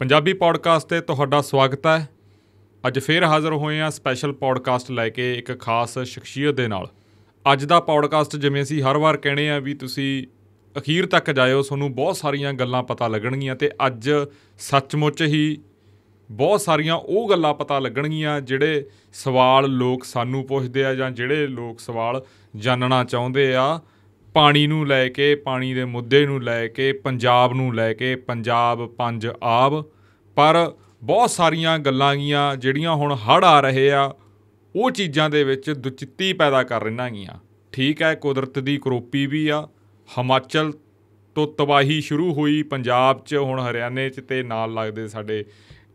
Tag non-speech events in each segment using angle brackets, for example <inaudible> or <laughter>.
Punjabi podcast ਤੇ ਤੁਹਾਡਾ ਸਵਾਗਤ ਹੈ ਅੱਜ ਫੇਰ ਹਾਜ਼ਰ ਹੋਏ ਆ ਸਪੈਸ਼ਲ ਪੌਡਕਾਸਟ ਲੈ ਕੇ ਇੱਕ ਖਾਸ ਸ਼ਖਸੀਅਤ ਦੇ ਨਾਲ ਅੱਜ ਦਾ ਪੌਡਕਾਸਟ ਜਿਵੇਂ ਅਸੀਂ ਹਰ ਵਾਰ ਕਹਿੰਦੇ ਆ ਵੀ ਤੁਸੀਂ ਅਖੀਰ ਤੱਕ ਜਾਇਓ ਤੁਹਾਨੂੰ ਬਹੁਤ ਸਾਰੀਆਂ ਗੱਲਾਂ ਪਤਾ ਲੱਗਣਗੀਆਂ ਤੇ ਅੱਜ ਸੱਚਮੁੱਚ ਹੀ ਬਹੁਤ ਸਾਰੀਆਂ ਉਹ ਗੱਲਾਂ ਪਤਾ ਲੱਗਣਗੀਆਂ ਜਿਹੜੇ ਸਵਾਲ ਲੋਕ ਸਾਨੂੰ ਪੁੱਛਦੇ ਆ ਜਾਂ ਜਿਹੜੇ ਲੋਕ ਸਵਾਲ ਜਾਣਨਾ ਚਾਹੁੰਦੇ ਆ ਪਾਣੀ ਨੂੰ ਲੈ ਕੇ ਪਾਣੀ ਦੇ ਮੁੱਦੇ ਨੂੰ ਲੈ ਕੇ ਪੰਜਾਬ ਨੂੰ ਲੈ ਕੇ ਪੰਜਾਬ ਪੰਜ ਆਬ ਪਰ ਬਹੁਤ ਸਾਰੀਆਂ ਗੱਲਾਂ ਗੀਆਂ ਜਿਹੜੀਆਂ ਹੁਣ ਹੜ ਆ ਰਹੇ ਆ ਉਹ ਚੀਜ਼ਾਂ ਦੇ ਵਿੱਚ ਦੁਚਿੱਤੀ ਪੈਦਾ ਕਰ ਰਹਿਣਾਂ ਗੀਆਂ ਠੀਕ ਹੈ ਕੁਦਰਤ ਦੀ ਕਰੋਪੀ ਵੀ ਆ ਹਿਮਾਚਲ ਤੋਂ ਤਬਾਹੀ ਸ਼ੁਰੂ ਹੋਈ ਪੰਜਾਬ 'ਚ ਹੁਣ ਹਰਿਆਣੇ 'ਚ ਤੇ ਨਾਲ ਲੱਗਦੇ ਸਾਡੇ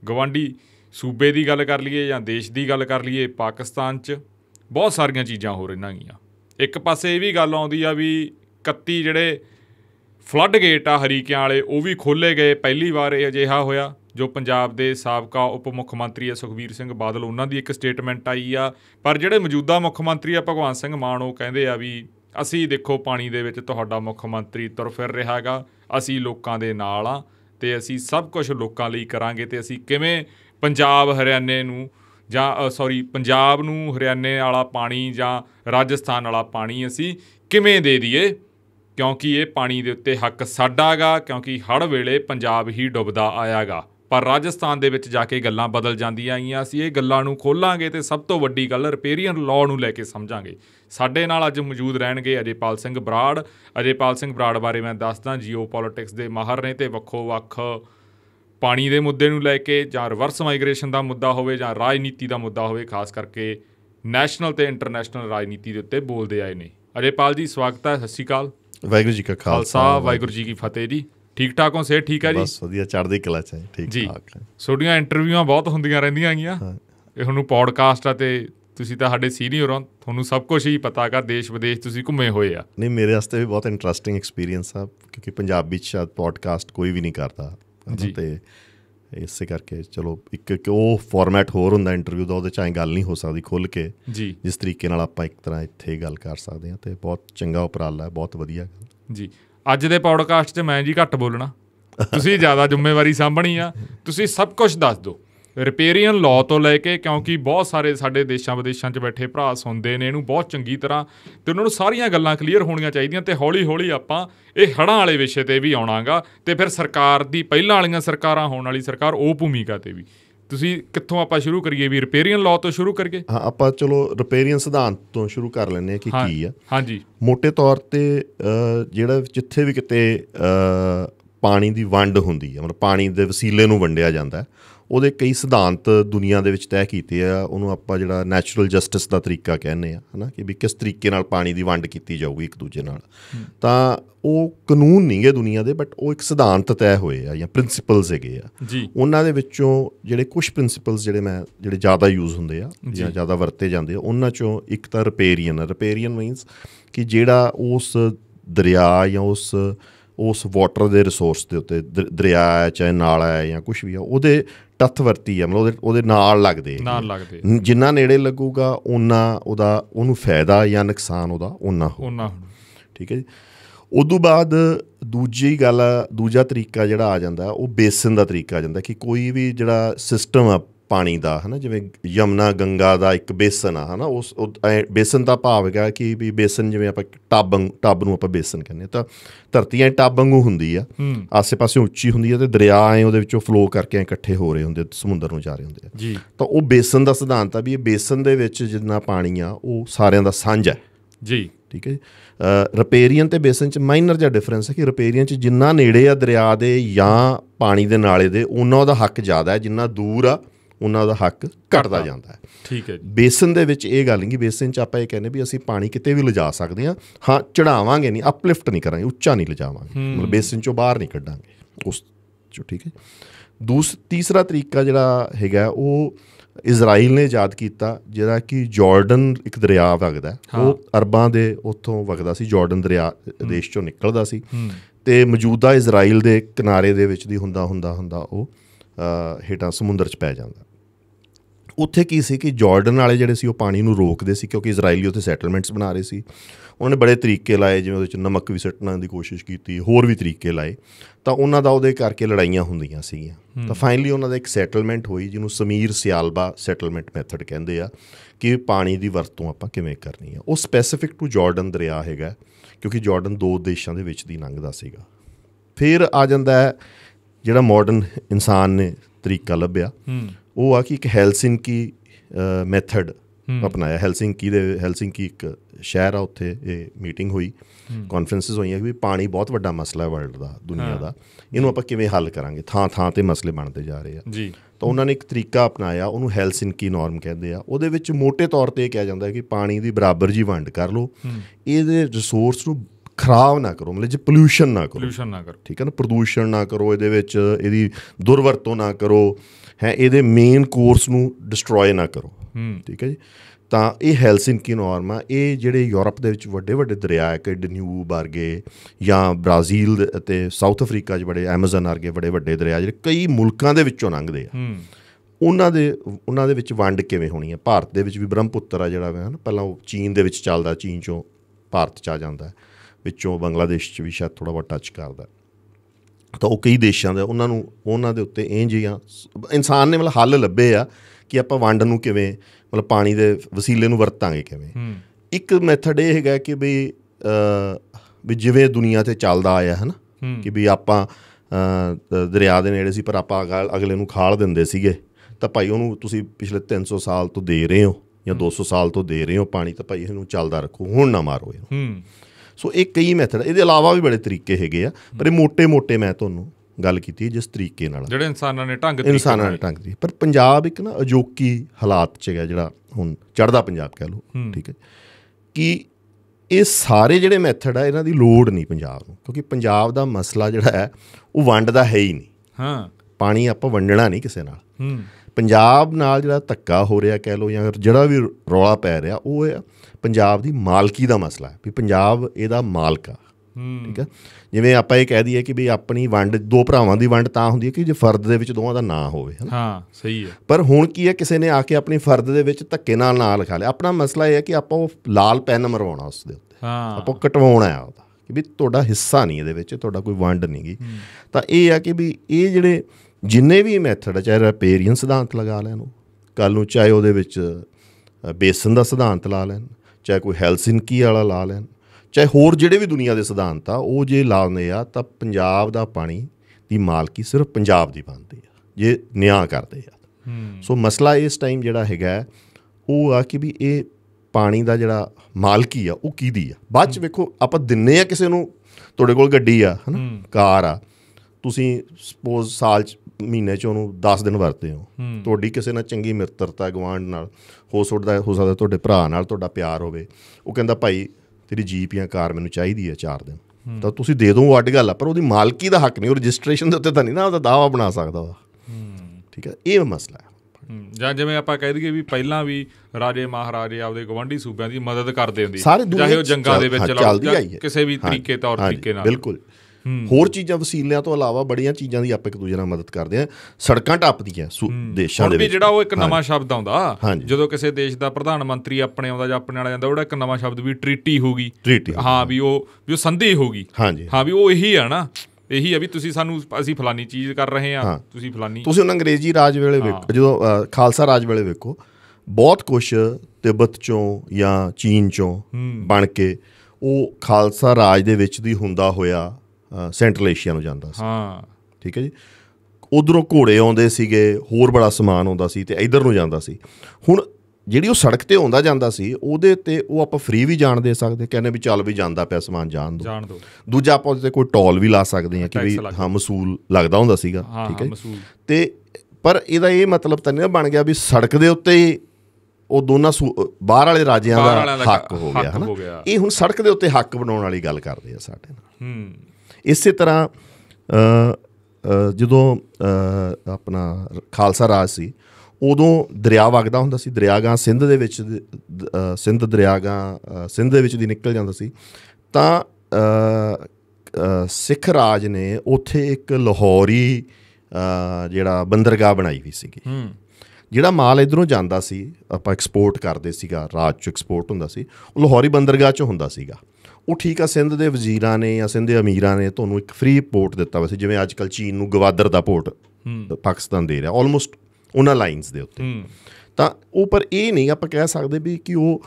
ਗਵਾਂਢੀ ਸੂਬੇ ਦੀ ਗੱਲ ਕਰ ਲਈਏ ਜਾਂ ਦੇਸ਼ ਦੀ ਗੱਲ ਕਰ ਲਈਏ ਪਾਕਿਸਤਾਨ 'ਚ ਬਹੁਤ ਸਾਰੀਆਂ ਚੀਜ਼ਾਂ ਹੋ ਰਹਿਣਾਂ ਗੀਆਂ ਇੱਕ ਪਾਸੇ ਇਹ ਵੀ ਗੱਲ ਆਉਂਦੀ ਆ ਵੀ 31 ਜਿਹੜੇ ਫਲੱਡ ਗੇਟ ਆ ਹਰੀਕਿਆਂ ਵਾਲੇ ਉਹ ਵੀ ਖੋਲੇ ਗਏ ਪਹਿਲੀ ਵਾਰ ਇਹ ਅਜਿਹਾ ਹੋਇਆ ਜੋ ਪੰਜਾਬ ਦੇ ਸਾਬਕਾ ਉਪ ਮੁੱਖ ਮੰਤਰੀ ਆ ਸੁਖਬੀਰ ਸਿੰਘ ਬਾਦਲ ਉਹਨਾਂ ਦੀ ਇੱਕ ਸਟੇਟਮੈਂਟ ਆਈ ਆ ਪਰ ਜਿਹੜੇ ਮੌਜੂਦਾ ਮੁੱਖ ਮੰਤਰੀ ਆ ਭਗਵਾਨ ਸਿੰਘ ਮਾਨ ਉਹ ਕਹਿੰਦੇ ਆ ਵੀ ਅਸੀਂ ਦੇਖੋ ਪਾਣੀ ਦੇ ਵਿੱਚ ਤੁਹਾਡਾ ਮੁੱਖ ਮੰਤਰੀ ਤੁਰ ਫਿਰ ਰਿਹਾ ਹੈਗਾ ਅਸੀਂ ਲੋਕਾਂ ਦੇ ਨਾਲ ਆ ਤੇ ਅਸੀਂ ਸਭ ਕੁਝ ਲੋਕਾਂ ਲਈ ਕਰਾਂਗੇ ਤੇ ਅਸੀਂ ਕਿਵੇਂ ਪੰਜਾਬ ਹਰਿਆਣੇ ਨੂੰ ਜਾਂ ਸੌਰੀ ਪੰਜਾਬ ਨੂੰ ਹਰਿਆਣੇ ਵਾਲਾ ਪਾਣੀ ਜਾਂ ਰਾਜਸਥਾਨ ਵਾਲਾ ਪਾਣੀ ਅਸੀਂ ਕਿਵੇਂ ਦੇ ਦਈਏ ਕਿਉਂਕਿ ਇਹ ਪਾਣੀ ਦੇ ਉੱਤੇ ਹੱਕ ਸਾਡਾਗਾ ਕਿਉਂਕਿ ਹੜ ਵੇਲੇ ਪੰਜਾਬ ਹੀ ਡੁੱਬਦਾ ਆਇਆਗਾ ਪਰ ਰਾਜਸਥਾਨ ਦੇ ਵਿੱਚ ਜਾ ਕੇ ਗੱਲਾਂ ਬਦਲ ਜਾਂਦੀਆਂ ਆਈਆਂ ਅਸੀਂ ਇਹ ਗੱਲਾਂ ਨੂੰ ਖੋਲਾਂਗੇ ਤੇ ਸਭ ਤੋਂ ਵੱਡੀ ਗੱਲ ਰਿਪੇਰੀਅਨ ਲਾਅ ਨੂੰ ਲੈ ਕੇ ਸਮਝਾਂਗੇ ਸਾਡੇ ਨਾਲ ਅੱਜ ਮੌਜੂਦ ਰਹਿਣਗੇ ਅਜੇਪਾਲ ਸਿੰਘ ਬਰਾੜ ਅਜੇਪਾਲ ਸਿੰਘ ਬਰਾੜ ਬਾਰੇ ਮੈਂ ਦੱਸਦਾ ਜੀਓ ਪੋਲਿਟਿਕਸ ਦੇ ਮਾਹਰ ਨੇ ਤੇ ਵੱਖੋ ਵੱਖ ਪਾਣੀ ਦੇ ਮੁੱਦੇ ਨੂੰ ਲੈ ਕੇ ਜਾਂ ਰਿਵਰਸ ਮਾਈਗ੍ਰੇਸ਼ਨ ਦਾ ਮੁੱਦਾ ਹੋਵੇ ਜਾਂ ਰਾਜਨੀਤੀ ਦਾ ਮੁੱਦਾ ਹੋਵੇ ਖਾਸ ਕਰਕੇ ਨੈਸ਼ਨਲ ਤੇ ਇੰਟਰਨੈਸ਼ਨਲ ਰਾਜਨੀਤੀ ਦੇ ਉੱਤੇ ਬੋਲਦੇ ਆਏ ਨੇ ਅਰੇਪਾਲ ਜੀ ਸਵਾਗਤ ਹੈ ਸਤਿ ਸ਼੍ਰੀ ਅਕਾਲ ਵਾਹਿਗੁਰੂ ਜੀ ਕਾ ਖਾਲਸਾ ਵਾਹਿਗੁਰੂ ਜੀ ਕੀ ਫਤਿਹ ਜੀ ਠੀਕ ਠਾਕ ਹੋ ਸੇ ਠੀਕ ਹੈ ਜੀ ਬਸ ਵਧੀਆ ਚੜ੍ਹਦੀ ਕਲਾ ਚ ਠੀਕ ਠਾਕ ਛੋਟੀਆਂ ਇੰਟਰਵਿਊਆਂ ਬਹੁਤ ਹੁੰਦੀਆਂ ਰਹਿੰਦੀਆਂ ਹੈਗੀਆਂ ਇਹ ਤੁਹਾਨੂੰ ਪੌਡਕਾਸਟ ਆ ਤੇ ਤੁਸੀਂ ਤਾਂ ਸਾਡੇ ਸੀਨੀਅਰ ਹੋ ਤੁਹਾਨੂੰ ਸਭ ਕੁਝ ਹੀ ਪਤਾ ਹੈਗਾ ਦੇਸ਼ ਵਿਦੇਸ਼ ਤੁਸੀਂ ਘੁੰਮੇ ਹੋਏ ਆ ਨਹੀਂ ਮੇਰੇ ਵਾਸਤੇ ਵੀ ਬਹੁਤ ਇੰਟਰਸਟਿੰਗ ਐਕਸਪੀਰੀਅੰਸ ਆ ਕਿਉਂਕਿ ਪੰਜਾਬੀ ਚ ਸ਼ਾਇਦ ਪੌਡਕਾਸਟ ਕੋਈ ਵੀ ਨਹੀਂ ਕਰਦਾ ਹਨਾ ਤੇ ਇਸੇ ਕਰਕੇ ਚਲੋ ਇੱਕ ਉਹ ਫਾਰਮੈਟ ਹੋਰ ਹੁੰਦਾ ਇੰਟਰਵਿਊ ਦਾ ਉਹਦੇ ਚ ਐ ਗੱਲ ਨਹੀਂ ਹੋ ਸਕਦੀ ਖੁੱਲ ਕੇ ਜੀ ਜਿਸ ਤਰੀਕੇ ਨਾਲ ਆਪਾਂ ਇੱਕ ਤਰ੍ਹਾਂ ਇੱਥੇ ਗੱਲ ਕਰ ਸਕਦੇ ਹਾਂ ਤੇ ਬਹੁਤ ਚੰਗਾ ਉਪਰਾਲਾ ਹੈ ਬਹੁਤ ਵਧੀਆ ਜੀ ਅੱਜ ਦੇ ਪੌਡਕਾਸਟ 'ਚ ਮੈਂ ਜੀ ਘੱਟ ਬੋਲਣਾ ਤੁਸੀਂ ਜ਼ਿਆਦਾ ਜ਼ਿੰਮੇਵਾਰੀ ਸਾਂਭਣੀ ਆ ਤੁਸੀਂ ਸਭ ਕੁਝ ਦੱਸ ਦਿਓ ਰਿਪੇਰੀਅਨ ਲਾਅ ਤੋਂ ਲੈ ਕੇ ਕਿਉਂਕਿ ਬਹੁਤ ਸਾਰੇ ਸਾਡੇ ਦੇਸ਼ਾਂ ਵਿਦੇਸ਼ਾਂ 'ਚ ਬੈਠੇ ਭਰਾ ਸੁਣਦੇ ਨੇ ਇਹਨੂੰ ਬਹੁਤ ਚੰਗੀ ਤਰ੍ਹਾਂ ਤੇ ਉਹਨਾਂ ਨੂੰ ਸਾਰੀਆਂ ਗੱਲਾਂ ਕਲੀਅਰ ਹੋਣੀਆਂ ਚਾਹੀਦੀਆਂ ਤੇ ਹੌਲੀ-ਹੌਲੀ ਆਪਾਂ ਇਹ ਹੜਾਂ ਵਾਲੇ ਵਿਸ਼ੇ ਤੇ ਵੀ ਆਉਣਾਗਾ ਤੇ ਫਿਰ ਸਰਕਾਰ ਦੀ ਪਹਿਲਾਂ ਵਾਲੀਆਂ ਸਰਕਾਰਾਂ ਹੋਣ ਵਾਲੀ ਸਰਕਾਰ ਉਹ ਭੂਮਿਕਾ ਤੇ ਵੀ ਤੁਸੀਂ ਕਿੱਥੋਂ ਆਪਾਂ ਸ਼ੁਰੂ ਕਰੀਏ ਵੀ ਰਿਪੇਰੀਅਨ ਲਾਅ ਤੋਂ ਸ਼ੁਰੂ ਕਰਕੇ ਹਾਂ ਆਪਾਂ ਚਲੋ ਰਿਪੇਰੀਅਨ ਸਿਧਾਂਤ ਤੋਂ ਸ਼ੁਰੂ ਕਰ ਲੈਂਦੇ ਆ ਕਿ ਕੀ ਆ ਹਾਂਜੀ ਮੋٹے ਤੌਰ ਤੇ ਜਿਹੜਾ ਜਿੱਥੇ ਵੀ ਕਿਤੇ ਪਾਣੀ ਦੀ ਵੰਡ ਹੁੰਦੀ ਹੈ ਮਤਲਬ ਪਾਣੀ ਦੇ ਵਸੀਲੇ ਨੂੰ ਵੰਡਿਆ ਜਾਂਦਾ ਹੈ ਉਹਦੇ ਕਈ ਸਿਧਾਂਤ ਦੁਨੀਆ ਦੇ ਵਿੱਚ ਤੈਅ ਕੀਤੇ ਆ ਉਹਨੂੰ ਆਪਾਂ ਜਿਹੜਾ ਨੈਚੁਰਲ ਜਸਟਿਸ ਦਾ ਤਰੀਕਾ ਕਹਿੰਦੇ ਆ ਹਨਾ ਕਿ ਵੀ ਕਿਸ ਤਰੀਕੇ ਨਾਲ ਪਾਣੀ ਦੀ ਵੰਡ ਕੀਤੀ ਜਾਊਗੀ ਇੱਕ ਦੂਜੇ ਨਾਲ ਤਾਂ ਉਹ ਕਾਨੂੰਨ ਨਹੀਂਗੇ ਦੁਨੀਆ ਦੇ ਬਟ ਉਹ ਇੱਕ ਸਿਧਾਂਤ ਤੈਅ ਹੋਏ ਆ ਜਾਂ ਪ੍ਰਿੰਸੀਪਲਸ ਹੈਗੇ ਆ ਉਹਨਾਂ ਦੇ ਵਿੱਚੋਂ ਜਿਹੜੇ ਕੁਝ ਪ੍ਰਿੰਸੀਪਲਸ ਜਿਹੜੇ ਮੈਂ ਜਿਹੜੇ ਜ਼ਿਆਦਾ ਯੂਜ਼ ਹੁੰਦੇ ਆ ਜਾਂ ਜ਼ਿਆਦਾ ਵਰਤੇ ਜਾਂਦੇ ਆ ਉਹਨਾਂ ਚੋਂ ਇੱਕ ਤਾਂ ਰਿਪੇਰੀਅਨ ਰਿਪੇਰੀਅਨ ਮੀਨਸ ਕਿ ਜਿਹੜਾ ਉਸ ਦਰਿਆ ਜਾਂ ਉਸ ਉਸ ਵਾਟਰ ਦੇ ਰਿਸੋਰਸ ਦੇ ਉੱਤੇ ਦਰਿਆ ਹੈ ਚਾਹੇ ਨਾਲਾ ਹੈ ਜਾਂ ਕੁਝ ਵੀ ਆ ਉਹਦੇ ਤਤਵਰਤੀ ਮਤਲਬ ਉਹਦੇ ਉਹਦੇ ਨਾਲ ਲੱਗਦੇ ਨਾਲ ਲੱਗਦੇ ਜਿੰਨਾ ਨੇੜੇ ਲੱਗੂਗਾ ਉਹਨਾਂ ਉਹਦਾ ਉਹਨੂੰ ਫਾਇਦਾ ਜਾਂ ਨੁਕਸਾਨ ਉਹਦਾ ਉਹਨਾਂ ਹੋਣਾ ਠੀਕ ਹੈ ਜੀ ਉਦੋਂ ਬਾਅਦ ਦੂਜੀ ਗੱਲ ਦੂਜਾ ਤਰੀਕਾ ਜਿਹੜਾ ਆ ਜਾਂਦਾ ਉਹ ਬੇਸਨ ਦਾ ਤਰੀਕਾ ਆ ਜਾਂਦਾ ਕਿ ਕੋਈ ਵੀ ਜਿਹੜਾ ਸਿਸਟਮ ਆ ਪਾਣੀ ਦਾ ਹਨਾ ਜਿਵੇਂ ਯਮਨਾ ਗੰਗਾ ਦਾ ਇੱਕ ਬੇਸਨ ਆ ਹਨਾ ਉਸ ਬੇਸਨ ਦਾ ਭਾਵ ਹੈਗਾ ਕਿ ਵੀ ਬੇਸਨ ਜਿਵੇਂ ਆਪਾਂ ਟੱਬ ਟੱਬ ਨੂੰ ਆਪਾਂ ਬੇਸਨ ਕਹਿੰਦੇ ਤਾਂ ਧਰਤੀ ਐ ਟੱਬ ਵਾਂਗੂ ਹੁੰਦੀ ਆ ਆਸੇ-ਪਾਸੇ ਉੱਚੀ ਹੁੰਦੀ ਆ ਤੇ ਦਰਿਆ ਐ ਉਹਦੇ ਵਿੱਚੋਂ ਫਲੋ ਕਰਕੇ ਇਕੱਠੇ ਹੋ ਰਹੇ ਹੁੰਦੇ ਸਮੁੰਦਰ ਨੂੰ ਜਾ ਰਹੇ ਹੁੰਦੇ ਆ ਤਾਂ ਉਹ ਬੇਸਨ ਦਾ ਸਿਧਾਂਤ ਆ ਵੀ ਇਹ ਬੇਸਨ ਦੇ ਵਿੱਚ ਜਿੰਨਾ ਪਾਣੀ ਆ ਉਹ ਸਾਰਿਆਂ ਦਾ ਸਾਂਝਾ ਹੈ ਜੀ ਠੀਕ ਹੈ ਰਿਪੇਰੀਅਨ ਤੇ ਬੇਸਨ ਚ ਮਾਈਨਰ ਜਿਹਾ ਡਿਫਰੈਂਸ ਹੈ ਕਿ ਰਿਪੇਰੀਅਨ ਚ ਜਿੰਨਾ ਨੇੜੇ ਆ ਦਰਿਆ ਦੇ ਜਾਂ ਪਾਣੀ ਦੇ ਨਾਲੇ ਦੇ ਉਹਨਾਂ ਦਾ ਹੱਕ ਜ਼ਿਆਦਾ ਹੈ ਜਿੰਨਾ ਦੂਰ ਆ ਉਹਨਾਂ ਦਾ ਹੱਕ ਘਟਦਾ ਜਾਂਦਾ ਹੈ ਠੀਕ ਹੈ ਜੀ ਬੇਸਨ ਦੇ ਵਿੱਚ ਇਹ ਗੱਲ ਨਹੀਂ ਕਿ ਬੇਸਨ 'ਚ ਆਪਾਂ ਇਹ ਕਹਿੰਦੇ ਵੀ ਅਸੀਂ ਪਾਣੀ ਕਿਤੇ ਵੀ ਲਿਜਾ ਸਕਦੇ ਹਾਂ ਹਾਂ ਚੜਾਵਾਂਗੇ ਨਹੀਂ ਅਪਲਿਫਟ ਨਹੀਂ ਕਰਾਂਗੇ ਉੱਚਾ ਨਹੀਂ ਲਿਜਾਵਾਂਗੇ ਮਤਲਬ ਬੇਸਨ 'ਚੋਂ ਬਾਹਰ ਨਹੀਂ ਕੱਢਾਂਗੇ ਉਸ ਚੋ ਠੀਕ ਹੈ ਦੂਸਰਾ ਤੀਸਰਾ ਤਰੀਕਾ ਜਿਹੜਾ ਹੈਗਾ ਉਹ ਇਜ਼ਰਾਈਲ ਨੇ ਯਾਦ ਕੀਤਾ ਜਿਹੜਾ ਕਿ ਜਾਰਡਨ ਇੱਕ ਦਰਿਆ ਵਗਦਾ ਉਹ ਅਰਬਾਂ ਦੇ ਉੱਥੋਂ ਵਗਦਾ ਸੀ ਜਾਰਡਨ ਦਰਿਆ ਦੇਸ਼ ਚੋਂ ਨਿਕਲਦਾ ਸੀ ਤੇ ਮੌਜੂਦਾ ਇਜ਼ਰਾਈਲ ਦੇ ਕਿਨਾਰੇ ਦੇ ਵਿੱਚ ਦੀ ਹੁੰਦਾ ਹੁੰਦਾ ਹੁੰਦਾ ਉਹ ਹੇਟਾ ਸਮੁੰਦਰ 'ਚ ਪੈ ਜਾਂਦਾ ਉੱਥੇ ਕੀ ਸੀ ਕਿ ਜਾਰਡਨ ਵਾਲੇ ਜਿਹੜੇ ਸੀ ਉਹ ਪਾਣੀ ਨੂੰ ਰੋਕਦੇ ਸੀ ਕਿਉਂਕਿ ਇਜ਼ਰਾਈਲੀ ਉੱਥੇ ਸੈਟਲਮੈਂਟਸ ਬਣਾ ਰਹੇ ਸੀ ਉਹਨਾਂ ਨੇ ਬੜੇ ਤਰੀਕੇ ਲਾਏ ਜਿਵੇਂ ਉਹਦੇ 'ਚ ਨਮਕ ਵੀ ਸਟਣਾ ਦੀ ਕੋਸ਼ਿਸ਼ ਕੀਤੀ ਹੋਰ ਵੀ ਤਰੀਕੇ ਲਾਏ ਤਾਂ ਉਹਨਾਂ ਦਾ ਉਹਦੇ ਕਰਕੇ ਲੜਾਈਆਂ ਹੁੰਦੀਆਂ ਸੀਗੀਆਂ ਤਾਂ ਫਾਈਨਲੀ ਉਹਨਾਂ ਦਾ ਇੱਕ ਸੈਟਲਮੈਂਟ ਹੋਈ ਜਿਹਨੂੰ ਸਮੀਰ ਸਿਆਲਬਾ ਸੈਟਲਮੈਂਟ ਮੈਥਡ ਕਹਿੰਦੇ ਆ ਕਿ ਪਾਣੀ ਦੀ ਵਰਤੋਂ ਆਪਾਂ ਕਿਵੇਂ ਕਰਨੀ ਆ ਉਹ ਸਪੈਸੀਫਿਕ ਟੂ ਜਾਰਡਨ ਦਰਿਆ ਹੈਗਾ ਕਿਉਂਕਿ ਜਾਰਡਨ ਦੋ ਦੇਸ਼ਾਂ ਦੇ ਵਿੱਚ ਦੀ ਲੰਘਦਾ ਸੀਗਾ ਫਿਰ ਆ ਜਾਂਦਾ ਹੈ ਜਿਹੜਾ ਮਾਡਰਨ ਇਨਸਾਨ ਨੇ ਤਰੀਕਾ ਲੱਭਿਆ ਉਹ ਆ ਕਿ ਇੱਕ ਹੈਲਸਿੰਕੀ ਮੈਥਡ ਅਪਣਾਇਆ ਹੈਲਸਿੰਕੀ ਦੇ ਹੈਲਸਿੰਕੀ ਇੱਕ ਸ਼ਹਿਰ ਆ ਉੱਥੇ ਇਹ ਮੀਟਿੰਗ ਹੋਈ ਕਾਨਫਰੰਸਸ ਹੋਈਆਂ ਕਿ ਪਾਣੀ ਬਹੁਤ ਵੱਡਾ ਮਸਲਾ ਹੈ ਵਰਲਡ ਦਾ ਦੁਨੀਆ ਦਾ ਇਹਨੂੰ ਆਪਾਂ ਕਿਵੇਂ ਹੱਲ ਕਰਾਂਗੇ ਥਾਂ ਥਾਂ ਤੇ ਮਸਲੇ ਬਣਦੇ ਜਾ ਰਹੇ ਆ ਜੀ ਤਾਂ ਉਹਨਾਂ ਨੇ ਇੱਕ ਤਰੀਕਾ ਅਪਣਾਇਆ ਉਹਨੂੰ ਹੈਲਸਿੰਕੀ ਨਾਰਮ ਕਹਿੰਦੇ ਆ ਉਹਦੇ ਵਿੱਚ ਮੋٹے ਤੌਰ ਤੇ ਇਹ ਕਿਹਾ ਜਾਂਦਾ ਹੈ ਕਿ ਪਾਣੀ ਦੀ ਬਰਾਬਰ ਜੀ ਵੰਡ ਕਰ ਲਓ ਇਹਦੇ ਰਿਸੋਰਸ ਨੂੰ ਖਰਾਬ ਨਾ ਕਰੋ ਮਤਲਬ ਜੇ ਪੋਲੂਸ਼ਨ ਨਾ ਕਰੋ ਪੋਲੂਸ਼ਨ ਨਾ ਕਰੋ ਠੀਕ ਹੈ ਨਾ ਪ੍ਰਦੂਸ਼ਣ ਨਾ ਕਰੋ ਇਹਦੇ ਵਿੱਚ ਇਹਦੀ ਦੁਰਵਰਤੋਂ ਨਾ ਕਰੋ ਹੈ ਇਹਦੇ ਮੇਨ ਕੋਰਸ ਨੂੰ ਡਿਸਟਰੋਏ ਨਾ ਕਰੋ ਠੀਕ ਹੈ ਜੀ ਤਾਂ ਇਹ ਹੈਲਸਿੰਕੀ ਨੋਰਮ ਆ ਇਹ ਜਿਹੜੇ ਯੂਰਪ ਦੇ ਵਿੱਚ ਵੱਡੇ ਵੱਡੇ ਦਰਿਆ ਹੈ ਕਿ ਡਨਿਊਬ ਵਰਗੇ ਜਾਂ ਬ੍ਰਾਜ਼ੀਲ ਅਤੇ ਸਾਊਥ ਅਫਰੀਕਾ 'ਚ ਬੜੇ ਐਮਾਜ਼ਨ ਵਰਗੇ ਵੱਡੇ ਵੱਡੇ ਦਰਿਆ ਜਿਹੜੇ ਕਈ ਮੁਲਕਾਂ ਦੇ ਵਿੱਚੋਂ ਲੰਘਦੇ ਆ ਉਹਨਾਂ ਦੇ ਉਹਨਾਂ ਦੇ ਵਿੱਚ ਵੰਡ ਕਿਵੇਂ ਹੋਣੀ ਹੈ ਭਾਰਤ ਦੇ ਵਿੱਚ ਵੀ ਬ੍ਰਹਮਪੁੱਤਰ ਆ ਜਿਹੜਾ ਹੈ ਨਾ ਪਹਿਲਾਂ ਉਹ ਚੀਨ ਦੇ ਵਿੱਚ ਚੱਲਦਾ ਚੀਨ ਚੋਂ ਭਾਰਤ ਚ ਆ ਜਾਂਦਾ ਹੈ ਵਿੱਚੋਂ ਬੰਗਲਾਦੇਸ਼ 'ਚ ਵੀ ਸ਼ਾਇਦ ਥੋੜਾ ਬਹੁਤ ਟੱਚ ਕਰਦਾ ਤਾਂ ਉਹ ਕਈ ਦੇਸ਼ਾਂ ਦੇ ਉਹਨਾਂ ਨੂੰ ਉਹਨਾਂ ਦੇ ਉੱਤੇ ਇੰਜ ਜਾਂ ਇਨਸਾਨ ਨੇ ਮਤਲਬ ਹੱਲ ਲੱਭੇ ਆ ਕਿ ਆਪਾਂ ਵੰਡ ਨੂੰ ਕਿਵੇਂ ਮਤਲਬ ਪਾਣੀ ਦੇ ਵਸੀਲੇ ਨੂੰ ਵਰਤਾਂਗੇ ਕਿਵੇਂ ਇੱਕ ਮੈਥਡ ਇਹ ਹੈਗਾ ਕਿ ਵੀ ਵੀ ਜਿਵੇਂ ਦੁਨੀਆ ਤੇ ਚੱਲਦਾ ਆਇਆ ਹੈ ਨਾ ਕਿ ਵੀ ਆਪਾਂ ਦਰਿਆ ਦੇ ਨੇੜੇ ਸੀ ਪਰ ਆਪਾਂ ਅਗਲੇ ਨੂੰ ਖਾਲ ਦਿੰਦੇ ਸੀਗੇ ਤਾਂ ਭਾਈ ਉਹਨੂੰ ਤੁਸੀਂ ਪਿਛਲੇ 300 ਸਾਲ ਤੋਂ ਦੇ ਰਹੇ ਹੋ ਜਾਂ 200 ਸਾਲ ਤੋਂ ਦੇ ਰਹੇ ਹੋ ਪਾਣੀ ਤਾਂ ਭਾਈ ਇਹਨੂੰ ਚੱਲਦਾ ਰੱਖੋ ਹੁਣ ਨਾ ਮਾਰੋ ਇਹਨੂੰ ਸੋ ਇਹ ਕਈ ਮੈਥਡ ਇਹਦੇ ਇਲਾਵਾ ਵੀ ਬੜੇ ਤਰੀਕੇ ਹੈਗੇ ਆ ਪਰ ਇਹ ਮੋٹے-ਮੋٹے ਮੈਂ ਤੁਹਾਨੂੰ ਗੱਲ ਕੀਤੀ ਜਿਸ ਤਰੀਕੇ ਨਾਲ ਜਿਹੜੇ ਇਨਸਾਨਾਂ ਨੇ ਢੰਗ ਤਰੀਕੇ ਇਨਸਾਨਾਂ ਨੇ ਢੰਗ ਦੀ ਪਰ ਪੰਜਾਬ ਇੱਕ ਨਾ ਅਜੋਕੀ ਹਾਲਾਤ 'ਚ ਹੈ ਜਿਹੜਾ ਹੁਣ ਚੜਦਾ ਪੰਜਾਬ ਕਹਿ ਲਓ ਠੀਕ ਹੈ ਕਿ ਇਹ ਸਾਰੇ ਜਿਹੜੇ ਮੈਥਡ ਆ ਇਹਨਾਂ ਦੀ ਲੋੜ ਨਹੀਂ ਪੰਜਾਬ ਨੂੰ ਕਿਉਂਕਿ ਪੰਜਾਬ ਦਾ ਮਸਲਾ ਜਿਹੜਾ ਹੈ ਉਹ ਵੰਡ ਦਾ ਹੈ ਹੀ ਨਹੀਂ ਹਾਂ ਪਾਣੀ ਆਪਾਂ ਵੰਡਣਾ ਨਹੀਂ ਕਿਸੇ ਨਾਲ ਹੂੰ ਪੰਜਾਬ ਨਾਲ ਜਿਹੜਾ ਧੱਕਾ ਹੋ ਰਿਹਾ ਕਹਿ ਲੋ ਜਾਂ ਜਿਹੜਾ ਵੀ ਰੌਲਾ ਪੈ ਰਿਹਾ ਉਹ ਹੈ ਪੰਜਾਬ ਦੀ ਮਾਲਕੀ ਦਾ ਮਸਲਾ ਹੈ ਵੀ ਪੰਜਾਬ ਇਹਦਾ ਮਾਲਕ ਆ ਠੀਕ ਹੈ ਜਿਵੇਂ ਆਪਾਂ ਇਹ ਕਹਿ ਦਈਏ ਕਿ ਵੀ ਆਪਣੀ ਵੰਡ ਦੋ ਭਰਾਵਾਂ ਦੀ ਵੰਡ ਤਾਂ ਹੁੰਦੀ ਹੈ ਕਿ ਜੇ ਫਰਦ ਦੇ ਵਿੱਚ ਦੋਵਾਂ ਦਾ ਨਾਂ ਹੋਵੇ ਹਾਂ ਸਹੀ ਹੈ ਪਰ ਹੁਣ ਕੀ ਹੈ ਕਿਸੇ ਨੇ ਆ ਕੇ ਆਪਣੀ ਫਰਦ ਦੇ ਵਿੱਚ ਧੱਕੇ ਨਾਲ ਨਾਂ ਲਿਖਾ ਲਿਆ ਆਪਣਾ ਮਸਲਾ ਇਹ ਹੈ ਕਿ ਆਪਾਂ ਉਹ ਲਾਲ ਪੈਨ ਮਰਵਾਉਣਾ ਉਸ ਦੇ ਉੱਤੇ ਹਾਂ ਆਪਾਂ ਕਟਵਾਉਣਾ ਹੈ ਉਹਦਾ ਕਿ ਵੀ ਤੁਹਾਡਾ ਹਿੱਸਾ ਨਹੀਂ ਇਹਦੇ ਵਿੱਚ ਤੁਹਾਡਾ ਕੋਈ ਵੰਡ ਨਹੀਂਗੀ ਤਾਂ ਇਹ ਆ ਕਿ ਵੀ ਇਹ ਜਿਹੜੇ ਜਿੰਨੇ ਵੀ ਮੈਥਡ ਚਾਹੇ ਰਪੇਰੀਅਨ ਸਿਧਾਂਤ ਲਗਾ ਲੈਣ ਕੱਲ ਨੂੰ ਚਾਹੇ ਉਹਦੇ ਵਿੱਚ ਬੇਸਨ ਦਾ ਸਿਧਾਂਤ ਲਾ ਲੈਣ ਚਾਹੇ ਕੋਈ ਹੈਲਸਿੰਕੀ ਵਾਲਾ ਲਾ ਲੈਣ ਚਾਹੇ ਹੋਰ ਜਿਹੜੇ ਵੀ ਦੁਨੀਆ ਦੇ ਸਿਧਾਂਤ ਆ ਉਹ ਜੇ ਲਾਉਂਦੇ ਆ ਤਾਂ ਪੰਜਾਬ ਦਾ ਪਾਣੀ ਦੀ ਮਾਲਕੀ ਸਿਰਫ ਪੰਜਾਬ ਦੀ ਬਣਦੀ ਆ ਜੇ ਨਿਆਂ ਕਰਦੇ ਆ ਸੋ ਮਸਲਾ ਇਸ ਟਾਈਮ ਜਿਹੜਾ ਹੈਗਾ ਉਹ ਆ ਕਿ ਵੀ ਇਹ ਪਾਣੀ ਦਾ ਜਿਹੜਾ ਮਾਲਕੀ ਆ ਉਹ ਕਿਹਦੀ ਆ ਬਾਅਦ ਚ ਵੇਖੋ ਆਪਾਂ ਦਿੰਨੇ ਆ ਕਿਸੇ ਨੂੰ ਤੁਹਾਡੇ ਕੋਲ ਗੱਡੀ ਆ ਹਨਾ ਕਾਰ ਆ ਤੁਸੀਂ ਸਪੋਜ਼ ਸਾਲ ਚ ਮਹੀਨੇ 'ਚ ਉਹਨੂੰ 10 ਦਿਨ ਵਰਤੇ ਹੋ ਤੁਹਾਡੀ ਕਿਸੇ ਨਾਲ ਚੰਗੀ ਮਿੱਤਰਤਾ ਗਵਾਂਡ ਨਾਲ ਹੋ ਸਕਦਾ ਹੋ ਸਕਦਾ ਤੁਹਾਡੇ ਭਰਾ ਨਾਲ ਤੁਹਾਡਾ ਪਿਆਰ ਹੋਵੇ ਉਹ ਕਹਿੰਦਾ ਭਾਈ ਤੇਰੀ ਜੀਪ ਜਾਂ ਕਾਰ ਮੈਨੂੰ ਚਾਹੀਦੀ ਹੈ 4 ਦਿਨ ਤਾਂ ਤੁਸੀਂ ਦੇ ਦੋ ਅੱਡ ਗੱਲ ਆ ਪਰ ਉਹਦੀ ਮਾਲਕੀ ਦਾ ਹੱਕ ਨਹੀਂ ਉਹ ਰਜਿਸਟ੍ਰੇਸ਼ਨ ਦੇ ਉੱਤੇ ਤਾਂ ਨਹੀਂ ਨਾ ਉਹਦਾ ਦਾਵਾ ਬਣਾ ਸਕਦਾ ਹੂੰ ਠੀਕ ਹੈ ਇਹ ਮਸਲਾ ਹੈ ਜਾਂ ਜਿਵੇਂ ਆਪਾਂ ਕਹਿ ਦਈਏ ਵੀ ਪਹਿਲਾਂ ਵੀ ਰਾਜੇ ਮਹਾਰਾਜੇ ਆਪਦੇ ਗਵੰਡੀ ਸੂਬਿਆਂ ਦੀ ਮਦਦ ਕਰਦੇ ਹੁੰਦੇ ਸੀ ਚਾਹੇ ਉਹ ਜੰਗਾਂ ਦੇ ਵਿੱਚ ਲੜਦੇ ਕਿਸੇ ਵੀ ਤਰੀਕੇ ਤੌਰ ਤਰੀਕੇ ਨਾਲ ਬਿਲਕੁਲ ਹੋਰ ਚੀਜ਼ਾਂ ਵਸੀਲਿਆਂ ਤੋਂ ਇਲਾਵਾ ਬੜੀਆਂ ਚੀਜ਼ਾਂ ਦੀ ਆਪ ਇੱਕ ਦੂਜੇ ਨਾਲ ਮਦਦ ਕਰਦੇ ਆ ਸੜਕਾਂ ਟੱਪਦੀਆਂ ਦੇਸ਼ਾਂ ਦੇ ਵਿੱਚ ਜਿਹੜਾ ਉਹ ਇੱਕ ਨਵਾਂ ਸ਼ਬਦ ਆਉਂਦਾ ਜਦੋਂ ਕਿਸੇ ਦੇਸ਼ ਦਾ ਪ੍ਰਧਾਨ ਮੰਤਰੀ ਆਪਣੇ ਆਉਂਦਾ ਜਾਂ ਆਪਣੇ ਨਾਲ ਜਾਂਦਾ ਉਹਦਾ ਇੱਕ ਨਵਾਂ ਸ਼ਬਦ ਵੀ ਟ੍ਰੀਟੀ ਹੋਗੀ ਹਾਂ ਵੀ ਉਹ ਵੀ ਉਹ ਸੰਧੀ ਹੋਗੀ ਹਾਂ ਵੀ ਉਹ ਇਹੀ ਆ ਨਾ ਇਹੀ ਆ ਵੀ ਤੁਸੀਂ ਸਾਨੂੰ ਅਸੀਂ ਫਲਾਨੀ ਚੀਜ਼ ਕਰ ਰਹੇ ਆ ਤੁਸੀਂ ਫਲਾਨੀ ਤੁਸੀਂ ਉਹਨਾਂ ਅੰਗਰੇਜ਼ੀ ਰਾਜ ਵੇਲੇ ਵੇਖੋ ਜਦੋਂ ਖਾਲਸਾ ਰਾਜ ਵੇਲੇ ਵੇਖੋ ਬਹੁਤ ਕੁਝ ਤਿੱਬਤ ਚੋਂ ਜਾਂ ਚੀਨ ਚੋਂ ਬਣ ਕੇ ਉਹ ਖਾਲਸਾ ਰਾਜ ਦੇ ਵਿੱਚ ਦੀ ਹੁੰਦਾ ਹੋਇਆ ਸੈਂਟਰਲ ਏਸ਼ੀਆ ਨੂੰ ਜਾਂਦਾ ਸੀ ਹਾਂ ਠੀਕ ਹੈ ਜੀ ਉਧਰੋਂ ਘੋੜੇ ਆਉਂਦੇ ਸੀਗੇ ਹੋਰ ਬੜਾ ਸਮਾਨ ਆਉਂਦਾ ਸੀ ਤੇ ਇਧਰ ਨੂੰ ਜਾਂਦਾ ਸੀ ਹੁਣ ਜਿਹੜੀ ਉਹ ਸੜਕ ਤੇ ਆਉਂਦਾ ਜਾਂਦਾ ਸੀ ਉਹਦੇ ਤੇ ਉਹ ਆਪਾਂ ਫ੍ਰੀ ਵੀ ਜਾਣ ਦੇ ਸਕਦੇ ਕਹਿੰਦੇ ਵੀ ਚੱਲ ਵੀ ਜਾਂਦਾ ਪਿਆ ਸਮਾਨ ਜਾਣ ਦੋ ਜਾਣ ਦੋ ਦੂਜਾ ਆਪਾਂ ਉਹਦੇ ਤੇ ਕੋਈ ਟੋਲ ਵੀ ਲਾ ਸਕਦੇ ਹਾਂ ਕਿ ਵੀ ਹਾਂ ਮਸੂਲ ਲੱਗਦਾ ਹੁੰਦਾ ਸੀਗਾ ਠੀਕ ਹੈ ਤੇ ਪਰ ਇਹਦਾ ਇਹ ਮਤਲਬ ਤਾਂ ਨਹੀਂ ਬਣ ਗਿਆ ਵੀ ਸੜਕ ਦੇ ਉੱਤੇ ਉਹ ਦੋਨਾਂ ਬਾਹਰ ਵਾਲੇ ਰਾਜਿਆਂ ਦਾ ਹੱਕ ਹੋ ਗਿਆ ਹਨਾ ਇਹ ਹੁਣ ਸੜਕ ਦੇ ਉੱਤੇ ਹੱਕ ਬਣਾਉਣ ਵਾਲੀ ਗੱਲ ਕਰਦੇ ਆ ਸਾਡੇ ਨਾਲ ਹੂੰ ਇਸੇ ਤਰ੍ਹਾਂ ਜਦੋਂ ਆਪਣਾ ਖਾਲਸਾ ਰਾਜ ਸੀ ਉਦੋਂ ਦਰਿਆ ਵਗਦਾ ਹੁੰਦਾ ਸੀ ਦਰਿਆਗਾ ਸਿੰਧ ਦੇ ਵਿੱਚ ਸਿੰਧ ਦਰਿਆਗਾ ਸਿੰਧ ਦੇ ਵਿੱਚ ਦੀ ਨਿਕਲ ਜਾਂਦਾ ਸੀ ਤਾਂ ਸਿੱਖ ਰਾਜ ਨੇ ਉੱਥੇ ਇੱਕ ਲਾਹੌਰੀ ਜਿਹੜਾ ਬੰਦਰਗਾਹ ਬਣਾਈ ਹੋਈ ਸੀਗੀ ਜਿਹੜਾ ਮਾਲ ਇਧਰੋਂ ਜਾਂਦਾ ਸੀ ਆਪਾਂ ਐਕਸਪੋਰਟ ਕਰਦੇ ਸੀਗਾ ਰਾਜ ਚ ਐਕਸਪੋਰਟ ਹੁੰਦਾ ਸੀ ਉਹ ਲਾਹੌਰੀ ਬੰਦਰਗਾਹ ਚ ਹੁੰਦਾ ਸੀਗਾ ਉਹ ਠੀਕ ਆ ਸਿੰਧ ਦੇ ਵਜ਼ੀਰਾਂ ਨੇ ਜਾਂ ਸਿੰਧ ਦੇ ਅਮੀਰਾਂ ਨੇ ਤੁਹਾਨੂੰ ਇੱਕ ਫ੍ਰੀ ਪੋਰਟ ਦਿੱਤਾ ਵੈਸੇ ਜਿਵੇਂ ਅੱਜ ਕੱਲ ਚੀਨ ਨੂੰ ਗਵਾਦਰ ਦਾ ਪੋਰਟ ਪਾਕਿਸਤਾਨ ਦੇ ਰਿਹਾ ਆਲਮੋਸਟ ਉਹਨਾਂ ਲਾਈਨਸ ਦੇ ਉੱਤੇ ਤਾਂ ਉਹ ਪਰ ਇਹ ਨਹੀਂ ਆਪਾਂ ਕਹਿ ਸਕਦੇ ਵੀ ਕਿ ਉਹ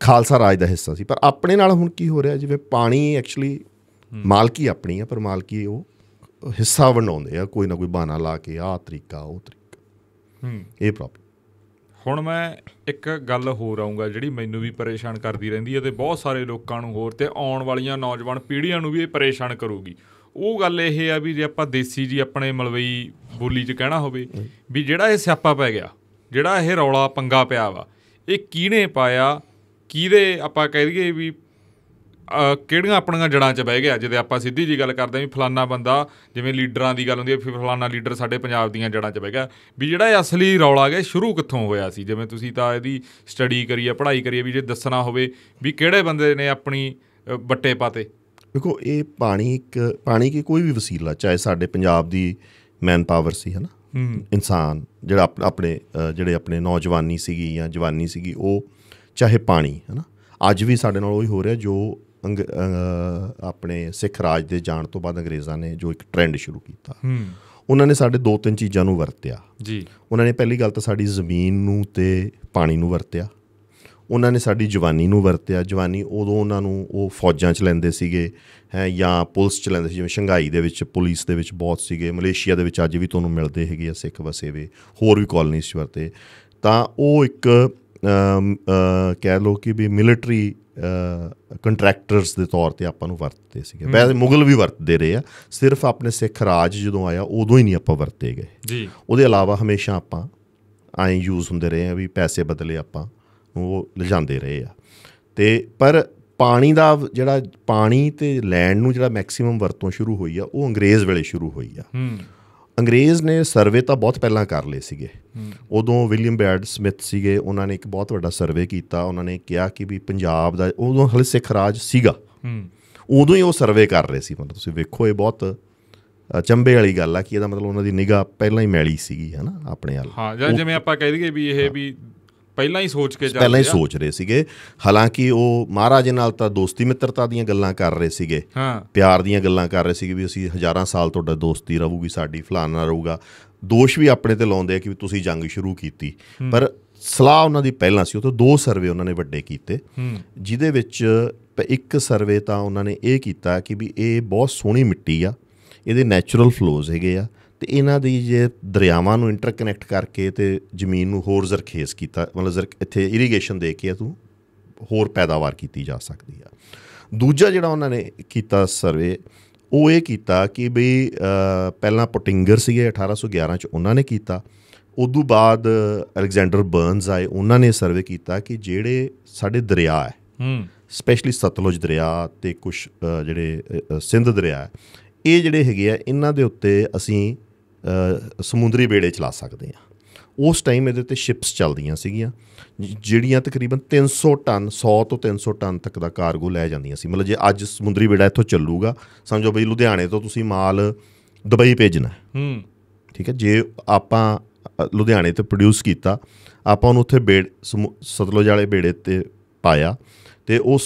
ਖਾਲਸਾ ਰਾਜ ਦਾ ਹਿੱਸਾ ਸੀ ਪਰ ਆਪਣੇ ਨਾਲ ਹੁਣ ਕੀ ਹੋ ਰਿਹਾ ਜਿਵੇਂ ਪਾਣੀ ਐਕਚੁਅਲੀ ਮਾਲਕੀ ਆਪਣੀ ਆ ਪਰ ਮਾਲਕੀ ਉਹ ਹਿੱਸਾ ਵੰਡਾਉਂਦੇ ਆ ਕੋਈ ਨਾ ਕੋਈ ਬਹਾਨਾ ਲਾ ਕੇ ਆ ਤਰੀਕਾ ਉਹ ਤਰੀਕਾ ਹੂੰ ਇਹ ਪ੍ਰੋਬਲਮ ਹੁਣ ਮੈਂ ਇੱਕ ਗੱਲ ਹੋਰ ਆਉਂਗਾ ਜਿਹੜੀ ਮੈਨੂੰ ਵੀ ਪਰੇਸ਼ਾਨ ਕਰਦੀ ਰਹਿੰਦੀ ਹੈ ਤੇ ਬਹੁਤ ਸਾਰੇ ਲੋਕਾਂ ਨੂੰ ਹੋਰ ਤੇ ਆਉਣ ਵਾਲੀਆਂ ਨੌਜਵਾਨ ਪੀੜ੍ਹੀਆਂ ਨੂੰ ਵੀ ਇਹ ਪਰੇਸ਼ਾਨ ਕਰੂਗੀ ਉਹ ਗੱਲ ਇਹ ਆ ਵੀ ਜੇ ਆਪਾਂ ਦੇਸੀ ਜੀ ਆਪਣੇ ਮਲਵਈ ਬੋਲੀ 'ਚ ਕਹਿਣਾ ਹੋਵੇ ਵੀ ਜਿਹੜਾ ਇਹ ਸਿਆਪਾ ਪੈ ਗਿਆ ਜਿਹੜਾ ਇਹ ਰੌਲਾ ਪੰਗਾ ਪਿਆ ਵਾ ਇਹ ਕਿਹਨੇ ਪਾਇਆ ਕਿਹਦੇ ਆਪਾਂ ਕਹਿ ਲਈਏ ਵੀ ਕਿਹੜੀਆਂ ਆਪਣੀਆਂ ਜੜਾਂ 'ਚ ਬਹਿ ਗਿਆ ਜਿਹਦੇ ਆਪਾਂ ਸਿੱਧੀ ਜੀ ਗੱਲ ਕਰਦੇ ਆਂ ਵੀ ਫਲਾਨਾ ਬੰਦਾ ਜਿਵੇਂ ਲੀਡਰਾਂ ਦੀ ਗੱਲ ਹੁੰਦੀ ਹੈ ਫਿਰ ਫਲਾਨਾ ਲੀਡਰ ਸਾਡੇ ਪੰਜਾਬ ਦੀਆਂ ਜੜਾਂ 'ਚ ਬਹਿ ਗਿਆ ਵੀ ਜਿਹੜਾ ਇਹ ਅਸਲੀ ਰੌਲਾ ਗਿਆ ਸ਼ੁਰੂ ਕਿੱਥੋਂ ਹੋਇਆ ਸੀ ਜਿਵੇਂ ਤੁਸੀਂ ਤਾਂ ਇਹਦੀ ਸਟੱਡੀ ਕਰੀ ਆ ਪੜ੍ਹਾਈ ਕਰੀ ਆ ਵੀ ਜੇ ਦੱਸਣਾ ਹੋਵੇ ਵੀ ਕਿਹੜੇ ਬੰਦੇ ਨੇ ਆਪਣੀ ਬੱਟੇ ਪਾਤੇ ਦੇਖੋ ਇਹ ਪਾਣੀ ਇੱਕ ਪਾਣੀ ਕੀ ਕੋਈ ਵੀ ਵਸੀਲਾ ਚਾਹੇ ਸਾਡੇ ਪੰਜਾਬ ਦੀ ਮੈਨ ਪਾਵਰ ਸੀ ਹਨਾ ਇਨਸਾਨ ਜਿਹੜਾ ਆਪਣੇ ਜਿਹੜੇ ਆਪਣੇ ਨੌਜਵਾਨੀ ਸੀਗੀ ਜਾਂ ਜਵਾਨੀ ਸੀਗੀ ਉਹ ਚਾਹੇ ਪਾਣੀ ਹਨਾ ਅੱਜ ਵੀ ਸਾਡੇ ਨਾਲ ਉਹੀ ਹੋ ਰਿਹਾ ਜੋ ਆਪਣੇ ਸਿੱਖ ਰਾਜ ਦੇ ਜਾਣ ਤੋਂ ਬਾਅਦ ਅੰਗਰੇਜ਼ਾਂ ਨੇ ਜੋ ਇੱਕ ਟ੍ਰੈਂਡ ਸ਼ੁਰੂ ਕੀਤਾ ਉਹਨਾਂ ਨੇ ਸਾਡੇ ਦੋ ਤਿੰਨ ਚੀਜ਼ਾਂ ਨੂੰ ਵਰਤਿਆ ਜੀ ਉਹਨਾਂ ਨੇ ਪਹਿਲੀ ਗੱਲ ਤਾਂ ਸਾਡੀ ਜ਼ਮੀਨ ਨੂੰ ਤੇ ਪਾਣੀ ਨੂੰ ਵਰਤਿਆ ਉਹਨਾਂ ਨੇ ਸਾਡੀ ਜਵਾਨੀ ਨੂੰ ਵਰਤਿਆ ਜਵਾਨੀ ਉਦੋਂ ਉਹਨਾਂ ਨੂੰ ਉਹ ਫੌਜਾਂ ਚ ਲੈਂਦੇ ਸੀਗੇ ਹੈ ਜਾਂ ਪੁਲਿਸ ਚ ਲੈਂਦੇ ਸੀ ਜਿਵੇਂ ਸ਼ੰਘਾਈ ਦੇ ਵਿੱਚ ਪੁਲਿਸ ਦੇ ਵਿੱਚ ਬਹੁਤ ਸੀਗੇ ਮਲੇਸ਼ੀਆ ਦੇ ਵਿੱਚ ਅੱਜ ਵੀ ਤੁਹਾਨੂੰ ਮਿਲਦੇ ਹੈਗੇ ਆ ਸਿੱਖ ਵਸੇਵੇ ਹੋਰ ਵੀ ਕਾਲਨੀਆਂ ਚ ਵਰਤੇ ਤਾਂ ਉਹ ਇੱਕ ਕਹਿ ਲੋ ਕਿ ਵੀ ਮਿਲਟਰੀ ਕੰਟਰੈਕਟਰਸ ਦੇ ਤੌਰ ਤੇ ਆਪਾਂ ਨੂੰ ਵਰਤਦੇ ਸੀਗੇ ਵੈਸੇ ਮੁਗਲ ਵੀ ਵਰਤਦੇ ਰਹੇ ਆ ਸਿਰਫ ਆਪਣੇ ਸਿੱਖ ਰਾਜ ਜਦੋਂ ਆਇਆ ਉਦੋਂ ਹੀ ਨਹੀਂ ਆਪਾਂ ਵਰਤੇ ਗਏ ਜੀ ਉਹਦੇ ਇਲਾਵਾ ਹਮੇਸ਼ਾ ਆਪਾਂ ਆਏ ਯੂਜ਼ ਹੁੰਦੇ ਰਹੇ ਆ ਵੀ ਪੈਸੇ ਬਦਲੇ ਆਪਾਂ ਉਹ ਲਿਜਾਂਦੇ ਰਹੇ ਆ ਤੇ ਪਰ ਪਾਣੀ ਦਾ ਜਿਹੜਾ ਪਾਣੀ ਤੇ ਲੈਂਡ ਨੂੰ ਜਿਹੜਾ ਮੈਕਸਿਮਮ ਵਰਤੋਂ ਸ਼ੁਰੂ ਹੋਈ ਆ ਉਹ ਅੰਗਰੇਜ਼ ਵੇਲੇ ਸ਼ੁਰੂ ਹੋਈ ਆ ਹੂੰ ਅੰਗਰੇਜ਼ ਨੇ ਸਰਵੇ ਤਾਂ ਬਹੁਤ ਪਹਿਲਾਂ ਕਰ ਲਏ ਸੀਗੇ ਉਦੋਂ ਵਿਲੀਅਮ ਬੈਡ ਸਮਿਥ ਸੀਗੇ ਉਹਨਾਂ ਨੇ ਇੱਕ ਬਹੁਤ ਵੱਡਾ ਸਰਵੇ ਕੀਤਾ ਉਹਨਾਂ ਨੇ ਕਿਹਾ ਕਿ ਵੀ ਪੰਜਾਬ ਦਾ ਉਦੋਂ ਹਲੇ ਸਿੱਖ ਰਾਜ ਸੀਗਾ ਉਦੋਂ ਹੀ ਉਹ ਸਰਵੇ ਕਰ ਰਹੇ ਸੀ ਮਤਲਬ ਤੁਸੀਂ ਵੇਖੋ ਇਹ ਬਹੁਤ ਚੰਬੇ ਵਾਲੀ ਗੱਲ ਆ ਕਿ ਇਹਦਾ ਮਤਲਬ ਉਹਨਾਂ ਦੀ ਨਿਗਾਹ ਪਹਿਲਾਂ ਹੀ ਮੈਲੀ ਸੀਗੀ ਹਨਾ ਆਪਣੇ ਆਲ ਹਾਂ ਜਿਵੇਂ ਆਪਾਂ ਕਹਿ ਦਈਏ ਵੀ ਇਹ ਵੀ ਪਹਿਲਾਂ ਹੀ ਸੋਚ ਕੇ ਜਾਂਦੇ ਪਹਿਲਾਂ ਹੀ ਸੋਚ ਰਹੇ ਸੀਗੇ ਹਾਲਾਂਕਿ ਉਹ ਮਹਾਰਾਜ ਨਾਲ ਤਾਂ ਦੋਸਤੀ ਮਿੱਤਰਤਾ ਦੀਆਂ ਗੱਲਾਂ ਕਰ ਰਹੇ ਸੀਗੇ ਹਾਂ ਪਿਆਰ ਦੀਆਂ ਗੱਲਾਂ ਕਰ ਰਹੇ ਸੀਗੇ ਵੀ ਅਸੀਂ ਹਜ਼ਾਰਾਂ ਸਾਲ ਤੁਹਾਡਾ ਦੋਸਤੀ ਰਹੂਗੀ ਸਾਡੀ ਫਲਾਣਾ ਰਹੂਗਾ ਦੋਸ਼ ਵੀ ਆਪਣੇ ਤੇ ਲਾਉਂਦੇ ਆ ਕਿ ਤੁਸੀਂ ਜੰਗ ਸ਼ੁਰੂ ਕੀਤੀ ਪਰ ਸਲਾਹ ਉਹਨਾਂ ਦੀ ਪਹਿਲਾਂ ਸੀ ਉਹ ਤੋਂ ਦੋ ਸਰਵੇ ਉਹਨਾਂ ਨੇ ਵੱਡੇ ਕੀਤੇ ਜਿਹਦੇ ਵਿੱਚ ਇੱਕ ਸਰਵੇ ਤਾਂ ਉਹਨਾਂ ਨੇ ਇਹ ਕੀਤਾ ਕਿ ਵੀ ਇਹ ਬਹੁਤ ਸੋਹਣੀ ਮਿੱਟੀ ਆ ਇਹਦੇ ਨੇਚਰਲ ਫਲੋਜ਼ ਹੈਗੇ ਆ ਤੇ ਇਹਨਾਂ ਦੀ ਜੇ ਦਰਿਆਵਾਂ ਨੂੰ ਇੰਟਰਕਨੈਕਟ ਕਰਕੇ ਤੇ ਜ਼ਮੀਨ ਨੂੰ ਹੋਰ ਜ਼ਰਖੇਜ਼ ਕੀਤਾ ਮਤਲਬ ਜ਼ਰ ਇੱਥੇ ਇਰੀਗੇਸ਼ਨ ਦੇ ਕੇ ਤੂੰ ਹੋਰ ਪੈਦਾਵਾਰ ਕੀਤੀ ਜਾ ਸਕਦੀ ਆ ਦੂਜਾ ਜਿਹੜਾ ਉਹਨਾਂ ਨੇ ਕੀਤਾ ਸਰਵੇ ਉਹ ਇਹ ਕੀਤਾ ਕਿ ਬਈ ਪਹਿਲਾਂ ਪੋਟਿੰਗਰ ਸੀਗੇ 1811 ਚ ਉਹਨਾਂ ਨੇ ਕੀਤਾ ਉਦੋਂ ਬਾਅਦ ਅਲੈਗਜ਼ੈਂਡਰ ਬਰਨਸ ਆਏ ਉਹਨਾਂ ਨੇ ਸਰਵੇ ਕੀਤਾ ਕਿ ਜਿਹੜੇ ਸਾਡੇ ਦਰਿਆ ਹੈ ਹੂੰ ਸਪੈਸ਼ਲੀ ਸਤਲੁਜ ਦਰਿਆ ਤੇ ਕੁਝ ਜਿਹੜੇ ਸਿੰਧ ਦਰਿਆ ਇਹ ਜਿਹੜੇ ਹੈਗੇ ਆ ਇਹਨਾਂ ਦੇ ਉੱਤੇ ਅਸੀਂ ਸਮੁੰਦਰੀ ਬੇੜੇ ਚਲਾ ਸਕਦੇ ਆ ਉਸ ਟਾਈਮ ਇਹਦੇ ਤੇ ਸ਼ਿਪਸ ਚੱਲਦੀਆਂ ਸੀਗੀਆਂ ਜਿਹੜੀਆਂ ਤਕਰੀਬਨ 300 ਟਨ 100 ਤੋਂ 300 ਟਨ ਤੱਕ ਦਾ ਕਾਰਗੋ ਲੈ ਜਾਂਦੀਆਂ ਸੀ ਮਤਲਬ ਜੇ ਅੱਜ ਸਮੁੰਦਰੀ ਬੇੜਾ ਇੱਥੋਂ ਚੱਲੂਗਾ ਸਮਝੋ ਬਈ ਲੁਧਿਆਣੇ ਤੋਂ ਤੁਸੀਂ ਮਾਲ ਦੁਬਈ ਭੇਜਣਾ ਹੂੰ ਠੀਕ ਹੈ ਜੇ ਆਪਾਂ ਲੁਧਿਆਣੇ ਤੇ ਪ੍ਰੋਡਿਊਸ ਕੀਤਾ ਆਪਾਂ ਉਹਨੂੰ ਉੱਥੇ ਬੇੜ ਸਤਲੁਜ ਵਾਲੇ ਬੇੜੇ ਤੇ ਪਾਇਆ ਤੇ ਉਸ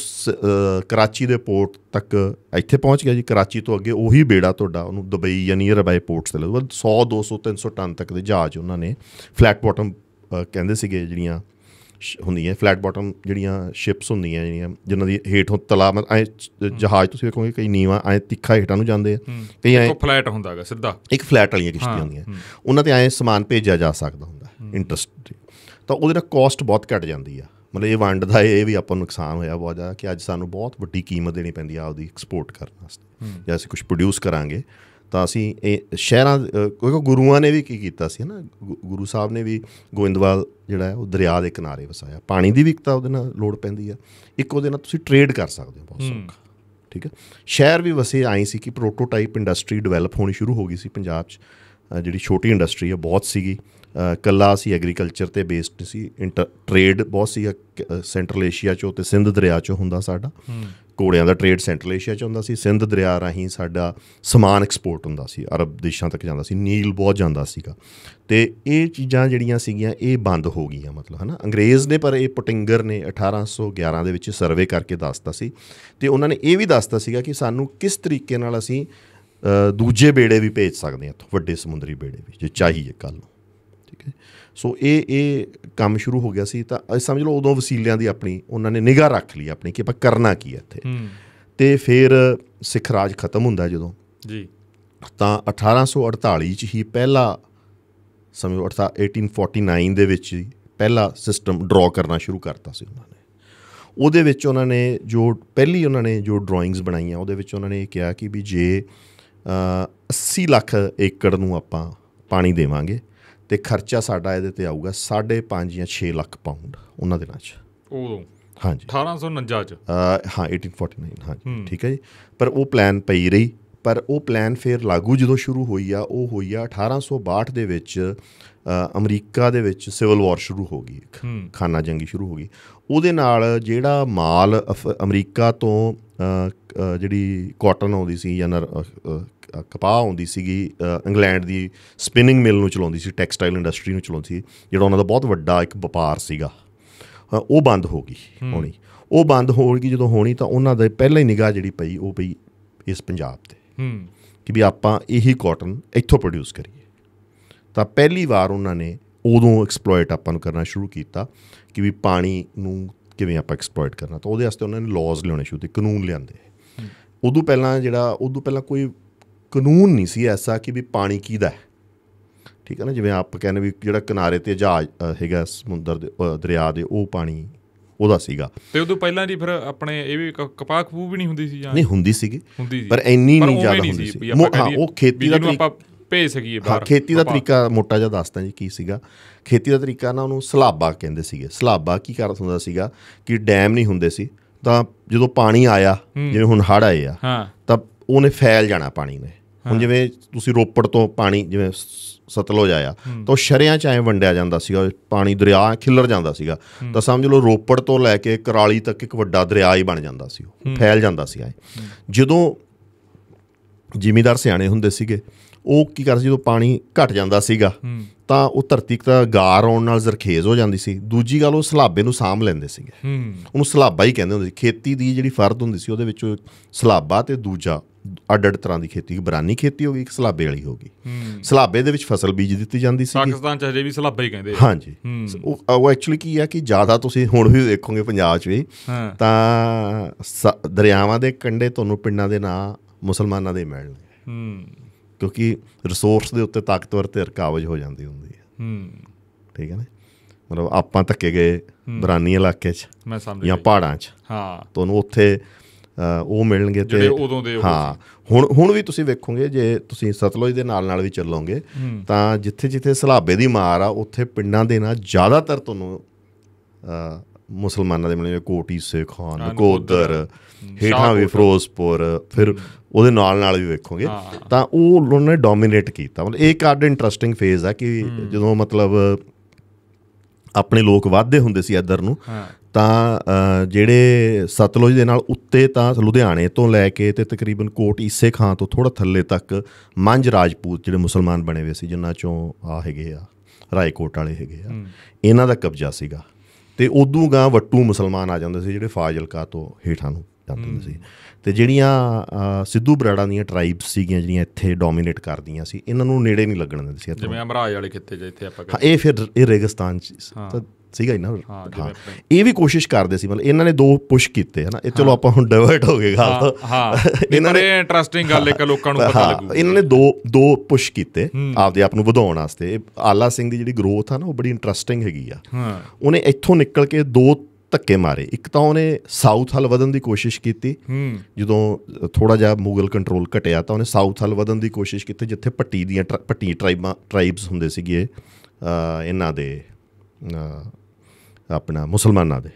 ਕਰਾਚੀ ਦੇ ਪੋਰਟ ਤੱਕ ਇੱਥੇ ਪਹੁੰਚ ਗਿਆ ਜੀ ਕਰਾਚੀ ਤੋਂ ਅੱਗੇ ਉਹੀ ਬੇੜਾ ਤੁਹਾਡਾ ਉਹਨੂੰ ਦੁਬਈ ਯਾਨੀ ਨੀਅਰ ਪੋਰਟਸ ਤੇ ਲੱਗਦਾ 100 200 300 ਟਨ ਤੱਕ ਦੇ ਜਹਾਜ਼ ਉਹਨਾਂ ਨੇ ਫਲੈਟ ਬਾਟਮ ਕਹਿੰਦੇ ਸੀਗੇ ਜਿਹੜੀਆਂ ਹੁੰਦੀਆਂ ਫਲੈਟ ਬਾਟਮ ਜਿਹੜੀਆਂ ਸ਼ਿਪਸ ਹੁੰਦੀਆਂ ਜਿਹੜੀਆਂ ਜਿਨ੍ਹਾਂ ਦੀ ਹੇਠੋਂ ਤਲਾ ਐ ਜਹਾਜ਼ ਤੁਸੀਂ ਵੇਖੋਗੇ ਕਈ ਨੀਵਾ ਐ ਤਿੱਖਾ ਹੇਠਾਂ ਨੂੰ ਜਾਂਦੇ ਆ ਕਈ ਐ ਫਲੈਟ ਹੁੰਦਾਗਾ ਸਿੱਧਾ ਇੱਕ ਫਲੈਟ ਵਾਲੀਆਂ ਕਿਸ਼ਤੀਆਂ ਹੁੰਦੀਆਂ ਉਹਨਾਂ ਤੇ ਐ ਸਮਾਨ ਭੇਜਿਆ ਜਾ ਸਕਦਾ ਹੁੰਦਾ ਇੰਟਰਸਟ ਤਾਂ ਉਹਦੇ ਨਾਲ ਕਾਸਟ ਬਹੁਤ ਘਟ ਜਾਂਦੀ ਆ ਮਤਲਬ ਇਹ ਵੰਡ ਦਾ ਇਹ ਵੀ ਆਪਾਂ ਨੂੰ ਨੁਕਸਾਨ ਹੋਇਆ ਬਹੁਤ ਜ਼ਿਆਦਾ ਕਿ ਅੱਜ ਸਾਨੂੰ ਬਹੁਤ ਵੱਡੀ ਕੀਮਤ ਦੇਣੀ ਪੈਂਦੀ ਆ ਆਪਦੀ ਐਕਸਪੋਰਟ ਕਰਨ ਵਾਸਤੇ ਜਾਂ ਅਸੀਂ ਕੁਝ ਪ੍ਰੋਡਿਊਸ ਕਰਾਂਗੇ ਤਾਂ ਅਸੀਂ ਇਹ ਸ਼ਹਿਰਾਂ ਕਿਉਂਕਿ ਗੁਰੂਆਂ ਨੇ ਵੀ ਕੀ ਕੀਤਾ ਸੀ ਨਾ ਗੁਰੂ ਸਾਹਿਬ ਨੇ ਵੀ ਗੋਇੰਦਵਾਲ ਜਿਹੜਾ ਹੈ ਉਹ ਦਰਿਆ ਦੇ ਕਿਨਾਰੇ ਵਸਾਇਆ ਪਾਣੀ ਦੀ ਵੀ ਇਕਤਾ ਉਹਦੇ ਨਾਲ ਲੋੜ ਪੈਂਦੀ ਆ ਇੱਕ ਉਹਦੇ ਨਾਲ ਤੁਸੀਂ ਟ੍ਰੇਡ ਕਰ ਸਕਦੇ ਹੋ ਬਹੁਤ ਸੌਖਾ ਠੀਕ ਹੈ ਸ਼ਹਿਰ ਵੀ ਵਸੇ ਆਈ ਸੀ ਕਿ ਪ੍ਰੋਟੋਟਾਈਪ ਇੰਡਸਟਰੀ ਡਿਵੈਲਪ ਹੋਣੀ ਸ਼ੁਰੂ ਹੋ ਗਈ ਸੀ ਪੰਜਾਬ 'ਚ ਜਿਹੜੀ ਛੋਟੀ ਇੰਡਸਟਰੀ ਹੈ ਬਹੁਤ ਸੀਗੀ ਕੱਲਾ ਸੀ ਐਗਰੀਕਲਚਰ ਤੇ ਬੇਸਡ ਸੀ ਟ੍ਰੇਡ ਬਹੁਤ ਸੀ ਸੈਂਟਰਲ ਏਸ਼ੀਆ ਚੋਂ ਤੇ ਸਿੰਧ ਦਰਿਆ ਚੋਂ ਹੁੰਦਾ ਸਾਡਾ ਕੋੜਿਆਂ ਦਾ ਟ੍ਰੇਡ ਸੈਂਟਰਲ ਏਸ਼ੀਆ ਚੋਂ ਹੁੰਦਾ ਸੀ ਸਿੰਧ ਦਰਿਆ ਰਾਹੀਂ ਸਾਡਾ ਸਮਾਨ ਐਕਸਪੋਰਟ ਹੁੰਦਾ ਸੀ ਅਰਬ ਦੇਸ਼ਾਂ ਤੱਕ ਜਾਂਦਾ ਸੀ ਨੀਲ ਬਹੁਤ ਜਾਂਦਾ ਸੀਗਾ ਤੇ ਇਹ ਚੀਜ਼ਾਂ ਜਿਹੜੀਆਂ ਸੀਗੀਆਂ ਇਹ ਬੰਦ ਹੋ ਗਈਆਂ ਮਤਲਬ ਹਨਾ ਅੰਗਰੇਜ਼ ਨੇ ਪਰ ਇਹ ਪਟਿੰਗਰ ਨੇ 1811 ਦੇ ਵਿੱਚ ਸਰਵੇ ਕਰਕੇ ਦੱਸਤਾ ਸੀ ਤੇ ਉਹਨਾਂ ਨੇ ਇਹ ਵੀ ਦੱਸਤਾ ਸੀਗਾ ਕਿ ਸਾਨੂੰ ਕਿਸ ਤਰੀਕੇ ਨਾਲ ਅਸੀਂ ਦੂਜੇ ਬੇੜੇ ਵੀ ਭੇਜ ਸਕਦੇ ਹਾਂ ਵੱਡੇ ਸਮੁੰਦਰੀ ਬੇੜੇ ਵੀ ਜੇ ਚਾਹੀਏ ਕੱਲ ਨੂੰ ਸੋ ਇਹ ਇਹ ਕੰਮ ਸ਼ੁਰੂ ਹੋ ਗਿਆ ਸੀ ਤਾਂ ਸਮਝ ਲਓ ਉਦੋਂ ਵਸੀਲਿਆਂ ਦੀ ਆਪਣੀ ਉਹਨਾਂ ਨੇ ਨਿਗਾਹ ਰੱਖ ਲਈ ਆਪਣੀ ਕਿ ਆਪਾਂ ਕਰਨਾ ਕੀ ਹੈ ਇੱਥੇ ਤੇ ਫਿਰ ਸਿੱਖ ਰਾਜ ਖਤਮ ਹੁੰਦਾ ਜਦੋਂ ਜੀ ਤਾਂ 1848 ਚ ਹੀ ਪਹਿਲਾ ਸਮਝੋ 1849 ਦੇ ਵਿੱਚ ਪਹਿਲਾ ਸਿਸਟਮ ਡਰਾ ਕਰਨਾ ਸ਼ੁਰੂ ਕਰਤਾ ਸੀ ਉਹਨਾਂ ਨੇ ਉਹਦੇ ਵਿੱਚ ਉਹਨਾਂ ਨੇ ਜੋ ਪਹਿਲੀ ਉਹਨਾਂ ਨੇ ਜੋ ਡਰਾਇੰਗਸ ਬਣਾਈਆਂ ਉਹਦੇ ਵਿੱਚ ਉਹਨਾਂ ਨੇ ਇਹ ਕਿਹਾ ਕਿ ਵੀ ਜੇ 80 ਲੱਖ ਏਕੜ ਨੂੰ ਆਪਾਂ ਪਾਣੀ ਦੇਵਾਂਗੇ ਤੇ ਖਰਚਾ ਸਾਡਾ ਇਹਦੇ ਤੇ ਆਊਗਾ 5.5 ਜਾਂ 6 ਲੱਖ ਪਾਉਂਡ ਉਹਨਾਂ ਦਿਨਾਂ 'ਚ ਉਦੋਂ ਹਾਂਜੀ 1849 'ਚ ਹਾਂ 1849 ਹਾਂਜੀ ਠੀਕ ਹੈ ਜੀ ਪਰ ਉਹ ਪਲਾਨ ਪਈ ਰਹੀ ਪਰ ਉਹ ਪਲਾਨ ਫੇਰ ਲਾਗੂ ਜਦੋਂ ਸ਼ੁਰੂ ਹੋਈ ਆ ਉਹ ਹੋਈ ਆ 1862 ਦੇ ਵਿੱਚ ਅਮਰੀਕਾ ਦੇ ਵਿੱਚ ਸਿਵਲ ਵਾਰ ਸ਼ੁਰੂ ਹੋ ਗਈ ਖਾਨਾ ਜੰਗੀ ਸ਼ੁਰੂ ਹੋ ਗਈ ਉਹਦੇ ਨਾਲ ਜਿਹੜਾ ਮਾਲ ਅਮਰੀਕਾ ਤੋਂ ਜਿਹੜੀ ਕਾਟਨ ਆਉਂਦੀ ਸੀ ਜਾਂ ਕਪਾਹ ਆਉਂਦੀ ਸੀਗੀ ਇੰਗਲੈਂਡ ਦੀ ਸਪਿਨਿੰਗ ਮਿਲ ਨੂੰ ਚਲਾਉਂਦੀ ਸੀ ਟੈਕਸਟਾਈਲ ਇੰਡਸਟਰੀ ਨੂੰ ਚਲਾਉਂਦੀ ਸੀ ਜਿਹੜਾ ਉਹਨਾਂ ਦਾ ਬਹੁਤ ਵੱਡਾ ਇੱਕ ਵਪਾਰ ਸੀਗਾ ਉਹ ਬੰਦ ਹੋ ਗਈ ਹੋਣੀ ਉਹ ਬੰਦ ਹੋਣ ਗਈ ਜਦੋਂ ਹੋਣੀ ਤਾਂ ਉਹਨਾਂ ਦੇ ਪਹਿਲਾਂ ਹੀ ਨਿਗਾਹ ਜਿਹੜੀ ਪਈ ਉਹ ਪਈ ਇਸ ਪੰਜਾਬ ਤੇ ਹੂੰ ਕਿ ਵੀ ਆਪਾਂ ਇਹੀ ਕਾਟਨ ਇੱਥੋਂ ਪ੍ਰੋਡਿਊਸ ਕਰੀਏ ਤਾਂ ਪਹਿਲੀ ਵਾਰ ਉਹਨਾਂ ਨੇ ਉਦੋਂ ਐਕਸਪਲੋਇਟ ਆਪਾਂ ਨੂੰ ਕਰਨਾ ਸ਼ੁਰੂ ਕੀਤਾ ਕਿ ਵੀ ਪਾਣੀ ਨੂੰ ਕਿਵੇਂ ਆਪਾਂ ਐਕਸਪਲੋਇਟ ਕਰਨਾ ਤਾਂ ਉਹਦੇ ਵਾਸਤੇ ਉਹਨਾਂ ਨੇ ਲਾਜ਼ ਲਿਆਉਣੇ ਸ਼ੁਰੂ ਕੀਤੇ ਕਾਨੂੰਨ ਲਿਆਂਦੇ ਉਦੋਂ ਪਹਿਲਾਂ ਜਿਹੜਾ ਉਦੋਂ ਪਹਿਲਾਂ ਕੋਈ ਕਾਨੂੰਨ ਨਹੀਂ ਸੀ ਐਸਾ ਕਿ ਵੀ ਪਾਣੀ ਕਿਹਦਾ ਹੈ ਠੀਕ ਹੈ ਨਾ ਜਿਵੇਂ ਆਪ ਕਹਿੰਦੇ ਵੀ ਜਿਹੜਾ ਕਿਨਾਰੇ ਤੇ ਜਹਾਜ਼ ਹੈਗਾ ਸਮੁੰਦਰ ਦੇ ਦਰਿਆ ਦੇ ਉਹ ਪਾਣੀ ਉਹਦਾ ਸੀਗਾ ਤੇ ਉਦੋਂ ਪਹਿਲਾਂ ਜੀ ਫਿਰ ਆਪਣੇ ਇਹ ਵੀ ਕਪਾਹ ਖੂਬ ਵੀ ਨਹੀਂ ਹੁੰਦੀ ਸੀ ਜਾਂ ਨਹੀਂ ਹੁੰਦੀ ਸੀਗੀ ਪਰ ਇੰਨੀ ਨਹੀਂ ਜ਼ਿਆਦਾ ਹੁੰਦੀ ਸੀ ਉਹ ਖੇਤੀ ਦਾ ਆਪਾਂ ਭੇਜ ਸਕੀਏ ਬਾਹਰ ਹਾਂ ਖੇਤੀ ਦਾ ਤਰੀਕਾ ਮੋਟਾ ਜਿਹਾ ਦੱਸਦਾ ਜੀ ਕੀ ਸੀਗਾ ਖੇਤੀ ਦਾ ਤਰੀਕਾ ਨਾ ਉਹਨੂੰ ਸਲਾਬਾ ਕਹਿੰਦੇ ਸੀਗੇ ਸਲਾਬਾ ਕੀ ਕਰਦਾ ਹੁੰਦਾ ਸੀਗਾ ਕਿ ਡੈਮ ਨਹੀਂ ਹੁੰਦੇ ਸੀ ਤਾਂ ਜਦੋਂ ਪਾਣੀ ਆਇਆ ਜਿਵੇਂ ਹੁਣ ਹੜ ਆਏ ਆ ਤਾਂ ਉਹਨੇ ਫੈਲ ਜਾਣਾ ਪਾਣੀ ਨੇ ਹੁਣ ਜਿਵੇਂ ਤੁਸੀਂ ਰੋਪੜ ਤੋਂ ਪਾਣੀ ਜਿਵੇਂ ਸਤਲੁਜ ਆਇਆ ਤਾਂ ਉਹ ਸ਼ਰਿਆਂ ਚ ਐ ਵੰਡਿਆ ਜਾਂਦਾ ਸੀਗਾ ਪਾਣੀ ਦਰਿਆ ਖਿੱਲਰ ਜਾਂਦਾ ਸੀਗਾ ਤਾਂ ਸਮਝ ਲਓ ਰੋਪੜ ਤੋਂ ਲੈ ਕੇ ਕਰਾਲੀ ਤੱਕ ਇੱਕ ਵੱਡਾ ਦਰਿਆ ਹੀ ਬਣ ਜਾਂਦਾ ਸੀ ਉਹ ਫੈਲ ਜਾਂਦਾ ਸੀ ਐ ਜਦੋਂ ਜ਼ਿਮੀਦਾਰ ਸਿਆਣੇ ਹੁੰਦੇ ਸੀਗੇ ਉਹ ਕੀ ਕਰਦੇ ਜਦੋਂ ਪਾਣੀ ਘਟ ਜਾਂਦਾ ਸੀਗਾ ਤਾਂ ਉਹ ਧਰਤੀ ਦਾ ਗਾਰ ਆਉਣ ਨਾਲ ਜ਼ਰਖੇਜ਼ ਹੋ ਜਾਂਦੀ ਸੀ ਦੂਜੀ ਗੱਲ ਉਹ ਸਲਾਬੇ ਨੂੰ ਸਾਂਭ ਲੈਂਦੇ ਸੀਗੇ ਉਹਨੂੰ ਸਲਾਬਾ ਹੀ ਕਹਿੰਦੇ ਹੁੰਦੇ ਸੀ ਖੇਤੀ ਦੀ ਜਿਹੜੀ ਫਰਦ ਹੁੰਦੀ ਸੀ ਉਹਦੇ ਵਿੱਚ ਸਲਾਬਾ ਤੇ ਦੂਜਾ ਅੱਡ-ਅੱਡ ਤਰ੍ਹਾਂ ਦੀ ਖੇਤੀ ਬਰਾਨੀ ਖੇਤੀ ਹੋ ਗਈ ਇੱਕ ਸਲਾਬੇ ਵਾਲੀ ਹੋ ਗਈ ਸਲਾਬੇ ਦੇ ਵਿੱਚ ਫਸਲ ਬੀਜ ਦਿੱਤੀ ਜਾਂਦੀ ਸੀ ਪਾਕਿਸਤਾਨ ਚ ਹਜੇ ਵੀ ਸਲਾਬਾ ਹੀ ਕਹਿੰਦੇ ਹਾਂਜੀ ਉਹ ਐਕਚੁਅਲੀ ਕੀ ਹੈ ਕਿ ਜ਼ਿਆਦਾ ਤੁਸੀਂ ਹੁਣ ਵੀ ਦੇਖੋਗੇ ਪੰਜਾਬ 'ਚ ਵੀ ਤਾਂ ਦਰਿਆਵਾਂ ਦੇ ਕੰਢੇ ਤੁਹਾਨੂੰ ਪਿੰਡਾਂ ਦੇ ਨਾਂ ਮੁਸਲਮਾਨਾਂ ਦੇ ਮਿਲਣਗੇ ਕਿਉਂਕਿ ਰਿਸੋਰਸ ਦੇ ਉੱਤੇ ਤਾਕਤਵਰ ਤੇ ਰਕਾਵਜ ਹੋ ਜਾਂਦੀ ਹੁੰਦੀ ਹੈ ਹੂੰ ਠੀਕ ਹੈ ਨਾ ਮਤਲਬ ਆਪਾਂ ਧੱਕੇ ਗਏ ਬਰਾਨੀ ਇਲਾਕੇ 'ਚ ਜਾਂ ਪਹਾੜਾਂ 'ਚ ਹਾਂ ਤੁਹਾਨੂੰ ਉੱਥੇ ਉਹ ਮਿਲਣਗੇ ਤੇ ਹਾਂ ਹੁਣ ਹੁਣ ਵੀ ਤੁਸੀਂ ਵੇਖੋਗੇ ਜੇ ਤੁਸੀਂ ਸਤਲੁਜ ਦੇ ਨਾਲ ਨਾਲ ਵੀ ਚੱਲੋਗੇ ਤਾਂ ਜਿੱਥੇ ਜਿੱਥੇ ਸਲਾਬੇ ਦੀ ਮਾਰ ਆ ਉੱਥੇ ਪਿੰਡਾਂ ਦੇ ਨਾਲ ਜ਼ਿਆਦਾਤਰ ਤੁਹਾਨੂੰ ਮੁਸਲਮਾਨਾਂ ਦੇ ਮਿਲਣਗੇ ਕੋਟੀ ਸੇਖਾਨ ਹਨ ਕੋਦਰ ਹੇਠਾਂ ਵੀ ਫਰੋਜ਼ਪੁਰ ਫਿਰ ਉਹਦੇ ਨਾਲ ਨਾਲ ਵੀ ਵੇਖੋਗੇ ਤਾਂ ਉਹ ਉਹਨਾਂ ਨੇ ਡੋਮਿਨੇਟ ਕੀਤਾ ਮਤਲਬ ਇਹ ਕਾਰਡ ਇੰਟਰਸਟਿੰਗ ਫੇਜ਼ ਆ ਕਿ ਜਦੋਂ ਮਤਲਬ ਆਪਣੇ ਲੋਕ ਵਾਧੇ ਹੁੰਦੇ ਸੀ ਇੱਧਰ ਨੂੰ ਤਾਂ ਜਿਹੜੇ ਸਤਲੁਜ ਦੇ ਨਾਲ ਉੱਤੇ ਤਾਂ ਲੁਧਿਆਣੇ ਤੋਂ ਲੈ ਕੇ ਤੇ ਤਕਰੀਬਨ ਕੋਟ ਈਸੇ ਖਾਂ ਤੋਂ ਥੋੜਾ ਥੱਲੇ ਤੱਕ ਮੰਝ ਰਾਜਪੂਤ ਜਿਹੜੇ ਮੁਸਲਮਾਨ ਬਣੇ ਹੋਏ ਸੀ ਜਿਨ੍ਹਾਂ ਚੋਂ ਆ ਹੈਗੇ ਆ ਰਾਏਕੋਟ ਵਾਲੇ ਹੈਗੇ ਆ ਇਹਨਾਂ ਦਾ ਕਬਜ਼ਾ ਸੀਗਾ ਤੇ ਉਦੋਂ ਗਾਂ ਵੱਟੂ ਮੁਸਲਮਾਨ ਆ ਜਾਂਦੇ ਸੀ ਜਿਹੜੇ ਫਾਜ਼ਿਲਕਾ ਤੋਂ ਹੇਠਾਂ ਨੂੰ ਜਾਂਦੇ ਸੀ ਤੇ ਜਿਹੜੀਆਂ ਸਿੱਧੂ ਬਰਾੜਾ ਦੀਆਂ ਟ੍ਰਾਈਬਸ ਸੀਗੀਆਂ ਜਿਹੜੀਆਂ ਇੱਥੇ ਡੋਮੀਨੇਟ ਕਰਦੀਆਂ ਸੀ ਇਹਨਾਂ ਨੂੰ ਨੇੜੇ ਨਹੀਂ ਲੱਗਣ ਦਿੰਦੇ ਸੀ ਜਿਵੇਂ ਅਮਰਾਜ ਵਾਲੇ ਖਿੱਤੇ ਜਿੱਥੇ ਆਪਾਂ ਹਾਂ ਇਹ ਫਿਰ ਇਹ ਰੇਗਿਸਤਾਨ ਚ ਤਾਂ ਸੀਗਾ ਹੀ ਨਾ ਹਾਂ ਇਹ ਵੀ ਕੋਸ਼ਿਸ਼ ਕਰਦੇ ਸੀ ਮਤਲਬ ਇਹਨਾਂ ਨੇ ਦੋ ਪੁਸ਼ ਕੀਤੇ ਹਨਾ ਇਹ ਚਲੋ ਆਪਾਂ ਹੁਣ ਡਾਇਵਰਟ ਹੋ ਗਏ ਗੱਲ ਤੋਂ ਹਾਂ <laughs> ਇਹਨਾਂ ਨੇ ਇੰਟਰਸਟਿੰਗ ਗੱਲ ਇੱਕ ਲੋਕਾਂ ਨੂੰ ਪਤਾ ਲੱਗੂ ਇਹਨਾਂ ਨੇ ਦੋ ਦੋ ਪੁਸ਼ ਕੀਤੇ ਆਪਦੇ ਆਪ ਨੂੰ ਵਧਾਉਣ ਵਾਸਤੇ ਆਲਾ ਸਿੰਘ ਦੀ ਜਿਹੜੀ ਗਰੋਥ ਆ ਨਾ ਉਹ ਬੜੀ ਇੰਟਰਸਟਿੰਗ ਹੈਗੀ ਆ ਹਾਂ ਉਹਨੇ ਇੱਥੋਂ ਨਿਕਲ ਕੇ ਦੋ ਧੱਕੇ ਮਾਰੇ ਇੱਕ ਤਾਂ ਉਹਨੇ ਸਾਊਥ ਹਲ ਵਧਣ ਦੀ ਕੋਸ਼ਿਸ਼ ਕੀਤੀ ਜਦੋਂ ਥੋੜਾ ਜਿਹਾ ਮੁਗਲ ਕੰਟਰੋਲ ਘਟਿਆ ਤਾਂ ਉਹਨੇ ਸਾਊਥ ਹਲ ਵਧਣ ਦੀ ਕੋਸ਼ਿਸ਼ ਕੀਤੀ ਜਿੱਥੇ ਪੱਟੀ ਦੀਆਂ ਪੱਟੀ ਟ੍ਰਾਈਬਾਂ ਟ੍ਰਾਈਬਸ ਹੁੰਦੇ ਸੀਗੇ ਇਹਨਾਂ ਦੇ ਆਪਣਾ ਮੁਸਲਮਾਨਾਂ ਦੇ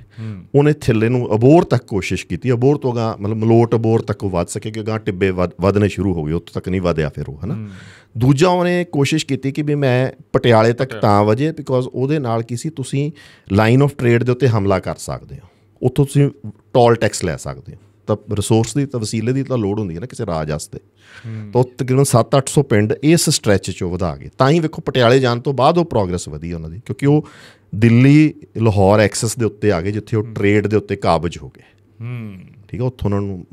ਉਹਨੇ ਥੱਲੇ ਨੂੰ ਅਬੋਰ ਤੱਕ ਕੋਸ਼ਿਸ਼ ਕੀਤੀ ਅਬੋਰ ਤੋਂ ਗਾ ਮਤਲਬ ਮਲੋਟ ਅਬੋਰ ਤੱਕ ਉਹ ਵੱਧ ਸਕੇ ਕਿ ਗਾ ਟਿੱਬੇ ਵਧਨੇ ਸ਼ੁਰੂ ਹੋ ਗਏ ਉੱਥੇ ਤੱਕ ਨਹੀਂ ਵਧਿਆ ਫਿਰ ਉਹ ਹਨਾ ਦੂਜਾ ਉਹਨੇ ਕੋਸ਼ਿਸ਼ ਕੀਤੀ ਕਿ ਵੀ ਮੈਂ ਪਟਿਆਲੇ ਤੱਕ ਤਾਂ ਵਜੇ ਬਿਕੋਜ਼ ਉਹਦੇ ਨਾਲ ਕੀ ਸੀ ਤੁਸੀਂ ਲਾਈਨ ਆਫ ਟ੍ਰੇਡ ਦੇ ਉੱਤੇ ਹਮਲਾ ਕਰ ਸਕਦੇ ਹੋ ਉੱਥੋਂ ਤੁਸੀਂ ਟੋਲ ਟੈਕਸ ਲੈ ਸਕਦੇ ਹੋ ਤਾਂ ਰਿਸੋਰਸ ਦੀ ਤਾਂ ਵਸੀਲੇ ਦੀ ਤਾਂ ਲੋੜ ਹੁੰਦੀ ਹੈ ਨਾ ਕਿਸੇ ਰਾਜ ਵਾਸਤੇ ਤਾਂ ਤਕਰੀਬਨ 7-800 ਪਿੰਡ ਇਸ ਸਟ੍ਰੈਚ ਚੋਂ ਵਧਾ ਗਏ ਤਾਂ ਹੀ ਵੇਖੋ ਪਟਿਆਲੇ ਜਾਣ ਤੋਂ ਬਾਅਦ ਉਹ ਪ੍ਰੋਗਰੈਸ ਵਧੀ ਉਹਨਾਂ ਦੀ ਕਿਉਂਕਿ ਉਹ ਦਿੱਲੀ ਲਾਹੌਰ ਐਕਸੈਸ ਦੇ ਉੱਤੇ ਆ ਗਏ ਜਿੱਥੇ ਉਹ ਟ੍ਰੇਡ ਦੇ ਉੱਤੇ ਕਾਬਜ ਹੋ ਗਏ ਹੂੰ ਠੀਕ ਹੈ ਉੱਥੋਂ ਉਹਨਾਂ ਨੂੰ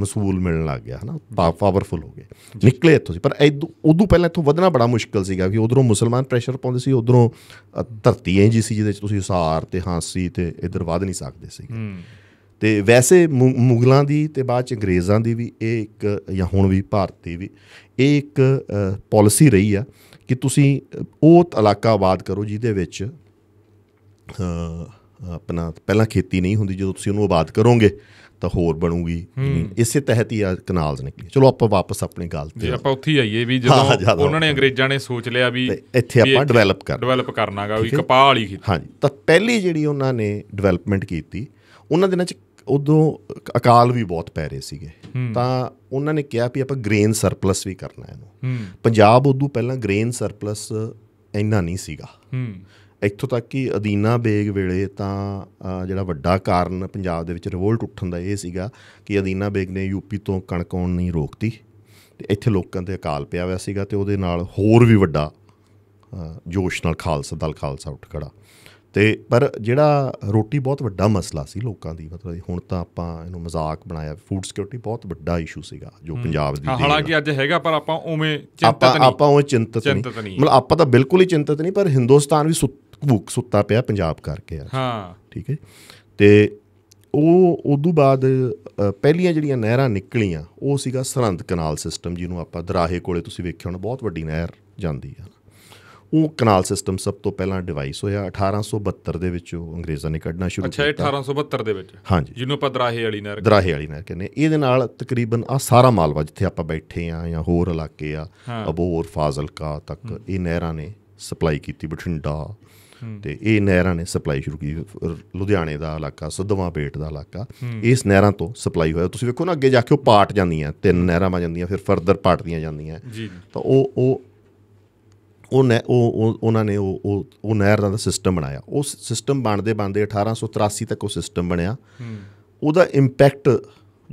ਮਸੂਲ ਮਿਲਣ ਲੱਗ ਗਿਆ ਹਨਾ ਪਾਵਰਫੁਲ ਹੋ ਗਏ ਨਿਕਲੇ ਇੱਥੋਂ ਸੀ ਪਰ ਉਦੋਂ ਪਹਿਲਾਂ ਇੱਥੋਂ ਵਧਣਾ ਬੜਾ ਮੁਸ਼ਕਲ ਸੀਗਾ ਕਿ ਉਧਰੋਂ ਮੁਸਲਮਾਨ ਪ੍ਰੈਸ਼ਰ ਪਾਉਂਦੇ ਸੀ ਉਧਰੋਂ ਧਰਤੀ ਐਂ ਜੀ ਸੀ ਜਿਹਦੇ ਵਿੱਚ ਤੁਸੀਂ ਹਸਾਰ ਤੇ ਹਾਂਸੀ ਤੇ ਇਧਰ ਵਧ ਨਹੀਂ ਸਕਦੇ ਸੀ ਤੇ ਵੈਸੇ ਮੁਗਲਾਂ ਦੀ ਤੇ ਬਾਅਦ ਚ ਅੰਗਰੇਜ਼ਾਂ ਦੀ ਵੀ ਇਹ ਇੱਕ ਜਾਂ ਹੁਣ ਵੀ ਭਾਰਤ ਦੀ ਵੀ ਇਹ ਇੱਕ ਪਾਲਿਸੀ ਰਹੀ ਆ ਕਿ ਤੁਸੀਂ ਉਹ ਇਲਾਕਾ ਆਬਾਦ ਕਰੋ ਜਿਹਦੇ ਵਿੱਚ ਆਪਣਾ ਪਹਿਲਾਂ ਖੇਤੀ ਨਹੀਂ ਹੁੰਦੀ ਜਦੋਂ ਤੁਸੀਂ ਉਹਨੂੰ ਆਬਾਦ ਕਰੋਗੇ ਤਾਂ ਹੋਰ ਬਣੂਗੀ ਇਸੇ ਤਹਿਤ ਹੀ ਆ ਕਨਾਲਸ ਨਿਕਲੇ ਚਲੋ ਆਪਾਂ ਵਾਪਸ ਆਪਣੀ ਗੱਲ ਤੇ ਆਪਾਂ ਉੱਥੇ ਆਈਏ ਵੀ ਜਦੋਂ ਉਹਨਾਂ ਨੇ ਅੰਗਰੇਜ਼ਾਂ ਨੇ ਸੋਚ ਲਿਆ ਵੀ ਇੱਥੇ ਆਪਾਂ ਡਿਵੈਲਪ ਕਰ ਡਿਵੈਲਪ ਕਰਨਾਗਾ ਵੀ ਕਪਾਹ ਵਾਲੀ ਖੇਤੀ ਹਾਂਜੀ ਤਾਂ ਪਹਿਲੀ ਜਿਹੜੀ ਉਹਨਾਂ ਨੇ ਡਿਵੈਲਪਮੈਂਟ ਕੀਤੀ ਉਹਨਾਂ ਦਿਨਾਂ 'ਚ ਉਦੋਂ ਅਕਾਲ ਵੀ ਬਹੁਤ ਪੈ ਰਹੇ ਸੀਗੇ ਤਾਂ ਉਹਨਾਂ ਨੇ ਕਿਹਾ ਵੀ ਆਪਾਂ ਗ੍ਰੇਨ ਸਰਪਲਸ ਵੀ ਕਰਨਾ ਇਹਨੂੰ ਪੰਜਾਬ ਉਦੋਂ ਪਹਿਲਾਂ ਗ੍ਰੇਨ ਸਰਪਲਸ ਇੰਨਾ ਨਹੀਂ ਸੀਗਾ ਇੱਥੋਂ ਤੱਕ ਕਿ ਅਦੀਨਾ ਬੇਗ ਵੇਲੇ ਤਾਂ ਜਿਹੜਾ ਵੱਡਾ ਕਾਰਨ ਪੰਜਾਬ ਦੇ ਵਿੱਚ ਰਿਵੋਲਟ ਉੱਠਣ ਦਾ ਇਹ ਸੀਗਾ ਕਿ ਅਦੀਨਾ ਬੇਗ ਨੇ ਯੂਪੀ ਤੋਂ ਕਣਕ ਆਉਣ ਨਹੀਂ ਰੋਕਤੀ ਤੇ ਇੱਥੇ ਲੋਕਾਂ ਤੇ ਅਕਾਲ ਪਿਆ ਹੋਇਆ ਸੀਗਾ ਤੇ ਉਹਦੇ ਨਾਲ ਹੋਰ ਵੀ ਵੱਡਾ ਜੋਸ਼ ਨਾਲ ਖਾਲਸਾ ਦਲ ਖਾਲਸਾ ਉੱਠ ਖੜਾ ਤੇ ਪਰ ਜਿਹੜਾ ਰੋਟੀ ਬਹੁਤ ਵੱਡਾ ਮਸਲਾ ਸੀ ਲੋਕਾਂ ਦੀ ਮਤਲਬ ਹੁਣ ਤਾਂ ਆਪਾਂ ਇਹਨੂੰ ਮਜ਼ਾਕ ਬਣਾਇਆ ਫੂਡ ਸਿਕਿਉਰਿਟੀ ਬਹੁਤ ਵੱਡਾ ਇਸ਼ੂ ਸੀਗਾ ਜੋ ਪੰਜਾਬ ਦੀ ਹਾਲਾਂਕਿ ਅੱਜ ਹੈਗਾ ਪਰ ਆਪਾਂ ਉਵੇਂ ਚਿੰਤਤ ਨਹੀਂ ਆਪਾਂ ਉਵੇਂ ਚਿੰਤਤ ਨਹੀਂ ਮਤਲਬ ਆਪਾਂ ਤਾਂ ਬਿਲਕੁਲ ਹੀ ਚਿੰਤਤ ਨਹੀਂ ਪਰ ਹਿੰਦੁਸਤਾਨ ਵੀ ਭੁੱਖ ਸੁੱਤਾ ਪਿਆ ਪੰਜਾਬ ਕਰਕੇ ਯਾਰ ਹਾਂ ਠੀਕ ਹੈ ਤੇ ਉਹ ਉਦੋਂ ਬਾਅਦ ਪਹਿਲੀਆਂ ਜਿਹੜੀਆਂ ਨਹਿਰਾਂ ਨਿਕਲੀਆਂ ਉਹ ਸੀਗਾ ਸਰੰਦ ਕਨਾਲ ਸਿਸਟਮ ਜਿਹਨੂੰ ਆਪਾਂ ਦਰਾਹੇ ਕੋਲੇ ਤੁਸੀਂ ਵੇਖਿਆ ਹੋਣਾ ਬਹੁਤ ਵੱਡੀ ਨਹਿਰ ਜਾਂਦੀ ਆ ਉਹ ਕਨਾਲ ਸਿਸਟਮ ਸਭ ਤੋਂ ਪਹਿਲਾਂ ਡਿਵਾਈਸ ਹੋਇਆ 1872 ਦੇ ਵਿੱਚ ਉਹ ਅੰਗਰੇਜ਼ਾਂ ਨੇ ਕੱਢਣਾ ਸ਼ੁਰੂ ਕੀਤਾ ਅੱਛਾ 1872 ਦੇ ਵਿੱਚ ਹਾਂਜੀ ਜਿਹਨੂੰ ਆਪਾਂ ਦਰਾਹੇ ਵਾਲੀ ਨਹਿਰ ਦਰਾਹੇ ਵਾਲੀ ਨਹਿਰ ਕਹਿੰਦੇ ਇਹਦੇ ਨਾਲ ਤਕਰੀਬਨ ਆ ਸਾਰਾ ਮਾਲਵਾ ਜਿੱਥੇ ਆਪਾਂ ਬੈਠੇ ਆ ਜਾਂ ਹੋਰ ਇਲਾਕੇ ਆ ਅਬੋਹਰ ਫਾਜ਼ਲਕਾ ਤੱਕ ਇਹ ਨਹਿਰਾਂ ਨੇ ਸਪਲਾਈ ਕੀਤੀ ਬਠਿੰਡਾ ਤੇ ਇਹ ਨਹਿਰਾਂ ਨੇ ਸਪਲਾਈ ਸ਼ੁਰੂ ਕੀਤੀ ਲੁਧਿਆਣੇ ਦਾ ਇਲਾਕਾ ਸਦਵਾ ਪੇਟ ਦਾ ਇਲਾਕਾ ਇਸ ਨਹਿਰਾਂ ਤੋਂ ਸਪਲਾਈ ਹੋਇਆ ਤੁਸੀਂ ਵੇਖੋ ਨਾ ਅੱਗੇ ਜਾ ਕੇ ਉਹ ਪਾਟ ਜਾਂਦੀਆਂ ਤਿੰਨ ਨਹਿਰਾਂ ਆ ਜਾਂਦੀਆਂ ਫਿਰ ਫਰਦਰ ਪਾਟਦੀਆਂ ਜਾਂਦੀਆਂ ਜੀ ਤਾਂ ਉਹ ਉਹ ਉਹ ਉਹ ਉਹਨਾਂ ਨੇ ਉਹ ਉਹ ਨਹਿਰ ਦਾ ਸਿਸਟਮ ਬਣਾਇਆ ਉਸ ਸਿਸਟਮ ਬਣਦੇ ਬਣਦੇ 1883 ਤੱਕ ਉਹ ਸਿਸਟਮ ਬਣਿਆ ਉਹਦਾ ਇੰਪੈਕਟ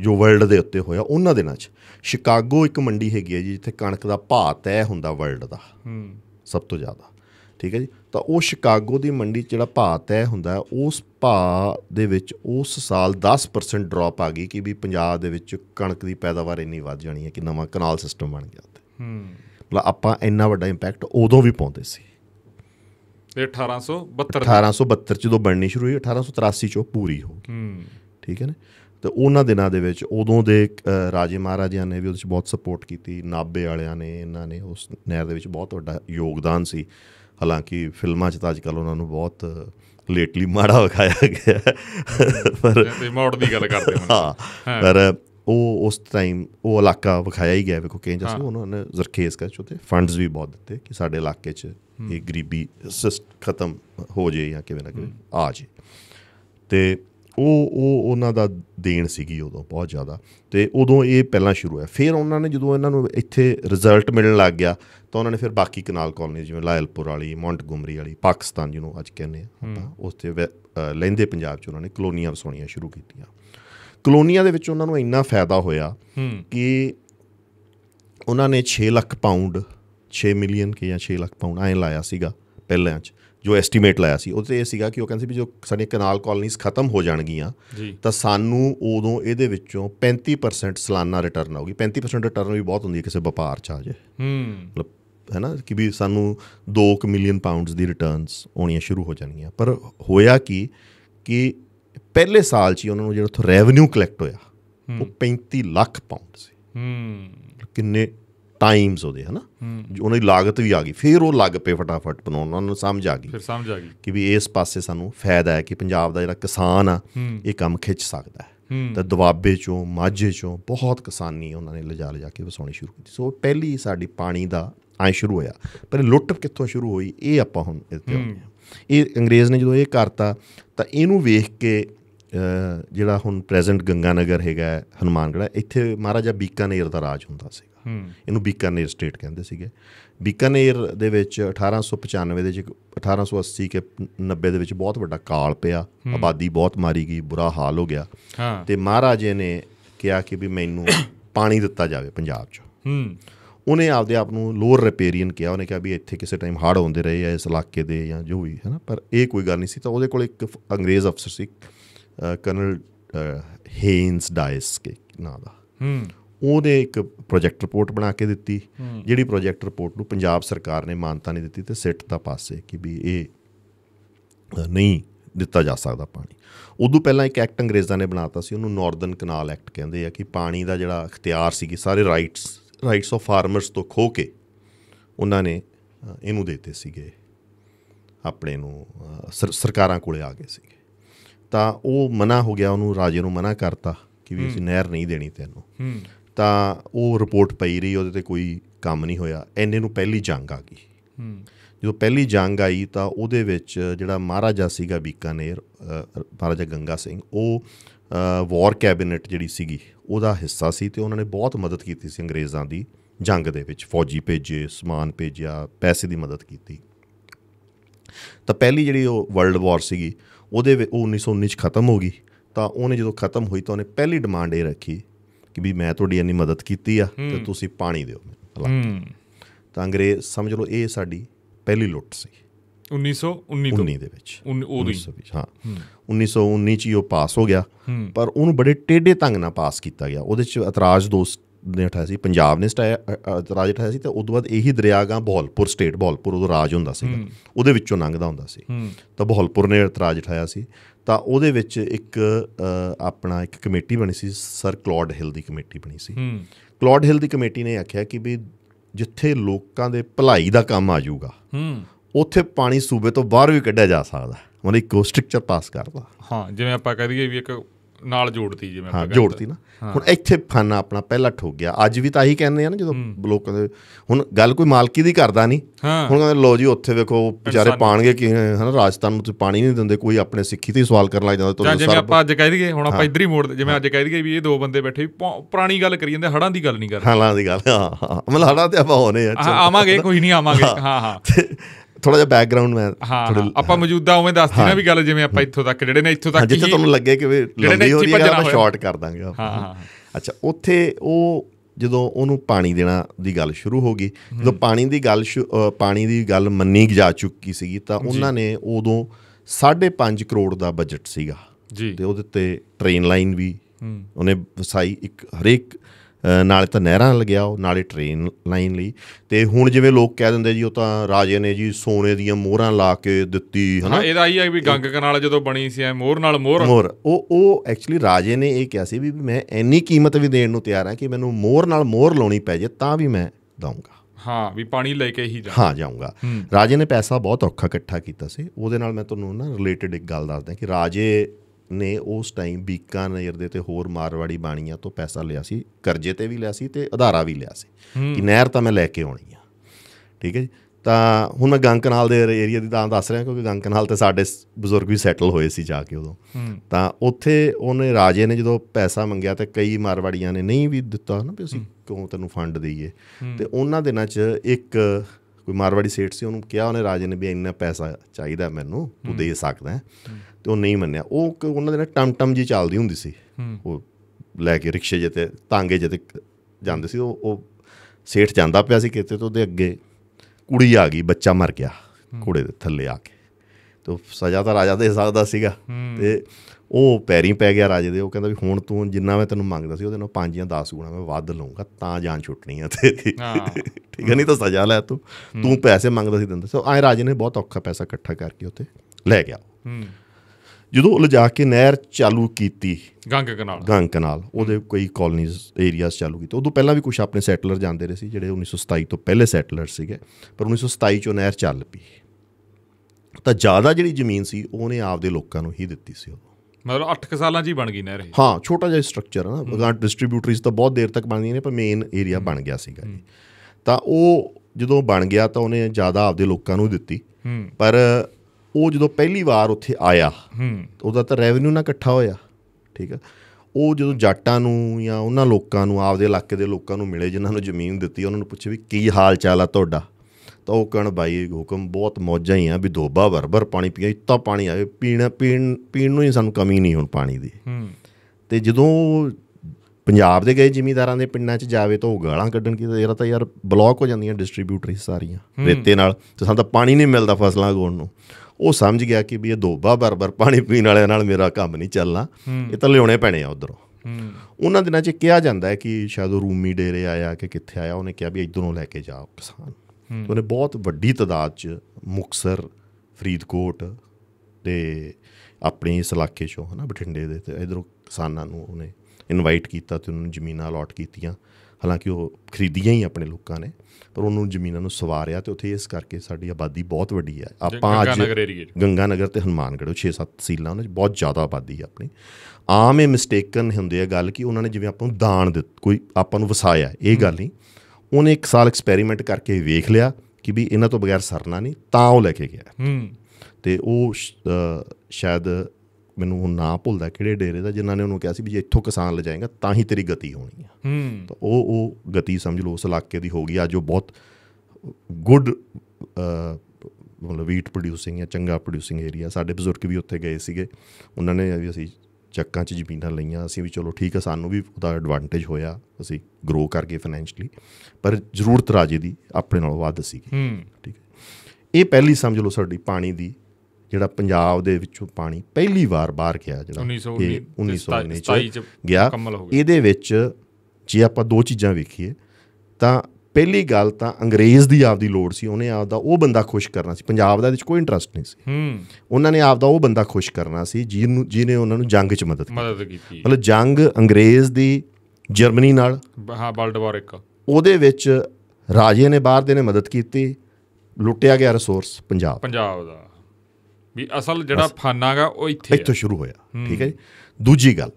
ਜੋ ਵਰਲਡ ਦੇ ਉੱਤੇ ਹੋਇਆ ਉਹਨਾਂ ਦਿਨਾਂ 'ਚ ਸ਼ਿਕਾਗੋ ਇੱਕ ਮੰਡੀ ਹੈਗੀ ਹੈ ਜੀ ਜਿੱਥੇ ਕਣਕ ਦਾ ਭਾਅ ਤੈਅ ਹੁੰਦਾ ਵਰਲਡ ਦਾ ਸਭ ਤੋਂ ਜ਼ਿਆਦਾ ਠੀਕ ਹੈ ਜੀ ਤਾਂ ਉਹ ਸ਼ਿਕਾਗੋ ਦੀ ਮੰਡੀ ਜਿਹੜਾ ਭਾਅ ਤੈਅ ਹੁੰਦਾ ਉਸ ਭਾਅ ਦੇ ਵਿੱਚ ਉਸ ਸਾਲ 10% ਡ੍ਰੌਪ ਆ ਗਈ ਕਿ ਵੀ ਪੰਜਾਬ ਦੇ ਵਿੱਚ ਕਣਕ ਦੀ ਪੈਦਾਵਾਰ ਇੰਨੀ ਵੱਧ ਜਾਣੀ ਹੈ ਕਿ ਨਵਾਂ ਕਨਾਲ ਸਿਸਟਮ ਬਣ ਗਿਆ ਹੂੰ ਮਤਲਬ ਆਪਾਂ ਇੰਨਾ ਵੱਡਾ ਇੰਪੈਕਟ ਉਦੋਂ ਵੀ ਪਾਉਂਦੇ ਸੀ ਇਹ 1872 1872 ਜਦੋਂ ਬਣਨੀ ਸ਼ੁਰੂ ਹੋਈ 1883 ਚੋਂ ਪੂਰੀ ਹੋ ਗਈ ਠੀਕ ਹੈ ਨਾ ਤੇ ਉਹਨਾਂ ਦਿਨਾਂ ਦੇ ਵਿੱਚ ਉਦੋਂ ਦੇ ਰਾਜੇ ਮਹਾਰਾਜਿਆਂ ਨੇ ਵੀ ਉਹਦੇ ਵਿੱਚ ਬਹੁਤ ਸਪੋਰਟ ਕੀਤੀ ਨਾਬੇ ਵਾਲਿਆਂ ਨੇ ਇਹਨਾਂ ਨੇ ਉਸ ਨਹਿਰ ਦੇ ਵਿੱਚ ਬਹੁਤ ਵੱਡਾ ਯੋਗਦਾਨ ਸੀ ਹਾਲਾਂਕਿ ਫਿਲਮਾਂ 'ਚ ਤਾਂ ਅੱਜਕੱਲ ਉਹਨਾਂ ਨੂੰ ਬਹੁਤ ਲੇਟਲੀ ਮਾੜਾ ਵਿਖਾਇਆ ਗਿਆ ਪਰ ਮੌੜ ਦੀ ਗੱਲ ਕਰਦੇ ਹਾਂ ਪਰ ਉਹ ਉਸ ਟਾਈਮ ਉਹ ਇਲਾਕਾ ਵਿਖਾਇਆ ਹੀ ਗਿਆ ਵੇਖੋ ਕੇਂਜ ਨੂੰ ਉਹਨਾਂ ਨੇ ਜ਼ਰਕੇਸ ਕਰ ਚੁੱਤੇ ਫੰਡਸ ਵੀ ਬਹੁਤ ਦਿੱਤੇ ਕਿ ਸਾਡੇ ਇਲਾਕੇ 'ਚ ਇਹ ਗਰੀਬੀ ਖਤਮ ਹੋ ਜੇ ਜਾਂ ਕਿਵੇਂ ਨਾ ਕਿਵੇਂ ਆ ਜੇ ਤੇ ਉਹ ਉਹ ਉਹਨਾਂ ਦਾ ਦੇਣ ਸੀਗੀ ਉਦੋਂ ਬਹੁਤ ਜ਼ਿਆਦਾ ਤੇ ਉਦੋਂ ਇਹ ਪਹਿਲਾਂ ਸ਼ੁਰੂ ਹੋਇਆ ਫਿਰ ਉਹਨਾਂ ਨੇ ਜਦੋਂ ਇਹਨਾਂ ਨੂੰ ਇੱਥੇ ਰਿਜ਼ਲਟ ਮਿਲਣ ਲੱਗ ਗਿਆ ਤਾਂ ਉਹਨਾਂ ਨੇ ਫਿਰ ਬਾਕੀ ਕਨਾਲ ਕਾਲਨੀ ਜਿਵੇਂ ਲਾਇਲਪੁਰ ਵਾਲੀ ਗੁਮਰੀ ਵਾਲੀ ਪਾਕਿਸਤਾਨ ਜਿਹਨੂੰ ਅੱਜ ਕਹਿੰਦੇ ਆ ਆਪਾਂ ਉਸ ਤੇ ਲੈਂਦੇ ਪੰਜਾਬ 'ਚ ਉਹਨਾਂ ਨੇ ਕਲੋਨੀਆਂ ਵਸਾਉਣੀਆਂ ਸ਼ੁਰੂ ਕੀਤੀਆਂ ਕਲੋਨੀਆਂ ਦੇ ਵਿੱਚ ਉਹਨਾਂ ਨੂੰ ਇੰਨਾ ਫਾਇਦਾ ਹੋਇਆ ਕਿ ਉਹਨਾਂ ਨੇ 6 ਲੱਖ ਪਾਉਂਡ 6 ਮਿਲੀਅਨ ਕੇ ਜਾਂ 6 ਲੱਖ ਪਾਉਂਡ ਐ ਲਾਇਆ ਸੀਗਾ ਪਹਿਲਾਂ ਚ ਜੋ ਐਸਟੀਮੇਟ ਲਾਇਆ ਸੀ ਉਹਦੇ ਤੇ ਇਹ ਸੀਗਾ ਕਿ ਉਹ ਕਹਿੰਦੇ ਸੀ ਵੀ ਜੋ ਸਾਡੇ ਕਨਾਲ ਕਾਲਨੀਆਂ ਖਤਮ ਹੋ ਜਾਣਗੀਆਂ ਤਾਂ ਸਾਨੂੰ ਉਦੋਂ ਇਹਦੇ ਵਿੱਚੋਂ 35% ਸਾਲਾਨਾ ਰਿਟਰਨ ਆਊਗੀ 35% ਰਿਟਰਨ ਵੀ ਬਹੁਤ ਹੁੰਦੀ ਹੈ ਕਿਸੇ ਵਪਾਰ ਚ ਆ ਜੇ ਹੂੰ ਮਤਲਬ ਹੈ ਨਾ ਕਿ ਵੀ ਸਾਨੂੰ 2 ਮਿਲੀਅਨ ਪਾਉਂਡਸ ਦੀ ਰਿਟਰਨਸ ਆਉਣੀਆਂ ਸ਼ੁਰੂ ਹੋ ਜਾਣਗੀਆਂ ਪਰ ਹੋਇਆ ਕਿ ਕਿ ਪਹਿਲੇ ਸਾਲ 'ਚ ਹੀ ਉਹਨਾਂ ਨੂੰ ਜਿਹੜਾ ਉੱਥੇ ਰੈਵਨਿਊ ਕਲੈਕਟ ਹੋਇਆ ਉਹ 35 ਲੱਖ ਪਾਉਂਡ ਸੀ ਹੂੰ ਕਿੰਨੇ ਟਾਈਮਸ ਉਹਦੇ ਹਨਾ ਉਹਨਾਂ ਦੀ ਲਾਗਤ ਵੀ ਆ ਗਈ ਫਿਰ ਉਹ ਲੱਗ ਪਏ ਫਟਾਫਟ ਬਣਾਉਣ ਉਹਨਾਂ ਨੂੰ ਸਮਝ ਆ ਗਈ ਫਿਰ ਸਮਝ ਆ ਗਈ ਕਿ ਵੀ ਇਸ ਪਾਸੇ ਸਾਨੂੰ ਫਾਇਦਾ ਹੈ ਕਿ ਪੰਜਾਬ ਦਾ ਜਿਹੜਾ ਕਿਸਾਨ ਆ ਇਹ ਕੰਮ ਖਿੱਚ ਸਕਦਾ ਹੈ ਤਾਂ ਦਵਾਬੇ ਚੋਂ ਮਾਝੇ ਚੋਂ ਬਹੁਤ ਕਿਸਾਨੀ ਉਹਨਾਂ ਨੇ ਲਿਜਾ ਲਿਜਾ ਕੇ ਵਸਾਉਣੀ ਸ਼ੁਰੂ ਕੀਤੀ ਸੋ ਪਹਿਲੀ ਸਾਡੀ ਪਾਣੀ ਦਾ ਆਇ ਸ਼ੁਰੂ ਹੋਇਆ ਪਰ ਲੁੱਟ ਕਿੱਥੋਂ ਸ਼ੁਰੂ ਹੋਈ ਇਹ ਆਪਾਂ ਹੁਣ ਇੱਥੇ ਆਉਂਦੇ ਆ ਇਹ ਅੰਗਰੇਜ਼ ਨੇ ਜਦੋਂ ਇਹ ਕਰਤਾ ਤਾਂ ਇਹਨੂੰ ਵੇਖ ਕੇ ਜਿਹੜਾ ਹੁਣ ਪ੍ਰੈਜ਼ੈਂਟ ਗੰਗਾਨਗਰ ਹੈਗਾ ਹਨੂਮਾਨਗੜਾ ਇੱਥੇ ਮਹਾਰਾਜਾ ਬੀਕਾਨੇਰ ਦਾ ਰਾਜ ਹੁੰਦਾ ਸੀਗਾ ਇਹਨੂੰ ਬੀਕਾਨੇਰ ਸਟੇਟ ਕਹਿੰਦੇ ਸੀਗੇ ਬੀਕਾਨੇਰ ਦੇ ਵਿੱਚ 1895 ਦੇ ਵਿੱਚ 1880 ਕੇ 90 ਦੇ ਵਿੱਚ ਬਹੁਤ ਵੱਡਾ ਕਾਲ ਪਿਆ ਆਬਾਦੀ ਬਹੁਤ ਮਾਰੀ ਗਈ ਬੁਰਾ ਹਾਲ ਹੋ ਗਿਆ ਤੇ ਮਹਾਰਾਜੇ ਨੇ ਕਿਹਾ ਕਿ ਵੀ ਮੈਨੂੰ ਪਾਣੀ ਦਿੱਤਾ ਜਾਵੇ ਪੰਜਾਬ 'ਚ ਹੂੰ ਉਹਨੇ ਆਪਦੇ ਆਪ ਨੂੰ ਲੋਅਰ ਰਿਪੇਰੀਅਨ ਕਿਹਾ ਉਹਨੇ ਕਿਹਾ ਵੀ ਇੱਥੇ ਕਿਸੇ ਟਾਈਮ ਹੜ੍ਹ ਹੁੰਦੇ ਰਹੇ ਆ ਇਸ ਇਲਾਕੇ ਦੇ ਜਾਂ ਜੋ ਵੀ ਹੈ ਨਾ ਪਰ ਇਹ ਕੋਈ ਗੱਲ ਨਹੀਂ ਸੀ ਤਾਂ ਉਹਦੇ ਕੋਲ ਇੱਕ ਅੰਗਰੇਜ਼ ਅਫਸਰ ਸੀ ਕਰਨਲ ਹੇਨਸ ਡਾਇਸ ਕੇ ਨਾਮ ਦਾ ਹੂੰ ਉਹਦੇ ਇੱਕ ਪ੍ਰੋਜੈਕਟ ਰਿਪੋਰਟ ਬਣਾ ਕੇ ਦਿੱਤੀ ਜਿਹੜੀ ਪ੍ਰੋਜੈਕਟ ਰਿਪੋਰਟ ਨੂੰ ਪੰਜਾਬ ਸਰਕਾਰ ਨੇ ਮਾਨਤਾ ਨਹੀਂ ਦਿੱਤੀ ਤੇ ਸਿੱਟ ਦਾ ਪਾਸੇ ਕਿ ਵੀ ਇਹ ਨਹੀਂ ਦਿੱਤਾ ਜਾ ਸਕਦਾ ਪਾਣੀ ਉਦੋਂ ਪਹਿਲਾਂ ਇੱਕ ਐਕਟ ਅੰਗਰੇਜ਼ਾਂ ਨੇ ਬਣਾਤਾ ਸੀ ਉਹਨੂੰ ਨਾਰਦਰਨ ਕਨਾਲ ਐਕਟ ਕਹਿੰਦੇ ਆ ਕਿ ਪਾਣੀ ਦਾ ਜਿਹੜਾ ਅਖਤਿਆਰ ਸੀ ਕਿ ਸਾਰੇ ਰਾਈਟਸ ਰਾਈਟਸ ਆਫ ਫਾਰਮਰਸ ਤੋਂ ਖੋ ਕੇ ਉਹਨਾਂ ਨੇ ਇਹਨੂੰ ਦਿੱਤੇ ਸੀਗੇ ਆਪਣੇ ਨੂੰ ਸਰਕਾਰਾਂ ਕੋਲੇ ਆ ਗਏ ਸੀ ਤਾਂ ਉਹ ਮਨਾ ਹੋ ਗਿਆ ਉਹਨੂੰ ਰਾਜੇ ਨੂੰ ਮਨਾ ਕਰਤਾ ਕਿ ਵੀ ਅਸੀਂ ਨਹਿਰ ਨਹੀਂ ਦੇਣੀ ਤੈਨੂੰ ਹੂੰ ਤਾਂ ਉਹ ਰਿਪੋਰਟ ਪਈ ਰਹੀ ਉਹਦੇ ਤੇ ਕੋਈ ਕੰਮ ਨਹੀਂ ਹੋਇਆ ਐਨੇ ਨੂੰ ਪਹਿਲੀ ਜੰਗ ਆ ਗਈ ਹੂੰ ਜਦੋਂ ਪਹਿਲੀ ਜੰਗ ਆਈ ਤਾਂ ਉਹਦੇ ਵਿੱਚ ਜਿਹੜਾ ਮਹਾਰਾਜਾ ਸੀਗਾ ਬੀਕਾਨੇਰ ਮਹਾਰਾਜਾ ਗੰਗਾ ਸਿੰਘ ਉਹ ਵਾਰ ਕੈਬਨਟ ਜਿਹੜੀ ਸੀਗੀ ਉਹਦਾ ਹਿੱਸਾ ਸੀ ਤੇ ਉਹਨਾਂ ਨੇ ਬਹੁਤ ਮਦਦ ਕੀਤੀ ਸੀ ਅੰਗਰੇਜ਼ਾਂ ਦੀ ਜੰਗ ਦੇ ਵਿੱਚ ਫੌਜੀ ਭੇਜੇ ਸਮਾਨ ਭੇਜਿਆ ਪੈਸੇ ਦੀ ਮਦਦ ਕੀਤੀ ਤਾਂ ਪਹਿਲੀ ਜਿਹੜੀ ਉਹ ਵਰਲਡ ਵਾਰ ਸੀਗੀ ਉਹਦੇ ਉਹ 1919 ਚ ਖਤਮ ਹੋ ਗਈ ਤਾਂ ਉਹਨੇ ਜਦੋਂ ਖਤਮ ਹੋਈ ਤਾਂ ਉਹਨੇ ਪਹਿਲੀ ਡਿਮਾਂਡ ਇਹ ਰੱਖੀ ਕਿ ਵੀ ਮੈਂ ਤੁਹਾਡੀ ਇੰਨੀ ਮਦਦ ਕੀਤੀ ਆ ਤੇ ਤੁਸੀਂ ਪਾਣੀ ਦਿਓ ਤਾਂ ਅੰਗਰੇਜ਼ ਸਮਝ ਲਓ ਇਹ ਸਾਡੀ ਪਹਿਲੀ ਲੁੱਟ ਸੀ 1919 ਦੇ ਵਿੱਚ ਉਹਦੀ ਹਾਂ 1919 ਚ ਉਹ ਪਾਸ ਹੋ ਗਿਆ ਪਰ ਉਹਨੂੰ ਬੜੇ ਟੇਢੇ ਤੰਗ ਨਾਲ ਪਾਸ ਕੀਤਾ ਗਿਆ ਉਹਦੇ ਚ ਇਤਰਾਜ਼ ਦੋਸਤ ਨੇ ਉਠਾਇਆ ਸੀ ਪੰਜਾਬ ਨੇ ਰਾਜ ਉਠਾਇਆ ਸੀ ਤੇ ਉਸ ਤੋਂ ਬਾਅਦ ਇਹੀ ਦਰਿਆਗਾ ਬਹਾਲਪੁਰ ਸਟੇਟ ਬਹਾਲਪੁਰ ਉਹਦਾ ਰਾਜ ਹੁੰਦਾ ਸੀਗਾ ਉਹਦੇ ਵਿੱਚੋਂ ਲੰਘਦਾ ਹੁੰਦਾ ਸੀ ਤਾਂ ਬਹਾਲਪੁਰ ਨੇ ਇਤਰਾਜ਼ ਉਠਾਇਆ ਸੀ ਤਾਂ ਉਹਦੇ ਵਿੱਚ ਇੱਕ ਆਪਣਾ ਇੱਕ ਕਮੇਟੀ ਬਣੀ ਸੀ ਸਰ ਕਲੌਡ ਹਿਲ ਦੀ ਕਮੇਟੀ ਬਣੀ ਸੀ ਕਲੌਡ ਹਿਲ ਦੀ ਕਮੇਟੀ ਨੇ ਆਖਿਆ ਕਿ ਵੀ ਜਿੱਥੇ ਲੋਕਾਂ ਦੇ ਭਲਾਈ ਦਾ ਕੰਮ ਆ ਜਾਊਗਾ ਉੱਥੇ ਪਾਣੀ ਸੂਬੇ ਤੋਂ ਬਾਹਰ ਵੀ ਕੱਢਿਆ ਜਾ ਸਕਦਾ ਉਹਨੇ ਇੱਕ ਸਟ੍ਰਕਚਰ ਪਾਸ ਕਰਦਾ ਹਾਂ ਜਿਵੇਂ ਆਪਾਂ ਕਹ ਵੀ ਇੱਕ ਨਾਲ ਜੋੜਤੀ ਜਿਵੇਂ ਆਪਾਂ ਕਹਿੰਦੇ ਜੋੜਤੀ ਨਾ ਹੁਣ ਇੱਥੇ ਫਨ ਆਪਣਾ ਪਹਿਲਾ ਠੋਕ ਗਿਆ ਅੱਜ ਵੀ ਤਾਂ ਇਹੀ ਕਹਿੰਦੇ ਆ ਨਾ ਜਦੋਂ ਲੋਕਾਂ ਦੇ ਹੁਣ ਗੱਲ ਕੋਈ ਮਾਲਕੀ ਦੀ ਕਰਦਾ ਨਹੀਂ ਹੁਣ ਕਹਿੰਦੇ ਲੋ ਜੀ ਉੱਥੇ ਵੇਖੋ ਵਿਚਾਰੇ ਪਾਣਗੇ ਕਿ ਹਨਾ ਰਾਜਸਥਾਨ ਨੂੰ ਤੁਸੀਂ ਪਾਣੀ ਨਹੀਂ ਦਿੰਦੇ ਕੋਈ ਆਪਣੇ ਸਿੱਖੀ ਤੇ ਸਵਾਲ ਕਰਨ ਲੱਗ ਜਾਂਦਾ ਤੁਹਾਨੂੰ ਜਿਵੇਂ ਆਪਾਂ ਅੱਜ ਕਹਿ ਦਈਏ ਹੁਣ ਆਪਾਂ ਇਧਰ ਹੀ ਮੋੜ ਜਿਵੇਂ ਅੱਜ ਕਹਿ ਦਈਏ ਵੀ ਇਹ ਦੋ ਬੰਦੇ ਬੈਠੇ ਪੁਰਾਣੀ ਗੱਲ ਕਰੀ ਜਾਂਦੇ ਹੜਾਂ ਦੀ ਗੱਲ ਨਹੀਂ ਕਰਦੇ ਹੜਾਂ ਦੀ ਗੱਲ ਹਾਂ ਮਤਲਬ ਹੜਾਂ ਤੇ ਆਪਾਂ ਹੋਣੇ ਆ ਆਵਾਂਗੇ ਕੋਈ ਨਹੀਂ ਆਵਾਂਗੇ ਹਾਂ ਹਾਂ ਥੋੜਾ ਜਿਹਾ ਬੈਕਗ੍ਰਾਉਂਡ ਮੈਂ ਹਾਂ ਆਪਾਂ ਮੌਜੂਦਾ ਉਵੇਂ ਦੱਸਦੀ ਨਾ ਵੀ ਗੱਲ ਜਿਵੇਂ ਆਪਾਂ ਇੱਥੋਂ ਤੱਕ ਜਿਹੜੇ ਨੇ ਇੱਥੋਂ ਤੱਕ ਜਿੱਥੇ ਤੁਹਾਨੂੰ ਲੱਗੇ ਕਿ ਲੰਬੀ ਹੋ ਰਹੀ ਹੈ ਆਪਾਂ ਸ਼ਾਰਟ ਕਰ ਦਾਂਗੇ ਹਾਂ ਹਾਂ ਅੱਛਾ ਉੱਥੇ ਉਹ ਜਦੋਂ ਉਹਨੂੰ ਪਾਣੀ ਦੇਣਾ ਦੀ ਗੱਲ ਸ਼ੁਰੂ ਹੋ ਗਈ ਜਦੋਂ ਪਾਣੀ ਦੀ ਗੱਲ ਪਾਣੀ ਦੀ ਗੱਲ ਮੰਨੀ ਜਾ ਚੁੱਕੀ ਸੀਗੀ ਤਾਂ ਉਹਨਾਂ ਨੇ ਉਦੋਂ 5.5 ਕਰੋੜ ਦਾ ਬਜਟ ਸੀਗਾ ਤੇ ਉਹਦੇ ਤੇ ਟ੍ਰੇਨ ਲਾਈਨ ਵੀ ਉਹਨੇ ਵਸਾਈ ਇੱਕ ਹਰੇਕ ਨਾਲੇ ਤਾਂ ਨਹਿਰਾਂ ਲੱਗਿਆ ਉਹ ਨਾਲੇ ਟ੍ਰੇਨ ਲਾਈਨ ਲਈ ਤੇ ਹੁਣ ਜਿਵੇਂ ਲੋਕ ਕਹਿ ਦਿੰਦੇ ਜੀ ਉਹ ਤਾਂ ਰਾਜੇ ਨੇ ਜੀ ਸੋਨੇ ਦੀਆਂ ਮੋਹਰਾਂ ਲਾ ਕੇ ਦਿੱਤੀ ਹਨਾ ਇਹਦਾ ਹੀ ਹੈ ਵੀ ਗੰਗ ਕਨਾਲ ਜਦੋਂ ਬਣੀ ਸੀ ਐ ਮੋਹਰ ਨਾਲ ਮੋਹਰ ਮੋਹਰ ਉਹ ਉਹ ਐਕਚੁਅਲੀ ਰਾਜੇ ਨੇ ਇਹ ਕਿਹਾ ਸੀ ਵੀ ਮੈਂ ਇੰਨੀ ਕੀਮਤ ਵੀ ਦੇਣ ਨੂੰ ਤਿਆਰ ਹਾਂ ਕਿ ਮੈਨੂੰ ਮੋਹਰ ਨਾਲ ਮੋਹਰ ਲਾਉਣੀ ਪੈ ਜੇ ਤਾਂ ਵੀ ਮੈਂ ਦਊਂਗਾ ਹਾਂ ਵੀ ਪਾਣੀ ਲੈ ਕੇ ਹੀ ਜਾ ਹਾਂ ਜਾਊਂਗਾ ਰਾਜੇ ਨੇ ਪੈਸਾ ਬਹੁਤ ਔਖਾ ਇਕੱਠਾ ਕੀਤਾ ਸੀ ਉਹਦੇ ਨਾਲ ਮੈਂ ਤੁਹਾਨੂੰ ਨਾ ਰਿਲੇਟਡ ਇੱਕ ਗੱਲ ਦੱਸਦਾ ਕਿ ਰਾਜੇ ਨੇ ਉਸ ਟਾਈਮ ਬੀਕਾਨੇਰ ਦੇ ਤੇ ਹੋਰ ਮਾਰਵਾੜੀ ਬਾਣੀਆਂ ਤੋਂ ਪੈਸਾ ਲਿਆ ਸੀ ਕਰਜ਼ੇ ਤੇ ਵੀ ਲਿਆ ਸੀ ਤੇ ਆਧਾਰਾ ਵੀ ਲਿਆ ਸੀ ਕਿ ਨਹਿਰ ਤਾਂ ਮੈਂ ਲੈ ਕੇ ਆਉਣੀ ਆ ਠੀਕ ਹੈ ਜੀ ਤਾਂ ਹੁਣ ਮੈਂ ਗੰਗ ਕਨਾਲ ਦੇ ਏਰੀਆ ਦੀ ਤਾਂ ਦੱਸ ਰਿਹਾ ਕਿਉਂਕਿ ਗੰਗ ਕਨਾਲ ਤੇ ਸਾਡੇ ਬਜ਼ੁਰਗ ਵੀ ਸੈਟਲ ਹੋਏ ਸੀ ਜਾ ਕੇ ਉਦੋਂ ਤਾਂ ਉੱਥੇ ਉਹਨੇ ਰਾਜੇ ਨੇ ਜਦੋਂ ਪੈਸਾ ਮੰਗਿਆ ਤੇ ਕਈ ਮਾਰਵਾੜੀਆਂ ਨੇ ਨਹੀਂ ਵੀ ਦਿੱਤਾ ਨਾ ਵੀ ਅਸੀਂ ਕਿਉਂ ਤੈਨੂੰ ਫੰਡ ਦਈਏ ਤੇ ਉਹਨਾਂ ਦਿਨਾਂ 'ਚ ਇੱਕ ਕੋਈ ਮਾਰਵਾੜੀ ਸੇਠ ਸੀ ਉਹਨੂੰ ਕਿਹਾ ਉਹਨੇ ਰਾਜੇ ਨੇ ਵੀ ਇੰਨਾ ਪੈਸਾ ਚਾਹੀਦਾ ਮੈਨੂੰ ਤੂੰ ਦੇ ਸਕਦਾ ਹੈ ਤੇ ਉਹ ਨਹੀਂ ਮੰਨਿਆ ਉਹ ਉਹਨਾਂ ਦੇ ਨਾਲ ਟਮ ਟਮ ਜੀ ਚੱਲਦੀ ਹੁੰਦੀ ਸੀ ਉਹ ਲੈ ਕੇ ਰਿਕਸ਼ੇ ਜਿੱਤੇ ਤਾਂਗੇ ਜਿੱਤੇ ਜਾਂਦੇ ਸੀ ਉਹ ਉਹ ਸੇਠ ਜਾਂਦਾ ਪਿਆ ਸੀ ਕਿਤੇ ਤੋਂ ਉਹਦੇ ਅੱਗੇ ਕੁੜੀ ਆ ਗਈ ਬੱਚਾ ਮਰ ਗਿਆ ਘੋੜੇ ਦੇ ਥੱਲੇ ਆ ਕੇ ਤੋ ਸਜ਼ਾ ਤਾਂ ਰਾਜਾ ਦੇ ਸਕਦਾ ਸੀਗਾ ਤੇ ਉਹ ਪੈਰੀ ਪੈ ਗਿਆ ਰਾਜੇ ਦੇ ਉਹ ਕਹਿੰਦਾ ਵੀ ਹੁਣ ਤੂੰ ਜਿੰਨਾ ਮੈਂ ਤੈਨੂੰ ਮੰਗਦਾ ਸੀ ਉਹਦੇ ਨਾਲ 5 ਜਾਂ 10 ਗੁਣਾ ਮੈਂ ਵੱਧ ਲਵਾਂਗਾ ਤਾਂ ਜਾਨ ਛੁੱਟਣੀ ਆ ਤੇ ਠੀਕ ਹੈ ਨਹੀਂ ਤਾਂ ਸਜ਼ਾ ਲੈ ਤੂੰ ਤੂੰ ਪੈਸੇ ਮੰਗਦਾ ਸੀ ਦਿੰਦਾ ਸੋ ਐ ਰਾਜੇ ਨੇ ਬਹੁਤ ਔਖਾ ਪੈਸਾ ਇਕੱਠਾ ਕਰਕੇ ਉੱਤੇ ਲੈ ਗਿਆ ਜਦੋਂ ਲਿਜਾ ਕੇ ਨਹਿਰ ਚਾਲੂ ਕੀਤੀ ਗੰਗ ਕਨਾਲ ਗੰਗ ਕਨਾਲ ਉਹਦੇ ਕੋਈ ਕਲੋਨੀਜ਼ ਏਰੀਆਜ਼ ਚਾਲੂ ਕੀਤੇ ਉਦੋਂ ਪਹਿਲਾਂ ਵੀ ਕੁਝ ਆਪਣੇ ਸੈਟਲਰ ਜਾਂਦੇ ਰਹੇ ਸੀ ਜਿਹੜੇ 1927 ਤੋਂ ਪਹਿਲੇ ਸੈਟਲਰ ਸੀਗੇ ਪਰ 1927 ਚੋਂ ਨਹਿਰ ਚੱਲ ਪਈ ਤਾਂ ਜ਼ਿਆਦਾ ਜਿਹੜੀ ਜ਼ਮੀਨ ਸੀ ਉਹਨੇ ਆਪਦੇ ਲੋਕਾਂ ਨੂੰ ਹੀ ਦਿੱਤੀ ਸੀ ਉਹ ਮਤਲਬ 8 ਸਾਲਾਂ 'ਚ ਹੀ ਬਣ ਗਈ ਨਹਿਰ ਇਹ ਹਾਂ ਛੋਟਾ ਜਿਹਾ ਸਟਰਕਚਰ ਹੈ ਨਾ ਬਗਾਂ ਡਿਸਟ੍ਰੀਬਿਊਟਰੀਜ਼ ਤਾਂ ਬਹੁਤ ਦੇਰ ਤੱਕ ਬਣਦੀਆਂ ਨੇ ਪਰ ਮੇਨ ਏਰੀਆ ਬਣ ਗਿਆ ਸੀਗਾ ਜੀ ਤਾਂ ਉਹ ਜਦੋਂ ਬਣ ਗਿਆ ਤਾਂ ਉਹਨੇ ਜ਼ਿਆਦਾ ਆਪਦੇ ਲੋਕਾਂ ਨੂੰ ਦਿੱਤੀ ਪਰ ਉਹ ਜਦੋਂ ਪਹਿਲੀ ਵਾਰ ਉੱਥੇ ਆਇਆ ਹੂੰ ਉਹਦਾ ਤਾਂ ਰੈਵਨਿਊ ਨਾ ਇਕੱਠਾ ਹੋਇਆ ਠੀਕ ਆ ਉਹ ਜਦੋਂ ਜੱਟਾਂ ਨੂੰ ਜਾਂ ਉਹਨਾਂ ਲੋਕਾਂ ਨੂੰ ਆਪਦੇ ਇਲਾਕੇ ਦੇ ਲੋਕਾਂ ਨੂੰ ਮਿਲੇ ਜਿਨ੍ਹਾਂ ਨੂੰ ਜ਼ਮੀਨ ਦਿੱਤੀ ਉਹਨਾਂ ਨੂੰ ਪੁੱਛੇ ਵੀ ਕੀ ਹਾਲ ਚਾਲ ਆ ਤੁਹਾਡਾ ਤਾਂ ਉਹ ਕਹਣ ਬਾਈ ਹੁਕਮ ਬਹੁਤ ਮੌਜਾਂ ਹੀ ਆ ਵੀ ਦੋਬਾ ਵਰਬਰ ਪਾਣੀ ਪੀਆ ਇੱਤਾ ਪਾਣੀ ਆਵੇ ਪੀਣਾ ਪੀਣ ਪੀਣ ਨੂੰ ਹੀ ਸਾਨੂੰ ਕਮੀ ਨਹੀਂ ਹੁਣ ਪਾਣੀ ਦੀ ਹੂੰ ਤੇ ਜਦੋਂ ਪੰਜਾਬ ਦੇ ਗਏ ਜ਼ਿਮੀਦਾਰਾਂ ਦੇ ਪਿੰਡਾਂ 'ਚ ਜਾਵੇ ਤਾਂ ਉਹ ਗਾਲਾਂ ਕੱਢਣ ਕੀ ਇਹਦਾ ਤਾਂ ਯਾਰ ਬਲੌਕ ਹੋ ਜਾਂਦੀਆਂ ਡਿਸਟ੍ਰੀਬਿਊਟਰੀ ਸਾਰੀਆਂ ਰੇਤੇ ਨਾਲ ਤੇ ਸਾਨੂੰ ਤਾਂ ਪਾਣੀ ਨਹੀਂ ਮਿਲਦਾ ਫਸਲਾਂ ਗੋਣ ਨੂੰ ਉਹ ਸਮਝ ਗਿਆ ਕਿ ਵੀ ਇਹ ਦੋਬਾ ਬਰਬਰ ਪਾਣੀ ਪੀਣ ਵਾਲਿਆਂ ਨਾਲ ਮੇਰਾ ਕੰਮ ਨਹੀਂ ਚੱਲਣਾ ਇਹ ਤਾਂ ਲਿਉਣੇ ਪੈਣੇ ਆ ਉਧਰੋਂ ਉਹਨਾਂ ਦਿਨਾਂ 'ਚ ਕਿਹਾ ਜਾਂਦਾ ਹੈ ਕਿ ਸ਼ਾਇਦ ਰੂਮੀ ਡੇਰੇ ਆਇਆ ਕਿ ਕਿੱਥੇ ਆਇਆ ਉਹਨੇ ਕਿਹਾ ਵੀ ਇਧਰੋਂ ਲੈ ਕੇ ਜਾਓ ਕਿਸਾਨ ਉਹਨੇ ਬਹੁਤ ਵੱਡੀ ਤਦਾਦ 'ਚ ਮੁਕਸਰ ਫਰੀਦਕੋਟ ਤੇ ਆਪਣੇ ਇਸ ਇਲਾਕੇ 'ਚੋਂ ਹਨਾ ਬਠਿੰਡੇ ਦੇ ਤੇ ਇਧਰੋਂ ਕਿਸਾਨਾਂ ਨੂੰ ਉਹਨੇ ਇਨਵਾਈਟ ਕੀਤਾ ਤੇ ਉਹਨਾਂ ਨੂੰ ਜ਼ਮੀਨਾਂ ਅਲਾਟ ਕੀਤੀਆਂ ਹਾਲਾਂਕਿ ਉਹ ਖਰੀਦੀਆਂ ਹੀ ਆਪਣੇ ਲੋਕਾਂ ਨੇ ਪਰ ਉਹਨੂੰ ਜ਼ਮੀਨਾਂ ਨੂੰ ਸਵਾਰਿਆ ਤੇ ਉੱਥੇ ਇਸ ਕਰਕੇ ਸਾਡੀ ਆਬਾਦੀ ਬਹੁਤ ਵੱਡੀ ਹੈ ਆਪਾਂ ਅੱਜ ਗੰਗਾ ਨਗਰ ਤੇ ਹਨੂਮਾਨਗੜ੍ਹ 6-7 ਤਹਿਸੀਲਾਂ ਉਹਨਾਂ ਵਿੱਚ ਬਹੁਤ ਜ਼ਿਆਦਾ ਆਬਾਦੀ ਹੈ ਆਪਣੀ ਆਮ ਇਹ ਮਿਸਟੇਕਨ ਹੁੰਦੀ ਹੈ ਗੱਲ ਕਿ ਉਹਨਾਂ ਨੇ ਜਿਵੇਂ ਆਪਾਂ ਨੂੰ ਦਾਨ ਦਿੱਤ ਕੋਈ ਆਪਾਂ ਨੂੰ ਵਸਾਇਆ ਇਹ ਗੱਲ ਨਹੀਂ ਉਹਨੇ ਇੱਕ ਸਾਲ ਐਕਸਪੈਰੀਮੈਂਟ ਕਰਕੇ ਵੇਖ ਲਿਆ ਕਿ ਵੀ ਇਹਨਾਂ ਤੋਂ ਬਗੈਰ ਸਰਨਾ ਨਹੀਂ ਤਾਂ ਉਹ ਲੈ ਕੇ ਗਿਆ ਹੂੰ ਤੇ ਉਹ ਸ਼ਾਇਦ ਮੈਨੂੰ ਹੁਣ ਨਾ ਭੁੱਲਦਾ ਕਿਹੜੇ ਡੇਰੇ ਦਾ ਜਿਨ੍ਹਾਂ ਨੇ ਉਹਨੂੰ ਕਿਹਾ ਸੀ ਵੀ ਜੇ ਇੱਥੋਂ ਕਿਸਾਨ ਲੈ ਜਾਏਗਾ ਤਾਂ ਹੀ ਤੇਰੀ ਗਤੀ ਹੋਣੀ ਆ ਹੂੰ ਤਾਂ ਉਹ ਉਹ ਗਤੀ ਸਮਝ ਲਓ ਉਸ ਇਲਾਕੇ ਦੀ ਹੋ ਗਈ ਅੱਜ ਉਹ ਬਹੁਤ ਗੁੱਡ ਮਤਲਬ ਵੀਟ ਪ੍ਰੋਡਿਊਸਿੰਗ ਜਾਂ ਚੰਗਾ ਪ੍ਰੋਡਿਊਸਿੰਗ ਏਰੀਆ ਸਾਡੇ ਬਜ਼ੁਰਗ ਵੀ ਉੱਥੇ ਗਏ ਸੀਗੇ ਉਹਨਾਂ ਨੇ ਵੀ ਅਸੀਂ ਚੱਕਾਂ 'ਚ ਜ਼ਮੀਨਾਂ ਲਈਆਂ ਅਸੀਂ ਵੀ ਚਲੋ ਠੀਕ ਆ ਸਾਨੂੰ ਵੀ ਉਹਦਾ ਐਡਵਾਂਟੇਜ ਹੋਇਆ ਅਸੀਂ ਗਰੋ ਕਰ ਗਏ ਫਾਈਨੈਂਸ਼ਲੀ ਪਰ ਜ਼ਰੂਰਤ ਰਾਜੇ ਦੀ ਆਪਣੇ ਨਾਲੋਂ ਵੱਧ ਸੀਗੀ ਠੀਕ ਹੈ ਇਹ ਪਹਿਲੀ ਸਮਝ ਲਓ ਸਾਡੀ ਪਾਣੀ ਦੀ ਜਿਹੜਾ ਪੰਜਾਬ ਦੇ ਵਿੱਚੋਂ ਪਾਣੀ ਪਹਿਲੀ ਵਾਰ ਬਾਹਰ ਗਿਆ ਜਿਹੜਾ 1919 ਦੇ ਚ ਗਿਆ ਇਹਦੇ ਵਿੱਚ ਜੇ ਆਪਾਂ ਦੋ ਚੀਜ਼ਾਂ ਵੇਖੀਏ ਤਾਂ ਪਹਿਲੀ ਗੱਲ ਤਾਂ ਅੰਗਰੇਜ਼ ਦੀ ਆਪਦੀ ਲੋੜ ਸੀ ਉਹਨੇ ਆਪਦਾ ਉਹ ਬੰਦਾ ਖੁਸ਼ ਕਰਨਾ ਸੀ ਪੰਜਾਬ ਦਾ ਵਿੱਚ ਕੋਈ ਇੰਟਰਸਟ ਨਹੀਂ ਸੀ ਹੂੰ ਉਹਨਾਂ ਨੇ ਆਪਦਾ ਉਹ ਬੰਦਾ ਖੁਸ਼ ਕਰਨਾ ਸੀ ਜਿਹਨੂੰ ਜਿਹਨੇ ਉਹਨਾਂ ਨੂੰ ਜੰਗ 'ਚ ਮਦਦ ਕੀਤੀ ਮਦਦ ਕੀਤੀ ਮਤਲਬ ਜੰਗ ਅੰਗਰੇਜ਼ ਦੀ ਜਰਮਨੀ ਨਾਲ ਹਾਂ ਵਰਲਡ ਵਾਰ 1 ਉਹਦੇ ਵਿੱਚ ਰਾਜੇ ਨੇ ਬਾਹਰ ਦੇ ਨੇ ਮਦਦ ਕੀਤੀ ਲੁੱਟਿਆ ਗਿਆ ਰਿਸੋਰਸ ਪੰਜਾਬ ਪੰਜਾਬ ਦਾ ਵੀ ਅਸਲ ਜਿਹੜਾ ਫਾਨਾਗਾ ਉਹ ਇੱਥੇ ਇੱਥੋਂ ਸ਼ੁਰੂ ਹੋਇਆ ਠੀਕ ਹੈ ਜੀ ਦੂਜੀ ਗੱਲ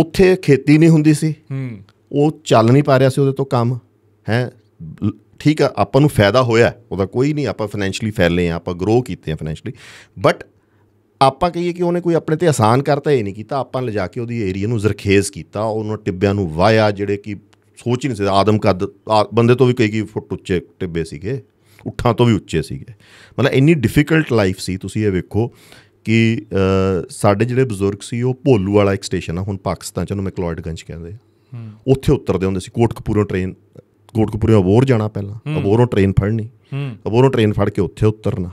ਉੱਥੇ ਖੇਤੀ ਨਹੀਂ ਹੁੰਦੀ ਸੀ ਹੂੰ ਉਹ ਚੱਲ ਨਹੀਂ ਪਾ ਰਿਹਾ ਸੀ ਉਹਦੇ ਤੋਂ ਕੰਮ ਹੈ ਠੀਕ ਆ ਆਪਾਂ ਨੂੰ ਫਾਇਦਾ ਹੋਇਆ ਉਹਦਾ ਕੋਈ ਨਹੀਂ ਆਪਾਂ ਫਾਈਨੈਂਸ਼ਲੀ ਫੈਲੇ ਆ ਆਪਾਂ ਗਰੋ ਕੀਤੇ ਆ ਫਾਈਨੈਂਸ਼ਲੀ ਬਟ ਆਪਾਂ ਕਹੀਏ ਕਿ ਉਹਨੇ ਕੋਈ ਆਪਣੇ ਤੇ ਆਸਾਨ ਕਰਤਾ ਇਹ ਨਹੀਂ ਕੀਤਾ ਆਪਾਂ ਲਿਜਾ ਕੇ ਉਹਦੀ ਏਰੀਆ ਨੂੰ ਜ਼ਰਖੇਜ਼ ਕੀਤਾ ਉਹਨਾਂ ਟਿੱਬਿਆਂ ਨੂੰ ਵਾਇਆ ਜਿਹੜੇ ਕਿ ਸੋਚ ਹੀ ਨਹੀਂ ਸੀ ਆਦਮ ਕੱਦ ਬੰਦੇ ਤੋਂ ਵੀ ਕਈ ਕੀ ਫੁੱਟ ਉੱਚੇ ਟਿੱਬੇ ਸੀਗੇ ਉੱਠਾਂ ਤੋਂ ਵੀ ਉੱਚੇ ਸੀਗੇ ਮਤਲਬ ਇੰਨੀ ਡਿਫਿਕਲਟ ਲਾਈਫ ਸੀ ਤੁਸੀਂ ਇਹ ਵੇਖੋ ਕਿ ਸਾਡੇ ਜਿਹੜੇ ਬਜ਼ੁਰਗ ਸੀ ਉਹ ਭੋਲੂ ਵਾਲਾ ਇੱਕ ਸਟੇਸ਼ਨ ਆ ਹੁਣ ਪਾਕਿਸਤਾਨ ਚ ਉਹਨੂੰ ਮੈਕਲੋਇਡਗੰਜ ਕਹਿੰਦੇ ਆ ਉੱਥੇ ਉਤਰਦੇ ਹੁੰਦੇ ਸੀ ਕੋਟਕਪੂਰੋਂ ਟ੍ਰੇਨ ਕੋਟਕਪੂਰੋਂ ਅਬੋਰ ਜਾਣਾ ਪਹਿਲਾਂ ਅਬੋਰੋਂ ਟ੍ਰੇਨ ਫੜਨੀ ਅਬੋਰੋਂ ਟ੍ਰੇਨ ਫੜ ਕੇ ਉੱਥੇ ਉਤਰਨਾ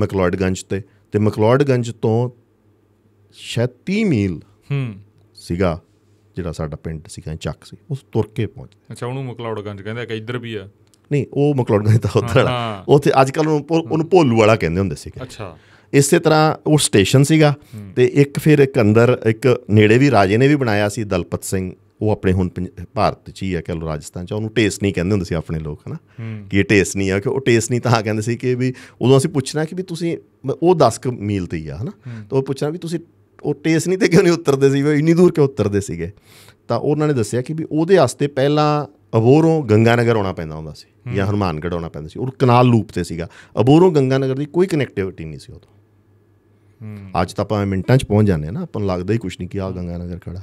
ਮੈਕਲੋਇਡਗੰਜ ਤੇ ਤੇ ਮੈਕਲੋਇਡਗੰਜ ਤੋਂ 36 ਮੀਲ ਸੀਗਾ ਜਿਹੜਾ ਸਾਡਾ ਪਿੰਡ ਸੀਗਾ ਚੱਕ ਸੀ ਉਸ ਤੁਰ ਕੇ ਪਹੁੰਚ ਅੱਛਾ ਉਹਨੂੰ ਮਕਲਾਉੜਗੰਜ ਕਹਿੰਦੇ ਕਿ ਇੱਧਰ ਵੀ ਆ ਨਹੀਂ ਉਹ ਮਕਲੋਡਗੰਜ ਦਾ ਉਧਰ ਵਾਲਾ ਉੱਥੇ ਅੱਜ ਕੱਲ ਉਹਨੂੰ ਭੋਲੂ ਵਾਲਾ ਕਹਿੰਦੇ ਹੁੰਦੇ ਸੀਗੇ ਅੱਛਾ ਇਸੇ ਤਰ੍ਹਾਂ ਉਹ ਸਟੇਸ਼ਨ ਸੀਗਾ ਤੇ ਇੱਕ ਫਿਰ ਇੱਕ ਅੰਦਰ ਇੱਕ ਨੇੜੇ ਵੀ ਰਾਜੇ ਨੇ ਵੀ ਬਣਾਇਆ ਸੀ ਦਲਪਤ ਸਿੰਘ ਉਹ ਆਪਣੇ ਹੁਣ ਭਾਰਤ 'ਚ ਹੀ ਆ ਲੋ ਰਾਜਸਥਾਨ 'ਚ ਉਹਨੂੰ ਟੇਸ ਨਹੀਂ ਕਹਿੰਦੇ ਹੁੰਦੇ ਸੀ ਆਪਣੇ ਲੋਕ ਹਨਾ ਕਿ ਇਹ ਟੇਸ ਨਹੀਂ ਆ ਕਿ ਉਹ ਟੇਸ ਨਹੀਂ ਤਾਂ ਕਹਿੰਦੇ ਸੀ ਕਿ ਵੀ ਉਦੋਂ ਅਸੀਂ ਪੁੱਛਣਾ ਕਿ ਵੀ ਤੁਸੀਂ ਉਹ 10 ਮੀਲ ਤੇ ਹੀ ਆ ਹਨਾ ਤਾਂ ਉਹ ਪੁੱਛਣਾ ਵੀ ਤੁਸੀਂ ਉਹ ਟੇਸ ਨਹੀਂ ਤੇ ਕਿਉਂ ਨਹੀਂ ਉਤਰਦੇ ਸੀ ਵੀ ਇੰਨੀ ਦੂਰ ਕਿਉਂ ਉਤਰਦੇ ਸੀਗੇ ਤਾਂ ਉਹਨਾਂ ਨੇ ਦੱਸਿਆ ਕਿ ਵੀ ਉਹਦੇ ਵਾਸਤੇ ਪਹਿਲਾਂ ਅਬੋਰੋਂ ਗੰਗਾਨਗਰ ਆਉਣਾ ਪੈਂਦਾ ਹੁੰਦਾ ਸੀ ਜਾਂ ਹਰਮਾਨਗੜ ਆਉਣਾ ਪੈਂਦਾ ਸੀ ਉਹ ਕਨਾਲ ਲੂਪ ਤੇ ਸੀਗਾ ਅਬੋਰੋਂ ਗੰਗਾਨਗਰ ਦੀ ਕੋਈ ਕਨੈਕਟੀਵਿਟੀ ਨਹੀਂ ਸੀ ਉਦੋਂ ਅੱਜ ਤਾਂ ਆਪਾਂ ਮਿੰਟਾਂ 'ਚ ਪਹੁੰਚ ਜਾਂਦੇ ਆ ਨਾ ਆਪਾਂ ਲੱਗਦਾ ਹੀ ਕੁਝ ਨਹੀਂ ਕਿ ਆ ਗੰਗਾਨਗਰ ਖੜਾ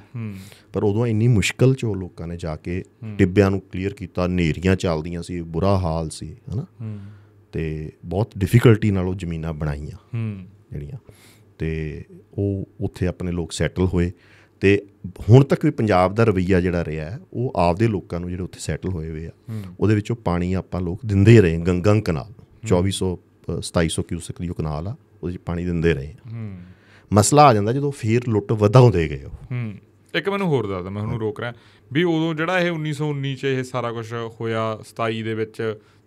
ਪਰ ਉਦੋਂ ਇੰਨੀ ਮੁਸ਼ਕਲ 'ਚ ਉਹ ਲੋਕਾਂ ਨੇ ਜਾ ਕੇ ਟਿੱਬਿਆਂ ਨੂੰ ਕਲੀਅਰ ਕੀਤਾ ਨੇਰੀਆਂ ਚੱਲਦੀਆਂ ਸੀ ਬੁਰਾ ਹਾਲ ਸੀ ਹਨਾ ਤੇ ਬਹੁਤ ਡਿਫਿਕਲਟੀ ਨਾਲ ਉਹ ਜ਼ਮੀਨਾਂ ਬਣਾਈਆਂ ਜਿਹੜੀਆਂ ਤੇ ਉਹ ਉੱਥੇ ਆਪਣੇ ਲੋਕ ਸੈਟਲ ਹੋਏ ਤੇ ਹੁਣ ਤੱਕ ਵੀ ਪੰਜਾਬ ਦਾ ਰਵਈਆ ਜਿਹੜਾ ਰਿਹਾ ਉਹ ਆਪਦੇ ਲੋਕਾਂ ਨੂੰ ਜਿਹੜੇ ਉੱਥੇ ਸੈਟਲ ਹੋਏ ਹੋਏ ਆ ਉਹਦੇ ਵਿੱਚੋਂ ਪਾਣੀ ਆਪਾਂ ਲੋਕ ਦਿੰਦੇ ਰਹੇ ਗੰਗੰਗ ਕਨਾਲ 2400 2700 ਕਿਊਸਕ ਦੀ ਉਹ ਕਨਾਲ ਆ ਉਹਦੇ ਵਿੱਚ ਪਾਣੀ ਦਿੰਦੇ ਰਹੇ ਮਸਲਾ ਆ ਜਾਂਦਾ ਜਦੋਂ ਫੇਰ ਲੁੱਟ ਵਧਾਉਂਦੇ ਗਏ ਉਹ ਇੱਕ ਮੈਨੂੰ ਹੋਰ ਦੱਸਦਾ ਮੈਂ ਤੁਹਾਨੂੰ ਰੋਕ ਰਿਹਾ ਵੀ ਉਦੋਂ ਜਿਹੜਾ ਇਹ 1919 ਚ ਇਹ ਸਾਰਾ ਕੁਝ ਹੋਇਆ 27 ਦੇ ਵਿੱਚ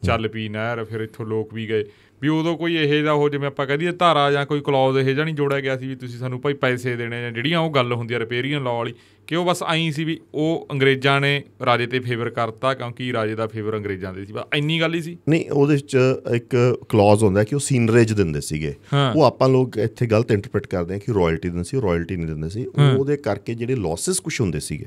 ਚੱਲ ਪੀ ਨਹਿਰ ਫਿਰ ਇੱਥੋਂ ਲੋਕ ਵੀ ਗਏ ਵੀ ਉਦੋਂ ਕੋਈ ਇਹੋ ਜਿਹਾ ਉਹ ਜਿਵੇਂ ਆਪਾਂ ਕਹਦੀਏ ਧਾਰਾ ਜਾਂ ਕੋਈ ਕਲੌਜ਼ ਇਹ ਜਿਹਾ ਨਹੀਂ ਜੋੜਿਆ ਗਿਆ ਸੀ ਵੀ ਤੁਸੀਂ ਸਾਨੂੰ ਭਾਈ ਪੈਸੇ ਦੇਣੇ ਜਾਂ ਜਿਹੜੀਆਂ ਉਹ ਗੱਲ ਹੁੰਦੀ ਆ ਰਿਪੇਰੀਅਨ ਲਾਅ ਵਾਲੀ ਕਿ ਉਹ ਬਸ ਐਂ ਸੀ ਵੀ ਉਹ ਅੰਗਰੇਜ਼ਾਂ ਨੇ ਰਾਜੇ ਤੇ ਫੇਵਰ ਕਰਤਾ ਕਿਉਂਕਿ ਰਾਜੇ ਦਾ ਫੇਵਰ ਅੰਗਰੇਜ਼ਾਂ ਦੇ ਸੀ ਬਸ ਐਨੀ ਗੱਲ ਹੀ ਸੀ ਨਹੀਂ ਉਹਦੇ ਵਿੱਚ ਇੱਕ ਕਲੌਜ਼ ਹੁੰਦਾ ਕਿ ਉਹ ਸੀਨਰੇਜ ਦਿੰਦੇ ਸੀਗੇ ਉਹ ਆਪਾਂ ਲੋਕ ਇੱਥੇ ਗਲਤ ਇੰਟਰਪ੍ਰੀਟ ਕਰਦੇ ਆ ਕਿ ਰਾਇਲਟੀ ਦਿੰਦੇ ਸੀ ਰਾਇਲਟੀ ਨਹੀਂ ਦਿੰਦੇ ਸੀ ਉਹਦੇ ਕਰਕੇ ਜਿਹੜੇ ਲਾਸਸ ਕੁਝ ਹੁੰਦੇ ਸੀਗੇ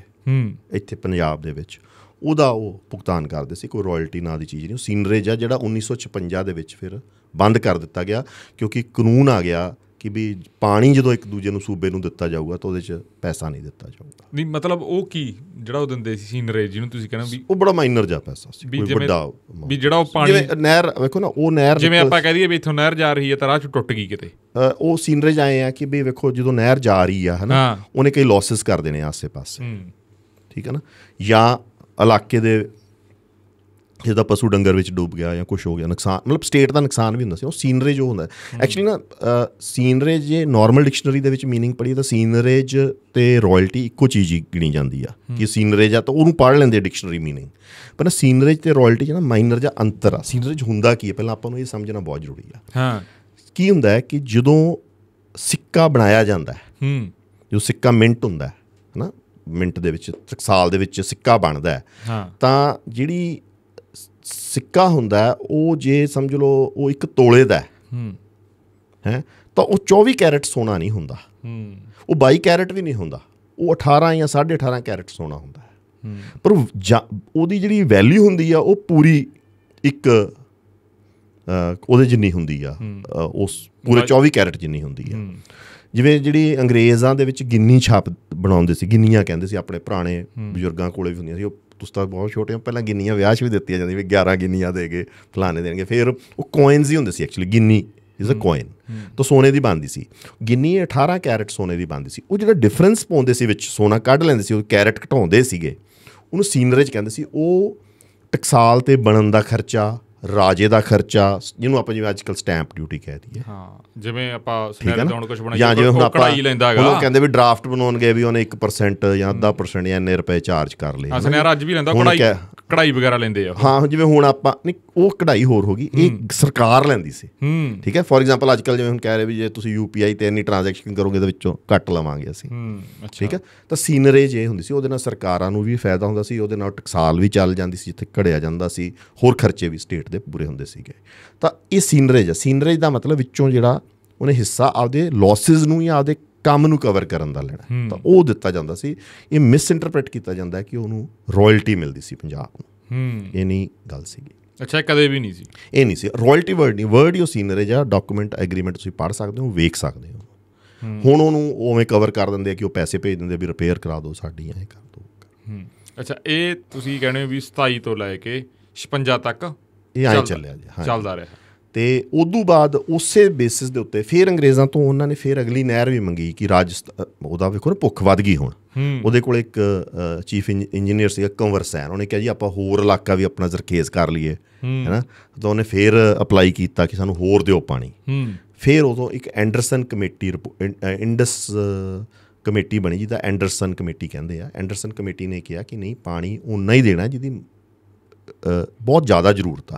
ਇੱਥੇ ਪੰਜਾਬ ਦੇ ਵਿੱਚ ਉਹਦਾ ਉਹ ਭੁਗਤਾਨ ਕਰਦੇ ਸੀ ਕੋਈ ਰਾਇਲਟੀ ਨਾਂ ਦੀ ਚੀਜ਼ ਨਹੀਂ ਉਹ ਸੀਨਰੇਜ ਆ ਜਿਹੜਾ 1956 ਦੇ ਵਿੱਚ ਫਿਰ ਬੰਦ ਕਰ ਦਿੱਤਾ ਗਿਆ ਕਿਉਂਕਿ ਕਾਨੂੰਨ ਆ ਗਿਆ ਕਿ ਵੀ ਪਾਣੀ ਜਦੋਂ ਇੱਕ ਦੂਜੇ ਨੂੰ ਸੂਬੇ ਨੂੰ ਦਿੱਤਾ ਜਾਊਗਾ ਤਾਂ ਉਹਦੇ 'ਚ ਪੈਸਾ ਨਹੀਂ ਦਿੱਤਾ ਜਾਊਗਾ ਨਹੀਂ ਮਤਲਬ ਉਹ ਕੀ ਜਿਹੜਾ ਉਹ ਦਿੰਦੇ ਸੀ ਸੀਨਰੇਜ ਜਿਹਨੂੰ ਤੁਸੀਂ ਕਹਿੰਦੇ ਵੀ ਉਹ ਬੜਾ ਮਾਈਨਰ ਜਾ ਪੈਸਾ ਸੀ ਕੋਈ ਵੱਡਾ ਵੀ ਜਿਹੜਾ ਉਹ ਪਾਣੀ ਜਿਵੇਂ ਨਹਿਰ ਵੇਖੋ ਨਾ ਉਹ ਨਹਿਰ ਜਿਵੇਂ ਆਪਾਂ ਕਹਿ ਦਈਏ ਵੀ ਇੱਥੋਂ ਨਹਿਰ ਜਾ ਰਹੀ ਹੈ ਤਾਂ ਰਾਹ 'ਚ ਟੁੱਟ ਗਈ ਕਿਤੇ ਉਹ ਸੀਨਰੇਜ ਆਏ ਆ ਕਿ ਵੀ ਵੇਖੋ ਜਦੋਂ ਨਹਿਰ ਜਾ ਰਹੀ ਆ ਹਨਾ ਉਹਨੇ ਕਈ ਲਾਸਸ ਕਰ ਦੇਣੇ ਆਸੇ-ਪਾਸੇ ਠੀਕ ਹੈ ਨਾ ਜਾਂ ਇਲਾਕੇ ਦੇ ਜਿਹਦਾ ਪਸ਼ੂ ਡੰਗਰ ਵਿੱਚ ਡੁੱਬ ਗਿਆ ਜਾਂ ਕੁਝ ਹੋ ਗਿਆ ਨੁਕਸਾਨ ਮਤਲਬ ਸਟੇਟ ਦਾ ਨੁਕਸਾਨ ਵੀ ਹੁੰਦਾ ਸੀ ਉਹ ਸੀਨਰੇਜ ਉਹ ਹੁੰਦਾ ਐਕਚੁਅਲੀ ਨਾ ਸੀਨਰੇਜ ਜੇ ਨਾਰਮਲ ਡਿਕਸ਼ਨਰੀ ਦੇ ਵਿੱਚ मीनिंग ਪੜੀ ਤਾਂ ਸੀਨਰੇਜ ਤੇ ਰਾਇਲਟੀ ਇੱਕੋ ਚੀਜ਼ ਹੀ ਗਿਣੀ ਜਾਂਦੀ ਆ ਕਿ ਸੀਨਰੇਜ ਆ ਤਾਂ ਉਹਨੂੰ ਪੜ ਲੈਂਦੇ ਡਿਕਸ਼ਨਰੀ मीनिंग ਪਰ ਨਾ ਸੀਨਰੇਜ ਤੇ ਰਾਇਲਟੀ ਜਿਹੜਾ ਮਾਈਨਰ ਜਾਂ ਅੰਤਰ ਆ ਸੀਨਰੇਜ ਹੁੰਦਾ ਕੀ ਹੈ ਪਹਿਲਾਂ ਆਪਾਂ ਨੂੰ ਇਹ ਸਮਝਣਾ ਬਹੁਤ ਜ਼ਰੂਰੀ ਆ ਹਾਂ ਕੀ ਹੁੰਦਾ ਹੈ ਕਿ ਜਦੋਂ ਸਿੱਕਾ ਬਣਾਇਆ ਜਾਂਦਾ ਹੈ ਹੂੰ ਜੋ ਸਿੱਕਾ ਮਿੰਟ ਹੁੰਦਾ ਹੈ ਹਨਾ ਮਿੰਟ ਦੇ ਵਿੱਚ ਸਾਲ ਦੇ ਵਿੱਚ ਸਿੱਕਾ ਬਣਦਾ ਹੈ ਹਾਂ ਤਾਂ ਜਿਹੜੀ ਸਿੱਕਾ ਹੁੰਦਾ ਉਹ ਜੇ ਸਮਝ ਲਓ ਉਹ ਇੱਕ ਤੋਲੇ ਦਾ ਹੈ ਹੈ ਤਾਂ ਉਹ 24 ਕੈਰਟ ਸੋਨਾ ਨਹੀਂ ਹੁੰਦਾ ਹੂੰ ਉਹ 22 ਕੈਰਟ ਵੀ ਨਹੀਂ ਹੁੰਦਾ ਉਹ 18 ਜਾਂ 18.5 ਕੈਰਟ ਸੋਨਾ ਹੁੰਦਾ ਹੈ ਪਰ ਉਹਦੀ ਜਿਹੜੀ ਵੈਲਿਊ ਹੁੰਦੀ ਆ ਉਹ ਪੂਰੀ ਇੱਕ ਉਹਦੇ ਜਿੰਨੀ ਹੁੰਦੀ ਆ ਉਸ ਪੂਰੇ 24 ਕੈਰਟ ਜਿੰਨੀ ਹੁੰਦੀ ਆ ਜਿਵੇਂ ਜਿਹੜੀ ਅੰਗਰੇਜ਼ਾਂ ਦੇ ਵਿੱਚ ਗਿੰਨੀ ਛਾਪ ਬਣਾਉਂਦੇ ਸੀ ਗਿੰਨੀਆਂ ਕਹਿੰਦੇ ਸੀ ਆਪਣੇ ਪੁਰਾਣੇ ਬਜ਼ੁਰਗਾਂ ਕੋਲੇ ਵੀ ਹੁੰਦੀਆਂ ਸੀ ਉਹ ਤੁਸੀਂ ਬਹੁਤ ਛੋਟੇ ਹੋ ਪਹਿਲਾਂ ਗਿੰਨੀਆਂ ਵਿਆਹ 'ਚ ਵੀ ਦਿੱਤੀਆਂ ਜਾਂਦੀਆਂ ਵੀ 11 ਗਿੰਨੀਆਂ ਦੇਗੇ ਫਲਾਣੇ ਦੇਣਗੇ ਫਿਰ ਉਹ ਕੋਇਨਸ ਹੀ ਹੁੰਦੇ ਸੀ actually guinea is a coin ਤਾਂ ਸੋਨੇ ਦੀ ਬਣਦੀ ਸੀ ਗਿੰਨੀ 18 ਕੈਰਟ ਸੋਨੇ ਦੀ ਬਣਦੀ ਸੀ ਉਹ ਜਿਹੜਾ ਡਿਫਰੈਂਸ ਪਾਉਂਦੇ ਸੀ ਵਿੱਚ ਸੋਨਾ ਕੱਢ ਲੈਂਦੇ ਸੀ ਉਹ ਕੈਰਟ ਘਟਾਉਂਦੇ ਸੀਗੇ ਉਹਨੂੰ ਸੀਨਰੇਜ ਕਹਿੰਦੇ ਸੀ ਉਹ ਟਕਸਾਲ ਤੇ ਬਣਨ ਦਾ ਖਰਚਾ ਰਾਜੇ ਦਾ ਖਰਚਾ ਜਿਹਨੂੰ ਆਪਾਂ ਜਿਵੇਂ ਅੱਜਕੱਲ ਸਟੈਂਪ ਡਿਊਟੀ ਕਹਿ ਦਈਏ ਹਾਂ ਜਿਵੇਂ ਆਪਾਂ ਸਨੈਪ ਡਾਊਨ ਕੁਝ ਬਣਾਈ ਜਾਂ ਜਿਵੇਂ ਹੁਣ ਆਪਾਂ ਲੈਂਦਾ ਹੈਗਾ ਉਹ ਕਹਿੰਦੇ ਵੀ ਡਰਾਫਟ ਬਣਾਉਣਗੇ ਵੀ ਉਹਨੇ 1% ਜਾਂ 10% ਜਾਂ 9 ਰੁਪਏ ਚਾਰਜ ਕਰ ਲਏ ਹਾਂ ਸਨੈਰ ਅੱਜ ਵੀ ਲੈਂਦਾ ਕੜਾਈ ਕੜਾਈ ਵਗੈਰਾ ਲੈਂਦੇ ਆ ਹਾਂ ਜਿਵੇਂ ਹੁਣ ਆਪਾਂ ਨਹੀਂ ਉਹ ਕੜਾਈ ਹੋਰ ਹੋ ਗਈ ਇਹ ਸਰਕਾਰ ਲੈਂਦੀ ਸੀ ਠੀਕ ਹੈ ਫੋਰ ਐਗਜ਼ਾਮਪਲ ਅੱਜਕੱਲ ਜਿਵੇਂ ਹੁਣ ਕਹਿ ਰਹੇ ਵੀ ਜੇ ਤੁਸੀਂ ਯੂਪੀਆਈ ਤੇ ਇੰਨੀ ਟ੍ਰਾਂਜੈਕਸ਼ਨ ਕਰੋਗੇ ਤਾਂ ਵਿੱਚੋਂ ਕੱਟ ਲਵਾਂਗੇ ਅਸੀਂ ਠੀਕ ਹੈ ਤਾਂ ਸੀਨਰੇਜ ਇਹ ਹੁੰਦੀ ਸੀ ਉਹਦੇ ਨਾਲ ਸਰਕਾਰਾਂ ਨੂੰ ਵੀ ਫਾਇਦਾ ਹੁੰਦਾ ਸੀ ਉਹਦੇ ਨਾਲ ਟਕਸਾਲ ਵੀ ਚੱਲ ਜਾਂਦੀ ਸੀ ਜਿੱਥੇ ਘੜਿਆ ਜਾਂਦਾ ਸੀ ਹੋਰ ਖਰਚੇ ਵੀ ਸਟੇਟ ਦੇ ਪੂਰੇ ਹੁੰਦੇ ਸੀਗੇ ਤਾਂ ਇਹ ਸੀਨਰੇਜ ਹੈ ਸੀਨਰੇਜ ਦਾ ਮਤਲਬ ਵਿੱਚੋਂ ਜਿਹੜਾ ਉਹਨੇ ਹਿੱਸਾ ਆਪਦੇ ਲਾਸਸ ਨੂੰ ਜਾਂ ਆਪਦੇ ਕੰਮ ਨੂੰ ਕਵਰ ਕਰਨ ਦਾ ਲੈਣਾ ਤਾਂ ਉਹ ਦਿੱਤਾ ਜਾਂਦਾ ਸੀ ਇਹ ਮਿਸ ਇੰਟਰਪ੍ਰੀਟ ਕੀਤਾ ਜਾਂਦਾ ਕਿ ਉਹਨੂੰ ਰਾਇਲਟੀ ਮਿਲਦੀ ਸੀ ਪੰਜਾਬ ਨੂੰ ਹੂੰ ਇਹ ਨਹੀਂ ਗੱਲ ਸੀਗੀ ਅੱਛਾ ਕਦੇ ਵੀ ਨਹੀਂ ਸੀ ਇਹ ਨਹੀਂ ਸੀ ਰਾਇਲਟੀ ਵਰਡ ਨਹੀਂ ਵਰਡ ਯੂ ਸੀਨਰੇਜ ਆ ਡਾਕੂਮੈਂਟ ਐਗਰੀਮੈਂਟ ਤੁਸੀਂ ਪੜ੍ਹ ਸਕਦੇ ਹੋ ਵੇਖ ਸਕਦੇ ਹੋ ਹੁਣ ਉਹਨੂੰ ਉਵੇਂ ਕਵਰ ਕਰ ਦਿੰਦੇ ਆ ਕਿ ਉਹ ਪੈਸੇ ਭੇਜ ਦਿੰਦੇ ਵੀ ਰਿਪੇਅਰ ਕਰਾ ਦਿਓ ਸਾਡੀ ਐ ਕਰ ਦਿਓ ਹੂੰ ਅੱਛਾ ਇਹ ਤੁਸੀਂ ਕਹਿੰਦੇ ਹੋ ਵੀ 27 ਤੋਂ ਲੈ ਕੇ 56 ਤੱਕ ਇਹ ਐ ਚੱਲਿਆ ਜੀ ਹਾਂ ਚੱਲਦਾ ਰਿਹਾ ਤੇ ਉਦੋਂ ਬਾਅਦ ਉਸੇ ਬੇਸਿਸ ਦੇ ਉੱਤੇ ਫਿਰ ਅੰਗਰੇਜ਼ਾਂ ਤੋਂ ਉਹਨਾਂ ਨੇ ਫਿਰ ਅਗਲੀ ਨਹਿਰ ਵੀ ਮੰਗੀ ਕਿ ਰਾਜਸਥਾਨ ਉਹਦਾ ਵੇਖੋ ਨਾ ਭੁੱਖ ਵੱਧ ਗਈ ਹੁਣ ਉਹਦੇ ਕੋਲ ਇੱਕ ਚੀਫ ਇੰਜੀਨੀਅਰ ਸੀ ਕੰਵਰ ਸੈਨ ਉਹਨੇ ਕਿਹਾ ਜੀ ਆਪਾਂ ਹੋਰ ਇਲਾਕਾ ਵੀ ਆਪਣਾ ਜ਼ਰਖੇਜ਼ ਕਰ ਲਈਏ ਹੈਨਾ ਤਾਂ ਉਹਨੇ ਫਿਰ ਅਪਲਾਈ ਕੀਤਾ ਕਿ ਸਾਨੂੰ ਹੋਰ ਦਿਓ ਪਾਣੀ ਫਿਰ ਉਦੋਂ ਇੱਕ ਐਂਡਰਸਨ ਕਮੇਟੀ ਇੰਡਸ ਕਮੇਟੀ ਬਣੀ ਜਿਹਦਾ ਐਂਡਰਸਨ ਕਮੇਟੀ ਕਹਿੰਦੇ ਆ ਐਂਡਰਸਨ ਕਮੇਟੀ ਨੇ ਕਿਹਾ ਕਿ ਨਹੀਂ ਪਾਣੀ ਉਨਾ ਹੀ ਦੇਣਾ ਜਿਹਦੀ ਬਹੁਤ ਜ਼ਿਆਦਾ ਜ਼ਰੂਰਤ ਆ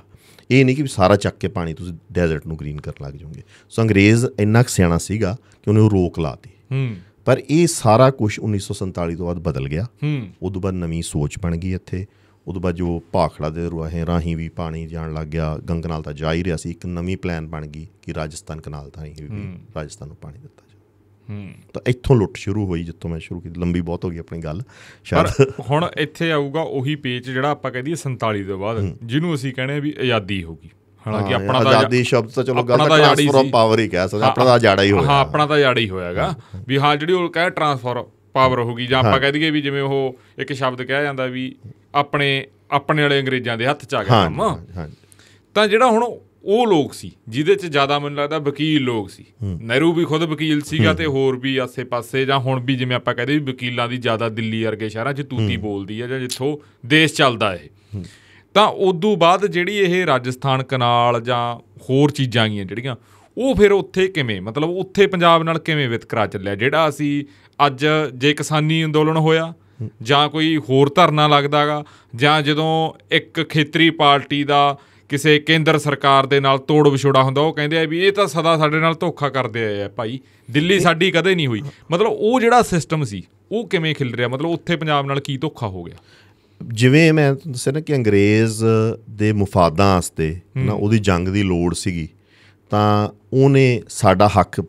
ਇਹ ਨਹੀਂ ਕਿ ਸਾਰਾ ਚੱਕ ਕੇ ਪਾਣੀ ਤੁਸੀਂ ਡੈਜ਼ਰਟ ਨੂੰ ਗ੍ਰੀਨ ਕਰਨ ਲੱਗ ਜਾਓਗੇ ਸੋ ਅੰਗਰੇਜ਼ ਇੰਨਾ ਸਿਆਣਾ ਸੀਗਾ ਕਿ ਉਹਨੇ ਉਹ ਰੋਕ ਲਾਤੀ ਹੂੰ ਪਰ ਇਹ ਸਾਰਾ ਕੁਝ 1947 ਤੋਂ ਬਾਅਦ ਬਦਲ ਗਿਆ ਹੂੰ ਉਦੋਂ ਬਾਅਦ ਨਵੀਂ ਸੋਚ ਬਣ ਗਈ ਇੱਥੇ ਉਦੋਂ ਬਾਅਦ ਜੋ ਪਾਖੜਾ ਦੇ ਹੈ ਰਾਹੀਂ ਵੀ ਪਾਣੀ ਜਾਣ ਲੱਗ ਗਿਆ ਗੰਗਨਾਲ ਤਾਂ ਜਾ ਹੀ ਰਿਹਾ ਸੀ ਇੱਕ ਨਵੀਂ ਪਲਾਨ ਬਣ ਗਈ ਕਿ ਰਾਜਸਥਾਨ ਕਨਾਲ ਤਾਂ ਹੀ ਰਾਜਸਥਾਨ ਨੂੰ ਪਾਣੀ ਦਿੱਤਾ ਤਾਂ ਇੱਥੋਂ ਲੁੱਟ ਸ਼ੁਰੂ ਹੋਈ ਜਿੱਥੋਂ ਮੈਂ ਸ਼ੁਰੂ ਕੀਤੀ ਲੰਬੀ ਬਹੁਤ ਹੋ ਗਈ ਆਪਣੀ ਗੱਲ ਪਰ ਹੁਣ ਇੱਥੇ ਆਊਗਾ ਉਹੀ ਪੇਜ ਜਿਹੜਾ ਆਪਾਂ ਕਹਦੇ 47 ਤੋਂ ਬਾਅਦ ਜਿਹਨੂੰ ਅਸੀਂ ਕਹਿੰਦੇ ਵੀ ਆਜ਼ਾਦੀ ਹੋਗੀ ਹਾਲਾਂਕਿ ਆਪਣਾ ਤਾਂ ਆਜ਼ਾਦੀ ਸ਼ਬਦ ਤਾਂ ਚਲੋ ਗੱਲ ਤਾਂ ਟ੍ਰਾਂਸਫਾਰਮ ਪਾਵਰ ਹੀ ਕਹਿ ਸਕਦੇ ਆਪਣਾ ਤਾਂ ਜਾੜਾ ਹੀ ਹੋਇਆ ਹਾਂ ਆਪਣਾ ਤਾਂ ਜਾੜਾ ਹੀ ਹੋਇਆਗਾ ਵੀ ਹਾਂ ਜਿਹੜੀ ਉਹ ਕਹੇ ਟ੍ਰਾਂਸਫਾਰਮ ਪਾਵਰ ਹੋਗੀ ਜਾਂ ਆਪਾਂ ਕਹਿ ਦਈਏ ਵੀ ਜਿਵੇਂ ਉਹ ਇੱਕ ਸ਼ਬਦ ਕਿਹਾ ਜਾਂਦਾ ਵੀ ਆਪਣੇ ਆਪਣੇ ਵਾਲੇ ਅੰਗਰੇਜ਼ਾਂ ਦੇ ਹੱਥ ਚ ਆ ਗਿਆ ਕੰਮ ਤਾਂ ਜਿਹੜਾ ਹੁਣ ਉਹ ਲੋਕ ਸੀ ਜਿਹਦੇ 'ਚ ਜ਼ਿਆਦਾ ਮੈਨੂੰ ਲੱਗਦਾ ਵਕੀਲ ਲੋਕ ਸੀ ਨਹਿਰੂ ਵੀ ਖੁਦ ਵਕੀਲ ਸੀਗਾ ਤੇ ਹੋਰ ਵੀ ਆਸੇ-ਪਾਸੇ ਜਾਂ ਹੁਣ ਵੀ ਜਿਵੇਂ ਆਪਾਂ ਕਹਦੇ ਵੀ ਵਕੀਲਾਂ ਦੀ ਜ਼ਿਆਦਾ ਦਿੱਲੀ ਵਰਗੇ ਸ਼ਹਿਰਾਂ 'ਚ ਤੂਤੀ ਬੋਲਦੀ ਹੈ ਜਾਂ ਜਿੱਥੋਂ ਦੇਸ਼ ਚੱਲਦਾ ਇਹ ਤਾਂ ਉਦੋਂ ਬਾਅਦ ਜਿਹੜੀ ਇਹ ਰਾਜਸਥਾਨ ਕਨਾਲ ਜਾਂ ਹੋਰ ਚੀਜ਼ਾਂ ਗਈਆਂ ਜਿਹੜੀਆਂ ਉਹ ਫਿਰ ਉੱਥੇ ਕਿਵੇਂ ਮਤਲਬ ਉੱਥੇ ਪੰਜਾਬ ਨਾਲ ਕਿਵੇਂ ਵਿਤਕਰਾ ਚੱਲਿਆ ਜਿਹੜਾ ਅਸੀਂ ਅੱਜ ਜੇ ਕਿਸਾਨੀ ਅੰਦੋਲਨ ਹੋਇਆ ਜਾਂ ਕੋਈ ਹੋਰ ਧਰਨਾ ਲੱਗਦਾਗਾ ਜਾਂ ਜਦੋਂ ਇੱਕ ਖੇਤਰੀ ਪਾਰਟੀ ਦਾ ਕਿਸੇ ਕੇਂਦਰ ਸਰਕਾਰ ਦੇ ਨਾਲ ਤੋੜ ਵਿਛੋੜਾ ਹੁੰਦਾ ਉਹ ਕਹਿੰਦੇ ਆ ਵੀ ਇਹ ਤਾਂ ਸਦਾ ਸਾਡੇ ਨਾਲ ਧੋਖਾ ਕਰਦੇ ਆਏ ਆ ਭਾਈ ਦਿੱਲੀ ਸਾਡੀ ਕਦੇ ਨਹੀਂ ਹੋਈ ਮਤਲਬ ਉਹ ਜਿਹੜਾ ਸਿਸਟਮ ਸੀ ਉਹ ਕਿਵੇਂ ਖਿਲ ਰਿਹਾ ਮਤਲਬ ਉੱਥੇ ਪੰਜਾਬ ਨਾਲ ਕੀ ਧੋਖਾ ਹੋ ਗਿਆ ਜਿਵੇਂ ਮੈਂ ਦੱਸਿਆ ਨਾ ਕਿ ਅੰਗਰੇਜ਼ ਦੇ ਮਫਾਦਾਂ ਵਾਸਤੇ ਨਾ ਉਹਦੀ ਜੰਗ ਦੀ ਲੋੜ ਸੀਗੀ ਤਾਂ ਉਹਨੇ ਸਾਡਾ ਹੱਕ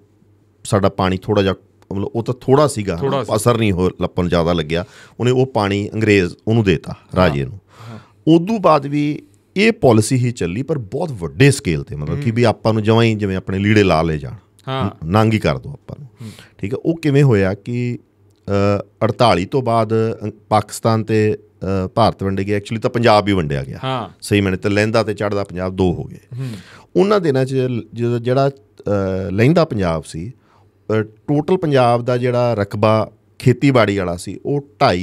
ਸਾਡਾ ਪਾਣੀ ਥੋੜਾ ਜਿਹਾ ਮਤਲਬ ਉਹ ਤਾਂ ਥੋੜਾ ਸੀਗਾ ਅਸਰ ਨਹੀਂ ਹੋ ਲੱਪਣ ਜ਼ਿਆਦਾ ਲੱਗਿਆ ਉਹਨੇ ਉਹ ਪਾਣੀ ਅੰਗਰੇਜ਼ ਉਹਨੂੰ ਦੇਤਾ ਰਾਜੇ ਨੂੰ ਉਦੋਂ ਬਾਅਦ ਵੀ ਇਹ ਪਾਲਿਸੀ ਹੀ ਚੱਲੀ ਪਰ ਬਹੁਤ ਵੱਡੇ ਸਕੇਲ ਤੇ ਮਤਲਬ ਕਿ ਵੀ ਆਪਾਂ ਨੂੰ ਜਿਵੇਂ ਜਿਵੇਂ ਆਪਣੇ ਲੀੜੇ ਲਾ ਲੈ ਜਾਣ ਹਾਂ ਨੰਗ ਹੀ ਕਰ ਦੋ ਆਪਾਂ ਨੂੰ ਠੀਕ ਹੈ ਉਹ ਕਿਵੇਂ ਹੋਇਆ ਕਿ 48 ਤੋਂ ਬਾਅਦ ਪਾਕਿਸਤਾਨ ਤੇ ਭਾਰਤ ਵੰਡੇ ਗਏ ਐਕਚੁਅਲੀ ਤਾਂ ਪੰਜਾਬ ਵੀ ਵੰਡਿਆ ਗਿਆ ਹਾਂ ਸਹੀ ਮੈਨੇ ਤੇ ਲਹਿੰਦਾ ਤੇ ਚੜਦਾ ਪੰਜਾਬ ਦੋ ਹੋ ਗਏ ਉਹਨਾਂ ਦਿਨਾਂ 'ਚ ਜਿਹੜਾ ਲਹਿੰਦਾ ਪੰਜਾਬ ਸੀ ਟੋਟਲ ਪੰਜਾਬ ਦਾ ਜਿਹੜਾ ਰਕਬਾ ਖੇਤੀਬਾੜੀ ਵਾਲਾ ਸੀ ਉਹ 2.5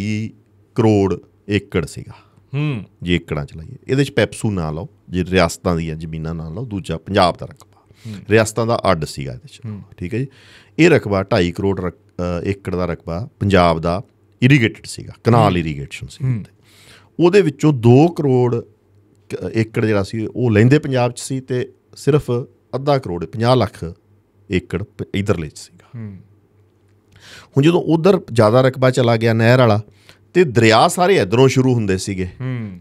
ਕਰੋੜ ਏਕੜ ਸੀਗਾ ਹੂੰ ਜੇ ਏਕੜਾਂ ਚ ਲਾਈਏ ਇਹਦੇ ਚ ਪੈਪਸੂ ਨਾ ਲਾਓ ਜੇ ਰਿਆਸਤਾਂ ਦੀਆਂ ਜ਼ਮੀਨਾਂ ਨਾ ਲਾਓ ਦੂਜਾ ਪੰਜਾਬ ਦਾ ਰਕਬਾ ਰਿਆਸਤਾਂ ਦਾ ਅੱਡ ਸੀਗਾ ਇਹਦੇ ਚ ਠੀਕ ਹੈ ਜੀ ਇਹ ਰਕਬਾ 2.5 ਕਰੋੜ ਏਕੜ ਦਾ ਰਕਬਾ ਪੰਜਾਬ ਦਾ ਇਰੀਗੇਟਡ ਸੀਗਾ ਕਨਾਲ ਇਰੀਗੇਸ਼ਨ ਸੀ ਉਹਦੇ ਵਿੱਚੋਂ 2 ਕਰੋੜ ਏਕੜ ਜਿਹੜਾ ਸੀ ਉਹ ਲੈਂਦੇ ਪੰਜਾਬ ਚ ਸੀ ਤੇ ਸਿਰਫ ਅੱਧਾ ਕਰੋੜ 50 ਲੱਖ ਏਕੜ ਇਧਰਲੇ ਚ ਸੀਗਾ ਹੁਣ ਜਦੋਂ ਉਧਰ ਜ਼ਿਆਦਾ ਰਕਬਾ ਚਲਾ ਗਿਆ ਨਹਿਰ ਵਾਲਾ ਤੇ ਦਰਿਆ ਸਾਰੇ ਇਧਰੋਂ ਸ਼ੁਰੂ ਹੁੰਦੇ ਸੀਗੇ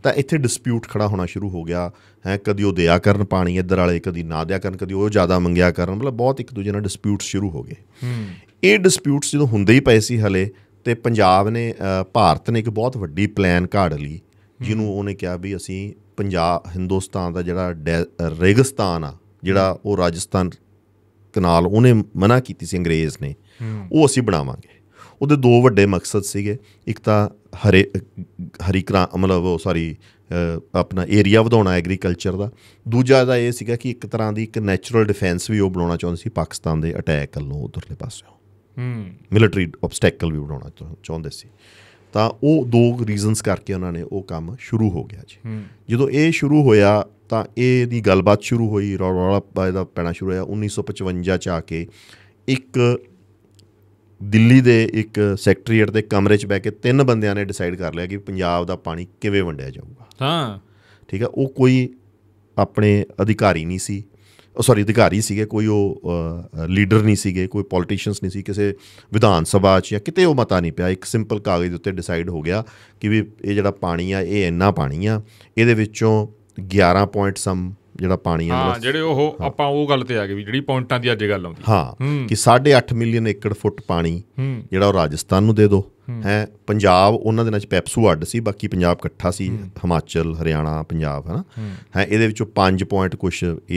ਤਾਂ ਇੱਥੇ ਡਿਸਪਿਊਟ ਖੜਾ ਹੋਣਾ ਸ਼ੁਰੂ ਹੋ ਗਿਆ ਹੈ ਕਦੀ ਉਹ ਦਿਆ ਕਰਨ ਪਾਣੀ ਇਧਰ ਵਾਲੇ ਕਦੀ ਨਾ ਦਿਆ ਕਰਨ ਕਦੀ ਉਹ ਜ਼ਿਆਦਾ ਮੰਗਿਆ ਕਰਨ ਮਤਲਬ ਬਹੁਤ ਇੱਕ ਦੂਜੇ ਨਾਲ ਡਿਸਪਿਊਟਸ ਸ਼ੁਰੂ ਹੋ ਗਏ ਇਹ ਡਿਸਪਿਊਟਸ ਜਦੋਂ ਹੁੰਦੇ ਹੀ ਪਏ ਸੀ ਹਲੇ ਤੇ ਪੰਜਾਬ ਨੇ ਭਾਰਤ ਨੇ ਇੱਕ ਬਹੁਤ ਵੱਡੀ ਪਲਾਨ ਘਾੜ ਲਈ ਜਿਹਨੂੰ ਉਹਨੇ ਕਿਹਾ ਵੀ ਅਸੀਂ ਪੰਜਾਬ ਹਿੰਦੁਸਤਾਨ ਦਾ ਜਿਹੜਾ ਰੇਗਿਸਤਾਨ ਆ ਜਿਹੜਾ ਉਹ ਰਾਜਸਥਾਨ ਕਨਾਲ ਉਹਨੇ ਮਨਾ ਕੀਤੀ ਸੀ ਅੰਗਰੇਜ਼ ਨੇ ਉਹ ਅਸੀਂ ਬਣਾਵਾਂਗੇ ਉਹਦੇ ਦੋ ਵੱਡੇ ਮਕਸਦ ਸੀਗੇ ਇੱਕ ਤਾਂ ਹਰੇ ਹਰੀ ਕਰਾ ਮਤਲਬ ਉਹ ਸਾਰੀ ਆਪਣਾ ਏਰੀਆ ਵਧਾਉਣਾ ਐਗਰੀਕਲਚਰ ਦਾ ਦੂਜਾ ਦਾ ਇਹ ਸੀਗਾ ਕਿ ਇੱਕ ਤਰ੍ਹਾਂ ਦੀ ਇੱਕ ਨੈਚੁਰਲ ਡਿਫੈਂਸ ਵੀ ਉਹ ਬਣਾਉਣਾ ਚਾਹੁੰਦੇ ਸੀ ਪਾਕਿਸਤਾਨ ਦੇ ਅਟੈਕ ਵੱਲੋਂ ਉਧਰਲੇ ਪਾਸਿਓਂ ਹੂੰ ਮਿਲਟਰੀ ਆਬਸਟੈਕਲ ਵੀ ਬਣਾਉਣਾ ਚਾਹੁੰਦੇ ਸੀ ਤਾਂ ਉਹ ਦੋ ਰੀਜ਼ਨਸ ਕਰਕੇ ਉਹਨਾਂ ਨੇ ਉਹ ਕੰਮ ਸ਼ੁਰੂ ਹੋ ਗਿਆ ਜੀ ਜਦੋਂ ਇਹ ਸ਼ੁਰੂ ਹੋਇਆ ਤਾਂ ਇਹ ਦੀ ਗੱਲਬਾਤ ਸ਼ੁਰੂ ਹੋਈ ਰੌਲਾ ਪਾਇਦਾ ਪੈਣਾ ਸ਼ੁਰੂ ਹੋਇਆ 1955 ਚ ਆ ਕੇ ਇੱਕ ਦਿੱਲੀ ਦੇ ਇੱਕ ਸੈਕਟਰੀਏਟ ਦੇ ਕਮਰੇ 'ਚ ਬੈ ਕੇ ਤਿੰਨ ਬੰਦਿਆਂ ਨੇ ਡਿਸਾਈਡ ਕਰ ਲਿਆ ਕਿ ਪੰਜਾਬ ਦਾ ਪਾਣੀ ਕਿਵੇਂ ਵੰਡਿਆ ਜਾਊਗਾ ਹਾਂ ਠੀਕ ਹੈ ਉਹ ਕੋਈ ਆਪਣੇ ਅਧਿਕਾਰੀ ਨਹੀਂ ਸੀ ਸੌਰੀ ਅਧਿਕਾਰੀ ਸੀਗੇ ਕੋਈ ਉਹ ਲੀਡਰ ਨਹੀਂ ਸੀਗੇ ਕੋਈ ਪੋਲਿਟਿਸ਼ੀਅਨਸ ਨਹੀਂ ਸੀ ਕਿਸੇ ਵਿਧਾਨ ਸਭਾ 'ਚ ਜਾਂ ਕਿਤੇ ਉਹ ਮਤਾ ਨਹੀਂ ਪਿਆ ਇੱਕ ਸਿੰਪਲ ਕਾਗਜ਼ ਦੇ ਉੱਤੇ ਡਿਸਾਈਡ ਹੋ ਗਿਆ ਕਿ ਵੀ ਇਹ ਜਿਹੜਾ ਪਾਣੀ ਆ ਇਹ ਇੰਨਾ ਪਾਣੀ ਆ ਇਹਦੇ ਵਿੱਚੋਂ 11 ਸਮ ਜਿਹੜਾ ਪਾਣੀ ਆ ਹਾਂ ਜਿਹੜੇ ਉਹ ਆਪਾਂ ਉਹ ਗੱਲ ਤੇ ਆ ਗਏ ਵੀ ਜਿਹੜੀ ਪੁਆਇੰਟਾਂ ਦੀ ਅੱਜ ਗੱਲ ਆਉਂਦੀ ਹਾਂ ਕਿ 8.5 ਮਿਲੀਅਨ ਏਕੜ ਫੁੱਟ ਪਾਣੀ ਜਿਹੜਾ ਉਹ ਰਾਜਸਥਾਨ ਨੂੰ ਦੇ ਦੋ ਹੈ ਪੰਜਾਬ ਉਹਨਾਂ ਦੇ ਨਾਲ ਚ ਪੈਪਸੂ ਅੱਡ ਸੀ ਬਾਕੀ ਪੰਜਾਬ ਇਕੱਠਾ ਸੀ ਹਿਮਾਚਲ ਹਰਿਆਣਾ ਪੰਜਾਬ ਹੈ ਨਾ ਹੈ ਇਹਦੇ ਵਿੱਚੋਂ 5 ਪੁਆਇੰਟ ਕੁਝ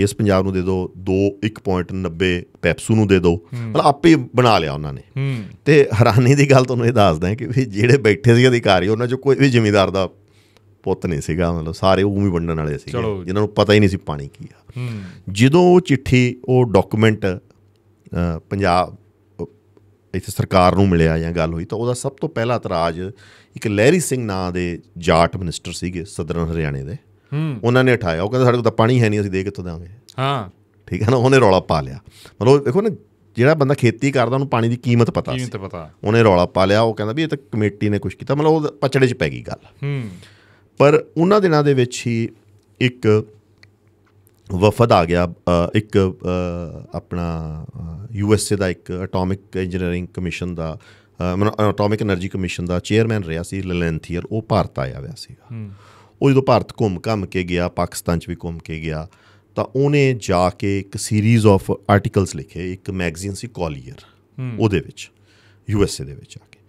ਇਸ ਪੰਜਾਬ ਨੂੰ ਦੇ ਦੋ 2 1.90 ਪੈਪਸੂ ਨੂੰ ਦੇ ਦੋ ਮਤਲਬ ਆਪੇ ਬਣਾ ਲਿਆ ਉਹਨਾਂ ਨੇ ਤੇ ਹੈਰਾਨੀ ਦੀ ਗੱਲ ਤੁਹਾਨੂੰ ਇਹ ਦੱਸਦਾ ਕਿ ਵੀ ਜਿਹੜੇ ਬੈਠੇ ਸੀ ਅਧਿਕਾਰੀ ਉਹਨਾਂ ਚ ਕੋਈ ਵੀ ਜ਼ਿੰਮੇਵਾਰ ਦਾ ਪੁੱਤ ਨਹੀਂ ਸੀਗਾ ਮਤਲਬ ਸਾਰੇ ਉਹ ਵੀ ਵੰਡਣ ਵਾਲੇ ਸੀ ਜਿਨ੍ਹਾਂ ਨੂੰ ਪਤਾ ਹੀ ਨਹੀਂ ਸੀ ਪਾਣੀ ਕੀ ਆ ਜਦੋਂ ਉਹ ਚਿੱਠੀ ਉਹ ਡਾਕੂਮੈਂਟ ਪੰਜਾਬ ਇਸ ਸਰਕਾਰ ਨੂੰ ਮਿਲਿਆ ਜਾਂ ਗੱਲ ਹੋਈ ਤਾਂ ਉਹਦਾ ਸਭ ਤੋਂ ਪਹਿਲਾ ਇਤਰਾਜ਼ ਇੱਕ ਲਹਿਰੀ ਸਿੰਘ ਨਾਂ ਦੇ ਜਾਟ ਮਿਨਿਸਟਰ ਸੀਗੇ ਸਦਰਨ ਹਰਿਆਣੇ ਦੇ ਉਹਨਾਂ ਨੇ ਉਠਾਇਆ ਉਹ ਕਹਿੰਦਾ ਸਾਡੇ ਕੋਲ ਤਾਂ ਪਾਣੀ ਹੈ ਨਹੀਂ ਅਸੀਂ ਦੇ ਕਿੱਥੋਂ ਦਾਂਗੇ ਹਾਂ ਠੀਕ ਹੈ ਨਾ ਉਹਨੇ ਰੌਲਾ ਪਾ ਲਿਆ ਮਤਲਬ ਦੇਖੋ ਨਾ ਜਿਹੜਾ ਬੰਦਾ ਖੇਤੀ ਕਰਦਾ ਉਹਨੂੰ ਪਾਣੀ ਦੀ ਕੀਮਤ ਪਤਾ ਸੀ ਕੀਮਤ ਪਤਾ ਉਹਨੇ ਰੌਲਾ ਪਾ ਲਿਆ ਉਹ ਕਹਿੰਦਾ ਵੀ ਇਹ ਤਾਂ ਕਮੇਟੀ ਨੇ ਕੁਝ ਕੀਤਾ ਮਤਲਬ ਉਹ ਪਚੜੇ 'ਚ ਪੈ ਗਈ ਗੱਲ ਹੂੰ ਪਰ ਉਹਨਾਂ ਦਿਨਾਂ ਦੇ ਵਿੱਚ ਹੀ ਇੱਕ ਵਫਦ ਆ ਗਿਆ ਇੱਕ ਆਪਣਾ ਯੂ ਐਸ ਏ ਦਾ ਇੱਕ ਐਟੋਮਿਕ ਇੰਜੀਨੀਅਰਿੰਗ ਕਮਿਸ਼ਨ ਦਾ ਐਟੋਮਿਕ એનર્ਜੀ ਕਮਿਸ਼ਨ ਦਾ ਚੇਅਰਮੈਨ ਰਿਹਾ ਸੀ ਲਲੈਂਥੀਅਰ ਉਹ ਭਾਰਤ ਆਇਆ ਹੋਇਆ ਸੀਗਾ ਉਹ ਜਦੋਂ ਭਾਰਤ ਘੁੰਮ ਘੰਮ ਕੇ ਗਿਆ ਪਾਕਿਸਤਾਨ 'ਚ ਵੀ ਘੁੰਮ ਕੇ ਗਿਆ ਤਾਂ ਉਹਨੇ ਜਾ ਕੇ ਇੱਕ ਸੀਰੀਜ਼ ਆਫ ਆਰਟੀਕਲਸ ਲਿਖੇ ਇੱਕ ਮੈਗਜ਼ੀਨ ਸੀ ਕੋਲੀਅਰ ਉਹਦੇ ਵਿੱਚ ਯੂ ਐਸ ਏ ਦੇ ਵਿੱਚ ਆ ਕੇ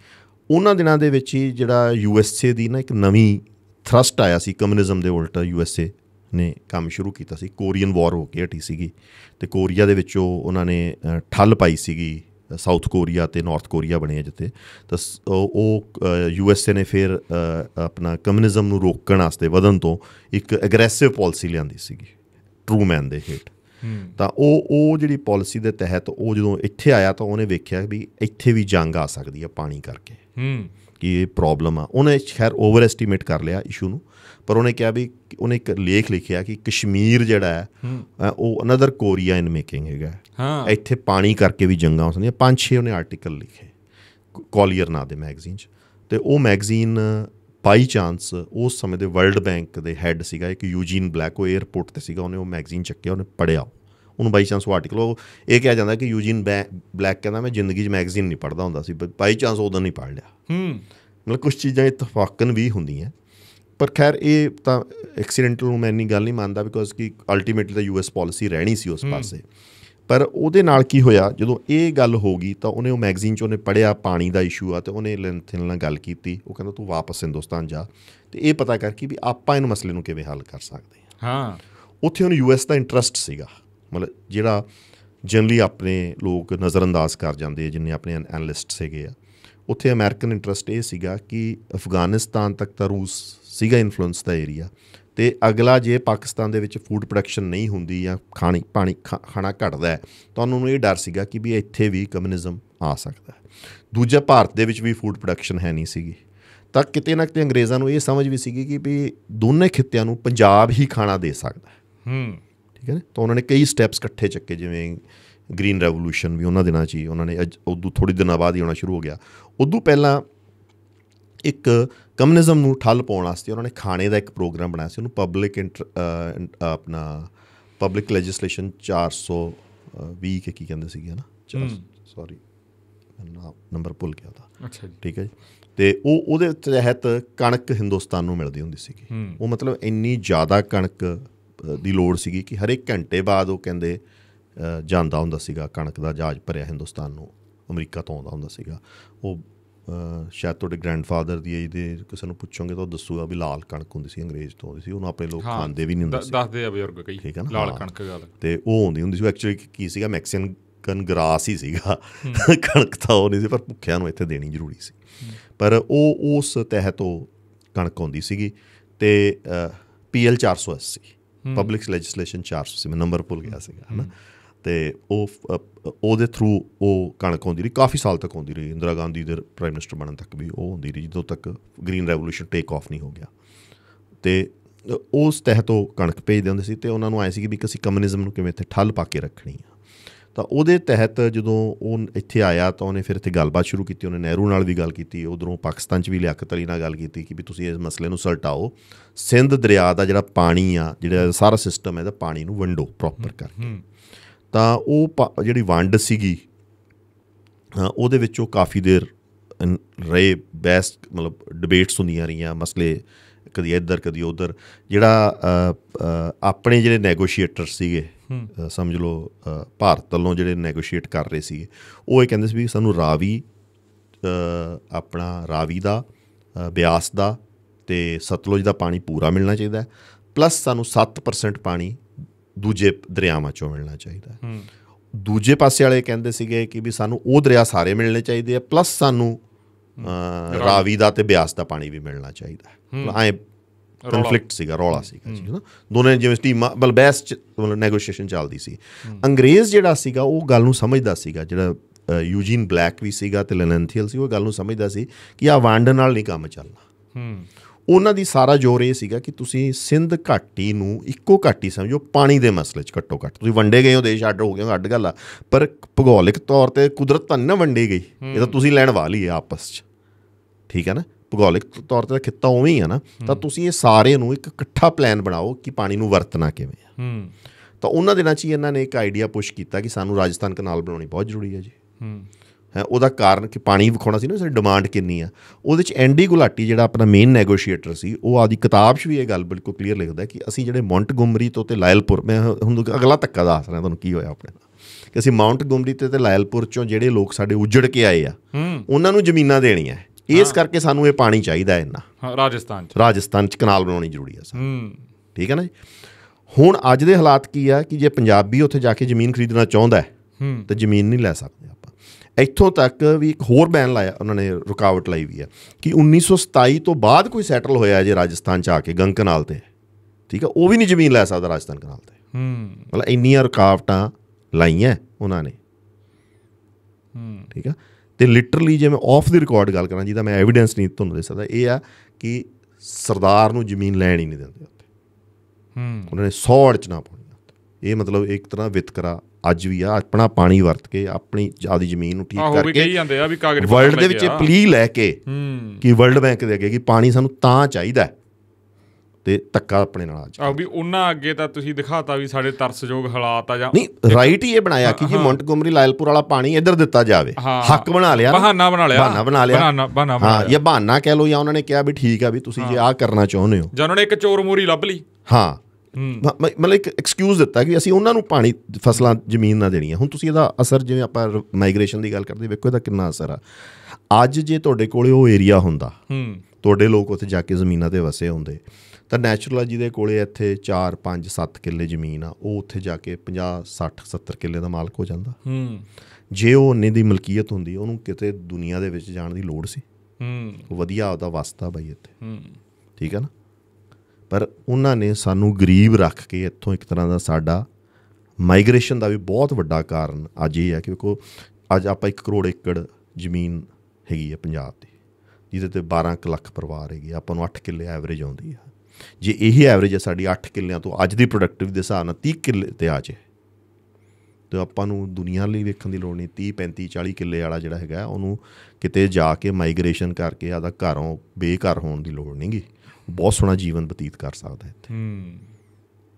ਉਹਨਾਂ ਦਿਨਾਂ ਦੇ ਵਿੱਚ ਹੀ ਜਿਹੜਾ ਯੂ ਐਸ ਏ ਦੀ ਨਾ ਇੱਕ ਨਵੀਂ ਥਰਸਟ ਆਇਆ ਸੀ ਕਮਿਊਨਿਜ਼ਮ ਦੇ ਉਲਟ ਯੂਐਸਏ ਨੇ ਕੰਮ ਸ਼ੁਰੂ ਕੀਤਾ ਸੀ ਕੋਰੀਅਨ ਵਾਰ ਹੋ ਕੇ ਹਟੀ ਸੀਗੀ ਤੇ ਕੋਰੀਆ ਦੇ ਵਿੱਚੋਂ ਉਹਨਾਂ ਨੇ ਠੱਲ ਪਾਈ ਸੀਗੀ ਸਾਊਥ ਕੋਰੀਆ ਤੇ ਨਾਰਥ ਕੋਰੀਆ ਬਣੇ ਜਿੱਤੇ ਤਾਂ ਉਹ ਯੂਐਸਏ ਨੇ ਫਿਰ ਆਪਣਾ ਕਮਿਊਨਿਜ਼ਮ ਨੂੰ ਰੋਕਣ ਵਾਸਤੇ ਵਧਨ ਤੋਂ ਇੱਕ ਐਗਰੈਸਿਵ ਪਾਲਿਸੀ ਲਿਆਂਦੀ ਸੀਗੀ ਟਰੂਮੈਨ ਦੇ ਹੇਠ ਤਾਂ ਉਹ ਉਹ ਜਿਹੜੀ ਪਾਲਿਸੀ ਦੇ ਤਹਿਤ ਉਹ ਜਦੋਂ ਇੱਥੇ ਆਇਆ ਤਾਂ ਉਹਨੇ ਵੇਖਿਆ ਵੀ ਇੱਥੇ ਵੀ ਜੰਗ ਆ ਸਕਦੀ ਹੈ ਪਾਣੀ ਕਰਕੇ ਹੂੰ ਕਿ ਇਹ ਪ੍ਰੋਬਲਮ ਆ ਉਹਨੇ ਖੈਰ ਓਵਰ ਐਸਟੀਮੇਟ ਕਰ ਲਿਆ ਇਸ਼ੂ ਨੂੰ ਪਰ ਉਹਨੇ ਕਿਹਾ ਵੀ ਉਹਨੇ ਇੱਕ ਲੇਖ ਲਿਖਿਆ ਕਿ ਕਸ਼ਮੀਰ ਜਿਹੜਾ ਹੈ ਉਹ ਅਨਦਰ ਕੋਰੀਆ ਇਨ ਮੇਕਿੰਗ ਹੈਗਾ ਹਾਂ ਇੱਥੇ ਪਾਣੀ ਕਰਕੇ ਵੀ ਜੰਗਾ ਹੋ ਸਕਦੀਆਂ ਪੰਜ ਛੇ ਉਹਨੇ ਆਰਟੀਕਲ ਲਿਖੇ ਕੋਲੀਅਰ ਨਾਂ ਦੇ ਮੈਗਜ਼ੀਨ 'ਚ ਤੇ ਉਹ ਮੈਗਜ਼ੀਨ ਬਾਈ ਚਾਂਸ ਉਸ ਸਮੇਂ ਦੇ ਵਰਲਡ ਬੈਂਕ ਦੇ ਹੈੱਡ ਸੀਗਾ ਇੱਕ ਯੂਜੀਨ ਬਲੈਕ 에ਅਰਪੋਰਟ ਤੇ ਸੀਗਾ ਉਹਨੇ ਉਹ ਮੈਗਜ਼ੀਨ ਚੱਕਿਆ ਉਹਨੇ ਪੜਿਆ ਉਹਨੂੰ ਬਾਈ ਚਾਂਸ ਉਹ ਆਰਟੀਕਲ ਉਹ ਇਹ ਕਿਹਾ ਜਾਂਦਾ ਕਿ ਯੂਜੀਨ ਬਲੈਕ ਕਹਿੰਦਾ ਮੈਂ ਜ਼ਿੰਦਗੀ 'ਚ ਮੈਗਜ਼ੀਨ ਨਹੀਂ ਪੜਦਾ ਹੁੰਦਾ ਸੀ ਬਾਈ ਚਾਂਸ ਉਹਦੋਂ ਨਹੀਂ ਪੜ ਲਿਆ ਹੂੰ ਮਤਲਬ ਕੁਝ ਚੀਜ਼ਾਂ ਇਤਫਾਕਨ ਵੀ ਹੁੰਦੀਆਂ ਪਰ ਖੈਰ ਇਹ ਤਾਂ ਐਕਸੀਡੈਂਟਲ ਨੂੰ ਮੈਂ ਨਹੀਂ ਗੱਲ ਨਹੀਂ ਮੰਨਦਾ ਬਿਕੋਜ਼ ਕਿ ਅਲਟੀਮੇਟਲੀ ਤਾਂ ਯੂਐਸ ਪਾਲਿਸੀ ਰਹਿਣੀ ਸੀ ਉਸ ਪਾਸੇ ਪਰ ਉਹਦੇ ਨਾਲ ਕੀ ਹੋਇਆ ਜਦੋਂ ਇਹ ਗੱਲ ਹੋ ਗਈ ਤਾਂ ਉਹਨੇ ਉਹ ਮੈਗਜ਼ੀਨ 'ਚ ਉਹਨੇ ਪੜਿਆ ਪਾਣੀ ਦਾ ਇਸ਼ੂ ਆ ਤੇ ਉਹਨੇ ਲੈਂਥਨ ਨਾਲ ਗੱਲ ਕੀਤੀ ਉਹ ਕਹਿੰਦਾ ਤੂੰ ਵਾਪਸ ਹਿੰਦੁਸਤਾਨ ਜਾ ਤੇ ਇਹ ਪਤਾ ਕਰ ਕਿ ਵੀ ਆਪਾਂ ਇਹਨੂੰ ਮਸਲੇ ਨੂੰ ਕਿਵੇਂ ਹੱਲ ਕਰ ਸਕਦੇ ਹਾਂ ਹਾਂ ਉੱਥੇ ਉਹਨੂੰ ਯੂਐਸ ਦਾ ਇੰਟਰਸਟ ਸੀਗਾ ਮਤਲਬ ਜਿਹੜਾ ਜਨਰਲੀ ਆਪਣੇ ਲੋਕ ਨਜ਼ਰਅੰਦਾਜ਼ ਕਰ ਜਾਂਦੇ ਆ ਜਿੰਨੇ ਆਪਣੇ ਐਨਲਿਸਟ ਸੀਗੇ ਆ ਉੱਥੇ ਅਮਰੀਕਨ ਇੰਟਰਸਟ ਇਹ ਸੀਗਾ ਕਿ ਅਫਗਾਨਿਸਤਾਨ ਤੱਕ ਤਾਂ ਰੂਸ ਸੀਗਾ ਇਨਫਲੂਐਂਸ ਦਾ ਏਰੀਆ ਤੇ ਅਗਲਾ ਜੇ ਪਾਕਿਸਤਾਨ ਦੇ ਵਿੱਚ ਫੂਡ ਪ੍ਰੋਡਕਸ਼ਨ ਨਹੀਂ ਹੁੰਦੀ ਜਾਂ ਖਾਣੀ ਪਾਣੀ ਖਾਣਾ ਘਟਦਾ ਹੈ ਤਾਂ ਉਹਨਾਂ ਨੂੰ ਇਹ ਡਰ ਸੀਗਾ ਕਿ ਵੀ ਇੱਥੇ ਵੀ ਕਮਿਊਨਿਜ਼ਮ ਆ ਸਕਦਾ ਹੈ ਦੂਜਾ ਭਾਰਤ ਦੇ ਵਿੱਚ ਵੀ ਫੂਡ ਪ੍ਰੋਡਕਸ਼ਨ ਹੈ ਨਹੀਂ ਸੀਗੀ ਤਾਂ ਕਿਤੇ ਨਾ ਕਿਤੇ ਅੰਗਰੇਜ਼ਾਂ ਨੂੰ ਇਹ ਸਮਝ ਵੀ ਸੀਗੀ ਕਿ ਵੀ ਦੋਨੇ ਖਿੱਤਿਆਂ ਨੂੰ ਪੰਜਾਬ ਹੀ ਖਾਣਾ ਦੇ ਸਕਦਾ ਹੈ ਹੂੰ ਠੀਕ ਹੈ ਨਾ ਤਾਂ ਉਹਨਾਂ ਨੇ ਕਈ ਸਟੈਪਸ ਇਕੱਠੇ ਚੱਕੇ ਜਿਵੇਂ ਗ੍ਰੀਨ ਰੈਵੋਲੂਸ਼ਨ ਵੀ ਉਹਨਾਂ ਦਿਨਾਂ 'ਚ ਹੀ ਉਹਨਾਂ ਨੇ ਉਦੋਂ ਥੋੜੀ ਦਿਨਾਂ ਬਾਅਦ ਹੀ ਹੋਣਾ ਸ਼ੁਰੂ ਹੋ ਗਿਆ ਉਦੋਂ ਪਹਿਲਾਂ ਇੱਕ ਕਮਿਊਨਿਜ਼ਮ ਨੂੰ ਠੱਲ ਪਾਉਣ ਵਾਸਤੇ ਉਹਨਾਂ ਨੇ ਖਾਣੇ ਦਾ ਇੱਕ ਪ੍ਰੋਗਰਾਮ ਬਣਾਇਆ ਸੀ ਉਹਨੂੰ ਪਬਲਿਕ ਆਪਣਾ ਪਬਲਿਕ ਲੈਜਿਸਲੇਸ਼ਨ 420 ਕੇ ਕੀ ਕਹਿੰਦੇ ਸੀਗੇ ਨਾ ਸੌਰੀ ਨੰਬਰ ਭੁੱਲ ਗਿਆ ਤਾਂ ਅੱਛਾ ਜੀ ਠੀਕ ਹੈ ਜੀ ਤੇ ਉਹ ਉਹਦੇ ਤਹਿਤ ਕਣਕ ਹਿੰਦੁਸਤਾਨ ਨੂੰ ਮਿਲਦੀ ਹੁੰਦੀ ਸੀਗੀ ਉਹ ਮਤਲਬ ਇੰਨੀ ਜ਼ਿਆਦਾ ਕਣਕ ਦੀ ਲੋੜ ਸੀਗੀ ਕਿ ਹਰ ਇੱਕ ਘੰਟੇ ਬਾਅਦ ਉਹ ਕਹਿੰਦੇ ਜਾਂਦਾ ਹੁੰਦਾ ਸੀਗਾ ਕਣਕ ਦਾ ਜਹਾਜ਼ ਭਰਿਆ ਹਿੰਦੁਸਤਾਨ ਨੂੰ ਅਮਰੀਕਾ ਤੋਂ ਆਉਂਦਾ ਹੁੰਦਾ ਸੀਗਾ ਉਹ ਸ਼ਾਇਦ ਤੁਹਾਡੇ ਗ੍ਰੈਂਡਫਾਦਰ ਦੀ ਏਜ ਦੇ ਕਿਸੇ ਨੂੰ ਪੁੱਛੋਗੇ ਤਾਂ ਉਹ ਦੱਸੂਗਾ ਵੀ ਲਾਲ ਕਣਕ ਹੁੰਦੀ ਸੀ ਅੰਗਰੇਜ਼ ਤੋਂ ਆਉਂਦੀ ਸੀ ਉਹਨੂੰ ਆਪਣੇ ਲੋਕ ਖਾਂਦੇ ਵੀ ਨਹੀਂ ਹੁੰਦੇ ਸੀ ਦੱਸਦੇ ਆ ਬਜ਼ੁਰਗ ਕਈ ਲਾਲ ਕਣਕ ਗੱਲ ਤੇ ਉਹ ਹੁੰਦੀ ਹੁੰਦੀ ਸੀ ਐਕਚੁਅਲੀ ਕੀ ਸੀਗਾ ਮੈਕਸੀਨ ਕਨ ਗਰਾਸ ਹੀ ਸੀਗਾ <laughs> ਕਣਕ ਤਾਂ ਉਹ ਨਹੀਂ ਸੀ ਪਰ ਭੁੱਖਿਆਂ ਨੂੰ ਇੱਥੇ ਦੇਣੀ ਜ਼ਰੂਰੀ ਸੀ ਪਰ ਉਹ ਉਸ ਤਹਿਤ ਉਹ ਕਣਕ ਆਉਂਦੀ ਸੀਗੀ ਤੇ ਪੀਐਲ 480 ਪਬਲਿਕ ਲੈਜਿਸਲੇਸ਼ਨ ਚਾਰਜ ਸੀ ਮੈਂ ਨੰਬਰ ਭੁੱਲ ਗਿਆ ਸੀਗਾ ਹਨਾ ਤੇ ਉਹ ਉਹਦੇ ਥਰੂ ਉਹ ਕਣਕ ਆਉਂਦੀ ਰਹੀ ਕਾਫੀ ਸਾਲ ਤੱਕ ਆਉਂਦੀ ਰਹੀ ਇੰਦਰਾ ਗਾਂਧੀ ਦੇ ਪ੍ਰਾਈਮ ਮਿਨਿਸਟਰ ਬਣਨ ਤੱਕ ਵੀ ਉਹ ਹੁੰਦੀ ਰਹੀ ਜਦੋਂ ਤੱਕ ਗ੍ਰੀਨ ਰੈਵੋਲੂਸ਼ਨ ਟੇਕ ਆਫ ਨਹੀਂ ਹੋ ਗਿਆ ਤੇ ਉਸ ਤਹਿਤ ਉਹ ਕਣਕ ਭੇਜਦੇ ਹੁੰਦੇ ਸੀ ਤੇ ਉਹਨਾਂ ਨੂੰ ਆਏ ਸੀ ਕਿ ਵੀ ਅਸੀਂ ਕਮਿਊਨਿਜ਼ਮ ਨੂੰ ਕਿਵੇਂ ਇੱਥੇ ਠੱਲ ਪਾ ਕੇ ਰੱਖਣੀ ਆ ਤਾਂ ਉਹਦੇ ਤਹਿਤ ਜਦੋਂ ਉਹ ਇੱਥੇ ਆਇਆ ਤਾਂ ਉਹਨੇ ਫਿਰ ਇੱਥੇ ਗੱਲਬਾਤ ਸ਼ੁਰੂ ਕੀਤੀ ਉਹਨੇ ਨਹਿਰੂ ਨਾਲ ਵੀ ਗੱਲ ਕੀਤੀ ਉਧਰੋਂ ਪਾਕਿਸਤਾਨ 'ਚ ਵੀ ਲਿਆਕਤ ਅਲੀ ਨਾਲ ਗੱਲ ਕੀਤੀ ਕਿ ਵੀ ਤੁਸੀਂ ਇਸ ਮਸਲੇ ਨੂੰ ਸਲਟਾਓ ਸਿੰਧ ਦਰਿਆ ਦਾ ਜਿਹੜਾ ਪਾਣੀ ਆ ਜਿਹੜਾ ਸਾਰਾ ਸਿਸਟਮ ਹੈ ਦਾ ਪਾਣੀ ਨੂੰ ਵੰਡੋ ਪ੍ਰੋਪਰ ਕਰਕੇ ਤਾਂ ਉਹ ਜਿਹੜੀ ਵੰਡ ਸੀਗੀ ਉਹਦੇ ਵਿੱਚ ਉਹ ਕਾਫੀ ਦੇਰ ਰਹੇ ਬੈਸਟ ਮਤਲਬ ਡਿਬੇਟਸ ਹੁੰਦੀਆਂ ਰਹੀਆਂ ਮਸਲੇ ਕਦੀ ਇੱਧਰ ਕਦੀ ਉੱਧਰ ਜਿਹੜਾ ਆਪਣੇ ਜਿਹੜੇ ਨੇਗੋਸ਼ੀਏਟਰ ਸੀਗੇ ਸਮਝ ਲਓ ਭਾਰਤ ਵੱਲੋਂ ਜਿਹੜੇ ਨੈਗੋਸ਼ੀਏਟ ਕਰ ਰਹੇ ਸੀ ਉਹ ਇਹ ਕਹਿੰਦੇ ਸੀ ਵੀ ਸਾਨੂੰ ਰਾਵੀ ਆਪਣਾ ਰਾਵੀ ਦਾ ਬਿਆਸ ਦਾ ਤੇ ਸਤਲੁਜ ਦਾ ਪਾਣੀ ਪੂਰਾ ਮਿਲਣਾ ਚਾਹੀਦਾ ਹੈ ਪਲੱਸ ਸਾਨੂੰ 7% ਪਾਣੀ ਦੂਜੇ ਦਰਿਆਵਾਂ ਚੋਂ ਮਿਲਣਾ ਚਾਹੀਦਾ ਹੈ ਦੂਜੇ ਪਾਸੇ ਵਾਲੇ ਕਹਿੰਦੇ ਸੀਗੇ ਕਿ ਵੀ ਸਾਨੂੰ ਉਹ ਦਰਿਆ ਸਾਰੇ ਮਿਲਣੇ ਚਾਹੀਦੇ ਆ ਪਲੱਸ ਸਾਨੂੰ ਰਾਵੀ ਦਾ ਤੇ ਬਿਆਸ ਦਾ ਪਾਣੀ ਵੀ ਮਿਲਣਾ ਚਾਹੀਦਾ ਹੈ ਐ ਕਨਫਲਿਕਟ ਸੀਗਾ ਰੌਲਾ ਸੀਗਾ ਜੀ ਹਨਾ ਦੋਨੇ ਜਿਵੇਂ ਟੀਮਾਂ ਬਲ ਬੈਸ ਮਤਲਬ ਨੈਗੋਸ਼ੀਏਸ਼ਨ ਚੱਲਦੀ ਸੀ ਅੰਗਰੇਜ਼ ਜਿਹੜਾ ਸੀਗਾ ਉਹ ਗੱਲ ਨੂੰ ਸਮਝਦਾ ਸੀਗਾ ਜਿਹੜਾ ਯੂਜੀਨ ਬਲੈਕ ਵੀ ਸੀਗਾ ਤੇ ਲੈਨਥੀਅਲ ਸੀ ਉਹ ਗੱਲ ਨੂੰ ਸਮਝਦਾ ਸੀ ਕਿ ਆ ਵਾਂਡ ਨਾਲ ਨਹੀਂ ਕੰਮ ਚੱਲਣਾ ਹੂੰ ਉਹਨਾਂ ਦੀ ਸਾਰਾ ਜੋਰ ਇਹ ਸੀਗਾ ਕਿ ਤੁਸੀਂ ਸਿੰਧ ਘਾਟੀ ਨੂੰ ਇੱਕੋ ਘਾਟੀ ਸਮਝੋ ਪਾਣੀ ਦੇ ਮਸਲੇ 'ਚ ਘੱਟੋ ਘੱਟ ਤੁਸੀਂ ਵੰਡੇ ਗਏ ਹੋ ਦੇਸ਼ ਅੱਡ ਹੋ ਗਏ ਅੱਡ ਗੱਲ ਆ ਪਰ ਭੂਗੋਲਿਕ ਤੌਰ ਤੇ ਕੁਦਰਤ ਤਾਂ ਨਾ ਵੰਡੀ ਗਈ ਇਹ ਤਾਂ ਤੁਸੀਂ ਲੈਣ ਵਾਲੀ ਆ ਆਪਸ 'ਚ ਠੀਕ ਹੈ ਨਾ ਭੂਗੋਲਿਕ ਤੌਰ ਤੇ ਖਿੱਤਾ ਉਵੇਂ ਹੀ ਆ ਨਾ ਤਾਂ ਤੁਸੀਂ ਇਹ ਸਾਰੇ ਨੂੰ ਇੱਕ ਇਕੱਠਾ ਪਲਾਨ ਬਣਾਓ ਕਿ ਪਾਣੀ ਨੂੰ ਵਰਤਣਾ ਕਿਵੇਂ ਆ ਹੂੰ ਤਾਂ ਉਹਨਾਂ ਦਿਨਾਂ 'ਚ ਹੀ ਇਹਨਾਂ ਨੇ ਇੱਕ ਆਈਡੀਆ ਪੁਸ਼ ਕੀਤਾ ਕਿ ਸਾਨੂੰ ਰਾਜਸਥਾਨ ਕਨਾਲ ਬਣਾਉਣੀ ਬਹੁਤ ਜ਼ਰੂਰੀ ਹੈ ਜੀ ਹੂੰ ਹੈ ਉਹਦਾ ਕਾਰਨ ਕਿ ਪਾਣੀ ਵਿਖਾਉਣਾ ਸੀ ਨਾ ਸਾਡੀ ਡਿਮਾਂਡ ਕਿੰਨੀ ਆ ਉਹਦੇ ਚ ਐਂਡੀ ਗੁਲਾਟੀ ਜਿਹੜਾ ਆਪਣਾ ਮੇਨ ਨੇਗੋਸ਼ੀਏਟਰ ਸੀ ਉਹ ਆਦੀ ਕਿਤਾਬ 'ਚ ਵੀ ਇਹ ਗੱਲ ਬਿਲਕੁਲ ਕਲੀਅਰ ਲਿਖਦਾ ਕਿ ਅਸੀਂ ਜਿਹੜੇ ਗੁੰਮਰੀ ਤੋਂ ਤੇ ਲਾਇਲਪੁਰ ਮੈਂ ਹੁਣ ਅਗਲਾ ਤੱਕਾ ਦੱਸ ਰਿਹਾ ਤੁਹਾਨੂੰ ਕੀ ਹੋਇਆ ਆਪਣੇ ਨਾਲ ਕਿ ਅਸੀਂ ਗੁੰਮਰੀ ਤੇ ਤੇ ਲਾਇਲਪੁਰ ਚੋਂ ਜਿਹੜੇ ਲੋਕ ਸਾਡੇ ਉਜੜ ਕੇ ਆਏ ਆ ਉਹਨਾਂ ਨੂੰ ਜ਼ਮੀਨਾਂ ਦੇਣੀਆਂ ਇਸ ਕਰਕੇ ਸਾਨੂੰ ਇਹ ਪਾਣੀ ਚਾਹੀਦਾ ਇੰਨਾ ਹਾਂ ਰਾਜਸਥਾਨ ਚ ਰਾਜਸਥਾਨ ਚ ਕਨਾਲ ਬਣਾਉਣੀ ਜ਼ਰੂਰੀ ਹੈ ਸਰ ਹੂੰ ਠੀਕ ਹੈ ਨਾ ਜੀ ਹੁਣ ਅੱਜ ਦੇ ਹਾਲਾਤ ਕੀ ਆ ਕਿ ਜੇ ਪੰਜਾਬੀ ਉੱਥੇ ਜਾ ਕੇ ਜ਼ਮੀਨ ਖਰੀਦਣਾ ਚਾਹੁੰਦਾ ਹੈ ਹੂੰ ਤੇ ਜ਼ਮੀਨ ਨਹੀਂ ਲੈ ਸਕਦੇ ਆਪਾਂ ਇੱਥੋਂ ਤੱਕ ਵੀ ਇੱਕ ਹੋਰ ਬੈਨ ਲਾਇਆ ਉਹਨਾਂ ਨੇ ਰੁਕਾਵਟ ਲਾਈ ਵੀ ਆ ਕਿ 1927 ਤੋਂ ਬਾਅਦ ਕੋਈ ਸੈਟਲ ਹੋਇਆ ਜੇ ਰਾਜਸਥਾਨ ਚ ਆ ਕੇ ਗੰਗ ਕਨਾਲ ਤੇ ਠੀਕ ਆ ਉਹ ਵੀ ਨਹੀਂ ਜ਼ਮੀਨ ਲੈ ਸਕਦਾ ਰਾਜਸਥਾਨ ਕਨਾਲ ਤੇ ਹੂੰ ਮਤਲਬ ਇੰਨੀਆਂ ਰੁਕਾਵਟਾਂ ਲਾਈਆਂ ਉਹਨਾਂ ਨੇ ਹੂੰ ਠੀਕ ਆ ਤੇ ਲਿਟਰਲੀ ਜੇ ਮੈਂ ਆਫ ਦੀ ਰਿਕਾਰਡ ਗੱਲ ਕਰਾਂ ਜਿਹਦਾ ਮੈਂ ਐਵੀਡੈਂਸ ਨਹੀਂ ਤੁਹਾਨੂੰ ਦੇ ਸਕਦਾ ਇਹ ਆ ਕਿ ਸਰਦਾਰ ਨੂੰ ਜ਼ਮੀਨ ਲੈਣ ਹੀ ਨਹੀਂ ਦਿੰਦੇ ਉੱਥੇ ਹੂੰ ਉਹਨਾਂ ਨੇ ਸੌੜ ਚ ਨਾ ਪਾਉਣੀ ਇਹ ਮਤਲਬ ਇੱਕ ਤਰ੍ਹਾਂ ਵਿਤਕਰਾ ਅੱਜ ਵੀ ਆ ਆਪਣਾ ਪਾਣੀ ਵਰਤ ਕੇ ਆਪਣੀ ਜਾਦੀ ਜ਼ਮੀਨ ਨੂੰ ਠੀਕ ਕਰਕੇ ਵੀ ਜਾਂਦੇ ਆ ਵਰਲਡ ਦੇ ਵਿੱਚ ਪਲੀ ਲੈ ਕੇ ਕਿ ਵਰਲਡ ਬੈਂਕ ਦੇ ਅੱਗੇ ਕਿ ਪਾਣੀ ਸਾਨੂੰ ਤਾਂ ਚਾਹੀਦਾ ਹੈ ਤੇ ਤੱਕਾ ਆਪਣੇ ਨਾਲ ਆ ਜਾ ਵੀ ਉਹਨਾਂ ਅੱਗੇ ਤਾਂ ਤੁਸੀਂ ਦਿਖਾਤਾ ਵੀ ਸਾਡੇ ਤਰਸਯੋਗ ਹਾਲਾਤ ਆ ਜਾਂ ਨਹੀਂ ਰਾਈਟ ਹੀ ਇਹ ਬਣਾਇਆ ਕਿ ਮੌਂਟ ਮੌਂਟਗੋਮਰੀ ਲਾਇਲਪੁਰ ਵਾਲਾ ਪਾਣੀ ਇੱਧਰ ਦਿੱਤਾ ਜਾਵੇ ਹੱਕ ਬਣਾ ਲਿਆ ਬਹਾਨਾ ਬਣਾ ਲਿਆ ਬਹਾਨਾ ਬਣਾ ਲਿਆ ਬਹਾਨਾ ਬਹਾਨਾ ਹਾਂ ਇਹ ਬਹਾਨਾ ਕਹਿ ਲੋ ਜਾਂ ਉਹਨਾਂ ਨੇ ਕਿਹਾ ਵੀ ਠੀਕ ਆ ਵੀ ਤੁਸੀਂ ਜੇ ਆ ਕਰਨਾ ਚਾਹੁੰਦੇ ਹੋ ਜਾਂ ਉਹਨਾਂ ਨੇ ਇੱਕ ਚੋਰ ਮੋਰੀ ਲੱਭ ਲਈ ਹਾਂ ਮਤਲਬ ਇੱਕ ਐਕਸਕਿਊਜ਼ ਦਿੱਤਾ ਕਿ ਅਸੀਂ ਉਹਨਾਂ ਨੂੰ ਪਾਣੀ ਫਸਲਾਂ ਜ਼ਮੀਨ ਨਾ ਦੇਣੀਆਂ ਹੁਣ ਤੁਸੀਂ ਇਹਦਾ ਅਸਰ ਜਿਵੇਂ ਆਪਾਂ ਮਾਈਗ੍ਰੇਸ਼ਨ ਦੀ ਗੱਲ ਕਰਦੇ ਵੇਖੋ ਇਹਦਾ ਕਿੰਨਾ ਅਸਰ ਆ ਅੱਜ ਜੇ ਤੁਹਾਡੇ ਕੋਲੇ ਉਹ ਏਰੀਆ ਹੁੰਦਾ ਹੂੰ ਤੁਹਾਡੇ ਲੋਕ ਉੱਥੇ ਜਾ ਕੇ ਜ਼ਮੀਨਾਂ ਤੇ ਵਸੇ ਹੁੰਦੇ ਤਾਂ ਨੈਚੁਰਲੋਜੀ ਜੀ ਦੇ ਕੋਲੇ ਇੱਥੇ 4 5 7 ਕਿੱਲੇ ਜ਼ਮੀਨ ਆ ਉਹ ਉੱਥੇ ਜਾ ਕੇ 50 60 70 ਕਿੱਲੇ ਦਾ ਮਾਲਕ ਹੋ ਜਾਂਦਾ ਹੂੰ ਜੇ ਉਹ ਉਹਨੇ ਦੀ ਮਲਕੀਅਤ ਹੁੰਦੀ ਉਹਨੂੰ ਕਿਤੇ ਦੁਨੀਆ ਦੇ ਵਿੱਚ ਜਾਣ ਦੀ ਲੋੜ ਸੀ ਹੂੰ ਵਧੀਆ ਉਹਦਾ ਵਸਤਾ ਬਈ ਇੱਥੇ ਹੂੰ ਠੀਕ ਹੈ ਨਾ ਪਰ ਉਹਨਾਂ ਨੇ ਸਾਨੂੰ ਗਰੀਬ ਰੱਖ ਕੇ ਇੱਥੋਂ ਇੱਕ ਤਰ੍ਹਾਂ ਦਾ ਸਾਡਾ ਮਾਈਗ੍ਰੇਸ਼ਨ ਦਾ ਵੀ ਬਹੁਤ ਵੱਡਾ ਕਾਰਨ ਅੱਜ ਇਹ ਹੈ ਕਿ ਵੇਖੋ ਅੱਜ ਆਪਾਂ 1 ਕਰੋੜ ਏਕੜ ਜ਼ਮੀਨ ਹੈਗੀ ਹੈ ਪੰਜਾਬ ਦੀ ਜਿਹਦੇ ਤੇ 12 ਲੱਖ ਪਰਿਵਾਰ ਹੈਗੇ ਆਪਾਂ ਨੂੰ 8 ਕਿੱਲੇ ਐਵਰੇਜ ਆਉਂਦੀ ਹੈ ਜੇ ਇਹੀ ਐਵਰੇਜ ਹੈ ਸਾਡੀ 8 ਕਿੱਲਿਆਂ ਤੋਂ ਅੱਜ ਦੀ ਪ੍ਰੋਡਕਟਿਵ ਦੇ ਹਿਸਾਬ ਨਾਲ 30 ਕਿੱਲੇ ਤੇ ਆ ਜੇ ਤੇ ਆਪਾਂ ਨੂੰ ਦੁਨੀਆ ਲਈ ਵੇਖਣ ਦੀ ਲੋੜ ਨਹੀਂ 30 35 40 ਕਿੱਲੇ ਵਾਲਾ ਜਿਹੜਾ ਹੈਗਾ ਉਹਨੂੰ ਕਿਤੇ ਜਾ ਕੇ ਮਾਈਗ੍ਰੇਸ਼ਨ ਕਰਕੇ ਆਦਾ ਘਰੋਂ ਬੇਘਰ ਹੋਣ ਦੀ ਲੋੜ ਨਹੀਂਗੀ ਬਹੁਤ ਸੋਹਣਾ ਜੀਵਨ ਬਤੀਤ ਕਰ ਸਕਦਾ ਇੱਥੇ ਹੂੰ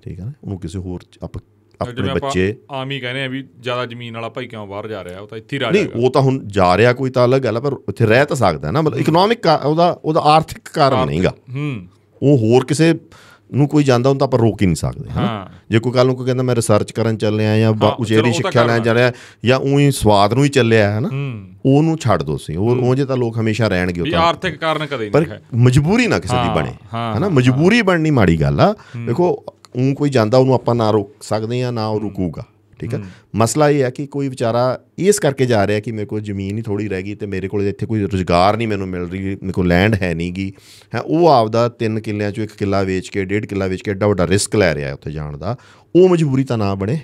ਠੀਕ ਹੈ ਨਾ ਉਹਨੂੰ ਕਿਸੇ ਹੋਰ ਆਪਾਂ ਆਪਣੇ ਬੱਚੇ ਆਮ ਹੀ ਕਹਿੰਦੇ ਆ ਵੀ ਜ਼ਿਆਦਾ ਜ਼ਮੀਨ ਵਾਲਾ ਭਾਈ ਕਿਉਂ ਬਾਹਰ ਜਾ ਰਿਹਾ ਉਹ ਤਾਂ ਇੱਥੇ ਹੀ ਰਹਿ ਰਿਹਾ ਨਹੀਂ ਉਹ ਤਾਂ ਹੁਣ ਜਾ ਰਿਹਾ ਕੋਈ ਤਾਂ ਅਲੱਗ ਗੱਲ ਪਰ ਉੱਥੇ ਰਹਿ ਤਾਂ ਸਕਦਾ ਨਾ ਮਤਲਬ ਇਕਨੋਮਿਕ ਉਹਦਾ ਉਹਦਾ ਆਰਥਿਕ ਕਾਰਨ ਨਹੀਂਗਾ ਹੂੰ ਉਹ ਹੋਰ ਕਿਸੇ ਨੂੰ ਕੋਈ ਜਾਂਦਾ ਹੁੰਦਾ ਆਪਾਂ ਰੋਕ ਹੀ ਨਹੀਂ ਸਕਦੇ ਹਾਂ ਜੇ ਕੋਈ ਕੱਲ ਨੂੰ ਕੋਈ ਕਹਿੰਦਾ ਮੈਂ ਰਿਸਰਚ ਕਰਨ ਚੱਲੇ ਆ ਜਾਂ ਉਚੇਰੀ ਸਿੱਖਿਆ ਲੈਣ ਜਾ ਰਿਹਾ ਜਾਂ ਉਹੀ ਸਵਾਦ ਨੂੰ ਹੀ ਚੱਲਿਆ ਹੈ ਨਾ ਉਹਨੂੰ ਛੱਡ ਦੋ ਸੀ ਉਹ ਉਹ ਜੇ ਤਾਂ ਲੋਕ ਹਮੇਸ਼ਾ ਰਹਿਣਗੇ ਉਹ ਤਾਂ ਆਰਥਿਕ ਕਾਰਨ ਕਦੇ ਨਹੀਂ ਹੈ ਮਜਬੂਰੀ ਨਾ ਕਿਸੇ ਦੀ ਬਣੇ ਹੈ ਨਾ ਮਜਬੂਰੀ ਬਣਨੀ ਮਾੜੀ ਗੱਲ ਆ ਦੇਖੋ ਉਹ ਕੋਈ ਜਾਂਦਾ ਉਹਨੂੰ ਆਪਾਂ ਨਾ ਰੋਕ ਸਕਦੇ ਆ ਨਾ ਉਹ ਰੁਕੂਗਾ ਠੀਕ ਹੈ ਮਸਲਾ ਇਹ ਹੈ ਕਿ ਕੋਈ ਵਿਚਾਰਾ ਇਸ ਕਰਕੇ ਜਾ ਰਿਹਾ ਕਿ ਮੇਰੇ ਕੋਲ ਜ਼ਮੀਨ ਹੀ ਥੋੜੀ ਰਹਿ ਗਈ ਤੇ ਮੇਰੇ ਕੋਲ ਇੱਥੇ ਕੋਈ ਰੋਜ਼ਗਾਰ ਨਹੀਂ ਮੈਨੂੰ ਮਿਲ ਰਹੀ ਮੇਰੇ ਕੋਲ ਲੈਂਡ ਹੈ ਨਹੀਂਗੀ ਹੈ ਉਹ ਆਪਦਾ ਤਿੰਨ ਕਿੱਲਿਆਂ ਚੋਂ ਇੱਕ ਕਿੱਲਾ ਵੇਚ ਕੇ ਡੇਢ ਕਿੱਲਾ ਵੇਚ ਕੇ ਐਡਾ ਵੱਡਾ ਰਿਸਕ ਲੈ ਰਿਹਾ ਉੱਥੇ ਜਾਣ ਦਾ ਉਹ ਮਜਬੂਰੀ ਤਾਂ ਨਾ ਬਣੇ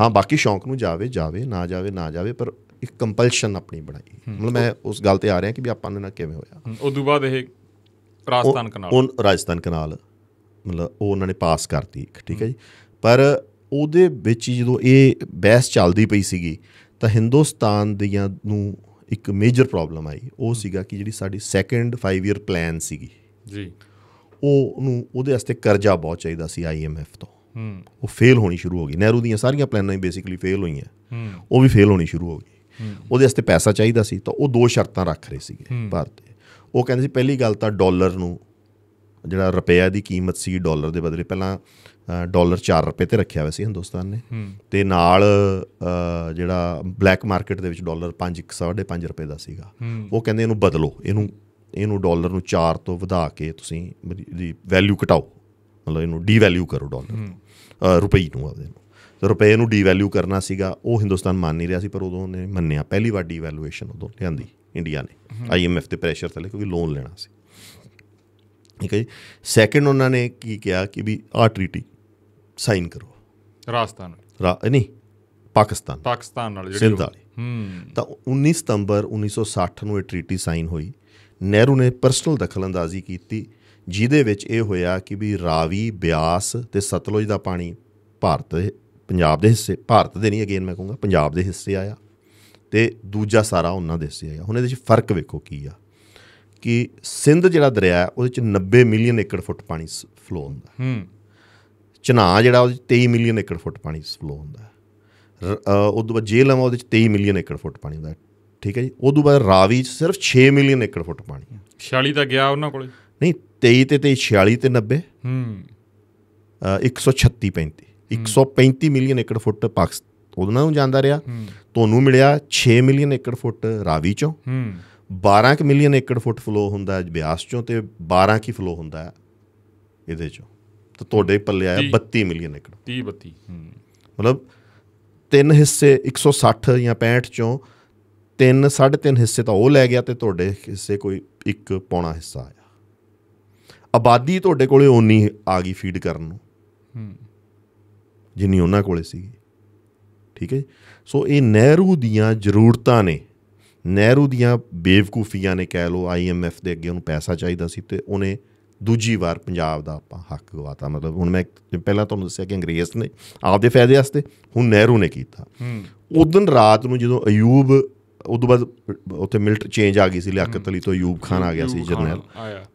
ਹਾਂ ਬਾਕੀ ਸ਼ੌਂਕ ਨੂੰ ਜਾਵੇ ਜਾਵੇ ਨਾ ਜਾਵੇ ਨਾ ਜਾਵੇ ਪਰ ਇੱਕ ਕੰਪਲਸ਼ਨ ਆਪਣੀ ਬਣਾਈ ਮਤਲਬ ਮੈਂ ਉਸ ਗੱਲ ਤੇ ਆ ਰਿਹਾ ਕਿ ਵੀ ਆਪਾਂ ਨੇ ਨਾ ਕਿਵੇਂ ਹੋਇਆ ਉਸ ਤੋਂ ਬਾਅਦ ਇਹ ਰਾਜਸਥਾਨ ਕਨਾਲ ਉਹ ਰਾਜਸਥਾਨ ਕਨਾਲ ਮਤਲਬ ਉਹ ਉਹਨਾਂ ਨੇ ਪਾਸ ਕਰਤੀ ਠੀਕ ਹੈ ਜੀ ਪਰ ਉਹਦੇ ਵਿੱਚ ਜਦੋਂ ਇਹ ਬਹਿਸ ਚੱਲਦੀ ਪਈ ਸੀਗੀ ਤਾਂ ਹਿੰਦੁਸਤਾਨ ਦੀਆਂ ਨੂੰ ਇੱਕ ਮੇਜਰ ਪ੍ਰੋਬਲਮ ਆਈ ਉਹ ਸੀਗਾ ਕਿ ਜਿਹੜੀ ਸਾਡੀ ਸੈਕੰਡ 5 ਇਅਰ ਪਲਾਨ ਸੀਗੀ ਜੀ ਉਹ ਨੂੰ ਉਹਦੇ ਵਾਸਤੇ ਕਰਜ਼ਾ ਬਹੁਤ ਚਾਹੀਦਾ ਸੀ ਆਈਐਮਐਫ ਤੋਂ ਹੂੰ ਉਹ ਫੇਲ ਹੋਣੀ ਸ਼ੁਰੂ ਹੋ ਗਈ ਨਹਿਰੂ ਦੀਆਂ ਸਾਰੀਆਂ ਪਲਾਨਾਂ ਹੀ ਬੇਸਿਕਲੀ ਫੇਲ ਹੋਈਆਂ ਹੂੰ ਉਹ ਵੀ ਫੇਲ ਹੋਣੀ ਸ਼ੁਰੂ ਹੋ ਗਈ ਉਹਦੇ ਵਾਸਤੇ ਪੈਸਾ ਚਾਹੀਦਾ ਸੀ ਤਾਂ ਉਹ ਦੋ ਸ਼ਰਤਾਂ ਰੱਖ ਰਹੇ ਸੀਗੇ ਭਾਰਤ ਉਹ ਕਹਿੰਦੇ ਸੀ ਪਹਿਲੀ ਗੱਲ ਤਾਂ ਡਾਲਰ ਨੂੰ ਜਿਹੜਾ ਰੁਪਏ ਦੀ ਕੀਮਤ ਸੀ ਡਾਲਰ ਦੇ ਬਦਲੇ ਪਹਿਲਾਂ ਡਾਲਰ 4 ਰੁਪਏ ਤੇ ਰੱਖਿਆ ਹੋਇਆ ਸੀ ਹਿੰਦੁਸਤਾਨ ਨੇ ਤੇ ਨਾਲ ਜਿਹੜਾ ਬਲੈਕ ਮਾਰਕੀਟ ਦੇ ਵਿੱਚ ਡਾਲਰ 5 1.5 ਰੁਪਏ ਦਾ ਸੀਗਾ ਉਹ ਕਹਿੰਦੇ ਇਹਨੂੰ ਬਦਲੋ ਇਹਨੂੰ ਇਹਨੂੰ ਡਾਲਰ ਨੂੰ 4 ਤੋਂ ਵਧਾ ਕੇ ਤੁਸੀਂ ਦੀ ਵੈਲਿਊ ਘਟਾਓ ਮਤਲਬ ਇਹਨੂੰ ਡੀਵੈਲਿਊ ਕਰੋ ਡਾਲਰ ਰੁਪਏ ਨੂੰ ਆਪਦੇ ਨੂੰ ਰੁਪਏ ਨੂੰ ਡੀਵੈਲਿਊ ਕਰਨਾ ਸੀਗਾ ਉਹ ਹਿੰਦੁਸਤਾਨ ਮੰਨ ਨਹੀਂ ਰਿਹਾ ਸੀ ਪਰ ਉਦੋਂ ਉਹਨੇ ਮੰਨਿਆ ਪਹਿਲੀ ਵਾਰ ਡੀਵੈਲੂਏਸ਼ਨ ਉਦੋਂ ਲਿਆਂਦੀ ਇੰਡੀਆ ਨੇ ਆਈਐਮਐਫ ਦੇ ਪ੍ਰੈਸ਼ਰ ਥੱਲੇ ਕਿਉਂਕਿ ਲੋਨ ਲੈਣਾ ਸੀ ਠੀਕ ਹੈ ਸੈਕਿੰਡ ਉਹਨਾਂ ਨੇ ਕੀ ਕਿਹਾ ਕਿ ਵੀ ਆ ਟ੍ਰੀਟੀ ਸਾਈਨ ਕਰੋ ਰਾਜਸਥਾਨ ਨਹੀਂ ਪਾਕਿਸਤਾਨ ਪਾਕਿਸਤਾਨ ਨਾਲ ਜਿਹੜੀ ਹੂੰ ਤਾਂ 19 ਸਤੰਬਰ 1960 ਨੂੰ ਇਹ ਟ੍ਰੀਟੀ ਸਾਈਨ ਹੋਈ ਨਹਿਰੂ ਨੇ ਪਰਸਨਲ ਦਖਲਅੰਦਾਜ਼ੀ ਕੀਤੀ ਜਿਹਦੇ ਵਿੱਚ ਇਹ ਹੋਇਆ ਕਿ ਵੀ ਰਾਵੀ ਬਿਆਸ ਤੇ ਸਤਲੁਜ ਦਾ ਪਾਣੀ ਭਾਰਤ ਪੰਜਾਬ ਦੇ ਹਿੱਸੇ ਭਾਰਤ ਦੇ ਨਹੀਂ ਅਗੇਨ ਮੈਂ ਕਹੂੰਗਾ ਪੰਜਾਬ ਦੇ ਹਿੱਸੇ ਆਇਆ ਤੇ ਦੂਜਾ ਸਾਰਾ ਉਹਨਾਂ ਦੇ ਹਿੱਸੇ ਆਇਆ ਹੁਣ ਇਹਦੇ ਵਿੱਚ ਫਰਕ ਵੇਖੋ ਕੀ ਆ ਕਿ ਸਿੰਧ ਜਿਹੜਾ ਦਰਿਆ ਉਹਦੇ ਚ 90 ਮਿਲੀਅਨ ਏਕੜ ਫੁੱਟ ਪਾਣੀ ਫਲੋ ਹੁੰਦਾ ਹੂੰ ਚਨਾ ਜਿਹੜਾ ਉਹਦੇ ਚ 23 ਮਿਲੀਅਨ ਏਕੜ ਫੁੱਟ ਪਾਣੀ ਫਲੋ ਹੁੰਦਾ ਉਦੋਂ ਬਾਅਦ ਜੇਹਲਮ ਉਹਦੇ ਚ 23 ਮਿਲੀਅਨ ਏਕੜ ਫੁੱਟ ਪਾਣੀ ਹੁੰਦਾ ਠੀਕ ਹੈ ਜੀ ਉਦੋਂ ਬਾਅਦ ਰਾਵੀ ਚ ਸਿਰਫ 6 ਮਿਲੀਅਨ ਏਕੜ ਫੁੱਟ ਪਾਣੀ 46 ਤਾਂ ਗਿਆ ਉਹਨਾਂ ਕੋਲੇ ਨਹੀਂ 23 ਤੇ 23 46 ਤੇ 90 ਹੂੰ 136 35 135 ਮਿਲੀਅਨ ਏਕੜ ਫੁੱਟ ਪਾਕਿਸਤਾਨ ਉਹਨਾਂ ਨੂੰ ਜਾਂਦਾ ਰਿਹਾ ਤੁਹਾਨੂੰ ਮਿਲਿਆ 6 ਮਿਲੀਅਨ ਏਕੜ ਫੁੱਟ ਰਾਵੀ ਚੋਂ ਹੂੰ 12 ਕਿ ਮਿਲੀਅਨ ਏਕੜ ਫੁੱਟ ਫਲੋ ਹੁੰਦਾ ਹੈ ਬਿਆਸ ਚੋਂ ਤੇ 12 ਕੀ ਫਲੋ ਹੁੰਦਾ ਹੈ ਇਹਦੇ ਚੋਂ ਤੇ ਤੁਹਾਡੇ ਪੱਲੇ ਆਇਆ 32 ਮਿਲੀਅਨ ਏਕੜ 30 32 ਮਤਲਬ ਤਿੰਨ ਹਿੱਸੇ 160 ਜਾਂ 65 ਚੋਂ ਤਿੰਨ 3.5 ਹਿੱਸੇ ਤਾਂ ਉਹ ਲੈ ਗਿਆ ਤੇ ਤੁਹਾਡੇ ਹਿੱਸੇ ਕੋਈ ਇੱਕ ਪੌਣਾ ਹਿੱਸਾ ਆਇਆ ਆਬਾਦੀ ਤੁਹਾਡੇ ਕੋਲੇ ਓਨੀ ਆ ਗਈ ਫੀਡ ਕਰਨ ਨੂੰ ਹੂੰ ਜਿੰਨੀ ਉਹਨਾਂ ਕੋਲੇ ਸੀ ਠੀਕ ਹੈ ਸੋ ਇਹ ਨਹਿਰੂ ਦੀਆਂ ਜ਼ਰੂਰਤਾਂ ਨੇ ਨਹਿਰੂ ਦੀਆਂ ਬੇਵਕੂਫੀਆਂ ਨੇ ਕਹਿ ਲੋ ਆਈਐਮਐਫ ਦੇ ਅੱਗੇ ਉਹਨੂੰ ਪੈਸਾ ਚਾਹੀਦਾ ਸੀ ਤੇ ਉਹਨੇ ਦੂਜੀ ਵਾਰ ਪੰਜਾਬ ਦਾ ਆਪਾਂ ਹੱਕ ਗਵਾਤਾ ਮਤਲਬ ਹੁਣ ਮੈਂ ਪਹਿਲਾਂ ਤੁਹਾਨੂੰ ਦੱਸਿਆ ਕਿ ਅੰਗਰੇਜ਼ ਨੇ ਆਪਦੇ ਫਾਇਦੇ ਵਾਸਤੇ ਹੁਣ ਨਹਿਰੂ ਨੇ ਕੀਤਾ ਉਦੋਂ ਰਾਤ ਨੂੰ ਜਦੋਂ ਅਯੂਬ ਉਦੋਂ ਬਾਅਦ ਉੱਥੇ ਮਿਲਟ ਚੇਂਜ ਆ ਗਈ ਸੀ ਲਿਆਕਤ ਅਲੀ ਤੋਂ ਅਯੂਬ ਖਾਨ ਆ ਗਿਆ ਸੀ ਜਰਨਲ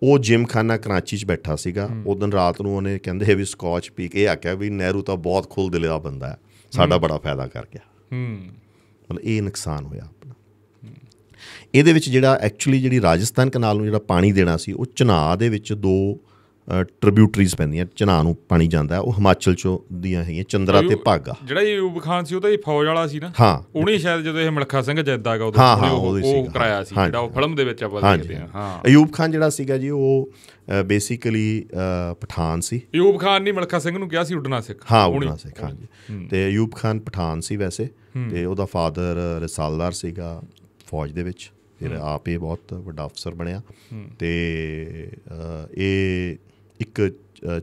ਉਹ ਜਿਮ ਖਾਨਾ ਕਰਾਚੀ 'ਚ ਬੈਠਾ ਸੀਗਾ ਉਦੋਂ ਰਾਤ ਨੂੰ ਉਹਨੇ ਕਹਿੰਦੇ ਵੀ ਸਕਾਚ ਪੀ ਕੇ ਇਹ ਆਖਿਆ ਵੀ ਨਹਿਰੂ ਤਾਂ ਬਹੁਤ ਖੁੱਲ ਦਿਲ ਦਾ ਬੰਦਾ ਹੈ ਸਾਡਾ ਬੜਾ ਫਾਇਦਾ ਕਰ ਗਿਆ ਹੂੰ ਮਤਲਬ ਇਹ ਨੁਕਸਾਨ ਹੋਇਆ ਇਹਦੇ ਵਿੱਚ ਜਿਹੜਾ ਐਕਚੁਅਲੀ ਜਿਹੜੀ ਰਾਜਸਥਾਨ ਕਨਾਲ ਨੂੰ ਜਿਹੜਾ ਪਾਣੀ ਦੇਣਾ ਸੀ ਉਹ ਚਨਾਹ ਦੇ ਵਿੱਚ ਦੋ ਟ੍ਰਿਬਿਊਟਰੀਜ਼ ਪੈਂਦੀਆਂ ਚਨਾਹ ਨੂੰ ਪਾਣੀ ਜਾਂਦਾ ਉਹ ਹਿਮਾਚਲ ਚੋਂ ਦੀਆਂ ਹੈਗੀਆਂ ਚੰਦਰਾ ਤੇ ਭਾਗਾ ਜਿਹੜਾ ਯੂਬ ਖਾਨ ਸੀ ਉਹ ਤਾਂ ਇਹ ਫੌਜ ਵਾਲਾ ਸੀ ਨਾ ਉਹਨੇ ਸ਼ਾਇਦ ਜਦੋਂ ਇਹ ਮਲਖਾ ਸਿੰਘ ਜੈਦਾਗਾ ਉਦੋਂ ਉਹ ਕਰਾਇਆ ਸੀ ਜਿਹੜਾ ਉਹ ਫਿਲਮ ਦੇ ਵਿੱਚ ਆਪਾਂ ਦੇਖਦੇ ਹਾਂ ਹਾਂ ਯੂਬ ਖਾਨ ਜਿਹੜਾ ਸੀਗਾ ਜੀ ਉਹ ਬੇਸਿਕਲੀ ਪਠਾਨ ਸੀ ਯੂਬ ਖਾਨ ਨਹੀਂ ਮਲਖਾ ਸਿੰਘ ਨੂੰ ਕਿਹਾ ਸੀ ਉੱਡਣਾ ਸਿੱਖ ਹਾਂ ਉੱਡਣਾ ਸਿੱਖ ਹਾਂ ਜੀ ਤੇ ਯੂਬ ਖਾਨ ਪਠਾਨ ਸੀ ਵੈਸੇ ਤੇ ਉਹਦਾ ਫਾਦਰ ਰਸਾਲਦਾਰ ਸੀਗਾ ਫੌਜ ਦੇ ਵਿੱਚ ਫਿਰ ਆਪ ਹੀ ਬਹੁਤ ਵੱਡਾ ਅਫਸਰ ਬਣਿਆ ਤੇ ਇਹ ਇੱਕ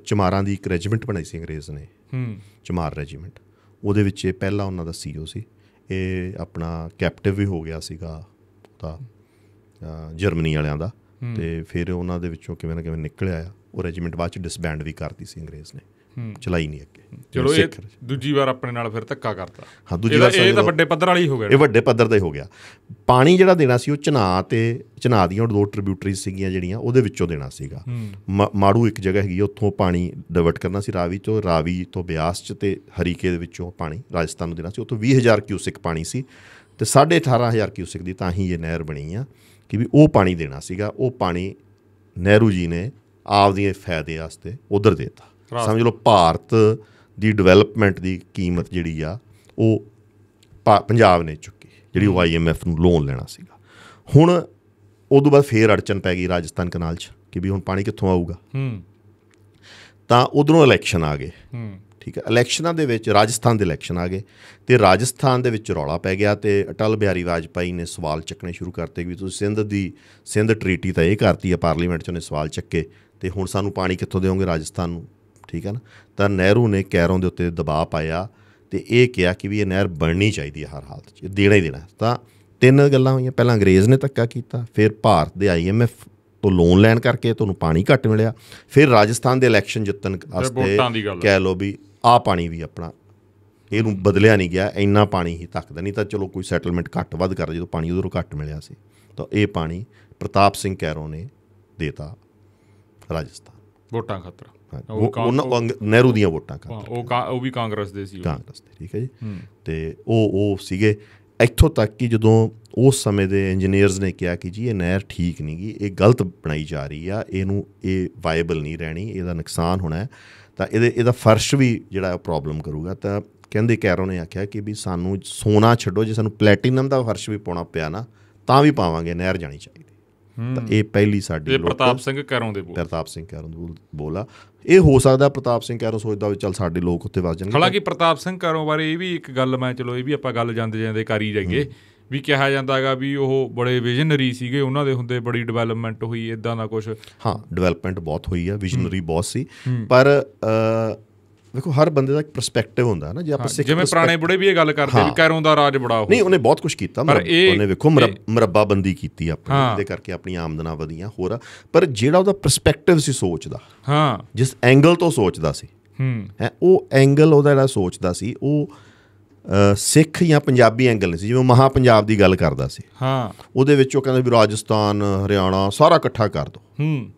ਚਮਾਰਾਂ ਦੀ ਇੱਕ ਰੈਜੀਮੈਂਟ ਬਣਾਈ ਸੀ ਅੰਗਰੇਜ਼ ਨੇ ਹੂੰ ਚਮਾਰ ਰੈਜੀਮੈਂਟ ਉਹਦੇ ਵਿੱਚ ਇਹ ਪਹਿਲਾ ਉਹਨਾਂ ਦਾ ਸੀਓ ਸੀ ਇਹ ਆਪਣਾ ਕੈਪਟਿਵ ਵੀ ਹੋ ਗਿਆ ਸੀਗਾ ਉਹਦਾ ਜਰਮਨੀ ਵਾਲਿਆਂ ਦਾ ਤੇ ਫਿਰ ਉਹਨਾਂ ਦੇ ਵਿੱਚੋਂ ਕਿਵੇਂ ਨਾ ਕਿਵੇਂ ਨਿਕਲ ਆਇਆ ਉਹ ਰੈਜੀਮੈਂਟ ਬਾਅਦ ਚ ਡਿਸਬੈਂਡ ਵੀ ਕਰਤੀ ਸੀ ਅੰਗਰੇਜ਼ ਨੇ ਚਲਾਈ ਨਹੀਂ ਅੱਗੇ ਚਲੋ ਇਹ ਦੂਜੀ ਵਾਰ ਆਪਣੇ ਨਾਲ ਫਿਰ ਧੱਕਾ ਕਰਤਾ ਹਾਂ ਦੂਜੀ ਵਾਰ ਇਹ ਤਾਂ ਵੱਡੇ ਪੱਧਰ ਵਾਲੀ ਹੋ ਗਿਆ ਇਹ ਵੱਡੇ ਪੱਧਰ ਦਾ ਹੀ ਹੋ ਗਿਆ ਪਾਣੀ ਜਿਹੜਾ ਦੇਣਾ ਸੀ ਉਹ ਚਨਾ ਤੇ ਚਨਾ ਦੀਆਂ ਦੋ ਟ੍ਰਿਬਿਊਟਰੀਜ਼ ਸੀਗੀਆਂ ਜਿਹੜੀਆਂ ਉਹਦੇ ਵਿੱਚੋਂ ਦੇਣਾ ਸੀਗਾ ਮਾੜੂ ਇੱਕ ਜਗ੍ਹਾ ਹੈਗੀ ਉੱਥੋਂ ਪਾਣੀ ਡਿਵਰਟ ਕਰਨਾ ਸੀ ਰਾਵੀ ਤੋਂ ਰਾਵੀ ਤੋਂ ਬਿਆਸ ਚ ਤੇ ਹਰੀਕੇ ਦੇ ਵਿੱਚੋਂ ਪਾਣੀ ਰਾਜਸਥਾਨ ਨੂੰ ਦੇਣਾ ਸੀ ਉੱਥੋਂ 20000 ਕਿਊਸਿਕ ਪਾਣੀ ਸੀ ਤੇ 18500 ਕਿਊਸਿਕ ਦੀ ਤਾਂ ਹੀ ਇਹ ਨਹਿਰ ਬਣੀ ਆ ਕਿ ਵੀ ਉਹ ਪਾਣੀ ਦੇਣਾ ਸੀਗਾ ਉਹ ਪਾਣੀ ਨਹਿਰੂ ਜੀ ਨੇ ਆਪ ਦੀਆਂ ਫਾਇਦੇ ਵਾਸਤੇ ਉਧਰ ਦੇਤਾ ਸਮਝ ਲਓ ਭਾਰਤ ਦੀ ਡਿਵੈਲਪਮੈਂਟ ਦੀ ਕੀਮਤ ਜਿਹੜੀ ਆ ਉਹ ਪੰਜਾਬ ਨੇ ਚੁੱਕੀ ਜਿਹੜੀ ਉਹ ਆਈਐਮਐਫ ਨੂੰ ਲੋਨ ਲੈਣਾ ਸੀਗਾ ਹੁਣ ਉਦੋਂ ਬਾਅਦ ਫੇਰ ਅੜਚਨ ਪੈ ਗਈ ਰਾਜਸਥਾਨ ਕਨਾਲ 'ਚ ਕਿ ਵੀ ਹੁਣ ਪਾਣੀ ਕਿੱਥੋਂ ਆਊਗਾ ਹੂੰ ਤਾਂ ਉਧਰੋਂ ਇਲੈਕਸ਼ਨ ਆ ਗਏ ਹੂੰ ਠੀਕ ਹੈ ਇਲੈਕਸ਼ਨਾਂ ਦੇ ਵਿੱਚ ਰਾਜਸਥਾਨ ਦੇ ਇਲੈਕਸ਼ਨ ਆ ਗਏ ਤੇ ਰਾਜਸਥਾਨ ਦੇ ਵਿੱਚ ਰੌਲਾ ਪੈ ਗਿਆ ਤੇ ਅਟਲ ਬਿਹਾਰੀ ਵਾਜਪਾਈ ਨੇ ਸਵਾਲ ਚੱਕਣੇ ਸ਼ੁਰੂ ਕਰਤੇ ਵੀ ਤੁਸੀਂ ਸਿੰਧ ਦੀ ਸਿੰਧ ਟ੍ਰੀਟੀ ਤਾਂ ਇਹ ਕਰਤੀ ਆ ਪਾਰਲੀਮੈਂਟ 'ਚ ਉਹਨੇ ਸਵਾਲ ਚੱਕੇ ਤੇ ਹੁਣ ਸਾਨੂੰ ਪਾਣੀ ਕਿੱਥੋਂ ਦੇਵੋਗੇ ਰਾਜਸਥਾਨ ਨੂੰ ਠੀਕ ਹੈ ਨਾ ਤਾਂ ਨਹਿਰੂ ਨੇ ਕੈਰੋਂ ਦੇ ਉੱਤੇ ਦਬਾਅ ਪਾਇਆ ਤੇ ਇਹ ਕਿਹਾ ਕਿ ਵੀ ਇਹ ਨਹਿਰ ਬਣਨੀ ਚਾਹੀਦੀ ਹੈ ਹਰ ਹਾਲਤ 'ਚ ਦੇਣਾ ਹੀ ਦੇਣਾ ਤਾਂ ਤਿੰਨ ਗੱਲਾਂ ਹੋਈਆਂ ਪਹਿਲਾਂ ਅੰਗਰੇਜ਼ ਨੇ ਧੱਕਾ ਕੀਤਾ ਫਿਰ ਭਾਰਤ ਦੇ ਆਈਐਮਐਫ ਤੋਂ ਲੋਨ ਲੈਣ ਕਰਕੇ ਤੁਹਾਨੂੰ ਪਾਣੀ ਘੱਟ ਮਿਲਿਆ ਫਿਰ ਰਾਜਸਥਾਨ ਦੇ ਇਲੈਕਸ਼ਨ ਜਿੱਤਣ ਵਾਸਤੇ ਕਹਿ ਲੋ ਵੀ ਆ ਪਾਣੀ ਵੀ ਆਪਣਾ ਇਹਨੂੰ ਬਦਲਿਆ ਨਹੀਂ ਗਿਆ ਇੰਨਾ ਪਾਣੀ ਹੀ ਤੱਕਦਾ ਨਹੀਂ ਤਾਂ ਚਲੋ ਕੋਈ ਸੈਟਲਮੈਂਟ ਘੱਟ ਵੱਧ ਕਰ ਜਦੋਂ ਪਾਣੀ ਉਧਰੋਂ ਘੱਟ ਮਿਲਿਆ ਸੀ ਤਾਂ ਇਹ ਪਾਣੀ ਪ੍ਰਤਾਪ ਸਿੰਘ ਕੈਰੋਂ ਨੇ ਦੇਤਾ ਰਾਜਸਥਾਨ ਵੋਟਾਂ ਖਾਤਰ ਉਹਨਾਂ ਨਹਿਰੂ ਦੀਆਂ ਵੋਟਾਂ ਉਹ ਉਹ ਵੀ ਕਾਂਗਰਸ ਦੇ ਸੀ ਕਾਂਗਰਸ ਦੇ ਠੀਕ ਹੈ ਜੀ ਤੇ ਉਹ ਉਹ ਸੀਗੇ ਇੱਥੋਂ ਤੱਕ ਕਿ ਜਦੋਂ ਉਸ ਸਮੇਂ ਦੇ ਇੰਜੀਨੀਅਰਸ ਨੇ ਕਿਹਾ ਕਿ ਜੀ ਇਹ ਨਹਿਰ ਠੀਕ ਨਹੀਂ ਗਈ ਇਹ ਗਲਤ ਬਣਾਈ ਜਾ ਰਹੀ ਆ ਇਹਨੂੰ ਇਹ ਵਾਇਬਲ ਨਹੀਂ ਰਹਿਣੀ ਇਹਦਾ ਨੁਕਸਾਨ ਹੋਣਾ ਤਾਂ ਇਹਦੇ ਇਹਦਾ ਫਰਸ਼ ਵੀ ਜਿਹੜਾ ਪ੍ਰੋਬਲਮ ਕਰੂਗਾ ਤਾਂ ਕਹਿੰਦੇ ਕੈਰੋ ਨੇ ਆਖਿਆ ਕਿ ਵੀ ਸਾਨੂੰ ਸੋਨਾ ਛੱਡੋ ਜੇ ਸਾਨੂੰ ਪਲੈਟੀਨਮ ਦਾ ਫਰਸ਼ ਵੀ ਪਾਉਣਾ ਪਿਆ ਨਾ ਤਾਂ ਵੀ ਪਾਵਾਂਗੇ ਨਹਿਰ ਜਾਣੀ ਚਾਹੀਦੀ ਤਾਂ ਇਹ ਪਹਿਲੀ ਸਾਡੀ ਲੋਕ ਪ੍ਰਤਾਪ ਸਿੰਘ ਕੈਰੋਂ ਦੇ ਬੋਲ ਪ੍ਰਤਾਪ ਸਿੰਘ ਕੈਰੋਂ ਦੇ ਬੋਲਾ ਇਹ ਹੋ ਸਕਦਾ ਪ੍ਰਤਾਪ ਸਿੰਘ ਕੈਰੋਂ ਸੋਚਦਾ ਵੀ ਚੱਲ ਸਾਡੇ ਲੋਕ ਉੱਤੇ ਵਸ ਜਾਣਗੇ ਹਾਲਾਂਕਿ ਪ੍ਰਤਾਪ ਸਿੰਘ ਕੈਰੋਂ ਬਾਰੇ ਇਹ ਵੀ ਇੱਕ ਗੱਲ ਮੈਂ ਚਲੋ ਇਹ ਵੀ ਆਪਾਂ ਗੱਲ ਜਾਂਦੇ ਜਾਂਦੇ ਕਰੀ ਜਾਈਏ ਵੀ ਕਿਹਾ ਜਾਂਦਾ ਹੈਗਾ ਵੀ ਉਹ ਬੜੇ ਵਿਜ਼ਨਰੀ ਸੀਗੇ ਉਹਨਾਂ ਦੇ ਹੁੰਦੇ ਬੜੀ ਡਿਵੈਲਪਮੈਂਟ ਹੋਈ ਇਦਾਂ ਦਾ ਕੁਝ ਹਾਂ ਡਿਵੈਲਪਮੈਂਟ ਬਹੁਤ ਹੋਈ ਆ ਵਿਜ਼ਨਰੀ ਬਹੁਤ ਸੀ ਪਰ ਵੇਖੋ ਹਰ ਬੰਦੇ ਦਾ ਇੱਕ ਪਰਸਪੈਕਟਿਵ ਹੁੰਦਾ ਹੈ ਨਾ ਜੇ ਆਪਾਂ ਸਿੱਖ ਜਿਵੇਂ ਪੁਰਾਣੇ ਬੁੜੇ ਵੀ ਇਹ ਗੱਲ ਕਰਦੇ ਵੀ ਕੈਰੋਂ ਦਾ ਰਾਜ ਬੜਾ ਹੋ ਨਹੀਂ ਉਹਨੇ ਬਹੁਤ ਕੁਝ ਕੀਤਾ ਉਹਨੇ ਵੇਖੋ ਮਰੱਬਾ ਬੰਦੀ ਕੀਤੀ ਆਪਣੀ ਦੇ ਕਰਕੇ ਆਪਣੀ ਆਮਦਨਾਂ ਵਧੀਆਂ ਹੋਰ ਪਰ ਜਿਹੜਾ ਉਹਦਾ ਪਰਸਪੈਕਟਿਵ ਸੀ ਸੋਚਦਾ ਹਾਂ ਜਿਸ ਐਂਗਲ ਤੋਂ ਸੋਚਦਾ ਸੀ ਹੂੰ ਹੈ ਉਹ ਐਂਗਲ ਉਹਦਾ ਜਿਹੜਾ ਸੋਚਦਾ ਸੀ ਉਹ ਸਿੱਖ ਜਾਂ ਪੰਜਾਬੀ ਐਂਗਲ ਸੀ ਜਿਵੇਂ ਮਹਾ ਪੰਜਾਬ ਦੀ ਗੱਲ ਕਰਦਾ ਸੀ ਹਾਂ ਉਹਦੇ ਵਿੱਚ ਉਹ ਕਹਿੰਦਾ ਵੀ ਰਾਜਸਥਾਨ ਹਰਿਆਣਾ ਸਾਰਾ ਇਕੱਠਾ ਕਰ ਦੋ ਹੂੰ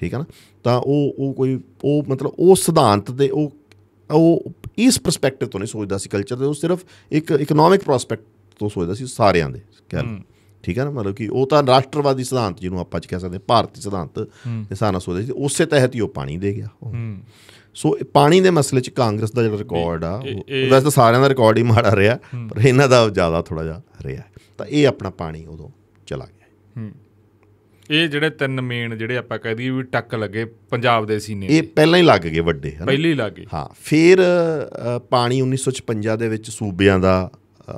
ਠੀਕ ਹੈ ਨਾ ਤਾਂ ਉਹ ਉਹ ਕੋਈ ਉਹ ਮਤਲਬ ਉਹ ਸਿਧਾਂਤ ਤੇ ਉਹ ਉਹ ਇਸ ਪਰਸਪੈਕਟਿਵ ਤੋਂ ਨਹੀਂ ਸੋਚਦਾ ਸੀ ਕਲਚਰ ਦਾ ਉਹ ਸਿਰਫ ਇੱਕ ਇਕਨੋਮਿਕ ਪ੍ਰੋਸਪੈਕਟ ਤੋਂ ਸੋਚਦਾ ਸੀ ਸਾਰਿਆਂ ਦੇ ਖਿਆਲ ਠੀਕ ਹੈ ਨਾ ਮਤਲਬ ਕਿ ਉਹ ਤਾਂ ਰਾਸ਼ਟਰਵਾਦੀ ਸਿਧਾਂਤ ਜਿਹਨੂੰ ਆਪਾਂ ਅੱਜ ਕਹਿ ਸਕਦੇ ਭਾਰਤੀ ਸਿਧਾਂਤ ਦੇ ਸਾਰਾ ਸੋਚਦੇ ਸੀ ਉਸੇ ਤਹਿਤ ਹੀ ਉਹ ਪਾਣੀ ਦੇ ਗਿਆ ਸੋ ਪਾਣੀ ਦੇ ਮਸਲੇ 'ਚ ਕਾਂਗਰਸ ਦਾ ਜਿਹੜਾ ਰਿਕਾਰਡ ਆ ਵੈਸੇ ਤਾਂ ਸਾਰਿਆਂ ਦਾ ਰਿਕਾਰਡ ਹੀ ਮਾੜਾ ਰਿਹਾ ਪਰ ਇਹਨਾਂ ਦਾ ਜ਼ਿਆਦਾ ਥੋੜਾ ਜਿਹਾ ਰਿਹਾ ਤਾਂ ਇਹ ਆਪਣਾ ਪਾਣੀ ਉਦੋਂ ਚਲਾ ਗਿਆ ਹੂੰ ਇਹ ਜਿਹੜੇ ਤਿੰਨ ਮੇਨ ਜਿਹੜੇ ਆਪਾਂ ਕਹਿ ਦਈਏ ਵੀ ਟੱਕ ਲੱਗੇ ਪੰਜਾਬ ਦੇ ਸੀਨੇ ਇਹ ਪਹਿਲਾਂ ਹੀ ਲੱਗ ਗਏ ਵੱਡੇ ਹਨ ਪਹਿਲੀ ਹੀ ਲੱਗ ਗਏ ਹਾਂ ਫਿਰ ਪਾਣੀ 1956 ਦੇ ਵਿੱਚ ਸੂਬਿਆਂ ਦਾ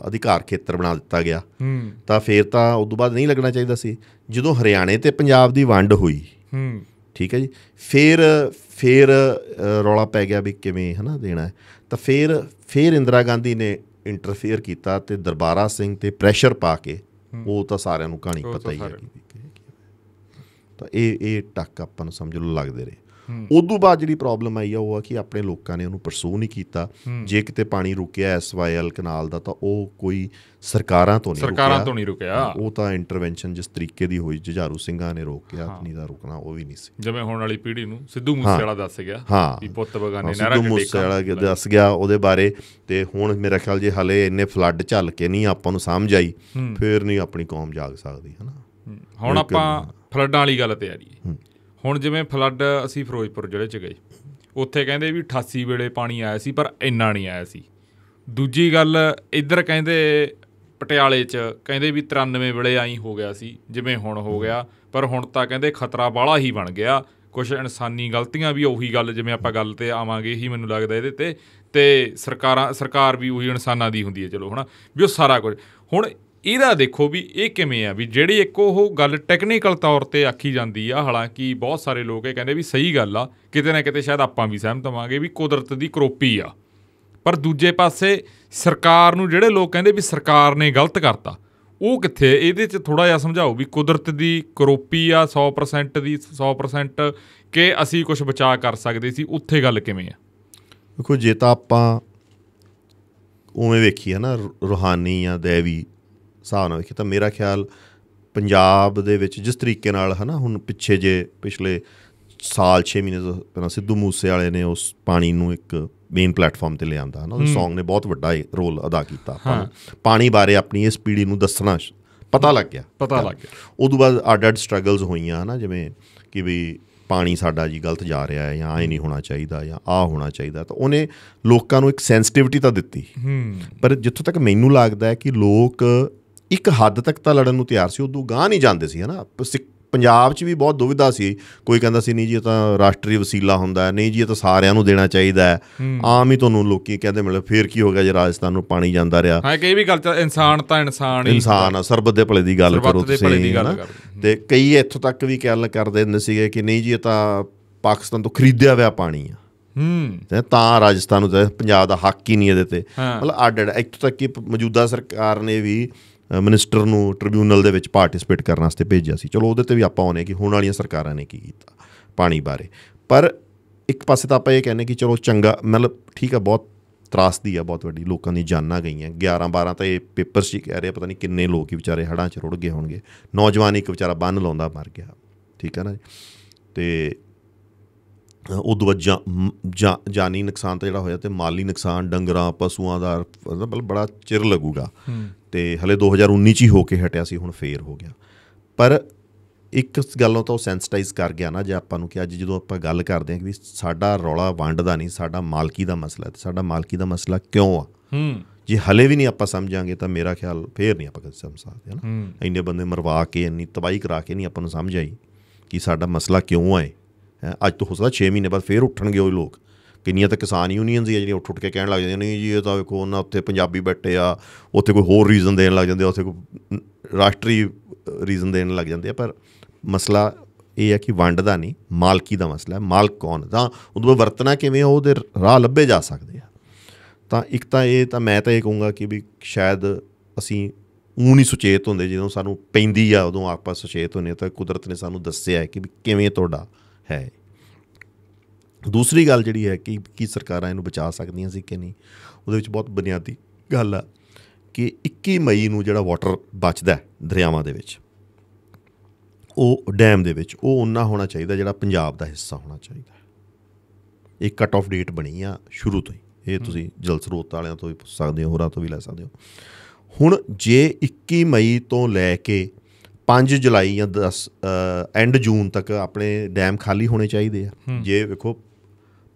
ਅਧਿਕਾਰ ਖੇਤਰ ਬਣਾ ਦਿੱਤਾ ਗਿਆ ਹੂੰ ਤਾਂ ਫਿਰ ਤਾਂ ਉਸ ਤੋਂ ਬਾਅਦ ਨਹੀਂ ਲੱਗਣਾ ਚਾਹੀਦਾ ਸੀ ਜਦੋਂ ਹਰਿਆਣੇ ਤੇ ਪੰਜਾਬ ਦੀ ਵੰਡ ਹੋਈ ਹੂੰ ਠੀਕ ਹੈ ਜੀ ਫਿਰ ਫਿਰ ਰੌਲਾ ਪੈ ਗਿਆ ਵੀ ਕਿਵੇਂ ਹਨਾ ਦੇਣਾ ਤਾਂ ਫਿਰ ਫਿਰ ਇੰਦਰਾ ਗਾਂਧੀ ਨੇ ਇੰਟਰਫੇਅਰ ਕੀਤਾ ਤੇ ਦਰਬਾਰਾ ਸਿੰਘ ਤੇ ਪ੍ਰੈਸ਼ਰ ਪਾ ਕੇ ਉਹ ਤਾਂ ਸਾਰਿਆਂ ਨੂੰ ਕਹਾਣੀ ਪਤਾ ਹੀ ਹੈ ਤਾਂ ਇਹ ਇਹ ਟੱਕ ਆਪਾਂ ਨੂੰ ਸਮਝ ਲੋ ਲੱਗਦੇ ਰਹੇ ਉਦੋਂ ਬਾਅਦ ਜਿਹੜੀ ਪ੍ਰੋਬਲਮ ਆਈ ਆ ਉਹ ਆ ਕਿ ਆਪਣੇ ਲੋਕਾਂ ਨੇ ਉਹਨੂੰ ਪਰਸੂ ਨਹੀਂ ਕੀਤਾ ਜੇ ਕਿਤੇ ਪਾਣੀ ਰੁਕਿਆ ਐਸਵਾਈਐਲ ਕਨਾਲ ਦਾ ਤਾਂ ਉਹ ਕੋਈ ਸਰਕਾਰਾਂ ਤੋਂ ਨਹੀਂ ਰੁਕਿਆ ਸਰਕਾਰਾਂ ਤੋਂ ਨਹੀਂ ਰੁਕਿਆ ਉਹ ਤਾਂ ਇੰਟਰਵੈਂਸ਼ਨ ਜਿਸ ਤਰੀਕੇ ਦੀ ਹੋਈ ਜਜਾਰੂ ਸਿੰਘਾਂ ਨੇ ਰੋਕਿਆ ਨਹੀਂ ਦਾ ਰੁਕਣਾ ਉਹ ਵੀ ਨਹੀਂ ਸੀ ਜਿਵੇਂ ਹੁਣ ਵਾਲੀ ਪੀੜ੍ਹੀ ਨੂੰ ਸਿੱਧੂ ਮੂਸੇਵਾਲਾ ਦੱਸ ਗਿਆ ਵੀ ਪੁੱਤ ਬਗਾਨੇ ਨਾਰਾ ਸਿੱਧੂ ਮੂਸੇਵਾਲਾ ਦੱਸ ਗਿਆ ਉਹਦੇ ਬਾਰੇ ਤੇ ਹੁਣ ਮੇਰਾ ਖਿਆਲ ਜੇ ਹਲੇ ਇੰਨੇ ਫਲੱਡ ਝੱਲ ਕੇ ਨਹੀਂ ਆਪਾਂ ਨੂੰ ਸਮਝ ਆਈ ਫੇਰ ਨਹੀਂ ਆਪਣੀ ਕੌਮ ਜਾਗ ਸਕਦੀ ਹਨਾ ਹੁਣ ਆਪਾਂ ਫਲੱਡਾਂ ਵਾਲੀ ਗੱਲ ਤੇ ਆ ਰਹੀ ਹੁਣ ਜਿਵੇਂ ਫਲੱਡ ਅਸੀਂ ਫਿਰੋਜ਼ਪੁਰ ਜ਼ਿਲ੍ਹੇ ਚ ਗਏ ਉੱਥੇ ਕਹਿੰਦੇ ਵੀ 88 ਵੇਲੇ ਪਾਣੀ ਆਇਆ ਸੀ ਪਰ ਇੰਨਾ ਨਹੀਂ ਆਇਆ ਸੀ ਦੂਜੀ ਗੱਲ ਇੱਧਰ ਕਹਿੰਦੇ ਪਟਿਆਲੇ 'ਚ ਕਹਿੰਦੇ ਵੀ 93 ਵੇਲੇ ਆਈ ਹੋ ਗਿਆ ਸੀ ਜਿਵੇਂ ਹੁਣ ਹੋ ਗਿਆ ਪਰ ਹੁਣ ਤਾਂ ਕਹਿੰਦੇ ਖਤਰਾ ਬਾਲਾ ਹੀ ਬਣ ਗਿਆ ਕੁਝ ਇਨਸਾਨੀ ਗਲਤੀਆਂ ਵੀ ਉਹੀ ਗੱਲ ਜਿਵੇਂ ਆਪਾਂ ਗੱਲ ਤੇ ਆਵਾਂਗੇ ਹੀ ਮੈਨੂੰ ਲੱਗਦਾ ਇਹਦੇ ਤੇ ਤੇ ਸਰਕਾਰਾਂ ਸਰਕਾਰ ਵੀ ਉਹੀ ਇਨਸਾਨਾਂ ਦੀ ਹੁੰਦੀ ਹੈ ਚਲੋ ਹਨਾ ਵੀ ਉਹ ਸਾਰਾ ਕੁਝ ਹੁਣ ਇਹਦਾ ਦੇਖੋ ਵੀ ਇਹ ਕਿਵੇਂ ਆ ਵੀ ਜਿਹੜੀ ਇੱਕ ਉਹ ਗੱਲ ਟੈਕਨੀਕਲ ਤੌਰ ਤੇ ਆਖੀ ਜਾਂਦੀ ਆ ਹਾਲਾਂਕਿ ਬਹੁਤ ਸਾਰੇ ਲੋਕ ਇਹ ਕਹਿੰਦੇ ਵੀ ਸਹੀ ਗੱਲ ਆ ਕਿਤੇ ਨਾ ਕਿਤੇ ਸ਼ਾਇਦ ਆਪਾਂ ਵੀ ਸਹਿਮਤ ਹੋਵਾਂਗੇ ਵੀ ਕੁਦਰਤ ਦੀ ਕਰੋਪੀ ਆ ਪਰ ਦੂਜੇ ਪਾਸੇ ਸਰਕਾਰ ਨੂੰ ਜਿਹੜੇ ਲੋਕ ਕਹਿੰਦੇ ਵੀ ਸਰਕਾਰ ਨੇ ਗਲਤ ਕਰਤਾ ਉਹ ਕਿੱਥੇ ਇਹਦੇ 'ਚ ਥੋੜਾ ਜਿਹਾ ਸਮਝਾਓ ਵੀ ਕੁਦਰਤ ਦੀ ਕਰੋਪੀ ਆ 100% ਦੀ 100% ਕਿ ਅਸੀਂ ਕੁਝ ਬਚਾ ਕਰ ਸਕਦੇ ਸੀ ਉੱਥੇ ਗੱਲ ਕਿਵੇਂ ਆ ਦੇਖੋ ਜੇ ਤਾਂ ਆਪਾਂ ਉਵੇਂ ਵੇਖੀ ਹੈ ਨਾ ਰੂਹਾਨੀ ਆ ਦੇਵੀ ਹਿਸਾਬ ਨਾਲ ਵੇਖੀ ਤਾਂ ਮੇਰਾ ਖਿਆਲ ਪੰਜਾਬ ਦੇ ਵਿੱਚ ਜਿਸ ਤਰੀਕੇ ਨਾਲ ਹਨਾ ਹੁਣ ਪਿੱਛੇ ਜੇ ਪਿਛਲੇ ਸਾਲ 6 ਮਹੀਨੇ ਤੋਂ ਸਿੱਧੂ ਮੂਸੇ ਵਾਲੇ ਨੇ ਉਸ ਪਾਣੀ ਨੂੰ ਇੱਕ ਮੇਨ ਪਲੇਟਫਾਰਮ ਤੇ ਲਿਆਂਦਾ ਹਨਾ ਉਹ Song ਨੇ ਬਹੁਤ ਵੱਡਾ ਰੋਲ ਅਦਾ ਕੀਤਾ ਪਾਣੀ ਬਾਰੇ ਆਪਣੀ ਇਸ ਪੀੜੀ ਨੂੰ ਦੱਸਣਾ ਪਤਾ ਲੱਗ ਗਿਆ ਪਤਾ ਲੱਗ ਗਿਆ ਉਦੋਂ ਬਾਅਦ ਅੱਡ-ਅੱਡ ਸਟਰਗਲਸ ਹੋਈਆਂ ਹਨਾ ਜਿਵੇਂ ਕਿ ਵੀ ਪਾਣੀ ਸਾਡਾ ਜੀ ਗਲਤ ਜਾ ਰਿਹਾ ਹੈ ਜਾਂ ਆਏ ਨਹੀਂ ਹੋਣਾ ਚਾਹੀਦਾ ਜਾਂ ਆ ਹੋਣਾ ਚਾਹੀਦਾ ਤਾਂ ਉਹਨੇ ਲੋਕਾਂ ਨੂੰ ਇੱਕ ਸੈਂਸਿਟਿਵਿਟੀ ਤਾਂ ਦਿੱਤੀ ਪਰ ਜਿੱਥੋਂ ਤੱਕ ਮੈਨੂੰ ਲੱਗਦਾ ਹੈ ਕਿ ਲੋਕ ਇੱਕ ਹੱਦ ਤੱਕ ਤਾਂ ਲੜਨ ਨੂੰ ਤਿਆਰ ਸੀ ਉਦੋਂ ਗਾਂ ਨਹੀਂ ਜਾਂਦੇ ਸੀ ਹਨਾ ਪੰਜਾਬ 'ਚ ਵੀ ਬਹੁਤ ਦੁਵਿਧਾ ਸੀ ਕੋਈ ਕਹਿੰਦਾ ਸੀ ਨਹੀਂ ਜੀ ਇਹ ਤਾਂ ਰਾਸ਼ਟਰੀ ਵਸੀਲਾ ਹੁੰਦਾ ਨਹੀਂ ਜੀ ਇਹ ਤਾਂ ਸਾਰਿਆਂ ਨੂੰ ਦੇਣਾ ਚਾਹੀਦਾ ਆਮ ਹੀ ਤੁਹਾਨੂੰ ਲੋਕੀ ਕਹਿੰਦੇ ਮਿਲ ਫੇਰ ਕੀ ਹੋ ਗਿਆ ਜੇ ਰਾਜਸਥਾਨ ਨੂੰ ਪਾਣੀ ਜਾਂਦਾ ਰਿਹਾ ਹਾਂ ਕਈ ਵੀ ਗੱਲ ਤਾਂ ਇਨਸਾਨ ਤਾਂ ਇਨਸਾਨ ਹੀ ਇਨਸਾਨ ਆ ਸਰਬੱਤ ਦੇ ਭਲੇ ਦੀ ਗੱਲ ਕਰੋ ਤੁਸੀਂ ਤੇ ਕਈ ਇੱਥੋਂ ਤੱਕ ਵੀ ਗੱਲ ਕਰਦੇ ਹੁੰਦੇ ਸੀਗੇ ਕਿ ਨਹੀਂ ਜੀ ਇਹ ਤਾਂ ਪਾਕਿਸਤਾਨ ਤੋਂ ਖਰੀਦਿਆ ਹੋਇਆ ਪਾਣੀ ਆ ਹੂੰ ਤਾਂ ਰਾਜਸਥਾਨ ਨੂੰ ਪੰਜਾਬ ਦਾ ਹੱਕ ਹੀ ਨਹੀਂ ਇਹਦੇ ਤੇ ਮਤਲਬ ਅੱਡ ਅੱਡ ਇੱਥੋਂ ਤੱਕ ਕਿ ਮੌਜੂਦਾ ਸਰਕਾਰ ਨੇ ਵੀ ਮਿਨਿਸਟਰ ਨੂੰ ਟ੍ਰਿਬਿਊਨਲ ਦੇ ਵਿੱਚ ਪਾਰਟਿਸਿਪੇਟ ਕਰਨ ਵਾਸਤੇ ਭੇਜਿਆ ਸੀ ਚਲੋ ਉਹਦੇ ਤੇ ਵੀ ਆਪਾਂ ਆਉਨੇ ਕਿ ਹੁਣ ਵਾਲੀਆਂ ਸਰਕਾਰਾਂ ਨੇ ਕੀ ਕੀਤਾ ਪਾਣੀ ਬਾਰੇ ਪਰ ਇੱਕ ਪਾਸੇ ਤਾਂ ਆਪਾਂ ਇਹ ਕਹਿੰਨੇ ਕਿ ਚਲੋ ਚੰਗਾ ਮਤਲਬ ਠੀਕ ਆ ਬਹੁਤ ਤਰਾਸਦੀ ਆ ਬਹੁਤ ਵੱਡੀ ਲੋਕਾਂ ਦੀ ਜਾਨਾਂ ਗਈਆਂ 11 12 ਤਾਂ ਇਹ ਪੇਪਰ ਹੀ ਕਹਿ ਰਹੇ ਪਤਾ ਨਹੀਂ ਕਿੰਨੇ ਲੋਕ ਹੀ ਵਿਚਾਰੇ ਹੜਾਂ 'ਚ ਰੁੜ ਗਏ ਹੋਣਗੇ ਨੌਜਵਾਨ ਇੱਕ ਵਿਚਾਰਾ ਬੰਨ ਲਾਉਂਦਾ ਮਰ ਗਿਆ ਠੀਕ ਆ ਨਾ ਤੇ ਉਦੋਂ ਜਾਨੀ ਨੁਕਸਾਨ ਤਾਂ ਜਿਹੜਾ ਹੋਇਆ ਤੇ ਮਾਲੀ ਨੁਕਸਾਨ ਡੰਗਰਾਂ ਪਸ਼ੂਆਂ ਦਾ ਮਤਲਬ ਬੜਾ ਚਿਰ ਲੱਗੂਗਾ ਤੇ ਹਲੇ 2019 ਚ ਹੀ ਹੋ ਕੇ ਹਟਿਆ ਸੀ ਹੁਣ ਫੇਰ ਹੋ ਗਿਆ ਪਰ ਇੱਕ ਗੱਲੋਂ ਤਾਂ ਉਹ ਸੈਂਸਿਟਾਈਜ਼ ਕਰ ਗਿਆ ਨਾ ਜੇ ਆਪਾਂ ਨੂੰ ਕਿ ਅੱਜ ਜਦੋਂ ਆਪਾਂ ਗੱਲ ਕਰਦੇ ਹਾਂ ਕਿ ਸਾਡਾ ਰੌਲਾ ਵੰਡ ਦਾ ਨਹੀਂ ਸਾਡਾ ਮਾਲਕੀ ਦਾ ਮਸਲਾ ਹੈ ਤੇ ਸਾਡਾ ਮਾਲਕੀ ਦਾ ਮਸਲਾ ਕਿਉਂ ਆ ਹੂੰ ਜੇ ਹਲੇ ਵੀ ਨਹੀਂ ਆਪਾਂ ਸਮਝਾਂਗੇ ਤਾਂ ਮੇਰਾ ਖਿਆਲ ਫੇਰ ਨਹੀਂ ਆਪਾਂ ਕਦੇ ਸਮਝ ਸਕਦੇ ਨਾ ਇੰਨੇ ਬੰਦੇ ਮਰਵਾ ਕੇ ਇੰਨੀ ਤਬਾਹੀ ਕਰਾ ਕੇ ਨਹੀਂ ਆਪਾਂ ਨੂੰ ਸਮਝ ਆਈ ਕਿ ਸਾਡਾ ਮਸਲਾ ਕਿਉਂ ਆਏ ਅੱਜ ਤੋਂ ਹੋ ਸਕਦਾ 6 ਮਹੀਨੇ ਬਾਅਦ ਫੇਰ ਉੱਠਣਗੇ ਉਹ ਲੋਕ ਕਿੰਨੀਆਂ ਤਾਂ ਕਿਸਾਨ ਯੂਨੀਅਨਸ ਹੀ ਆ ਜਿਹੜੀ ਉੱਠ ਉੱਠ ਕੇ ਕਹਿਣ ਲੱਗ ਜਾਂਦੀਆਂ ਨਹੀਂ ਜੀ ਇਹ ਤਾਂ ਵੇਖੋ ਉਹਨਾਂ ਉੱਤੇ ਪੰਜਾਬੀ ਬੈਠੇ ਆ ਉੱਥੇ ਕੋਈ ਹੋਰ ਰੀਜ਼ਨ ਦੇਣ ਲੱਗ ਜਾਂਦੇ ਆ ਉੱਥੇ ਕੋਈ ਰਾਸ਼ਟਰੀ ਰੀਜ਼ਨ ਦੇਣ ਲੱਗ ਜਾਂਦੇ ਆ ਪਰ ਮਸਲਾ ਇਹ ਆ ਕਿ ਵੰਡ ਦਾ ਨਹੀਂ ਮਾਲਕੀ ਦਾ ਮਸਲਾ ਹੈ ਮਾਲਕ ਕੌਣ ਤਾਂ ਉਹਦੇ ਵਰਤਣਾ ਕਿਵੇਂ ਉਹਦੇ ਰਾਹ ਲੱਭੇ ਜਾ ਸਕਦੇ ਆ ਤਾਂ ਇੱਕ ਤਾਂ ਇਹ ਤਾਂ ਮੈਂ ਤਾਂ ਇਹ ਕਹੂੰਗਾ ਕਿ ਵੀ ਸ਼ਾਇਦ ਅਸੀਂ ਉਹ ਨਹੀਂ ਸੁਚੇਤ ਹੁੰਦੇ ਜਦੋਂ ਸਾਨੂੰ ਪੈਂਦੀ ਆ ਉਦੋਂ ਆਪਾਂ ਸੁਚੇਤ ਹੁੰਨੇ ਤਾਂ ਕੁਦਰਤ ਨੇ ਸਾਨੂੰ ਦੱਸਿਆ ਹੈ ਕਿ ਕਿਵੇਂ ਤੁਹਾਡਾ ਹੈ ਦੂਸਰੀ ਗੱਲ ਜਿਹੜੀ ਹੈ ਕਿ ਕੀ ਸਰਕਾਰਾਂ ਇਹਨੂੰ ਬਚਾ ਸਕਦੀਆਂ ਸੀ ਕਿ ਨਹੀਂ ਉਹਦੇ ਵਿੱਚ ਬਹੁਤ ਬੁਨਿਆਦੀ ਗੱਲ ਆ ਕਿ 21 ਮਈ ਨੂੰ ਜਿਹੜਾ ਵਾਟਰ ਬਚਦਾ ਦਰਿਆਵਾਂ ਦੇ ਵਿੱਚ ਉਹ ਡੈਮ ਦੇ ਵਿੱਚ ਉਹ ਉਨਾ ਹੋਣਾ ਚਾਹੀਦਾ ਜਿਹੜਾ ਪੰਜਾਬ ਦਾ ਹਿੱਸਾ ਹੋਣਾ ਚਾਹੀਦਾ ਇਹ ਕੱਟ ਆਫ ਡੇਟ ਬਣੀ ਆ ਸ਼ੁਰੂ ਤੋਂ ਹੀ ਇਹ ਤੁਸੀਂ ਜਲ ਸਰੋਤ ਵਾਲਿਆਂ ਤੋਂ ਵੀ ਪੁੱਛ ਸਕਦੇ ਹੋ ਹੋਰਾਂ ਤੋਂ ਵੀ ਲੈ ਸਕਦੇ ਹੋ ਹੁਣ ਜੇ 21 ਮਈ ਤੋਂ ਲੈ ਕੇ 5 ਜੁਲਾਈ ਜਾਂ 10 ਐਂਡ ਜੂਨ ਤੱਕ ਆਪਣੇ ਡੈਮ ਖਾਲੀ ਹੋਣੇ ਚਾਹੀਦੇ ਆ ਜੇ ਵੇਖੋ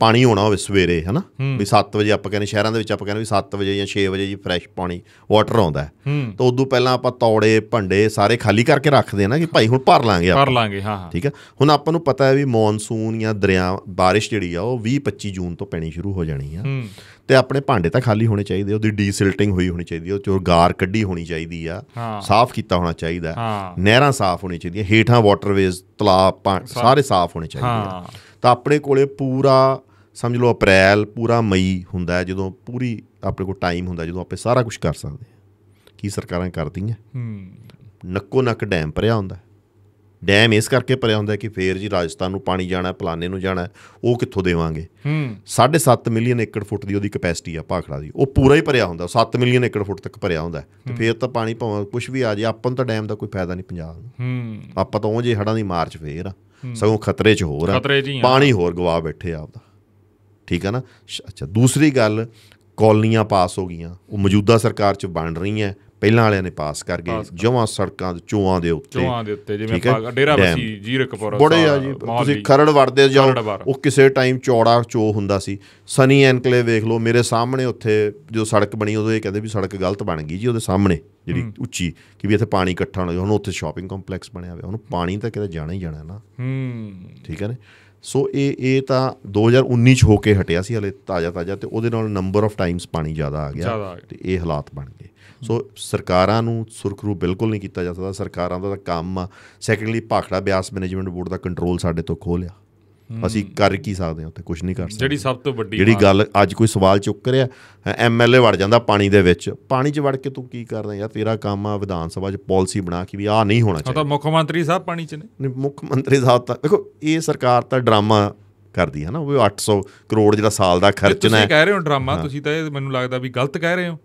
ਪਾਣੀ ਹੋਣਾ ਹੋਵੇ ਸਵੇਰੇ ਹਨਾ ਵੀ 7 ਵਜੇ ਆਪਾਂ ਕਹਿੰਦੇ ਸ਼ਹਿਰਾਂ ਦੇ ਵਿੱਚ ਆਪਾਂ ਕਹਿੰਦੇ ਵੀ 7 ਵਜੇ ਜਾਂ 6 ਵਜੇ ਜੀ ਫਰੈਸ਼ ਪਾਣੀ ਵਾਟਰ ਆਉਂਦਾ ਹੈ ਤਾਂ ਉਦੋਂ ਪਹਿਲਾਂ ਆਪਾਂ ਤੌੜੇ ਭੰਡੇ ਸਾਰੇ ਖਾਲੀ ਕਰਕੇ ਰੱਖਦੇ ਹਾਂ ਨਾ ਕਿ ਭਾਈ ਹੁਣ ਭਰ ਲਾਂਗੇ ਆਪਾਂ ਭਰ ਲਾਂਗੇ ਹਾਂ ਹਾਂ ਠੀਕ ਹੈ ਹੁਣ ਆਪਾਂ ਨੂੰ ਪਤਾ ਹੈ ਵੀ ਮੌਨਸੂਨ ਜਾਂ ਦਰਿਆ ਬਾਰਿਸ਼ ਜਿਹੜੀ ਆ ਉਹ 20 25 ਜੂਨ ਤੋਂ ਪੈਣੀ ਸ਼ੁਰੂ ਹੋ ਜਾਣੀ ਆ ਤੇ ਆਪਣੇ ਭਾਂਡੇ ਤਾਂ ਖਾਲੀ ਹੋਣੇ ਚਾਹੀਦੇ ਉਹਦੀ ਡੀਸਿਲਟਿੰਗ ਹੋਈ ਹੋਣੀ ਚਾਹੀਦੀ ਉਹ ਚੋਰ ਗਾਰ ਕੱਢੀ ਹੋਣੀ ਚਾਹੀਦੀ ਆ ਸਾਫ਼ ਕੀਤਾ ਹੋਣਾ ਚਾਹੀਦਾ ਨਹਿਰਾਂ ਸਾਫ਼ ਹੋਣੀ ਚਾਹੀਦੀ ਹੇਠਾਂ ਵਾਟਰਵੇਜ਼ ਤਲਾਬ ਸਾਰੇ ਸਾਫ਼ ਹੋਣੇ ਚਾਹੀਦੇ ਆ ਤਾਂ ਆਪਣੇ ਕੋਲੇ ਪੂਰਾ ਸਮਝ ਲਓ ਅਪ੍ਰੈਲ ਪੂਰਾ ਮਈ ਹੁੰਦਾ ਜਦੋਂ ਪੂਰੀ ਆਪਣੇ ਕੋਲ ਟਾਈਮ ਹੁੰਦਾ ਜਦੋਂ ਆਪੇ ਸਾਰਾ ਕੁਝ ਕਰ ਸਕਦੇ ਕੀ ਸਰਕਾਰਾਂ ਕਰਦੀਆਂ ਹੂੰ ਨੱਕੋ ਨੱਕ ਡੈਮ ਭਰਿਆ ਹੁੰਦਾ ਡੈਮ ਇਸ ਕਰਕੇ ਭਰਿਆ ਹੁੰਦਾ ਕਿ ਫੇਰ ਜੀ ਰਾਜਸਥਾਨ ਨੂੰ ਪਾਣੀ ਜਾਣਾ ਪਲਾਨੇ ਨੂੰ ਜਾਣਾ ਉਹ ਕਿੱਥੋਂ ਦੇਵਾਂਗੇ ਹੂੰ 7.5 ਮਿਲੀਅਨ ਏਕੜ ਫੁੱਟ ਦੀ ਉਹਦੀ ਕਪੈਸਿਟੀ ਆ ਭਾਖੜਾ ਦੀ ਉਹ ਪੂਰਾ ਹੀ ਭਰਿਆ ਹੁੰਦਾ 7 ਮਿਲੀਅਨ ਏਕੜ ਫੁੱਟ ਤੱਕ ਭਰਿਆ ਹੁੰਦਾ ਤੇ ਫੇਰ ਤਾਂ ਪਾਣੀ ਭਾਵੇਂ ਕੁਝ ਵੀ ਆ ਜੇ ਆਪਾਂ ਤਾਂ ਡੈਮ ਦਾ ਕੋਈ ਫਾਇਦਾ ਨਹੀਂ ਪੰਜਾਬ ਨੂੰ ਹੂੰ ਆਪਾਂ ਤਾਂ ਉਹ ਜੇ ਹੜਾਂ ਦੀ ਮਾਰਚ ਫੇਰ ਆ ਸਗੋਂ ਖਤਰੇ 'ਚ ਹੋਰ ਆ ਪਾਣੀ ਹੋਰ ਗਵਾ ਬੈਠੇ ਆ ਆਪਦਾ ਠੀਕ ਆ ਨਾ ਅੱਛਾ ਦੂਸਰੀ ਗੱਲ ਕਾਲਨੀਆਂ ਪਾਸ ਹੋ ਗਈਆਂ ਉਹ ਮੌਜੂਦਾ ਸਰਕਾਰ ਚ ਬਣ ਰਹੀਆਂ ਪਹਿਲਾਂ ਵਾਲਿਆਂ ਨੇ ਪਾਸ ਕਰ ਗਏ ਜਮਾਂ ਸੜਕਾਂ ਦੇ ਚੋਆਂ ਦੇ ਉੱਤੇ ਚੋਆਂ ਦੇ ਉੱਤੇ ਜਿਵੇਂ ਬਸੀ ਜੀਰਕਪੁਰ ਬੜੇ ਆ ਜੀ ਤੁਸੀਂ ਖਰੜ ਵੜਦੇ ਜਾਓ ਉਹ ਕਿਸੇ ਟਾਈਮ ਚੌੜਾ ਚੋ ਹੁੰਦਾ ਸੀ ਸਨੀ ਐਨਕਲੇਵ ਵੇਖ ਲਓ ਮੇਰੇ ਸਾਹਮਣੇ ਉੱਥੇ ਜੋ ਸੜਕ ਬਣੀ ਉਦੋਂ ਇਹ ਕਹਿੰਦੇ ਵੀ ਸੜਕ ਗਲਤ ਬਣ ਗਈ ਜੀ ਉਹਦੇ ਸਾਹਮਣੇ ਜਿਹੜੀ ਉੱਚੀ ਕਿ ਵੀ ਇੱਥੇ ਪਾਣੀ ਇਕੱਠਾ ਹੋਣਾ ਹੁਣ ਉੱਥੇ ਸ਼ਾਪਿੰਗ ਕੰਪਲੈਕਸ ਬਣਿਆ ਹੋਇਆ ਉਹਨੂੰ ਪਾਣੀ ਤਾਂ ਕਿਤੇ ਜਾਣਾ ਹੀ ਜਾਣਾ ਨਾ ਹੂੰ ਠੀਕ ਹੈ ਨਾ ਸੋ ਇਹ ਇਹ ਤਾਂ 2019 ਚ ਹੋ ਕੇ ਹਟਿਆ ਸੀ ਹਲੇ ਤਾਜ਼ਾ ਤਾਜ਼ਾ ਤੇ ਉਹਦੇ ਨਾਲ ਨੰਬਰ ਆਫ ਟਾਈਮਸ ਪਾਣੀ ਜ਼ਿਆਦਾ ਆ ਗਿਆ ਤੇ ਇਹ ਹਾਲਾਤ ਬਣ ਗਏ ਸੋ ਸਰਕਾਰਾਂ ਨੂੰ ਸੁਰਖਰੂ ਬਿਲਕੁਲ ਨਹੀਂ ਕੀਤਾ ਜਾ ਸਕਦਾ ਸਰਕਾਰਾਂ ਦਾ ਤਾਂ ਕੰਮ ਆ secondly Bhakra Beas management board ਦਾ ਕੰਟਰੋਲ ਸਾਡੇ ਤੋਂ ਖੋਲਿਆ ਅਸੀਂ ਕਰ ਕੀ ਸਕਦੇ ਹਾਂ ਉੱਥੇ ਕੁਝ ਨਹੀਂ ਕਰ ਸਕਦੇ ਜਿਹੜੀ ਸਭ ਤੋਂ ਵੱਡੀ ਜਿਹੜੀ ਗੱਲ ਅੱਜ ਕੋਈ ਸਵਾਲ ਚੁੱਕ ਰਿਹਾ ਐਮਐਲਏ ਵੜ ਜਾਂਦਾ ਪਾਣੀ ਦੇ ਵਿੱਚ ਪਾਣੀ 'ਚ ਵੜ ਕੇ ਤੂੰ ਕੀ ਕਰਦਾ ਯਾਰ ਤੇਰਾ ਕੰਮ ਆ ਵਿਧਾਨ ਸਭਾ 'ਚ ਪਾਲਿਸੀ ਬਣਾ ਕੇ ਵੀ ਆ ਨਹੀਂ ਹੋਣਾ ਚਾਹੀਦਾ ਤਾਂ ਮੁੱਖ ਮੰਤਰੀ ਸਾਹਿਬ ਪਾਣੀ 'ਚ ਨੇ ਮੁੱਖ ਮੰਤਰੀ ਸਾਹਿਬ ਤਾਂ ਦੇਖੋ ਇਹ ਸਰਕਾਰ ਤਾਂ ਡਰਾਮਾ ਕਰਦੀ ਹੈ ਨਾ ਉਹ 800 ਕਰੋੜ ਜਿਹੜਾ ਸਾਲ ਦਾ ਖਰਚਣਾ ਤੁਸੀਂ ਕਹਿ ਰਹੇ ਹੋ ਡਰਾਮਾ ਤੁਸੀਂ ਤਾਂ ਇਹ ਮੈਨੂੰ ਲੱਗਦਾ ਵੀ ਗਲਤ ਕਹਿ ਰਹੇ ਹੋ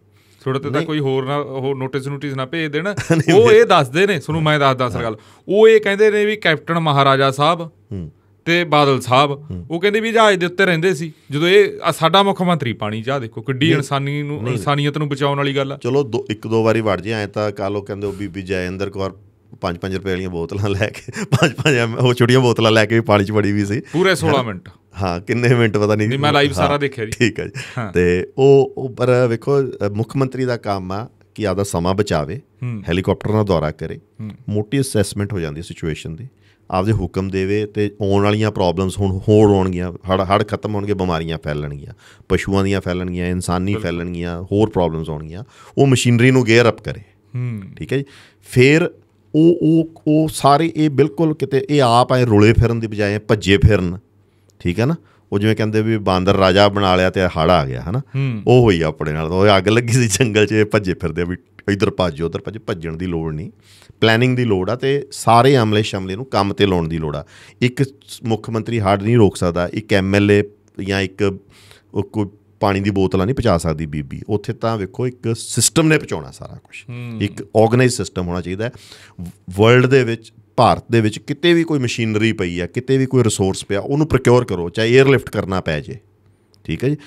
ਥੋੜਾ ਤੇ ਤਾਂ ਕੋਈ ਹੋਰ ਨਾ ਉਹ ਨੋਟਿਸ ਨੋਟਿਸ ਨਾ ਭੇਜ ਦੇਣ <laughs> ਉਹ ਇਹ ਦੱਸਦੇ ਨੇ ਤੁਹਾਨੂੰ ਮੈਂ ਦੱਸਦਾ ਸਰ ਗੱਲ ਉਹ ਇਹ ਕਹਿੰਦੇ ਨੇ ਵੀ ਕੈਪਟਨ ਮਹਾਰਾਜਾ ਸਾਹਿਬ ਤੇ ਬਾਦਲ ਸਾਹਿਬ ਉਹ ਕਹਿੰਦੇ ਵੀ ਜਹਾਜ਼ ਦੇ ਉੱਤੇ ਰਹਿੰਦੇ ਸੀ ਜਦੋਂ ਇਹ ਸਾਡਾ ਮੁੱਖ ਮੰਤਰੀ ਪਾਣੀ ਜਾ ਦੇਖੋ ਕਿੱਡੀ ਇਨਸਾਨੀ ਨੂੰ ਇਨਸਾਨੀਅਤ ਨੂੰ ਬਚਾਉਣ ਵਾਲੀ ਗੱਲ ਆ ਚਲੋ ਇੱਕ ਦੋ ਵਾਰੀ ਵੜ ਜੇ ਐ ਤਾਂ ਕਾਲੋ ਕਹਿੰਦੇ ਉਹ ਬੀਬੀ ਜੈਇੰਦਰ ਕੌਰ 5-5 ਰੁਪਏ ਵਾਲੀਆਂ ਬੋਤਲਾਂ ਲੈ ਕੇ 5-5 ਉਹ ਛੋਟੀਆਂ ਬੋਤਲਾਂ ਲੈ ਕੇ ਵੀ ਪਾਣੀ 'ਚ ਵੜੀ ਵੀ ਸੀ ਪੂਰੇ 16 ਮਿੰਟ ਹਾਂ ਕਿੰਨੇ ਮਿੰਟ ਪਤਾ ਨਹੀਂ ਮੈਂ ਲਾਈਵ ਸਾਰਾ ਦੇਖਿਆ ਜੀ ਠੀਕ ਹੈ ਜੀ ਤੇ ਉਹ ਉਹ ਪਰ ਵੇਖੋ ਮੁੱਖ ਮੰਤਰੀ ਦਾ ਕੰਮ ਆ ਕਿ ਆਦਾ ਸਮਾਂ ਬਚਾਵੇ ਹੈਲੀਕਾਪਟਰ ਨਾਲ ਦੌਰਾ ਕਰੇ ਮੋਟੀ ਅਸੈਸਮੈਂਟ ਹੋ ਜਾਂਦੀ ਹੈ ਸਿਚੁਏਸ਼ਨ ਦੀ ਆਪਦੇ ਹੁਕਮ ਦੇਵੇ ਤੇ ਆਉਣ ਵਾਲੀਆਂ ਪ੍ਰੋਬਲਮਸ ਹੁਣ ਹੋਰ ਆਉਣਗੀਆਂ ਹੜ ਹੜ ਖਤਮ ਹੋਣਗੇ ਬਿਮਾਰੀਆਂ ਫੈਲਣਗੀਆਂ ਪਸ਼ੂਆਂ ਦੀਆਂ ਫੈਲਣਗੀਆਂ ਇਨਸਾਨੀ ਫੈਲਣਗੀਆਂ ਹੋਰ ਪ੍ਰੋਬਲਮਸ ਆਉਣਗੀਆਂ ਉਹ ਮਸ਼ੀਨਰੀ ਨੂੰ ਗੇਅਰ ਅਪ ਕਰੇ ਹੂੰ ਠੀਕ ਹੈ ਜੀ ਫਿਰ ਉਹ ਉਹ ਉਹ ਸਾਰੇ ਇਹ ਬਿਲਕੁਲ ਕਿਤੇ ਇਹ ਆਪ ਆਏ ਰੁਲੇ ਫਿਰਨ ਦੀ ਬਜਾਏ ਭੱਜੇ ਫਿਰਨ ਠੀਕ ਹੈ ਨਾ ਉਹ ਜਿਵੇਂ ਕਹਿੰਦੇ ਵੀ ਬਾਂਦਰ ਰਾਜਾ ਬਣਾ ਲਿਆ ਤੇ ਹੜ ਆ ਗਿਆ ਹਨਾ ਉਹ ਹੋਈ ਆਪਣੇ ਨਾਲ ਉਹ ਅੱਗ ਲੱਗੀ ਸੀ ਜੰਗਲ 'ਚ ਭੱਜੇ ਫਿਰਦੇ ਵੀ ਇਧਰ ਭੱਜ ਉਧਰ ਭੱਜ ਭੱਜਣ ਦੀ ਲੋੜ ਨਹੀਂ ਪਲੈਨਿੰਗ ਦੀ ਲੋੜ ਆ ਤੇ ਸਾਰੇ ਅਮਲੇ ਸ਼ਮਲੇ ਨੂੰ ਕੰਮ ਤੇ ਲਾਉਣ ਦੀ ਲੋੜ ਆ ਇੱਕ ਮੁੱਖ ਮੰਤਰੀ ਹਾਰਡ ਨਹੀਂ ਰੋਕ ਸਕਦਾ ਇੱਕ ਐਮਐਲਏ ਜਾਂ ਇੱਕ ਕੋਈ ਪਾਣੀ ਦੀ ਬੋਤਲਾਂ ਨਹੀਂ ਪਹੁੰਚਾ ਸਕਦੀ ਬੀਬੀ ਉੱਥੇ ਤਾਂ ਵੇਖੋ ਇੱਕ ਸਿਸਟਮ ਨੇ ਪਹੁੰਚਾਉਣਾ ਸਾਰਾ ਕੁਝ ਇੱਕ ਆਰਗੇਨਾਈਜ਼ ਸਿਸਟਮ ਹੋਣਾ ਚਾਹੀਦਾ ਹੈ ਵਰਲਡ ਦੇ ਵਿੱਚ ਭਾਰਤ ਦੇ ਵਿੱਚ ਕਿਤੇ ਵੀ ਕੋਈ ਮਸ਼ੀਨਰੀ ਪਈ ਆ ਕਿਤੇ ਵੀ ਕੋਈ ਰਿਸੋਰਸ ਪਿਆ ਉਹਨੂੰ ਪ੍ਰੋਕਿਉਰ ਕਰੋ ਚਾਹੇ 에ਅਰ ਲਿਫਟ ਕਰਨਾ ਪੈ ਜੇ ਠੀਕ ਹੈ ਜੀ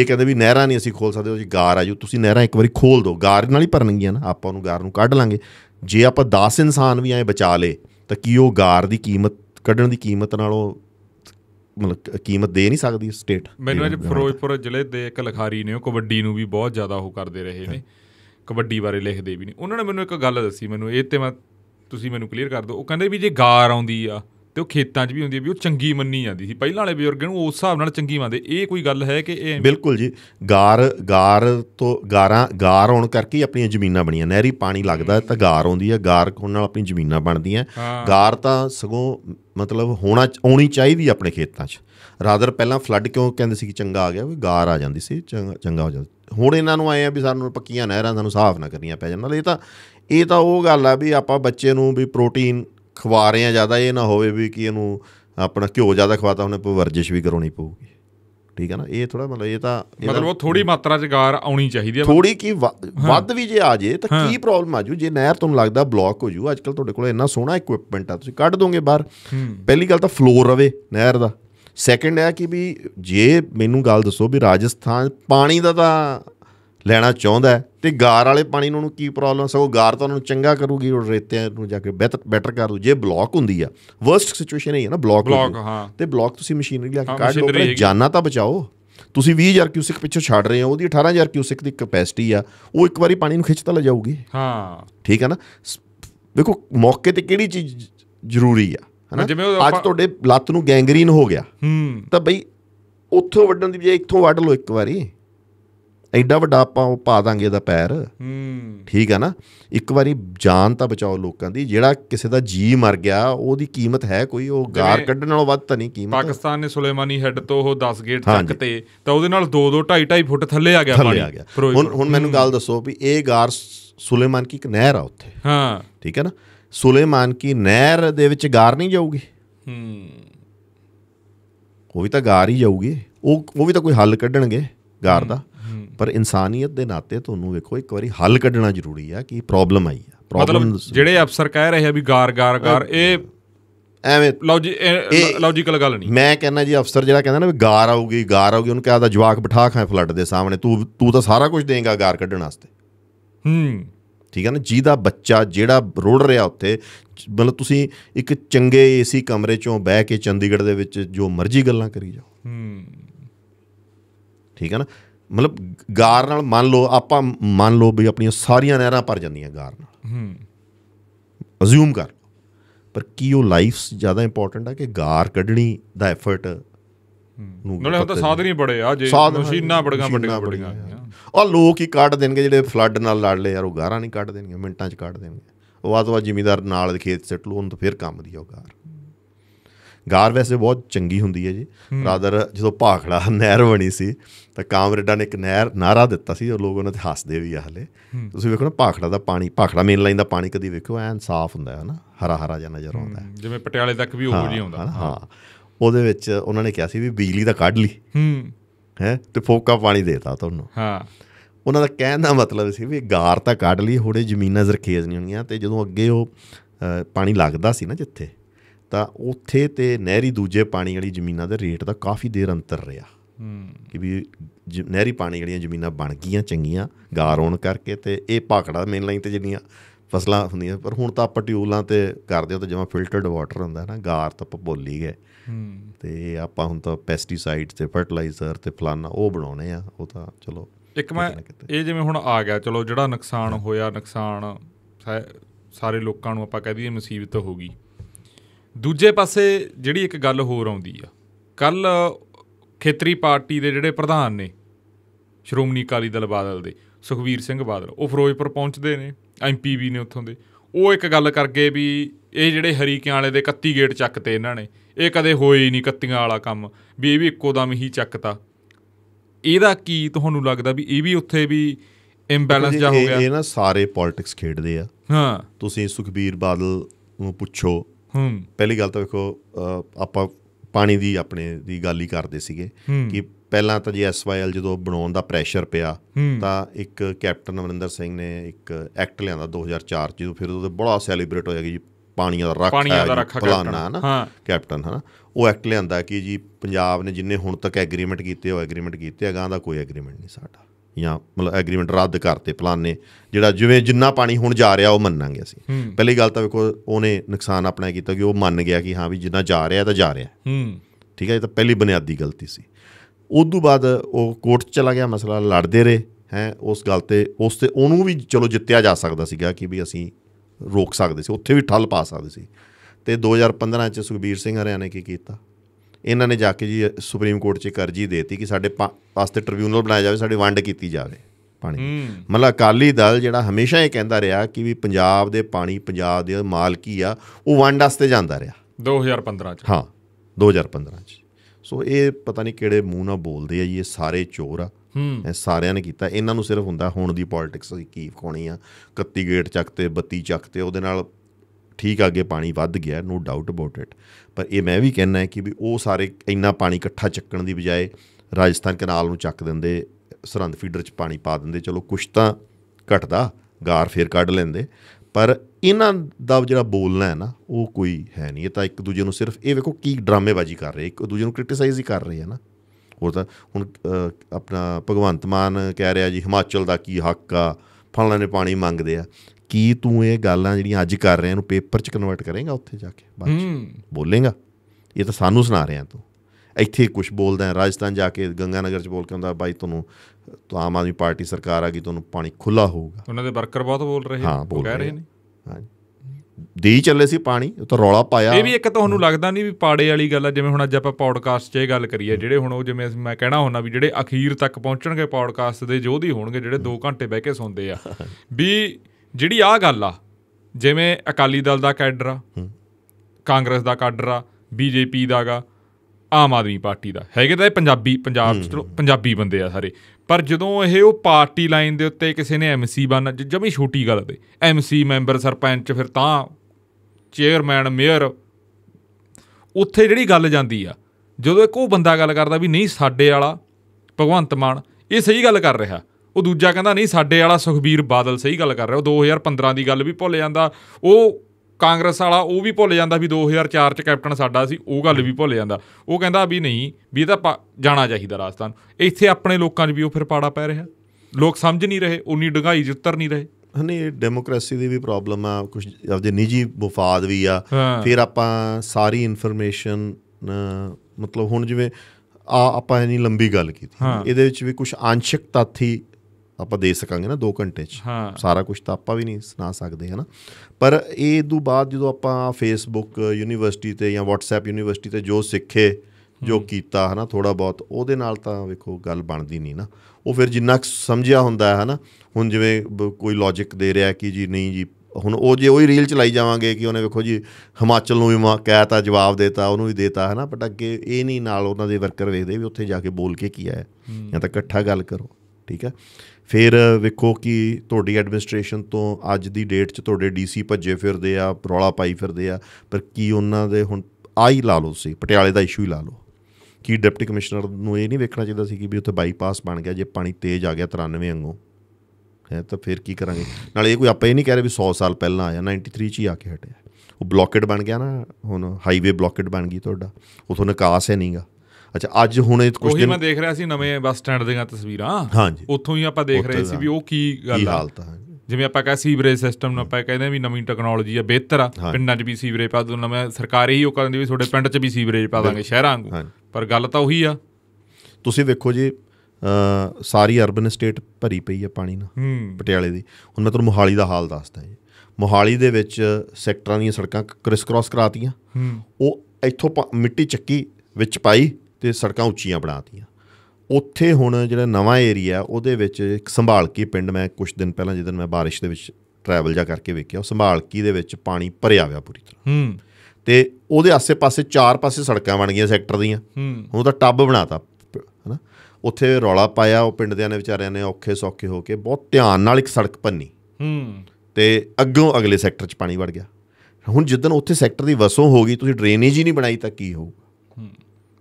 ਇਹ ਕਹਿੰਦੇ ਵੀ ਨਹਿਰਾਂ ਨਹੀਂ ਅਸੀਂ ਖੋਲ ਸਕਦੇ ਉਹ ਜੀ ਗਾਰ ਆ ਜੂ ਤੁਸੀਂ ਨਹਿਰਾਂ ਇੱਕ ਵਾਰੀ ਖੋਲ ਦਿਓ ਗਾਰ ਨਾਲ ਹੀ ਭਰਨਗੀਆਂ ਨਾ ਆਪਾਂ ਉਹਨੂੰ ਗਾਰ ਨੂੰ ਕੱਢ ਲਾਂਗੇ ਜੇ ਆਪਾਂ 10 ਇਨਸਾਨ ਵੀ ਆਏ ਬਚਾ ਲੇ ਤਾਂ ਕੀ ਉਹ ਗਾਰ ਦੀ ਕੀਮਤ ਕੱਢਣ ਦੀ ਕੀਮਤ ਨਾਲੋਂ ਮਤਲਬ ਕੀਮਤ ਦੇ ਨਹੀਂ ਸਕਦੀ ਸਟੇਟ ਮੈਨੂੰ ਅੱਜ ਫਿਰੋਜ਼ਪੁਰ ਜ਼ਿਲ੍ਹੇ ਦੇ ਇੱਕ ਲਖਾਰੀ ਨੇ ਉਹ ਕਬੱਡੀ ਨੂੰ ਵੀ ਬਹੁਤ ਜ਼ਿਆਦਾ ਉਹ ਕਰਦੇ ਰਹੇ ਨੇ ਕਬੱਡੀ ਬਾਰੇ ਲਿਖਦੇ ਵੀ ਨਹੀਂ ਉਹਨਾਂ ਨੇ ਮੈਨੂੰ ਇੱਕ ਗੱਲ ਦੱਸੀ ਮੈਨੂੰ ਇਹ ਤੇ ਮੈਂ ਤੁਸੀਂ ਮੈਨੂੰ ਕਲੀਅਰ ਕਰ ਦਿਓ ਉਹ ਕਹਿੰਦੇ ਵੀ ਜੇ ਗਾਰ ਆਉਂਦੀ ਆ ਤੇ ਉਹ ਖੇਤਾਂ 'ਚ ਵੀ ਹੁੰਦੀ ਵੀ ਉਹ ਚੰਗੀ ਮੰਨੀ ਜਾਂਦੀ ਸੀ ਪਹਿਲਾਂ ਵਾਲੇ ਬਜ਼ੁਰਗ ਨੂੰ ਉਸ ਹਿਸਾਬ ਨਾਲ ਚੰਗੀ ਮੰਨਦੇ ਇਹ ਕੋਈ ਗੱਲ ਹੈ ਕਿ ਇਹ ਬਿਲਕੁਲ ਜੀ ਗਾਰ ਗਾਰ ਤੋਂ ਗਾਰਾਂ ਗਾਰ ਆਉਣ ਕਰਕੇ ਆਪਣੀਆਂ ਜ਼ਮੀਨਾਂ ਬਣੀਆਂ ਨਹਿਰੀ ਪਾਣੀ ਲੱਗਦਾ ਤਾਂ ਗਾਰ ਆਉਂਦੀ ਹੈ ਗਾਰ ਕੋਣ ਨਾਲ ਆਪਣੀ ਜ਼ਮੀਨਾਂ ਬਣਦੀਆਂ ਗਾਰ ਤਾਂ ਸਗੋਂ ਮਤਲਬ ਹੋਣਾ ਆਉਣੀ ਚਾਹੀਦੀ ਆਪਣੇ ਖੇਤਾਂ 'ਚ ਰਾਦਰ ਪਹਿਲਾਂ ਫਲੱਡ ਕਿਉਂ ਕਹਿੰਦੇ ਸੀ ਕਿ ਚੰਗਾ ਆ ਗਿਆ ਵੀ ਗਾਰ ਆ ਜਾਂਦੀ ਸੀ ਚੰਗਾ ਹੋ ਜਾਂਦਾ ਹੁਣ ਇਹਨਾਂ ਨੂੰ ਆਏ ਆ ਵੀ ਸਾਨੂੰ ਪੱਕੀਆਂ ਨਹਿਰਾਂ ਸਾਨੂੰ ਸਾਫ਼ ਨਾ ਕਰਨੀਆਂ ਪੈ ਜਾਂਦਾ ਨਾਲ ਇਹ ਤਾਂ ਇਹ ਤਾਂ ਉਹ ਗੱਲ ਆ ਵੀ ਆਪਾਂ ਬੱਚੇ ਨੂੰ ਵੀ ਪ੍ਰੋਟੀਨ ਖਵਾ ਰਹੇ ਆ ਜ਼ਿਆਦਾ ਇਹ ਨਾ ਹੋਵੇ ਵੀ ਕਿ ਇਹਨੂੰ ਆਪਣਾ ਘਿਓ ਜ਼ਿਆਦਾ ਖਵਾਤਾ ਹੁਣ ਪੋ ਵਰਜਿਸ਼ ਵੀ ਕਰਾਉਣੀ ਪਊਗੀ ਠੀਕ ਹੈ ਨਾ ਇਹ ਥੋੜਾ ਮਤਲਬ ਇਹ ਤਾਂ ਮਤਲਬ ਉਹ ਥੋੜੀ ਮਾਤਰਾ ਚ ਗਾਰ ਆਉਣੀ ਚਾਹੀਦੀ ਹੈ ਥੋੜੀ ਕੀ ਵੱਧ ਵੀ ਜੇ ਆ ਜੇ ਤਾਂ ਕੀ ਪ੍ਰੋਬਲਮ ਆ ਜੂ ਜੇ ਨਹਿਰ ਤੁਹਾਨੂੰ ਲੱਗਦਾ ਬਲੌਕ ਹੋ ਜੂ ਅੱਜਕੱਲ ਤੁਹਾਡੇ ਕੋਲ ਇੰਨਾ ਸੋਹਣਾ ਇਕਵਿਪਮੈਂਟ ਆ ਤੁਸੀਂ ਕੱਢ ਦੋਗੇ ਬਾਹਰ ਪਹਿਲੀ ਗੱਲ ਤਾਂ ਫਲੋਰ ਰਵੇ ਨਹਿਰ ਦਾ ਸੈਕੰਡ ਹੈ ਕਿ ਵੀ ਜੇ ਮੈਨੂੰ ਗੱਲ ਦੱਸੋ ਵੀ ਰਾਜਸਥਾਨ ਪਾਣੀ ਦਾ ਤਾਂ ਲੈਣਾ ਚਾਹੁੰਦਾ ਤੇ ਗਾਰ ਵਾਲੇ ਪਾਣੀ ਨੂੰ ਉਹਨੂੰ ਕੀ ਪ੍ਰੋਬਲਮ ਸਗੋ ਗਾਰ ਤਾਂ ਉਹਨੂੰ ਚੰਗਾ ਕਰੂਗੀ ਉਹ ਰੇਤਿਆਂ ਨੂੰ ਜਾ ਕੇ ਬੈਟਰ ਬੈਟਰ ਕਰ ਦੂ ਜੇ ਬਲੌਕ ਹੁੰਦੀ ਆ ਵਰਸਟ ਸਿਚੁਏਸ਼ਨ ਹੈ ਨਾ ਬਲੌਕ ਬਲੌਕ ਹਾਂ ਤੇ ਬਲੌਕ ਤੁਸੀਂ ਮਸ਼ੀਨਰੀ ਲਿਆ ਕੇ ਕੱਢ ਪਰ ਜਾਨਾ ਤਾਂ ਬਚਾਓ ਤੁਸੀਂ 20000 ਕਿਊਸਿਕ ਪਿੱਛੇ ਛੱਡ ਰਹੇ ਹੋ ਉਹਦੀ 18000 ਕਿਊਸਿਕ ਦੀ ਕਪੈਸਿਟੀ ਆ ਉਹ ਇੱਕ ਵਾਰੀ ਪਾਣੀ ਨੂੰ ਖਿੱਚ ਤਾਂ ਲਜਾਊਗੀ ਹਾਂ ਠੀਕ ਹੈ ਨਾ ਦੇਖੋ ਮੌਕੇ ਤੇ ਕਿਹੜੀ ਚੀਜ਼ ਜ਼ਰੂਰੀ ਆ ਹਨਾ ਅੱਜ ਤੁਹਾਡੇ ਲੱਤ ਨੂੰ ਗੈਂਗਰੀਨ ਹੋ ਗਿਆ ਹੂੰ ਤਾਂ ਬਈ ਉੱਥੋਂ ਵੱਢਣ ਦੀ ਬਜਾਏ ਇੱਥੋਂ ਵੱਢ ਲਓ ਇੱਕ ਵਾਰੀ ਐਡਾ ਵੱਡਾ ਆਪਾਂ ਉਹ ਪਾ ਦਾਂਗੇ ਦਾ ਪੈਰ ਹੂੰ ਠੀਕ ਆ ਨਾ ਇੱਕ ਵਾਰੀ ਜਾਨ ਤਾਂ ਬਚਾਓ ਲੋਕਾਂ ਦੀ ਜਿਹੜਾ ਕਿਸੇ ਦਾ ਜੀ ਮਰ ਗਿਆ ਉਹਦੀ ਕੀਮਤ ਹੈ ਕੋਈ ਉਹ ਗਾਰ ਕੱਢਣ ਨਾਲੋਂ ਵੱਧ ਤਾਂ ਨਹੀਂ ਕੀਮਤ ਪਾਕਿਸਤਾਨ ਨੇ ਸੁਲੇਮਾਨੀ ਹੈੱਡ ਤੋਂ ਉਹ 10 ਗੇਟ ਤੱਕ ਤੇ ਤਾਂ ਉਹਦੇ ਨਾਲ 2 2 2.5 2.5 ਫੁੱਟ ਥੱਲੇ ਆ ਗਿਆ ਪਾਣੀ ਹੁਣ ਹੁਣ ਮੈਨੂੰ ਗੱਲ ਦੱਸੋ ਵੀ ਇਹ ਗਾਰ ਸੁਲੇਮਾਨ ਕੀ ਇੱਕ ਨਹਿਰ ਆ ਉੱਥੇ ਹਾਂ ਠੀਕ ਹੈ ਨਾ ਸੁਲੇਮਾਨ ਕੀ ਨਹਿਰ ਦੇ ਵਿੱਚ ਗਾਰ ਨਹੀਂ ਜਾਊਗੀ ਹੂੰ ਉਹ ਵੀ ਤਾਂ ਗਾਰ ਹੀ ਜਾਊਗੀ ਉਹ ਉਹ ਵੀ ਤਾਂ ਕੋਈ ਹੱਲ ਕੱਢਣਗੇ ਗਾਰ ਦਾ ਪਰ ਇਨਸਾਨੀਅਤ ਦੇ ਨਾਤੇ ਤੁਹਾਨੂੰ ਵੇਖੋ ਇੱਕ ਵਾਰੀ ਹੱਲ ਕੱਢਣਾ ਜ਼ਰੂਰੀ ਆ ਕਿ ਪ੍ਰੋਬਲਮ ਆਈ ਆ ਪ੍ਰੋਬਲਮ ਜਿਹੜੇ ਅਫਸਰ ਕਹਿ ਰਹੇ ਆ ਵੀ ਗਾਰ ਗਾਰ ਗਾਰ ਇਹ ਐਵੇਂ ਲੌਜੀਕਲ ਗੱਲ ਨਹੀਂ ਮੈਂ ਕਹਿੰਦਾ ਜੀ ਅਫਸਰ ਜਿਹੜਾ ਕਹਿੰਦਾ ਨਾ ਵੀ ਗਾਰ ਆਊਗੀ ਗਾਰ ਆਊਗੀ ਉਹਨੂੰ ਕਹਿੰਦਾ ਜਵਾਕ ਬਿਠਾ ਖਾਂ ਫਲੱਡ ਦੇ ਸਾਹਮਣੇ ਤੂੰ ਤੂੰ ਤਾਂ ਸਾਰਾ ਕੁਝ ਦੇਂਗਾ ਗਾਰ ਕੱਢਣ ਵਾਸਤੇ ਹੂੰ ਠੀਕ ਹੈ ਨਾ ਜਿਹਦਾ ਬੱਚਾ ਜਿਹੜਾ ਰੋੜ ਰਿਹਾ ਉੱਥੇ ਮਤਲਬ ਤੁਸੀਂ ਇੱਕ ਚੰਗੇ ਏਸੀ ਕਮਰੇ 'ਚੋਂ ਬਹਿ ਕੇ ਚੰਡੀਗੜ੍ਹ ਦੇ ਵਿੱਚ ਜੋ ਮਰਜ਼ੀ ਗੱਲਾਂ ਕਰੀ ਜਾਓ ਹੂੰ ਠੀਕ ਹੈ ਨਾ ਮਤਲਬ ਗਾਰ ਨਾਲ ਮੰਨ ਲਓ ਆਪਾਂ ਮੰਨ ਲਓ ਵੀ ਆਪਣੀਆਂ ਸਾਰੀਆਂ ਨਹਿਰਾਂ ਭਰ ਜਾਂਦੀਆਂ ਗਾਰ ਨਾਲ ਹੂੰ ਅਸਿਊਮ ਕਰ ਪਰ ਕੀ ਉਹ ਲਾਈਫਸ ਜ਼ਿਆਦਾ ਇੰਪੋਰਟੈਂਟ ਆ ਕਿ ਗਾਰ ਕੱਢਣੀ ਦਾ ਐਫਰਟ ਹੂੰ ਨਾਲੇ ਹੁਣ ਤਾਂ ਸਾਧ ਨਹੀਂ ਬੜੇ ਆ ਜੇ ਮਸ਼ੀਨਾਂ ਬੜੀਆਂ ਬੜੀਆਂ ਬੜੀਆਂ ਉਹ ਲੋਕ ਹੀ ਕੱਢ ਦੇਣਗੇ ਜਿਹੜੇ ਫਲੱਡ ਨਾਲ ਲੜ ਲਏ ਯਾਰ ਉਹ ਗਾਰਾਂ ਨਹੀਂ ਕੱਢ ਦੇਣਗੇ ਮਿੰਟਾਂ 'ਚ ਕੱਢ ਦੇਣਗੇ ਉਹ ਆਦਵਾ ਜ਼ਿਮੀਦਾਰ ਨਾਲ ਦੇ ਖੇਤ ਸਿੱਟ ਲੂ ਉਹਨੂੰ ਤਾਂ ਫੇਰ ਕੰਮ ਦੀ ਉਹ ਗਾਰ ਗਾਰ ਵੈਸੇ ਬਹੁਤ ਚੰਗੀ ਹੁੰਦੀ ਹੈ ਜੀ ਰਾਦਰ ਜਦੋਂ ਭਾਖੜਾ ਨਹਿਰ ਬਣੀ ਸੀ ਤਾਂ ਕਾਮਰੇਡਾਂ ਨੇ ਇੱਕ ਨਹਿਰ ਨਾਰਾ ਦਿੱਤਾ ਸੀ ਉਹ ਲੋਕ ਉਹਨਾਂ ਤੇ ਹੱਸਦੇ ਵੀ ਆ ਹਲੇ ਤੁਸੀਂ ਵੇਖੋ ਨਾ ਭਾਖੜਾ ਦਾ ਪਾਣੀ ਭਾਖੜਾ ਮੇਨ ਲਾਈਨ ਦਾ ਪਾਣੀ ਕਦੀ ਵੇਖੋ ਐਨ ਸਾਫ਼ ਹੁੰਦਾ ਹੈ ਨਾ ਹਰਾ ਹਰਾ ਜਿਹਾ ਨਜ਼ਰ ਆਉਂਦਾ ਹੈ ਜਿਵੇਂ ਪਟਿਆਲੇ ਤੱਕ ਵੀ ਉਹ ਜੀ ਆਉਂਦਾ ਹਾਂ ਉਹਦੇ ਵਿੱਚ ਉਹਨਾਂ ਨੇ ਕਿਹਾ ਸੀ ਵੀ ਬਿਜਲੀ ਦਾ ਕੱਢ ਲਈ ਹੂੰ ਹੈ ਤੇ ਫੋਕਾ ਪਾਣੀ ਦੇਤਾ ਤੁਹਾਨੂੰ ਹਾਂ ਉਹਨਾਂ ਦਾ ਕਹਿਣ ਦਾ ਮਤਲਬ ਸੀ ਵੀ ਗਾਰ ਤਾਂ ਕੱਢ ਲਈ ਹੋੜੇ ਜ਼ਮੀਨਾਂ ਜ਼ਰਖੇਜ਼ ਨਹੀਂ ਹੋਣੀਆਂ ਤੇ ਜਦੋਂ ਅੱਗੇ ਉਹ ਪਾਣੀ ਲੱਗਦਾ ਸੀ ਨਾ ਜਿੱਥੇ ਤਾਂ ਉੱਥੇ ਤੇ ਨਹਿਰੀ ਦੂਜੇ ਪਾਣੀ ਵਾਲੀ ਜ਼ਮੀਨਾਂ ਦੇ ਰੇਟ ਦਾ ਕਾਫੀ ਦੇਰ ਅੰਤਰ ਰਿਹਾ ਹੂੰ ਕਿ ਵੀ ਨਹਿਰੀ ਪਾਣੀ ਵਾਲੀਆਂ ਜ਼ਮੀਨਾਂ ਬਣ ਗਈਆਂ ਚੰਗੀਆਂ ਗਾਰ ਹੋਣ ਕਰਕੇ ਤੇ ਇਹ ਪਾਕੜਾ ਮੇਨ ਲਾਈਨ ਤੇ ਜਿਹੜੀਆਂ ਫਸਲਾਂ ਹੁੰਦੀਆਂ ਪਰ ਹੁਣ ਤਾਂ ਆਪਾਂ ਟਿਊਲਾਂ ਤੇ ਕਰਦੇ ਹਾਂ ਤਾਂ ਜਿਵੇਂ ਫਿਲਟਰਡ ਵਾਟਰ ਹੁੰਦਾ ਨਾ ਗਾਰ ਤਾਂ ਆਪਾਂ ਬੋਲੀ ਹੀ ਗਏ ਤੇ ਆਪਾਂ ਹੁਣ ਤਾਂ ਪੈਸਟੀਸਾਈਡ ਤੇ ਫਰਟੀਲਾਈਜ਼ਰ ਤੇ ਫਲਾਨਾ ਉਹ ਬਣਾਉਣੇ ਆ ਉਹ ਤਾਂ ਚਲੋ ਇੱਕ ਮੈਂ ਇਹ ਜਿਵੇਂ ਹੁਣ ਆ ਗਿਆ ਚਲੋ ਜਿਹੜਾ ਨੁਕਸਾਨ ਹੋਇਆ ਨੁਕਸਾਨ ਸਾਰੇ ਲੋਕਾਂ ਨੂੰ ਆਪਾਂ ਕਹਿ ਦਈਏ ਮੁਸੀਬਤ ਹੋ ਗਈ ਦੂਜੇ ਪਾਸੇ ਜਿਹੜੀ ਇੱਕ ਗੱਲ ਹੋਰ ਆਉਂਦੀ ਆ ਕੱਲ ਖੇਤਰੀ ਪਾਰਟੀ ਦੇ ਜਿਹੜੇ ਪ੍ਰਧਾਨ ਨੇ ਸ਼੍ਰੋਮਣੀ ਅਕਾਲੀ ਦਲ ਬਾਦਲ ਦੇ ਸੁਖਵੀਰ ਸਿੰਘ ਬਾਦਲ ਉਹ ਫਿਰੋਜ਼ਪੁਰ ਪਹੁੰਚਦੇ ਨੇ ਐਮਪੀ ਵੀ ਨੇ ਉੱਥੋਂ ਦੇ ਉਹ ਇੱਕ ਗੱਲ ਕਰਕੇ ਵੀ ਇਹ ਜਿਹੜੇ ਹਰੀਕਿਆਂ ਵਾਲੇ ਦੇ 31 ਗੇਟ ਚੱਕਤੇ ਇਹਨਾਂ ਨੇ ਇਹ ਕਦੇ ਹੋਏ ਹੀ ਨਹੀਂ ਕੱਤੀਆਂ ਵਾਲਾ ਕੰਮ ਵੀ ਇਹ ਵੀ ਇੱਕੋ ਦਮ ਹੀ ਚੱਕਤਾ ਇਹਦਾ ਕੀ ਤੁਹਾਨੂੰ ਲੱਗਦਾ ਵੀ ਇਹ ਵੀ ਉੱਥੇ ਵੀ ਇੰਬੈਲੈਂਸ ਜਾ ਹੋ ਗਿਆ ਇਹ ਨਾ ਸਾਰੇ ਪੋਲਿਟਿਕਸ ਖੇਡਦੇ ਆ ਹਾਂ ਤੁਸੀਂ ਸੁਖਬੀਰ ਬਾਦਲ ਨੂੰ ਪੁੱਛੋ ਹੂੰ ਪਹਿਲੀ ਗੱਲ ਤਾਂ ਵੇਖੋ ਆਪਾਂ ਪਾਣੀ ਦੀ ਆਪਣੇ ਦੀ ਗੱਲ ਹੀ ਕਰਦੇ ਸੀਗੇ ਕਿ ਪਹਿਲਾਂ ਤਾਂ ਜੀ ਐਸਵਾਈਐਲ ਜਦੋਂ ਬਣਾਉਣ ਦਾ ਪ੍ਰੈਸ਼ਰ ਪਿਆ ਤਾਂ ਇੱਕ ਕੈਪਟਨ ਅਮਰਿੰਦਰ ਸਿੰਘ ਨੇ ਇੱਕ ਐਕਟ ਲਿਆਂਦਾ 2004 ਜਦੋਂ ਫਿਰ ਉਹਦੇ ਬੜਾ ਸੈਲੀਬ੍ਰੇਟ ਹੋਇਆ ਕਿ ਜੀ ਪਾਣੀਆਂ ਦਾ ਰੱਖਾ ਫਲਾਣਾ ਹਨਾ ਕੈਪਟਨ ਹਨਾ ਉਹ ਐਕਟ ਲਿਆਂਦਾ ਕਿ ਜੀ ਪੰਜਾਬ ਨੇ ਜਿੰਨੇ ਹੁਣ ਤੱਕ ਐਗਰੀਮੈਂਟ ਕੀਤੇ ਉਹ ਐਗਰੀਮੈਂਟ ਕੀਤੇ ਅਗਾਂ ਦਾ ਕੋਈ ਐਗਰੀਮੈਂਟ ਨਹੀਂ ਸਾਡਾ ਜਾਂ ਮਤਲਬ ਐਗਰੀਮੈਂਟ ਰੱਦ ਕਰਤੇ ਪਲਾਨ ਨੇ ਜਿਹੜਾ ਜਿਵੇਂ ਜਿੰਨਾ ਪਾਣੀ ਹੁਣ ਜਾ ਰਿਹਾ ਉਹ ਮੰਨਾਂਗੇ ਅਸੀਂ ਪਹਿਲੀ ਗੱਲ ਤਾਂ ਵੇਖੋ ਉਹਨੇ ਨੁਕਸਾਨ ਆਪਣਾ ਕੀਤਾ ਕਿ ਉਹ ਮੰਨ ਗਿਆ ਕਿ ਹਾਂ ਵੀ ਜਿੰਨਾ ਜਾ ਰਿਹਾ ਤਾਂ ਜਾ ਰਿਹਾ ਹੂੰ ਠੀਕ ਹੈ ਇਹ ਤਾਂ ਪਹਿਲੀ ਬੁਨਿਆਦੀ ਗਲਤੀ ਸੀ ਉਸ ਤੋਂ ਬਾਅਦ ਉਹ ਕੋਰਟ 'ਚ ਚਲਾ ਗਿਆ ਮਸਲਾ ਲੜਦੇ ਰਹੇ ਹੈ ਉਸ ਗੱਲ ਤੇ ਉਸ ਤੇ ਉਹਨੂੰ ਵੀ ਚਲੋ ਜਿੱਤਿਆ ਜਾ ਸਕਦਾ ਸੀਗਾ ਕਿ ਵੀ ਅਸੀਂ ਰੋਕ ਸਕਦੇ ਸੀ ਉੱਥੇ ਵੀ ਠੱਲ ਪਾ ਸਕਦੇ ਸੀ ਤੇ 2015 ਚ ਸੁਖਬੀਰ ਸਿੰਘ ਹਰਿਆਣੇ ਕੀ ਕੀਤਾ ਇਹਨਾਂ ਨੇ ਜਾ ਕੇ ਜੀ ਸੁਪਰੀਮ ਕੋਰਟ 'ਚ ਇੱਕ ਅਰਜੀ ਦੇਤੀ ਕਿ ਸਾਡੇ ਵਾਸਤੇ ਟ੍ਰਿਬਿਊਨਲ ਬਣਾਇਆ ਜਾਵੇ ਸਾਡੀ ਵੰਡ ਕੀਤੀ ਜਾਵੇ ਪਾਣੀ ਮਤਲਬ ਅਕਾਲੀ ਦਲ ਜਿਹੜਾ ਹਮੇਸ਼ਾ ਇਹ ਕਹਿੰਦਾ ਰਿਹਾ ਕਿ ਵੀ ਪੰਜਾਬ ਦੇ ਪਾਣੀ ਪੰਜਾਬ ਦੇ ਮਾਲਕੀ ਆ ਉਹ ਵੰਡ ਵਾਸਤੇ ਜਾਂਦਾ ਰਿਹਾ 2015 ਚ ਹਾਂ 2015 ਚ ਸੋ ਇਹ ਪਤਾ ਨਹੀਂ ਕਿਹੜੇ ਮੂੰਹ ਨਾਲ ਬੋਲਦੇ ਆ ਜੀ ਇਹ ਸਾਰੇ ਚੋਰ ਆ ਇਹ ਸਾਰਿਆਂ ਨੇ ਕੀਤਾ ਇਹਨਾਂ ਨੂੰ ਸਿਰਫ ਹੁੰਦਾ ਹੁਣ ਦੀ ਪੋਲਿਟਿਕਸ ਕੀ ਖਾਣੀ ਆ 31 ਗੇਟ ਚੱਕ ਤੇ 32 ਚੱਕ ਤੇ ਉਹਦੇ ਨਾਲ ਠੀਕ ਅੱਗੇ ਪਾਣੀ ਵੱਧ ਗਿਆ ਨੋ ਡਾਊਟ ਅਬਾਊਟ ਇਟ ਪਰ ਇਹ ਮੈਂ ਵੀ ਕਹਿਣਾ ਹੈ ਕਿ ਵੀ ਉਹ ਸਾਰੇ ਇੰਨਾ ਪਾਣੀ ਇਕੱਠਾ ਚੱਕਣ ਦੀ ਬਜਾਏ ਰਾਜਸਥਾਨ ਕਨਾਲ ਨੂੰ ਚੱਕ ਦਿੰਦੇ ਸਰਹੰਦ ਫੀਡਰ 'ਚ ਪਾਣੀ ਪਾ ਦਿੰਦੇ ਚਲੋ ਕੁਛ ਤਾਂ ਘਟਦਾ ਗਾਰ ਫੇਰ ਕੱਢ ਲੈਂਦੇ ਪਰ ਇਹਨਾਂ ਦਾ ਜਿਹੜਾ ਬੋਲਣਾ ਹੈ ਨਾ ਉਹ ਕੋਈ ਹੈ ਨਹੀਂ ਇਹ ਤਾਂ ਇੱਕ ਦੂਜੇ ਨੂੰ ਸਿਰਫ ਇਹ ਵੇਖੋ ਕੀ ਡਰਾਮੇਬਾਜ਼ੀ ਕਰ ਰਹੇ ਇੱਕ ਦੂਜੇ ਨੂੰ ਕ੍ਰਿਟਿਸਾਈਜ਼ ਹੀ ਕਰ ਰਹੇ ਹੈ ਨਾ ਹੋਰ ਤਾਂ ਹੁਣ ਆਪਣਾ ਭਗਵੰਤ ਮਾਨ ਕਹਿ ਰਿਹਾ ਜੀ ਹਿਮਾਚਲ ਦਾ ਕੀ ਹੱਕ ਆ ਫਲਾਂ ਨੇ ਪਾਣੀ ਮੰਗਦੇ ਆ ਕੀ ਤੂੰ ਇਹ ਗੱਲਾਂ ਜਿਹੜੀਆਂ ਅੱਜ ਕਰ ਰਿਹਾ ਇਹਨੂੰ ਪੇਪਰ 'ਚ ਕਨਵਰਟ ਕਰੇਂਗਾ ਉੱਥੇ ਜਾ ਕੇ ਬਾਅਦ 'ਚ ਬੋਲੇਗਾ ਇਹ ਤਾਂ ਸਾਨੂੰ ਸੁਣਾ ਰਿਹਾ ਤੂੰ ਇੱਥੇ ਕੁਝ ਬੋਲਦਾ ਹੈ ਰਾਜਸਥਾਨ ਜਾ ਕੇ ਗੰਗਾਨਗਰ 'ਚ ਬੋਲ ਕੇ ਹੁੰਦਾ ਬਾਈ ਤੁਹਾਨੂੰ ਤੋਂ ਆਮ ਆਦਮੀ ਪਾਰਟੀ ਸਰਕਾਰ ਆ ਗਈ ਤੁਹਾਨੂੰ ਪਾਣੀ ਖੁੱਲਾ ਹੋਊਗਾ ਉਹਨਾਂ ਦੇ ਵਰਕਰ ਬਹੁਤ ਬੋਲ ਰਹੇ ਹਾਂ ਉਹ ਕਹਿ ਰਹੇ ਨੇ ਹਾਂ ਦੇ ਚੱਲੇ ਸੀ ਪਾਣੀ ਉਹ ਤਾਂ ਰੌਲਾ ਪਾਇਆ ਇਹ ਵੀ ਇੱਕ ਤੁਹਾਨੂੰ ਲੱਗਦਾ ਨਹੀਂ ਵੀ ਪਾੜੇ ਵਾਲੀ ਗੱਲ ਆ ਜਿਵੇਂ ਹੁਣ ਅੱਜ ਆਪਾਂ ਪੌਡਕਾਸਟ 'ਚ ਇਹ ਗੱਲ ਕਰੀਏ ਜਿਹੜੇ ਹੁਣ ਉਹ ਜਿਵੇਂ ਮੈਂ ਕਹਿਣਾ ਹੁੰਦਾ ਵੀ ਜਿਹੜੇ ਅਖੀਰ ਤੱਕ ਪਹੁੰਚਣਗੇ ਪੌਡਕਾਸਟ ਦੇ ਜੋਧੀ ਹੋਣਗੇ ਜਿਹੜੇ 2 ਘੰਟੇ ਬਹਿ ਕੇ ਸੁਣਦੇ ਆ ਵੀ ਜਿਹੜੀ ਆ ਗੱਲ ਆ ਜਿਵੇਂ ਅਕਾਲੀ ਦਲ ਦਾ ਕੈਡਰ ਆ ਕਾਂਗਰਸ ਦਾ ਕੈਡਰ ਆ ਬੀਜੇਪੀ ਦਾਗਾ ਆਮ ਆਦਮੀ ਪਾਰਟੀ ਦਾ ਹੈਗੇ ਤਾਂ ਇਹ ਪੰਜਾਬੀ ਪੰਜਾਬ ਪੰਜਾਬੀ ਬੰਦੇ ਆ ਸਾਰੇ ਪਰ ਜਦੋਂ ਇਹ ਉਹ ਪਾਰਟੀ ਲਾਈਨ ਦੇ ਉੱਤੇ ਕਿਸੇ ਨੇ ਐਮਸੀ ਬਣ ਜਮੀ ਛੋਟੀ ਗੱਲ ਤੇ ਐਮਸੀ ਮੈਂਬਰ ਸਰਪੰਚ ਫਿਰ ਤਾਂ ਚੇਅਰਮੈਨ ਮੇਅਰ ਉੱਥੇ ਜਿਹੜੀ ਗੱਲ ਜਾਂਦੀ ਆ ਜਦੋਂ ਇੱਕ ਉਹ ਬੰਦਾ ਗੱਲ ਕਰਦਾ ਵੀ ਨਹੀਂ ਸਾਡੇ ਵਾਲਾ ਭਗਵੰਤ ਮਾਨ ਇਹ ਸਹੀ ਗੱਲ ਕਰ ਰਿਹਾ ਉਹ ਦੂਜਾ ਕਹਿੰਦਾ ਨਹੀਂ ਸਾਡੇ ਵਾਲਾ ਸੁਖਬੀਰ ਬਾਦਲ ਸਹੀ ਗੱਲ ਕਰ ਰਿਹਾ ਉਹ 2015 ਦੀ ਗੱਲ ਵੀ ਭੁੱਲ ਜਾਂਦਾ ਉਹ ਕਾਂਗਰਸ ਵਾਲਾ ਉਹ ਵੀ ਭੁੱਲ ਜਾਂਦਾ ਵੀ 2004 ਚ ਕੈਪਟਨ ਸਾਡਾ ਸੀ ਉਹ ਗੱਲ ਵੀ ਭੁੱਲ ਜਾਂਦਾ ਉਹ ਕਹਿੰਦਾ ਵੀ ਨਹੀਂ ਵੀ ਇਹ ਤਾਂ ਜਾਣਾ ਚਾਹੀਦਾ ਰਾਜਸਥਾਨ ਇੱਥੇ ਆਪਣੇ ਲੋਕਾਂ 'ਚ ਵੀ ਉਹ ਫਿਰ ਪਾੜਾ ਪੈ ਰਿਹਾ ਲੋਕ ਸਮਝ ਨਹੀਂ ਰਹੇ ਉਨੀ ਡੰਗਾਈ ਜਿੱਤਰ ਨਹੀਂ ਰਹੇ ਹਨੇ ਇਹ ਡੈਮੋਕ੍ਰੇਸੀ ਦੀ ਵੀ ਪ੍ਰੋਬਲਮ ਆ ਕੁਝ ਆਪਦੇ ਨਿੱਜੀ ਵਫਾਦ ਵੀ ਆ ਫਿਰ ਆਪਾਂ ਸਾਰੀ ਇਨਫੋਰਮੇਸ਼ਨ ਮਤਲਬ ਹੁਣ ਜਿਵੇਂ ਆ ਆਪਾਂ ਇੰਨੀ ਲੰਬੀ ਗੱਲ ਕੀਤੀ ਇਹਦੇ ਵਿੱਚ ਵੀ ਕੁਝ ਤੱਥ ਹੀ ਆਪਾਂ ਦੇ ਸਕਾਂਗੇ ਨਾ 2 ਘੰਟੇ 'ਚ ਸਾਰਾ ਕੁਝ ਤਾਂ ਆਪਾਂ ਵੀ ਨਹੀਂ ਸੁਣਾ ਸਕਦੇ ਹਨਾ ਪਰ ਇਹ ਤੋਂ ਬਾਅਦ ਜਦੋਂ ਆਪਾਂ ਫੇਸਬੁੱਕ ਯੂਨੀਵਰਸਿਟੀ ਤੇ ਜਾਂ ਵਟਸਐਪ ਯੂਨੀਵਰਸਿਟੀ ਤੇ ਜੋ ਸਿੱਖੇ ਜੋ ਕੀਤਾ ਹਨਾ ਥੋੜਾ ਬਹੁਤ ਉਹਦੇ ਨਾਲ ਤਾਂ ਵੇਖੋ ਗੱਲ ਬਣਦੀ ਨਹੀਂ ਨਾ ਉਹ ਫਿਰ ਜਿੰਨਾ ਸਮਝਿਆ ਹੁੰਦਾ ਹੈ ਹਨਾ ਹੁਣ ਜਿਵੇਂ ਕੋਈ ਲੌਜੀਕ ਦੇ ਰਿਹਾ ਕਿ ਜੀ ਨਹੀਂ ਜੀ ਹੁਣ ਉਹ ਜੇ ਉਹੀ ਰੀਲ ਚਲਾਈ ਜਾਵਾਂਗੇ ਕਿ ਉਹਨੇ ਵੇਖੋ ਜੀ ਹਿਮਾਚਲ ਨੂੰ ਵੀ ਕਹਿਤਾ ਜਵਾਬ ਦੇਤਾ ਉਹਨੂੰ ਵੀ ਦੇਤਾ ਹਨਾ ਬਟ ਅੱਗੇ ਇਹ ਨਹੀਂ ਨਾਲ ਉਹਨਾਂ ਦੇ ਵਰਕਰ ਵੇਖਦੇ ਵੀ ਉੱਥੇ ਜਾ ਕੇ ਬੋਲ ਕੇ ਕੀ ਆਇਆ ਜਾਂ ਤਾਂ ਇਕੱਠਾ ਗੱਲ ਕਰੋ ਠੀਕ ਹੈ ਫਿਰ ਵੇਖੋ ਕਿ ਤੁਹਾਡੀ ਐਡਮਿਨਿਸਟ੍ਰੇਸ਼ਨ ਤੋਂ ਅੱਜ ਦੀ ਡੇਟ 'ਚ ਤੁਹਾਡੇ ਡੀਸੀ ਭੱਜੇ ਫਿਰਦੇ ਆ ਰੌਲਾ ਪਾਈ ਫਿਰਦੇ ਆ ਪਰ ਕੀ ਉਹਨਾਂ ਦੇ ਹੁਣ ਆਈ ਲਾ ਲਓ ਸੀ ਪਟਿਆਲੇ ਦਾ ਇਸ਼ੂ ਹੀ ਲਾ ਲਓ ਕਿ ਡਿਪਟੀ ਕਮਿਸ਼ਨਰ ਨੂੰ ਇਹ ਨਹੀਂ ਵੇਖਣਾ ਚਾਹੀਦਾ ਸੀ ਕਿ ਵੀ ਉੱਥੇ ਬਾਈਪਾਸ ਬਣ ਗਿਆ ਜੇ ਪਾਣੀ ਤੇਜ਼ ਆ ਗਿਆ 93 ਵਾਂਗੂ ਹੈ ਤਾਂ ਫਿਰ ਕੀ ਕਰਾਂਗੇ ਨਾਲ ਇਹ ਕੋਈ ਆਪਾਂ ਇਹ ਨਹੀਂ ਕਹਿ ਰਹੇ ਵੀ 100 ਸਾਲ ਪਹਿਲਾਂ ਆਇਆ 93 ਚ ਹੀ ਆ ਕੇ ਹਟਿਆ ਉਹ ਬਲੌਕਡ ਬਣ ਗਿਆ ਨਾ ਹੁਣ ਹਾਈਵੇ ਬਲੌਕਡ ਬਣ ਗਈ ਤੁਹਾਡਾ ਉਥੋਂ ਨਿਕਾਸ ਹੈ ਨਹੀਂਗਾ ਅੱਛਾ ਅੱਜ ਹੁਣ ਇਹ ਕੁਝ ਦਿਨ ਉਹੀ ਮੈਂ ਦੇਖ ਰਿਹਾ ਸੀ ਨਵੇਂ ਬੱਸ ਸਟੈਂਡ ਦੀਆਂ ਤਸਵੀਰਾਂ ਹਾਂਜੀ ਉੱਥੋਂ ਹੀ ਆਪਾਂ ਦੇਖ ਰਹੇ ਸੀ ਵੀ ਉਹ ਕੀ ਗੱਲ ਆ ਜਿਵੇਂ ਆਪਾਂ ਸੀ ਸੀਵਰੇਜ ਸਿਸਟਮ ਨੂੰ ਆਪਾਂ ਕਹਿੰਦੇ ਵੀ ਨਵੀਂ ਟੈਕਨੋਲੋਜੀ ਆ ਬਿਹਤਰ ਆ ਪਿੰਡਾਂ 'ਚ ਵੀ ਸੀਵਰੇਜ ਪਾ ਦੋ ਨਵੇਂ ਸਰਕਾਰੀ ਹੀ ਉਹ ਕਹਿੰਦੀ ਵੀ ਤੁਹਾਡੇ ਪਿੰਡ 'ਚ ਵੀ ਸੀਵਰੇਜ ਪਾ ਦਾਂਗੇ ਸ਼ਹਿਰਾਂ ਵਾਂਗੂ ਪਰ ਗੱਲ ਤਾਂ ਉਹੀ ਆ ਤੁਸੀਂ ਵੇਖੋ ਜੀ ਸਾਰੀ ਅਰਬਨ ਸਟੇਟ ਭਰੀ ਪਈ ਆ ਪਾਣੀ ਨਾਲ ਪਟਿਆਲੇ ਦੀ ਹੁਣ ਮੈਂ ਤੁਹਾਨੂੰ ਮੋਹਾਲੀ ਦਾ ਹਾਲ ਦੱਸਦਾ ਜੀ ਮੋਹਾਲੀ ਦੇ ਵਿੱਚ ਸੈਕਟਰਾਂ ਦੀਆਂ ਸੜਕਾਂ ਕ੍ਰਿਸ ਕ੍ਰਾਸ ਕਰਾਤੀਆਂ ਉਹ ਇੱਥੋਂ ਮਿੱਟੀ ਚੱਕੀ ਵਿੱਚ ਪਾਈ ਤੇ ਸੜਕਾਂ ਉੱਚੀਆਂ ਬਣਾਤੀਆਂ ਉੱਥੇ ਹੁਣ ਜਿਹੜਾ ਨਵਾਂ ਏਰੀਆ ਉਹਦੇ ਵਿੱਚ ਇੱਕ ਸੰਭਾਲ ਪਿੰਡ ਮੈਂ ਕੁਝ ਦਿਨ ਪਹਿਲਾਂ ਜਦੋਂ ਮੈਂ ਬਾਰਿਸ਼ ਦੇ ਵਿੱਚ ਟਰੈਵਲ ਜਾ ਕਰਕੇ ਵੇਖਿਆ ਉਹ ਸੰਭਾਲ ਕੀ ਦੇ ਵਿੱਚ ਪਾਣੀ ਭਰਿਆ ਹੋਇਆ ਪੂਰੀ ਤਰ੍ਹਾਂ ਹੂੰ ਤੇ ਉਹਦੇ ਆਸੇ-ਪਾਸੇ ਚਾਰ ਪਾਸੇ ਸੜਕਾਂ ਬਣ ਗਈਆਂ ਸੈਕਟਰ ਦੀਆਂ ਹੁਣ ਤਾਂ ਟੱਬ ਬਣਾਤਾ ਹਨਾ ਉੱਥੇ ਰੌਲਾ ਪਾਇਆ ਉਹ ਪਿੰਡ ਦੇ ਨੇ ਵਿਚਾਰਿਆਂ ਨੇ ਔਖੇ ਸੌਖੇ ਹੋ ਕੇ ਬਹੁਤ ਧਿਆਨ ਨਾਲ ਇੱਕ ਸੜਕ ਪੰਨੀ ਹੂੰ ਤੇ ਅੱਗੋਂ ਅਗਲੇ ਸੈਕਟਰ 'ਚ ਪਾਣੀ ਵੜ ਗਿਆ ਹੁਣ ਜਿੱਦਨ ਉੱਥੇ ਸੈਕਟਰ ਦੀ ਵਸੋਂ ਹੋ ਗਈ ਤੁਸੀਂ ਡਰੇਨੇਜ ਹੀ ਨਹੀਂ ਬਣਾਈ ਤਾਂ ਕੀ ਹੋਊ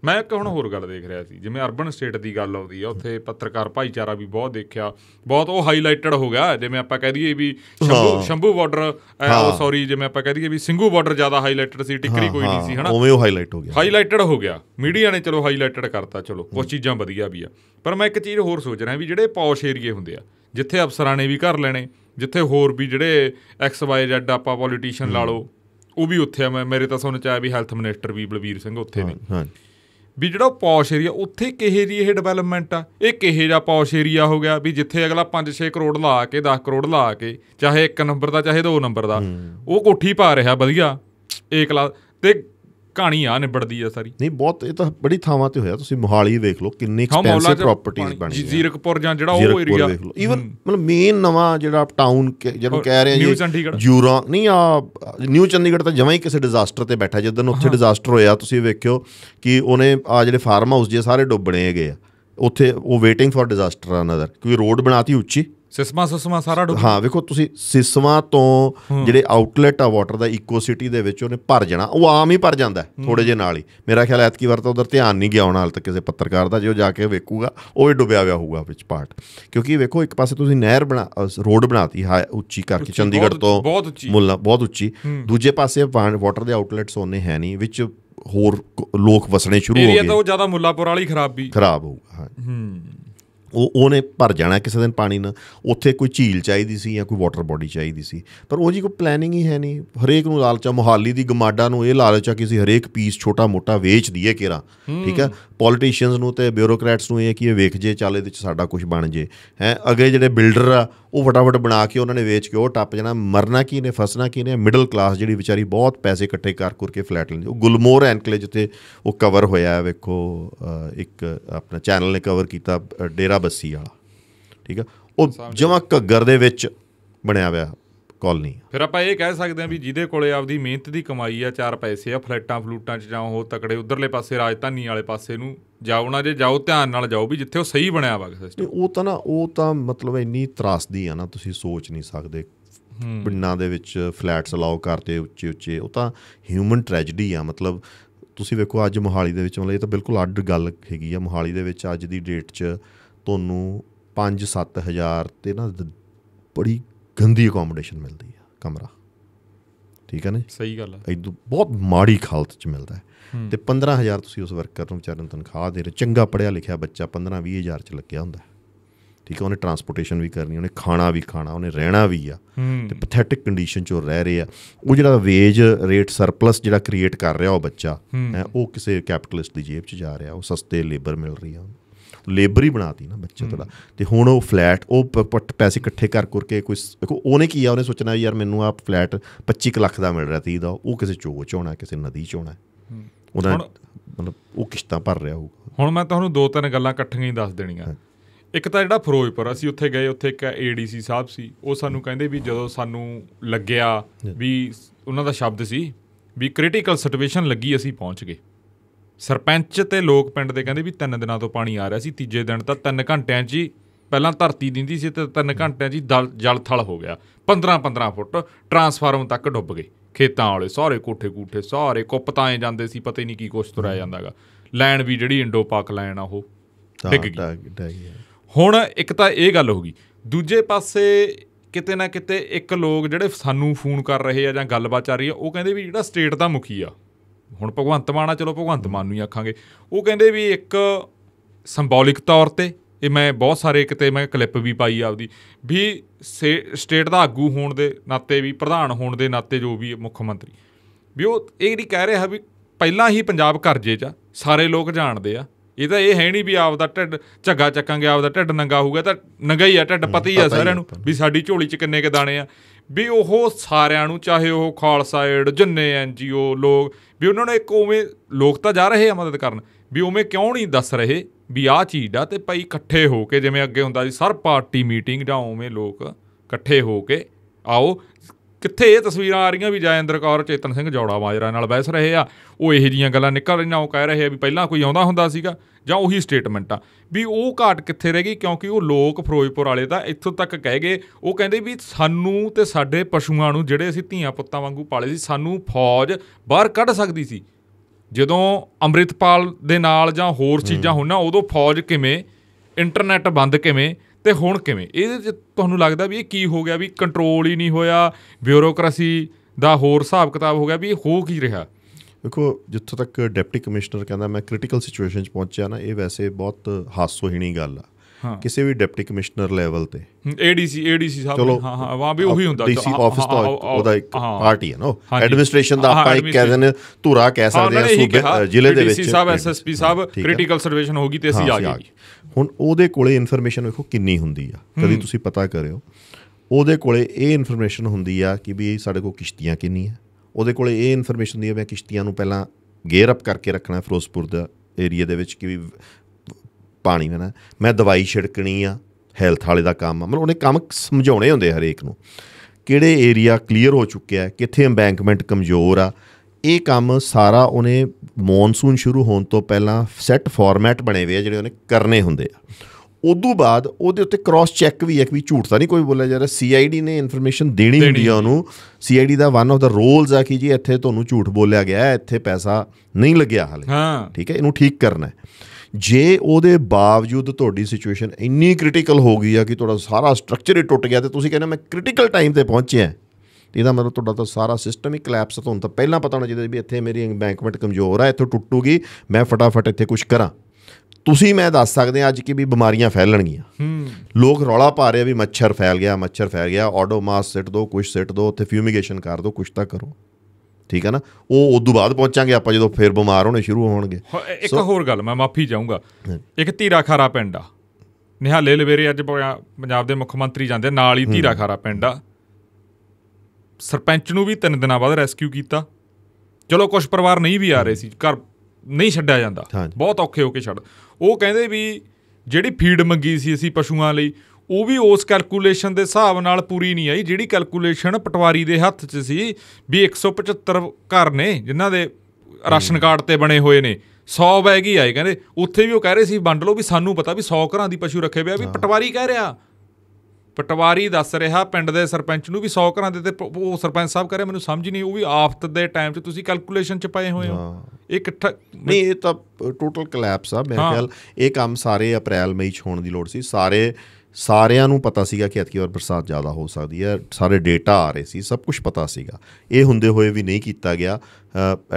ਮੈਂ ਇੱਕ ਹੁਣ ਹੋਰ ਗੱਲ ਦੇਖ ਰਿਹਾ ਸੀ ਜਿਵੇਂ ਅਰਬਨ ਸਟੇਟ ਦੀ ਗੱਲ ਆਉਂਦੀ ਆ ਉੱਥੇ ਪੱਤਰਕਾਰ ਭਾਈਚਾਰਾ ਵੀ ਬਹੁਤ ਦੇਖਿਆ ਬਹੁਤ ਉਹ ਹਾਈਲਾਈਟਡ ਹੋ ਗਿਆ ਜਿਵੇਂ ਆਪਾਂ ਕਹਿ ਦਈਏ ਵੀ ਸ਼ੰਭੂ ਸ਼ੰਭੂ ਬਾਰਡਰ ਸੌਰੀ ਜਿਵੇਂ ਆਪਾਂ ਕਹਿ ਦਈਏ ਵੀ ਸਿੰਘੂ ਬਾਰਡਰ ਜ਼ਿਆਦਾ ਹਾਈਲਾਈਟਡ ਸੀ ਟਿੱਕਰੀ ਕੋਈ ਨਹੀਂ ਸੀ ਹਨਾ ਉਵੇਂ ਉਹ ਹਾਈਲਾਈਟ ਹੋ ਗਿਆ ਹਾਈਲਾਈਟਡ ਹੋ ਗਿਆ ਮੀਡੀਆ ਨੇ ਚਲੋ ਹਾਈਲਾਈਟਡ ਕਰਤਾ ਚਲੋ ਕੁਝ ਚੀਜ਼ਾਂ ਵਧੀਆ ਵੀ ਆ ਪਰ ਮੈਂ ਇੱਕ ਚੀਜ਼ ਹੋਰ ਸੋਚ ਰਿਹਾ ਵੀ ਜਿਹੜੇ ਪੌਸ਼ ਏਰੀਏ ਹੁੰਦੇ ਆ ਜਿੱਥੇ ਅਫਸਰਾਂ ਨੇ ਵੀ ਘਰ ਲੈਣੇ ਜਿੱਥੇ ਹੋਰ ਵੀ ਜਿਹੜੇ ਐਕਸ ਵਾਈ ਜ਼ੈਡ ਆਪਾਂ ਪੋਲੀਟੀਸ਼ੀਅਨ ਲਾ ਲਓ ਉਹ ਵੀ ਉੱਥੇ ਆ ਮੈਂ ਮੇਰੇ ਤਾਂ ਸੁਣ ਚ ਆਇਆ ਵੀ ਹੈਲਥ ਮਿਨਿਸਟਰ ਵੀ ਬਲਵੀਰ ਸਿੰਘ ਉੱਥੇ ਨੇ ਵੀ ਜਿਹੜਾ ਪੌਸ਼ ਏਰੀਆ ਉੱਥੇ ਕਿਹੇ ਜੀ ਇਹ ਡਿਵੈਲਪਮੈਂਟ ਆ ਇਹ ਕਿਹੇ ਜਿਹਾ ਪੌਸ਼ ਏਰੀਆ ਹੋ ਗਿਆ ਵੀ ਜਿੱਥੇ ਅਗਲਾ 5-6 ਕਰੋੜ ਲਾ ਕੇ 10 ਕਰੋੜ ਲਾ ਕੇ ਚਾਹੇ 1 ਨੰਬਰ ਦਾ ਚਾਹੇ 2 ਨੰਬਰ ਦਾ ਉਹ ਕੋਠੀ ਪਾ ਰਿਹਾ ਵਧੀਆ ਏ ਕਲਾਸ ਤੇ ਕਹਾਣੀ ਆ ਨਿਬੜਦੀ ਆ ਸਾਰੀ ਨਹੀਂ ਬਹੁਤ ਇਹ ਤਾਂ ਬੜੀ ਥਾਵਾਂ ਤੇ ਹੋਇਆ ਤੁਸੀਂ ਮੋਹਾਲੀ ਦੇਖ ਲਓ ਕਿੰਨੇ ਐਕਸਪੈਂਸਿਵ ਪ੍ਰਾਪਰਟੀਆਂ ਬਣੀ ਜ਼ੀਰਕਪੁਰ ਜਾਂ ਜਿਹੜਾ ਉਹ ਏਰੀਆ ਈਵਨ ਮਤਲਬ ਮੇਨ ਨਵਾਂ ਜਿਹੜਾ ਟਾਊਨ ਜਿਹਨੂੰ ਕਹਿ ਰਹੇ ਆ ਜੂਰਾ ਨਹੀਂ ਆ ਨਿਊ ਚੰਡੀਗੜ੍ਹ ਤਾਂ ਜਮਾਂ ਹੀ ਕਿਸੇ ਡਿਜ਼ਾਸਟਰ ਤੇ ਬੈਠਾ ਜਦੋਂ ਉੱਥੇ ਡਿਜ਼ਾਸਟਰ ਹੋਇਆ ਤੁਸੀਂ ਵੇਖਿਓ ਕਿ ਉਹਨੇ ਆ ਜਿਹੜੇ ਫਾਰਮ ਹਾਊਸ ਜੇ ਸਾਰੇ ਡੁੱਬਣੇ ਹੈਗੇ ਆ ਉੱਥੇ ਉਹ ਵੇਟਿੰਗ ਫਾਰ ਡਿਜ਼ਾਸਟਰ ਅਨਦਰ ਕਿਉਂਕਿ ਰੋਡ ਬਣਾਤੀ ਉੱਚੀ ਸਿਸਮਾ ਸਿਸਮਾ ਸਾਰਾ ਡੁੱਬ ਹਾਂ ਵੇਖੋ ਤੁਸੀਂ ਸਿਸਮਾ ਤੋਂ ਜਿਹੜੇ ਆਊਟਲੈਟ ਆ ਵਾਟਰ ਦਾ ਇਕੋ ਸਿਟੀ ਦੇ ਵਿੱਚ ਉਹਨੇ ਭਰ ਜਾਣਾ ਉਹ ਆਮ ਹੀ ਭਰ ਜਾਂਦਾ ਥੋੜੇ ਜੇ ਨਾਲ ਹੀ ਮੇਰਾ ਖਿਆਲ ਐਤਕੀ ਵਾਰ ਤਾਂ ਉਧਰ ਧਿਆਨ ਨਹੀਂ ਗਿਆ ਹੁਣ ਹਾਲ ਤੱਕ ਕਿਸੇ ਪੱਤਰਕਾਰ ਦਾ ਜੇ ਉਹ ਜਾ ਕੇ ਵੇਖੂਗਾ ਉਹ ਹੀ ਡੁੱਬਿਆ ਹੋਇਆ ਹੋਊਗਾ ਵਿੱਚ ਪਾਰਟ ਕਿਉਂਕਿ ਵੇਖੋ ਇੱਕ ਪਾਸੇ ਤੁਸੀਂ ਨਹਿਰ ਬਣਾ ਰੋਡ ਬਣਾਤੀ ਹੈ ਉੱਚੀ ਕਰਕੇ ਚੰਡੀਗੜ੍ਹ ਤੋਂ ਬਹੁਤ ਮੁੱਲਾ ਬਹੁਤ ਉੱਚੀ ਦੂਜੇ ਪਾਸੇ ਵਾਟਰ ਦੇ ਆਊਟਲੈਟਸ ਉਹਨੇ ਹੈ ਨਹੀਂ ਵਿੱਚ ਹੋਰ ਲੋਕ ਵਸਣੇ ਸ਼ੁਰੂ ਹੋ ਗਏ ਇਹ ਤਾਂ ਉਹ ਜ਼ਿਆਦਾ ਮੁੱਲਾਪੁਰ ਵਾਲੀ ਖਰਾਬ ਵੀ ਖਰਾਬ ਹੋਊਗਾ ਹਾਂ ਹੂੰ ਉਹ ਉਹਨੇ ਭਰ ਜਾਣਾ ਕਿਸੇ ਦਿਨ ਪਾਣੀ ਨਾਲ ਉੱਥੇ ਕੋਈ ਝੀਲ ਚਾਹੀਦੀ ਸੀ ਜਾਂ ਕੋਈ ਵਾਟਰ ਬਾਡੀ ਚਾਹੀਦੀ ਸੀ ਪਰ ਉਹ ਜੀ ਕੋਈ ਪਲੈਨਿੰਗ ਹੀ ਹੈ ਨਹੀਂ ਹਰੇਕ ਨੂੰ ਲਾਲਚਾ ਮੁਹਾਲੀ ਦੀ ਗਮਾਡਾ ਨੂੰ ਇਹ ਲਾਲਚਾ ਅਸੀਂ ਹਰੇਕ ਪੀਸ ਛੋਟਾ ਮੋਟਾ ਵੇਚ ਦਈਏ ਕਿਰਾ ਠੀਕ ਹੈ ਪੋਲੀਟੀਸ਼ੀਅਨਸ ਨੂੰ ਤੇ ਬਿਊਰੋਕਰੇਟਸ ਨੂੰ ਇਹ ਕਿ ਇਹ ਵੇਖ ਜੇ ਚਾਲੇ ਵਿੱਚ ਸਾਡਾ ਕੁਝ ਬਣ ਜੇ ਹੈ ਅਗੇ ਜਿਹੜੇ ਬਿਲਡਰ ਆ ਉਹ ਫਟਾਫਟ ਬਣਾ ਕੇ ਉਹਨਾਂ ਨੇ ਵੇਚ ਕੇ ਉਹ ਟੱਪ ਜਾਣਾ ਮਰਨਾ ਕੀ ਨੇ ਫਸਣਾ ਕੀ ਨੇ ਮਿਡਲ ਕਲਾਸ ਜਿਹੜੀ ਵਿਚਾਰੀ ਬਹੁਤ ਪੈਸੇ ਇਕੱਠੇ ਕਰ ਕਰਕੇ ਫਲੈਟ ਲੈਂਦੀ ਉਹ ਗੁਲਮੋਰ ਐਨਕਲੇ ਜਿੱਥੇ ਉਹ ਕਵਰ ਹੋਇਆ ਵੇਖੋ ਇੱਕ ਆਪਣਾ ਚੈਨਲ ਨੇ ਕਵਰ ਕੀਤਾ ਡੇਰਾ ਬੱਸੀ ਵਾਲਾ ਠੀਕ ਆ ਉਹ ਜਮਾ ਘੱਗਰ ਦੇ ਵਿੱਚ ਬਣਿਆ ਹੋਇਆ ਕਾਲਨੀ ਫਿਰ ਆਪਾਂ ਇਹ ਕਹਿ ਸਕਦੇ ਹਾਂ ਵੀ ਜਿਹਦੇ ਕੋਲੇ ਆਪਦੀ ਮਿਹਨਤ ਦੀ ਕਮਾਈ ਆ ਚਾਰ ਪੈਸੇ ਆ ਫਲੈਟਾਂ ਫਲੂਟਾਂ 'ਚ ਜਾਂ ਉਹ ਤਕੜੇ ਉਧਰਲੇ ਪਾਸੇ ਰਾਜਧਾਨੀ ਵਾਲੇ ਪਾਸੇ ਨੂੰ ਜਾਓ ਨਾ ਜੇ ਜਾਓ ਧਿਆਨ ਨਾਲ ਜਾਓ ਵੀ ਜਿੱਥੇ ਉਹ ਸਹੀ ਬਣਿਆ ਵਾ ਸਿਸਟਮ ਉਹ ਤਾਂ ਨਾ ਉਹ ਤਾਂ ਮਤਲਬ ਇੰਨੀ ਤਰਾਸਦੀ ਆ ਨਾ ਤੁਸੀਂ ਸੋਚ ਨਹੀਂ ਸਕਦੇ ਪਿੰਡਾਂ ਦੇ ਵਿੱਚ ਫਲੈਟਸ ਅਲਾਉ ਕਰਦੇ ਉੱਚੇ ਉੱਚੇ ਉਹ ਤਾਂ ਹਿਊਮਨ ਟ੍ਰੈਜੇਡੀ ਆ ਮਤਲਬ ਤੁਸੀਂ ਵੇਖੋ ਅੱਜ ਮੋਹਾਲੀ ਦੇ ਵਿੱਚ ਮਤਲਬ ਇਹ ਤਾਂ ਬਿਲਕੁਲ ਅੱਡ ਗੱਲ ਹੈਗੀ ਆ ਮੋਹਾਲੀ ਦੇ ਵਿੱਚ ਅੱਜ ਦੀ ਡੇਟ 'ਚ ਤੁਹਾਨੂੰ 5-7000 ਤੇ ਨਾ ਬੜੀ ਗੰਦੀ ਅਕੋਮੋਡੇਸ਼ਨ ਮਿਲਦੀ ਆ ਕਮਰਾ ਠੀਕ ਹੈ ਨਾ ਸਹੀ ਗੱਲ ਹੈ ਇਦੋਂ ਬਹੁਤ ਮਾੜੀ ਹਾਲਤ 'ਚ ਮਿਲਦਾ ਹੈ ਤੇ 15000 ਤੁਸੀਂ ਉਸ ਵਰਕਰ ਨੂੰ ਵਿਚਾਰਨ ਤਨਖਾਹ ਦੇ ਰਹੇ ਚੰਗਾ ਪੜਿਆ ਲਿਖਿਆ ਬੱਚਾ 15 20000 'ਚ ਲੱਗਿਆ ਹੁੰਦਾ ਠੀਕ ਹੈ ਉਹਨੇ ਟਰਾਂਸਪੋਰਟੇਸ਼ਨ ਵੀ ਕਰਨੀ ਉਹਨੇ ਖਾਣਾ ਵੀ ਖਾਣਾ ਉਹਨੇ ਰਹਿਣਾ ਵੀ ਆ ਤੇ ਪੈਥੈਟਿਕ ਕੰਡੀਸ਼ਨ 'ਚ ਉਹ ਰਹਿ ਰਹੇ ਆ ਉਹ ਜਿਹੜਾ ਵੇਜ ਰੇਟ ਸਰਪਲਸ ਜਿਹੜਾ ਕ੍ਰੀਏਟ ਕਰ ਰਿਹਾ ਉਹ ਬੱਚਾ ਉਹ ਕਿਸੇ ਕੈਪੀਟਲਿਸਟ ਦੀ ਜੇਬ 'ਚ ਜਾ ਰਿਹਾ ਉਹ ਸਸਤੇ ਲੇਬਰ ਮਿਲ ਰਹੀ ਆ ਉਹਨੂੰ ਲੇਬਰ ਹੀ ਬਣਾਤੀ ਨਾ ਬੱਚਤ ਦਾ ਤੇ ਹੁਣ ਉਹ ਫਲੈਟ ਉਹ ਪੈਸੇ ਇਕੱਠੇ ਕਰ ਕਰਕੇ ਕੋਈ ਦੇਖੋ ਉਹਨੇ ਕੀ ਆ ਉਹਨੇ ਸੋਚਣਾ ਯਾਰ ਮੈਨੂੰ ਆ ਫਲੈਟ 25 ਲੱਖ ਦਾ ਮਿਲ ਰਿਹਾ 30 ਦਾ ਉਹ ਕਿਸੇ ਚ ਹੋਣਾ ਕਿਸੇ ਨਦੀ ਚ ਹੋਣਾ ਉਹਨਾਂ ਮਤਲਬ ਉਹ ਕਿਸ਼ਤਾਂ ਭਰ ਰਿਹਾ ਹੋਊਗਾ ਹੁਣ ਮੈਂ ਤੁਹਾਨੂੰ ਦੋ ਤਿੰਨ ਗੱਲਾਂ ਇਕੱਠੀਆਂ ਹੀ ਦੱਸ ਦੇਣੀਆਂ ਇੱਕ ਤਾਂ ਜਿਹੜਾ ਫਿਰੋਜ਼ਪੁਰ ਅਸੀਂ ਉੱਥੇ ਗਏ ਉੱਥੇ ਇੱਕ ਏਡੀਸੀ ਸਾਹਿਬ ਸੀ ਉਹ ਸਾਨੂੰ ਕਹਿੰਦੇ ਵੀ ਜਦੋਂ ਸਾਨੂੰ ਲੱਗਿਆ ਵੀ ਉਹਨਾਂ ਦਾ ਸ਼ਬਦ ਸੀ ਵੀ ਕ੍ਰਿਟੀਕਲ ਸਿਚੁਏਸ਼ਨ ਲੱਗੀ ਅਸੀਂ ਪਹੁੰਚ ਗਏ ਸਰਪੰਚ ਤੇ ਲੋਕ ਪਿੰਡ ਦੇ ਕਹਿੰਦੇ ਵੀ ਤਿੰਨ ਦਿਨਾਂ ਤੋਂ ਪਾਣੀ ਆ ਰਿਹਾ ਸੀ ਤੀਜੇ ਦਿਨ ਤਾਂ ਤਿੰਨ ਘੰਟਿਆਂ 'ਚ ਹੀ ਪਹਿਲਾਂ ਧਰਤੀ ਦਿੰਦੀ ਸੀ ਤੇ ਤਿੰਨ ਘੰਟਿਆਂ 'ਚ ਹੀ ਜਲ ਥਲ ਹੋ ਗਿਆ 15 15 ਫੁੱਟ ਟਰਾਂਸਫਾਰਮ ਤੱਕ ਡੁੱਬ ਗਏ ਖੇਤਾਂ ਵਾਲੇ ਸਾਰੇ ਕੋਠੇ ਕੂਠੇ ਸਾਰੇ ਕੁੱਪ ਤਾਏ ਜਾਂਦੇ ਸੀ ਪਤਾ ਹੀ ਨਹੀਂ ਕੀ ਕੁਛ ਤੁਰਿਆ ਜਾਂਦਾਗਾ ਲੈਣ ਵੀ ਜਿਹੜੀ ਇੰਡੋ ਪਾਕ ਲੈਣ ਆ ਉਹ ਡਿੱਗ ਗਈ ਹੁਣ ਇੱਕ ਤਾਂ ਇਹ ਗੱਲ ਹੋ ਗਈ ਦੂਜੇ ਪਾਸੇ ਕਿਤੇ ਨਾ ਕਿਤੇ ਇੱਕ ਲੋਕ ਜਿਹੜੇ ਸਾਨੂੰ ਫੋਨ ਕਰ ਰਹੇ ਆ ਜਾਂ ਗੱਲਬਾਤ ਚੱਲ ਰਹੀ ਆ ਉਹ ਕਹਿੰਦੇ ਵੀ ਜਿਹੜਾ ਸਟੇਟ ਦਾ ਮੁਖੀ ਆ ਹੁਣ ਭਗਵੰਤ ਮਾਨ ਆ ਚਲੋ ਭਗਵੰਤ ਮਾਨ ਨੂੰ ਹੀ ਆਖਾਂਗੇ ਉਹ ਕਹਿੰਦੇ ਵੀ ਇੱਕ ਸਿੰਬੋਲਿਕ ਤੌਰ ਤੇ ਇਹ ਮੈਂ ਬਹੁਤ ਸਾਰੇ ਕਿਤੇ ਮੈਂ ਕਲਿੱਪ ਵੀ ਪਾਈ ਆਪਦੀ ਵੀ ਸਟੇਟ ਦਾ ਆਗੂ ਹੋਣ ਦੇ ਨਾਤੇ ਵੀ ਪ੍ਰਧਾਨ ਹੋਣ ਦੇ ਨਾਤੇ ਜੋ ਵੀ ਮੁੱਖ ਮੰਤਰੀ ਵੀ ਉਹ ਇਹ ਜਿਹੜੀ ਕਹਿ ਰਿਹਾ ਵੀ ਪਹਿਲਾਂ ਹੀ ਪੰਜਾਬ ਕਰਜ਼ੇ 'ਚ ਸਾਰੇ ਲੋਕ ਜਾਣਦੇ ਆ ਇਹ ਤਾਂ ਇਹ ਹੈ ਨਹੀਂ ਵੀ ਆਪ ਦਾ ਢੱਡ ਝੱਗਾ ਚੱਕਾਂਗੇ ਆਪ ਦਾ ਢੱਡ ਨੰਗਾ ਹੋਊਗਾ ਤਾਂ ਨੰਗਾ ਹੀ ਆ ਢੱਡ ਪਤਾ ਹੀ ਆ ਸਾਰਿਆਂ ਨੂੰ ਵੀ ਸਾਡੀ ਝੋਲੀ 'ਚ ਕਿੰਨੇ ਕੇ ਦਾਣੇ ਆ ਵੀ ਉਹ ਸਾਰਿਆਂ ਨੂੰ ਚਾਹੇ ਉਹ ਖਾਲਸਾ ਏਡ ਜੰਨੇ ਐਨਜੀਓ ਲੋਕ ਵੀ ਉਹਨਾਂ ਨੇ ਇੱਕ ਉਵੇਂ ਲੋਕ ਤਾਂ ਜਾ ਰਹੇ ਆ ਮਦਦ ਕਰਨ ਵੀ ਉਵੇਂ ਕਿਉਂ ਨਹੀਂ ਦੱਸ ਰਹੇ ਵੀ ਆਹ ਚੀਜ਼ ਆ ਤੇ ਭਾਈ ਇਕੱਠੇ ਹੋ ਕੇ ਜਿਵੇਂ ਅੱਗੇ ਹੁੰਦਾ ਸੀ ਸਰ ਪਾਰਟੀ ਮੀਟਿੰਗ ਜਾਂ ਉਵੇਂ ਲੋਕ ਇਕੱਠੇ ਹੋ ਕੇ ਆਓ ਕਿੱਥੇ ਇਹ ਤਸਵੀਰਾਂ ਆ ਰਹੀਆਂ ਵੀ ਜੈਂਦਰ ਕੌਰ ਚੇਤਨ ਸਿੰਘ ਜੌੜਾ ਮਾਜਰਾ ਨਾਲ ਬਹਿਸ ਰਹੇ ਆ ਉਹ ਇਹੋ ਜੀਆਂ ਗੱਲਾਂ ਨਿਕਲ ਰਹੀਆਂ ਉਹ ਕਹਿ ਰਹੇ ਆ ਵੀ ਪਹਿਲਾਂ ਕੋਈ ਆਉਂਦਾ ਹੁੰਦਾ ਸੀਗਾ ਜਾਂ ਉਹੀ ਸਟੇਟਮੈਂਟ ਆ ਵੀ ਉਹ ਘਾਟ ਕਿੱਥੇ ਰਹਿ ਗਈ ਕਿਉਂਕਿ ਉਹ ਲੋਕ ਫਿਰੋਜ਼ਪੁਰ ਵਾਲੇ ਤਾਂ ਇੱਥੋਂ ਤੱਕ ਕਹਿ ਗਏ ਉਹ ਕਹਿੰਦੇ ਵੀ ਸਾਨੂੰ ਤੇ ਸਾਡੇ ਪਸ਼ੂਆਂ ਨੂੰ ਜਿਹੜੇ ਅਸੀਂ ਧੀਆਂ ਪੁੱਤਾਂ ਵਾਂਗੂ ਪਾਲੇ ਸੀ ਸਾਨੂੰ ਫੌਜ ਬਾਹਰ ਕੱਢ ਸਕਦੀ ਸੀ ਜਦੋਂ ਅੰਮ੍ਰਿਤਪਾਲ ਦੇ ਨਾਲ ਜਾਂ ਹੋਰ ਚੀਜ਼ਾਂ ਹੋਣਾ ਉਦੋਂ ਫੌਜ ਕਿਵੇਂ ਇੰਟਰਨੈਟ ਬੰਦ ਕਿਵੇਂ ਤੇ ਹੁਣ ਕਿਵੇਂ ਇਹਦੇ ਚ ਤੁਹਾਨੂੰ ਲੱਗਦਾ ਵੀ ਇਹ ਕੀ ਹੋ ਗਿਆ ਵੀ ਕੰਟਰੋਲ ਹੀ ਨਹੀਂ ਹੋਇਆ ਬਿਊਰੋਕ੍ਰੇਸੀ ਦਾ ਹੋਰ ਹਿਸਾਬ ਕਿਤਾਬ ਹੋ ਗਿਆ ਵੀ ਇਹ ਹੋ ਕੀ ਰਿਹਾ ਦੇਖੋ ਜਿੱਥੋਂ ਤੱਕ ਡਿਪਟੀ ਕਮਿਸ਼ਨਰ ਕਹਿੰਦਾ ਮੈਂ ਕ੍ਰਿਟੀਕਲ ਸਿਚੁਏਸ਼ਨ 'ਚ ਪਹੁੰਚਿਆ ਨਾ ਇਹ ਵੈਸੇ ਬਹੁਤ ਹਾਸੋਹੀਣੀ ਗੱਲ ਆ ਕਿਸੇ ਵੀ ਡਿਪਟੀ ਕਮਿਸ਼ਨਰ ਲੈਵਲ ਤੇ ਏਡੀਸੀ ਏਡੀਸੀ ਸਾਹਿਬ ਹਾਂ ਹਾਂ ਵਾ ਵੀ ਉਹੀ ਹੁੰਦਾ ਡੀਸੀ ਆਫਿਸ ਤੋਂ ਉਹਦਾ ਇੱਕ ਪਾਰਟੀ ਹੈ ਨਾ ਐਡਮਿਨਿਸਟ੍ਰੇਸ਼ਨ ਦਾ ਆਪਾਂ ਇੱਕ ਕਹਿ ਦਿੰਦੇ ਧੂਰਾ ਕਹਿ ਸਕਦੇ ਆ ਸੂਬੇ ਜ਼ਿਲ੍ਹੇ ਦੇ ਵਿੱਚ ਡੀਸੀ ਸਾਹਿਬ ਐਸਐਸਪੀ ਸਾਹਿਬ ਕ੍ਰਿਟੀਕਲ ਸਰਵੇਸ਼ਨ ਹੋ ਗਈ ਤੇ ਅਸੀਂ ਆ ਗਏ ਹੁਣ ਉਹਦੇ ਕੋਲੇ ਇਨਫੋਰਮੇਸ਼ਨ ਵੇਖੋ ਕਿੰਨੀ ਹੁੰਦੀ ਆ ਕਦੀ ਤੁਸੀਂ ਪਤਾ ਕਰਿਓ ਉਹਦੇ ਕੋਲੇ ਇਹ ਇਨਫੋਰਮੇਸ਼ਨ ਹੁੰਦੀ ਆ ਕਿ ਵੀ ਸਾਡੇ ਕੋਲ ਕਿਸ਼ਤੀਆਂ ਕਿੰਨੀਆਂ ਉਹਦੇ ਕੋਲੇ ਇਹ ਇਨਫੋਰਮੇਸ਼ਨ ਦੀ ਹੈ ਮੈਂ ਕਿਸ਼ਤੀਆਂ ਨੂੰ ਪਹਿਲਾਂ ਗੇਅਰ ਅਪ ਕਰਕੇ ਰੱਖਣਾ ਫਿਰੋਜ਼ਪੁਰ ਦਾ ਏਰੀਆ ਦੇ ਵਿੱਚ ਕਿ ਵੀ ਪਾਣੀ ਨਾ ਮੈਂ ਦਵਾਈ ਛਿੜਕਣੀ ਆ ਹੈਲਥ ਵਾਲੇ ਦਾ ਕੰਮ ਆ ਮਤਲਬ ਉਹਨੇ ਕੰਮ ਸਮਝਾਉਣੇ ਹੁੰਦੇ ਹਰੇਕ ਨੂੰ ਕਿਹੜੇ ਏਰੀਆ ਕਲੀਅਰ ਹੋ ਚੁੱਕਿਆ ਕਿੱਥੇ ਐਮਬੈਂਕਮੈਂਟ ਕਮਜ਼ੋਰ ਆ ਇਹ ਕੰਮ ਸਾਰਾ ਉਹਨੇ ਮੌਨਸੂਨ ਸ਼ੁਰੂ ਹੋਣ ਤੋਂ ਪਹਿਲਾਂ ਸੈੱਟ ਫਾਰਮੈਟ ਬਣੇ ਹੋਏ ਆ ਜਿਹੜੇ ਉਹਨੇ ਕਰਨੇ ਹੁੰਦੇ ਆ ਉਦੋਂ ਬਾਅਦ ਉਹਦੇ ਉੱਤੇ ਕ੍ਰਾਸ ਚੈੱਕ ਵੀ ਹੈ ਕਿ ਵੀ ਝੂਠ ਤਾਂ ਨਹੀਂ ਕੋਈ ਬੋਲਿਆ ਜਾ ਰਿਹਾ ਸੀਆਈਡੀ ਨੇ ਇਨਫੋਰਮੇਸ਼ਨ ਦੇਣੀ ਹੁੰਦੀ ਆ ਉਹਨੂੰ ਸੀਆਈਡੀ ਦਾ ਵਨ ਆਫ ਦਾ ਰੋਲਸ ਆ ਕਿ ਜੀ ਇੱਥੇ ਤੁਹਾਨੂੰ ਝੂਠ ਬੋਲਿਆ ਗਿਆ ਇੱਥੇ ਪੈਸਾ ਨਹੀਂ ਲੱਗਿਆ ਹਾਲੇ ਹਾਂ ਠੀਕ ਹੈ ਇਹਨੂੰ ਠੀਕ ਕਰਨਾ ਹੈ ਜੇ ਉਹਦੇ ਬਾਵਜੂਦ ਤੁਹਾਡੀ ਸਿਚੁਏਸ਼ਨ ਇੰਨੀ ਕ੍ਰਿਟੀਕਲ ਹੋ ਗਈ ਆ ਕਿ ਤੁਹਾਡਾ ਸਾਰਾ ਸਟਰਕਚਰ ਹੀ ਟੁੱਟ ਗਿਆ ਤੇ ਤੁਸੀਂ ਕਹਿੰਦੇ ਮੈਂ ਕ੍ਰਿਟੀਕਲ ਟਾਈਮ ਤੇ ਪਹੁੰਚਿਆ ਇਹਦਾ ਮਤਲਬ ਤੁਹਾਡਾ ਤਾਂ ਸਾਰਾ ਸਿਸਟਮ ਹੀ ਕੋਲੈਪਸ ਤੁਹਾਨੂੰ ਤਾਂ ਪਹਿਲਾਂ ਪਤਾ ਹੋਣਾ ਚਾਹੀਦਾ ਵੀ ਇੱਥੇ ਮੇਰੀ ਬੈਂਕਮੈਂਟ ਕਮਜ਼ੋਰ ਆ ਇੱਥੋਂ ਟੁੱਟੂਗੀ ਮੈਂ ਫਟਾਫਟ ਇੱਥੇ ਕੁਝ ਕਰਾਂ ਤੁਸੀਂ ਮੈਂ ਦੱਸ ਸਕਦੇ ਆ ਅੱਜ ਕਿ ਵੀ ਬਿਮਾਰੀਆਂ ਫੈਲਣਗੀਆਂ ਹੂੰ ਲੋਕ ਰੌਲਾ ਪਾ ਰਹੇ ਆ ਵੀ ਮੱਛਰ ਫੈਲ ਗਿਆ ਮੱਛਰ ਫੈਲ ਗਿਆ ਆਡੋ ਮਾਸ ਸਿੱਟ ਦੋ ਕੁਝ ਸਿੱਟ ਦੋ ਉੱਥੇ ਫਿਊਮੀਗੇਸ਼ਨ ਕਰ ਦੋ ਕੁਝ ਤਾਂ ਕਰੋ ਠੀਕ ਹੈ ਨਾ ਉਹ ਉਦੋਂ ਬਾਅਦ ਪਹੁੰਚਾਂਗੇ ਆਪਾਂ ਜਦੋਂ ਫੇਰ ਬਿਮਾਰ ਹੋਣੇ ਸ਼ੁਰੂ ਹੋਣਗੇ ਇੱਕ ਹੋਰ ਗੱਲ ਮੈਂ ਮਾਫੀ ਚਾਹੂੰਗਾ ਇੱਕ ਧੀਰਾ ਖਾਰਾ ਪਿੰਡ ਆ ਨਿਹਾਲੇ ਲਵੇਰੇ ਅੱਜ ਪੰਜਾਬ ਦੇ ਮੁੱਖ ਮੰਤਰੀ ਜਾਂਦੇ ਨਾਲ ਹੀ ਧੀਰਾ ਖਾਰਾ ਪਿੰਡ ਆ ਸਰਪੰਚ ਨੂੰ ਵੀ ਤਿੰਨ ਦਿਨਾਂ ਬਾਅਦ ਰੈਸਕਿਊ ਕੀਤਾ ਚਲੋ ਕੁਝ ਪਰਿਵਾਰ ਨਹੀਂ ਵੀ ਆ ਰਹੇ ਸੀ ਘਰ ਨਹੀਂ ਛੱਡਿਆ ਜਾਂਦਾ ਬਹੁਤ ਔਖੇ ਹੋ ਕੇ ਛੱਡ ਉਹ ਕਹਿੰਦੇ ਵੀ ਜਿਹੜੀ ਫੀਡ ਮੰਗੀ ਸੀ ਅਸੀਂ ਪਸ਼ੂਆਂ ਲਈ ਉਹ ਵੀ ਉਸ ਕੈਲਕੂਲੇਸ਼ਨ ਦੇ ਹਿਸਾਬ ਨਾਲ ਪੂਰੀ ਨਹੀਂ ਆਈ ਜਿਹੜੀ ਕੈਲਕੂਲੇਸ਼ਨ ਪਟਵਾਰੀ ਦੇ ਹੱਥ 'ਚ ਸੀ ਵੀ 175 ਘਰ ਨੇ ਜਿਨ੍ਹਾਂ ਦੇ ਰਾਸ਼ਨ ਕਾਰਡ ਤੇ ਬਣੇ ਹੋਏ ਨੇ 100 ਬੈਗ ਹੀ ਆਏ ਕਹਿੰਦੇ ਉੱਥੇ ਵੀ ਉਹ ਕਹਿ ਰਹੇ ਸੀ ਵੰਡ ਲਓ ਵੀ ਸਾਨੂੰ ਪਤਾ ਵੀ 100 ਘਰਾਂ ਦੀ ਪਸ਼ੂ ਰੱਖੇ ਪਿਆ ਵੀ ਪਟਵਾਰੀ ਕਹਿ ਰਿਹਾ ਪਟਵਾਰੀ ਦੱਸ ਰਿਹਾ ਪਿੰਡ ਦੇ ਸਰਪੰਚ ਨੂੰ ਵੀ 100 ਘਰਾਂ ਦੇ ਤੇ ਉਹ ਸਰਪੰਚ ਸਾਹਿਬ ਕਹ ਰਿਹਾ ਮੈਨੂੰ ਸਮਝ ਨਹੀਂ ਉਹ ਵੀ ਆਫਤ ਦੇ ਟਾਈਮ 'ਚ ਤੁਸੀਂ ਕੈਲਕੂਲੇਸ਼ਨ 'ਚ ਪਏ ਹੋਏ ਹੋ ਇਹ ਇਕੱਠਾ ਨਹੀਂ ਇਹ ਤਾਂ ਟੋਟਲ ਕਲਾਪਸ ਆ ਮੇਰੇ ਖਿਆਲ ਇਹ ਕੰਮ ਸਾਰੇ ਅਪ੍ਰੈਲ ਮਈ 'ਚ ਹੋਣ ਦੀ ਲੋੜ ਸੀ ਸਾਰੇ ਸਾਰਿਆਂ ਨੂੰ ਪਤਾ ਸੀਗਾ ਕਿ ਐਤਕੀ ਵਾਰ ਬਰਸਾਤ ਜ਼ਿਆਦਾ ਹੋ ਸਕਦੀ ਹੈ ਸਾਰੇ ਡੇਟਾ ਆ ਰਹੇ ਸੀ ਸਭ ਕੁਝ ਪਤਾ ਸੀਗਾ ਇਹ ਹੁੰਦੇ ਹੋਏ ਵੀ ਨਹੀਂ ਕੀਤਾ ਗਿਆ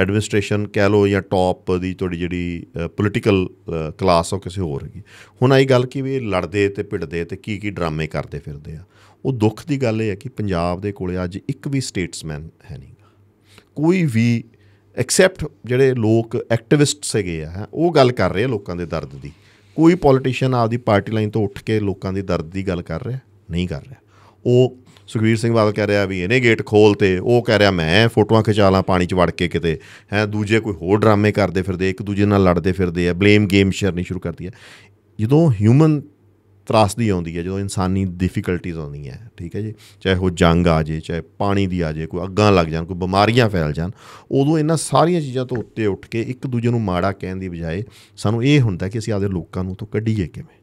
ਐਡਮਿਨਿਸਟ੍ਰੇਸ਼ਨ ਕਹਿ ਲੋ ਜਾਂ ਟੌਪ ਦੀ ਤੁਹਾਡੀ ਜਿਹੜੀ ਪੋਲੀਟੀਕਲ ਕਲਾਸ ਹੋ ਕਿਸੇ ਹੋਰ ਹੈਗੀ ਹੁਣ ਆਈ ਗੱਲ ਕਿ ਵੀ ਲੜਦੇ ਤੇ ਭਿੜਦੇ ਤੇ ਕੀ ਕੀ ਡਰਾਮੇ ਕਰਦੇ ਫਿਰਦੇ ਆ ਉਹ ਦੁੱਖ ਦੀ ਗੱਲ ਇਹ ਹੈ ਕਿ ਪੰਜਾਬ ਦੇ ਕੋਲੇ ਅੱਜ ਇੱਕ ਵੀ ਸਟੇਟਸਮੈਨ ਹੈ ਨਹੀਂ ਕੋਈ ਵੀ ਐਕਸੈਪਟ ਜਿਹੜੇ ਲੋਕ ਐਕਟਿਵਿਸਟਸ ਹੈਗੇ ਆ ਉਹ ਗੱਲ ਕਰ ਰਹੇ ਆ ਲੋਕਾਂ ਦੇ ਦਰਦ ਦੀ ਕੋਈ ਪੋਲੀਟੀਸ਼ੀਅਨ ਆਪਦੀ ਪਾਰਟੀ ਲਾਈਨ ਤੋਂ ਉੱਠ ਕੇ ਲੋਕਾਂ ਦੇ ਦਰਦ ਦੀ ਗੱਲ ਕਰ ਰਿਹਾ ਨਹੀਂ ਕਰ ਰਿਹਾ ਉਹ ਸੁਖਵੀਰ ਸਿੰਘ ਬਾਦਲ ਕਹਿ ਰਿਹਾ ਵੀ ਇਹਨੇ ਗੇਟ ਖੋਲ ਤੇ ਉਹ ਕਹਿ ਰਿਹਾ ਮੈਂ ਫੋਟੋਆਂ ਖਿਚਾ ਲਾਂ ਪਾਣੀ 'ਚ ਵੜ ਕੇ ਕਿਤੇ ਹੈ ਦੂਜੇ ਕੋਈ ਹੋਰ ਡਰਾਮੇ ਕਰਦੇ ਫਿਰਦੇ ਇੱਕ ਦੂਜੇ ਨਾਲ ਲੜਦੇ ਫਿਰਦੇ ਆ ਬਲੇਮ ਗੇਮ ਨਹੀਂ ਸ਼ੁਰੂ ਕਰਦੀ ਆ ਜਦੋਂ ਹਿਊਮਨ ਤਰਾਸਦੀ ਆਉਂਦੀ ਹੈ ਜਦੋਂ ਇਨਸਾਨੀ ਡਿਫਿਕਲਟੀਆਂ ਆਉਂਦੀਆਂ ਠੀਕ ਹੈ ਜੀ ਚਾਹੇ ਉਹ ਜੰਗ ਆ ਜੇ ਚਾਹੇ ਪਾਣੀ ਦੀ ਆ ਜੇ ਕੋਈ ਅੱਗਾਂ ਲੱਗ ਜਾਣ ਕੋਈ ਬਿਮਾਰੀਆਂ ਫੈਲ ਜਾਣ ਉਦੋਂ ਇਹਨਾਂ ਸਾਰੀਆਂ ਚੀਜ਼ਾਂ ਤੋਂ ਉੱਤੇ ਉੱਠ ਕੇ ਇੱਕ ਦੂਜੇ ਨੂੰ ਮਾੜਾ ਕਹਿਣ ਦੀ ਬਜਾਏ ਸਾਨੂੰ ਇਹ ਹੁੰਦਾ ਕਿ ਅਸੀਂ ਆਦੇ ਲੋਕਾਂ ਨੂੰ ਤੋਂ ਕੱਢੀਏ ਕਿਵੇਂ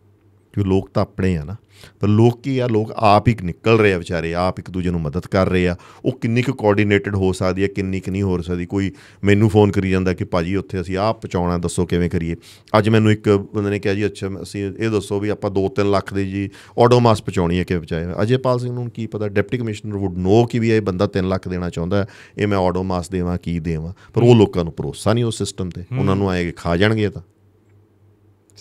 ਕਿ ਲੋਕ ਤਾਂ ਆਪਣੇ ਆ ਨਾ ਪਰ ਲੋਕ ਕੀ ਆ ਲੋਕ ਆਪ ਹੀ ਨਿਕਲ ਰਹੇ ਆ ਵਿਚਾਰੇ ਆਪ ਇੱਕ ਦੂਜੇ ਨੂੰ ਮਦਦ ਕਰ ਰਹੇ ਆ ਉਹ ਕਿੰਨੀ ਕੁ ਕੋਆਰਡੀਨੇਟਡ ਹੋ ਸਕਦੀ ਹੈ ਕਿੰਨੀ ਕੁ ਨਹੀਂ ਹੋ ਸਕਦੀ ਕੋਈ ਮੈਨੂੰ ਫੋਨ ਕਰੀ ਜਾਂਦਾ ਕਿ ਭਾਜੀ ਉੱਥੇ ਅਸੀਂ ਆਹ ਪਹੁੰਚਾਉਣਾ ਦੱਸੋ ਕਿਵੇਂ ਕਰੀਏ ਅੱਜ ਮੈਨੂੰ ਇੱਕ ਬੰਦੇ ਨੇ ਕਿਹਾ ਜੀ ਅੱਛਾ ਅਸੀਂ ਇਹ ਦੱਸੋ ਵੀ ਆਪਾਂ 2-3 ਲੱਖ ਦੇ ਜੀ ਆਟੋਮਾਸ ਪਹੁੰਚਾਉਣੀ ਹੈ ਕਿਵੇਂ ਅਜੇ ਪਾਲ ਸਿੰਘ ਨੂੰ ਕੀ ਪਤਾ ਡਿਪਟੀ ਕਮਿਸ਼ਨਰ ਵੁੱਡ ਨੋ ਕਿ ਵੀ ਇਹ ਬੰਦਾ 3 ਲੱਖ ਦੇਣਾ ਚਾਹੁੰਦਾ ਹੈ ਇਹ ਮੈਂ ਆਟੋਮਾਸ ਦੇਵਾਂ ਕੀ ਦੇਵਾਂ ਪਰ ਉਹ ਲੋਕਾਂ ਨੂੰ ਭਰੋਸਾ ਨਹੀਂ ਉਸ ਸਿਸਟਮ ਤੇ ਉਹਨਾਂ ਨੂੰ ਆਏਗੇ ਖਾ ਜਾਣਗੇ ਤਾਂ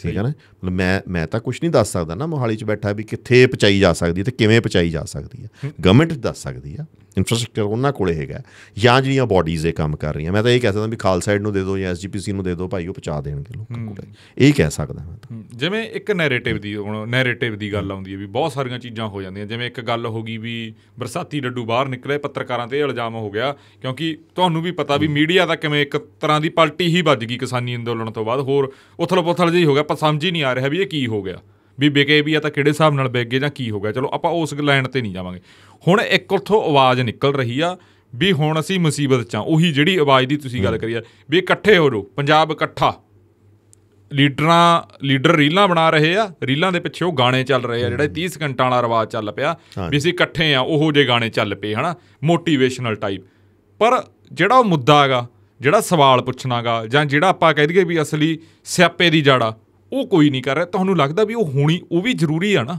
ਠੀਕ ਹੈ ਨਾ ਮਤਲਬ ਮੈਂ ਮੈਂ ਤਾਂ ਕੁਝ ਨਹੀਂ ਦੱਸ ਸਕਦਾ ਨਾ ਮੋਹਾਲੀ 'ਚ ਬੈਠਾ ਵੀ ਕਿੱਥੇ ਪਚਾਈ ਜਾ ਸਕਦੀ ਹੈ ਤੇ ਕਿਵੇਂ ਪਚਾਈ ਜਾ ਸਕਦੀ ਹੈ ਗਵਰਨਮੈਂਟ ਦੱਸ ਸਕਦੀ ਆ ਇਨਫਰਾਸਟ੍ਰਕਚਰ ਉਹਨਾਂ ਕੋਲੇ ਹੈਗਾ ਜਾਂ ਜਿਹੜੀਆਂ ਬਾਡੀਜ਼ ਇਹ ਕੰਮ ਕਰ ਰਹੀਆਂ ਮੈਂ ਤਾਂ ਇਹ ਕਹਿ ਸਕਦਾ ਵੀ ਖਾਲਸਾ ਸਾਈਡ ਨੂੰ ਦੇ ਦਿਓ ਜਾਂ ਐਸਜੀਪੀਸੀ ਨੂੰ ਦੇ ਦਿਓ ਭਾਈ ਉਹ ਪਹੁੰਚਾ ਦੇਣਗੇ ਲੋਕਾਂ ਕੋਲੇ ਇਹ ਕਹਿ ਸਕਦਾ ਮੈਂ ਤਾਂ ਜਿਵੇਂ ਇੱਕ ਨੈਰੇਟਿਵ ਦੀ ਹੁਣ ਨੈਰੇਟਿਵ ਦੀ ਗੱਲ ਆਉਂਦੀ ਹੈ ਵੀ ਬਹੁਤ ਸਾਰੀਆਂ ਚੀਜ਼ਾਂ ਹੋ ਜਾਂਦੀਆਂ ਜਿਵੇਂ ਇੱਕ ਗੱਲ ਹੋ ਗਈ ਵੀ ਬਰਸਾਤੀ ਡੱਡੂ ਬਾਹਰ ਨਿਕਲੇ ਪੱਤਰਕਾਰਾਂ ਤੇ ਇਲਜ਼ਾਮ ਹੋ ਗਿਆ ਕਿਉਂਕਿ ਤੁਹਾਨੂੰ ਵੀ ਪਤਾ ਵੀ ਮੀਡੀਆ ਦਾ ਕਿਵੇਂ ਇੱਕ ਤਰ੍ਹਾਂ ਦੀ ਪਲਟੀ ਹੀ ਵੱਜ ਗਈ ਕਿਸਾਨੀ ਅੰਦੋਲਨ ਤੋਂ ਬਾਅਦ ਹੋਰ ਉਥਲ-ਪੁਥਲ ਜਿਹੀ ਹੋ ਗਿਆ ਪਰ ਸਮਝ ਹੀ ਨਹੀਂ ਆ ਰਿਹਾ ਵੀ ਇਹ ਕੀ ਹੋ ਗਿਆ ਵੀ ਬਿਕੇ ਵੀ ਆ ਤਾਂ ਕਿਹੜੇ ਹਿਸਾਬ ਨਾਲ ਬਿਕੇ ਜਾਂ ਕੀ ਹੋ ਗਿਆ ਚਲੋ ਆਪਾਂ ਉਸ ਲਾਈਨ ਤੇ ਨਹੀਂ ਜਾਵਾਂਗੇ ਹੁਣ ਇੱਕ ਉਥੋਂ ਆਵਾਜ਼ ਨਿਕਲ ਰਹੀ ਆ ਵੀ ਹੁਣ ਅਸੀਂ ਮੁਸੀਬਤ 'ਚ ਆ ਉਹੀ ਜਿਹੜੀ ਆਵਾਜ਼ ਦੀ ਤੁਸੀਂ ਗੱਲ ਕਰੀ ਆ ਵੀ ਇਕੱਠੇ ਹੋ ਜਾਓ ਪੰਜਾਬ ਇਕੱਠਾ ਲੀਡਰਾਂ ਲੀਡਰ ਰੀਲਾਂ ਬਣਾ ਰਹੇ ਆ ਰੀਲਾਂ ਦੇ ਪਿੱਛੇ ਉਹ ਗਾਣੇ ਚੱਲ ਰਹੇ ਆ ਜਿਹੜਾ 30 ਸਕਿੰਟਾਂ ਵਾਲਾ ਰਵਾਜ ਚੱਲ ਪਿਆ ਵੀ ਅਸੀਂ ਇਕੱਠੇ ਆ ਉਹੋ ਜੇ ਗਾਣੇ ਚੱਲ ਪਏ ਹਨਾ ਮੋਟੀਵੇਸ਼ਨਲ ਟਾਈਪ ਪਰ ਜਿਹੜਾ ਉਹ ਮੁੱਦਾ ਹੈਗਾ ਜਿਹੜਾ ਸਵਾਲ ਪੁੱਛਣਾਗਾ ਜਾਂ ਜਿਹੜਾ ਆਪਾਂ ਕਹਿ ਦਈਏ ਵੀ ਅਸਲੀ ਸਿਆਪੇ ਦੀ ਜੜਾ ਉਹ ਕੋਈ ਨਹੀਂ ਕਰ ਰਿਹਾ ਤੁਹਾਨੂੰ ਲੱਗਦਾ ਵੀ ਉਹ ਹੋਣੀ ਉਹ ਵੀ ਜ਼ਰੂਰੀ ਆ ਨਾ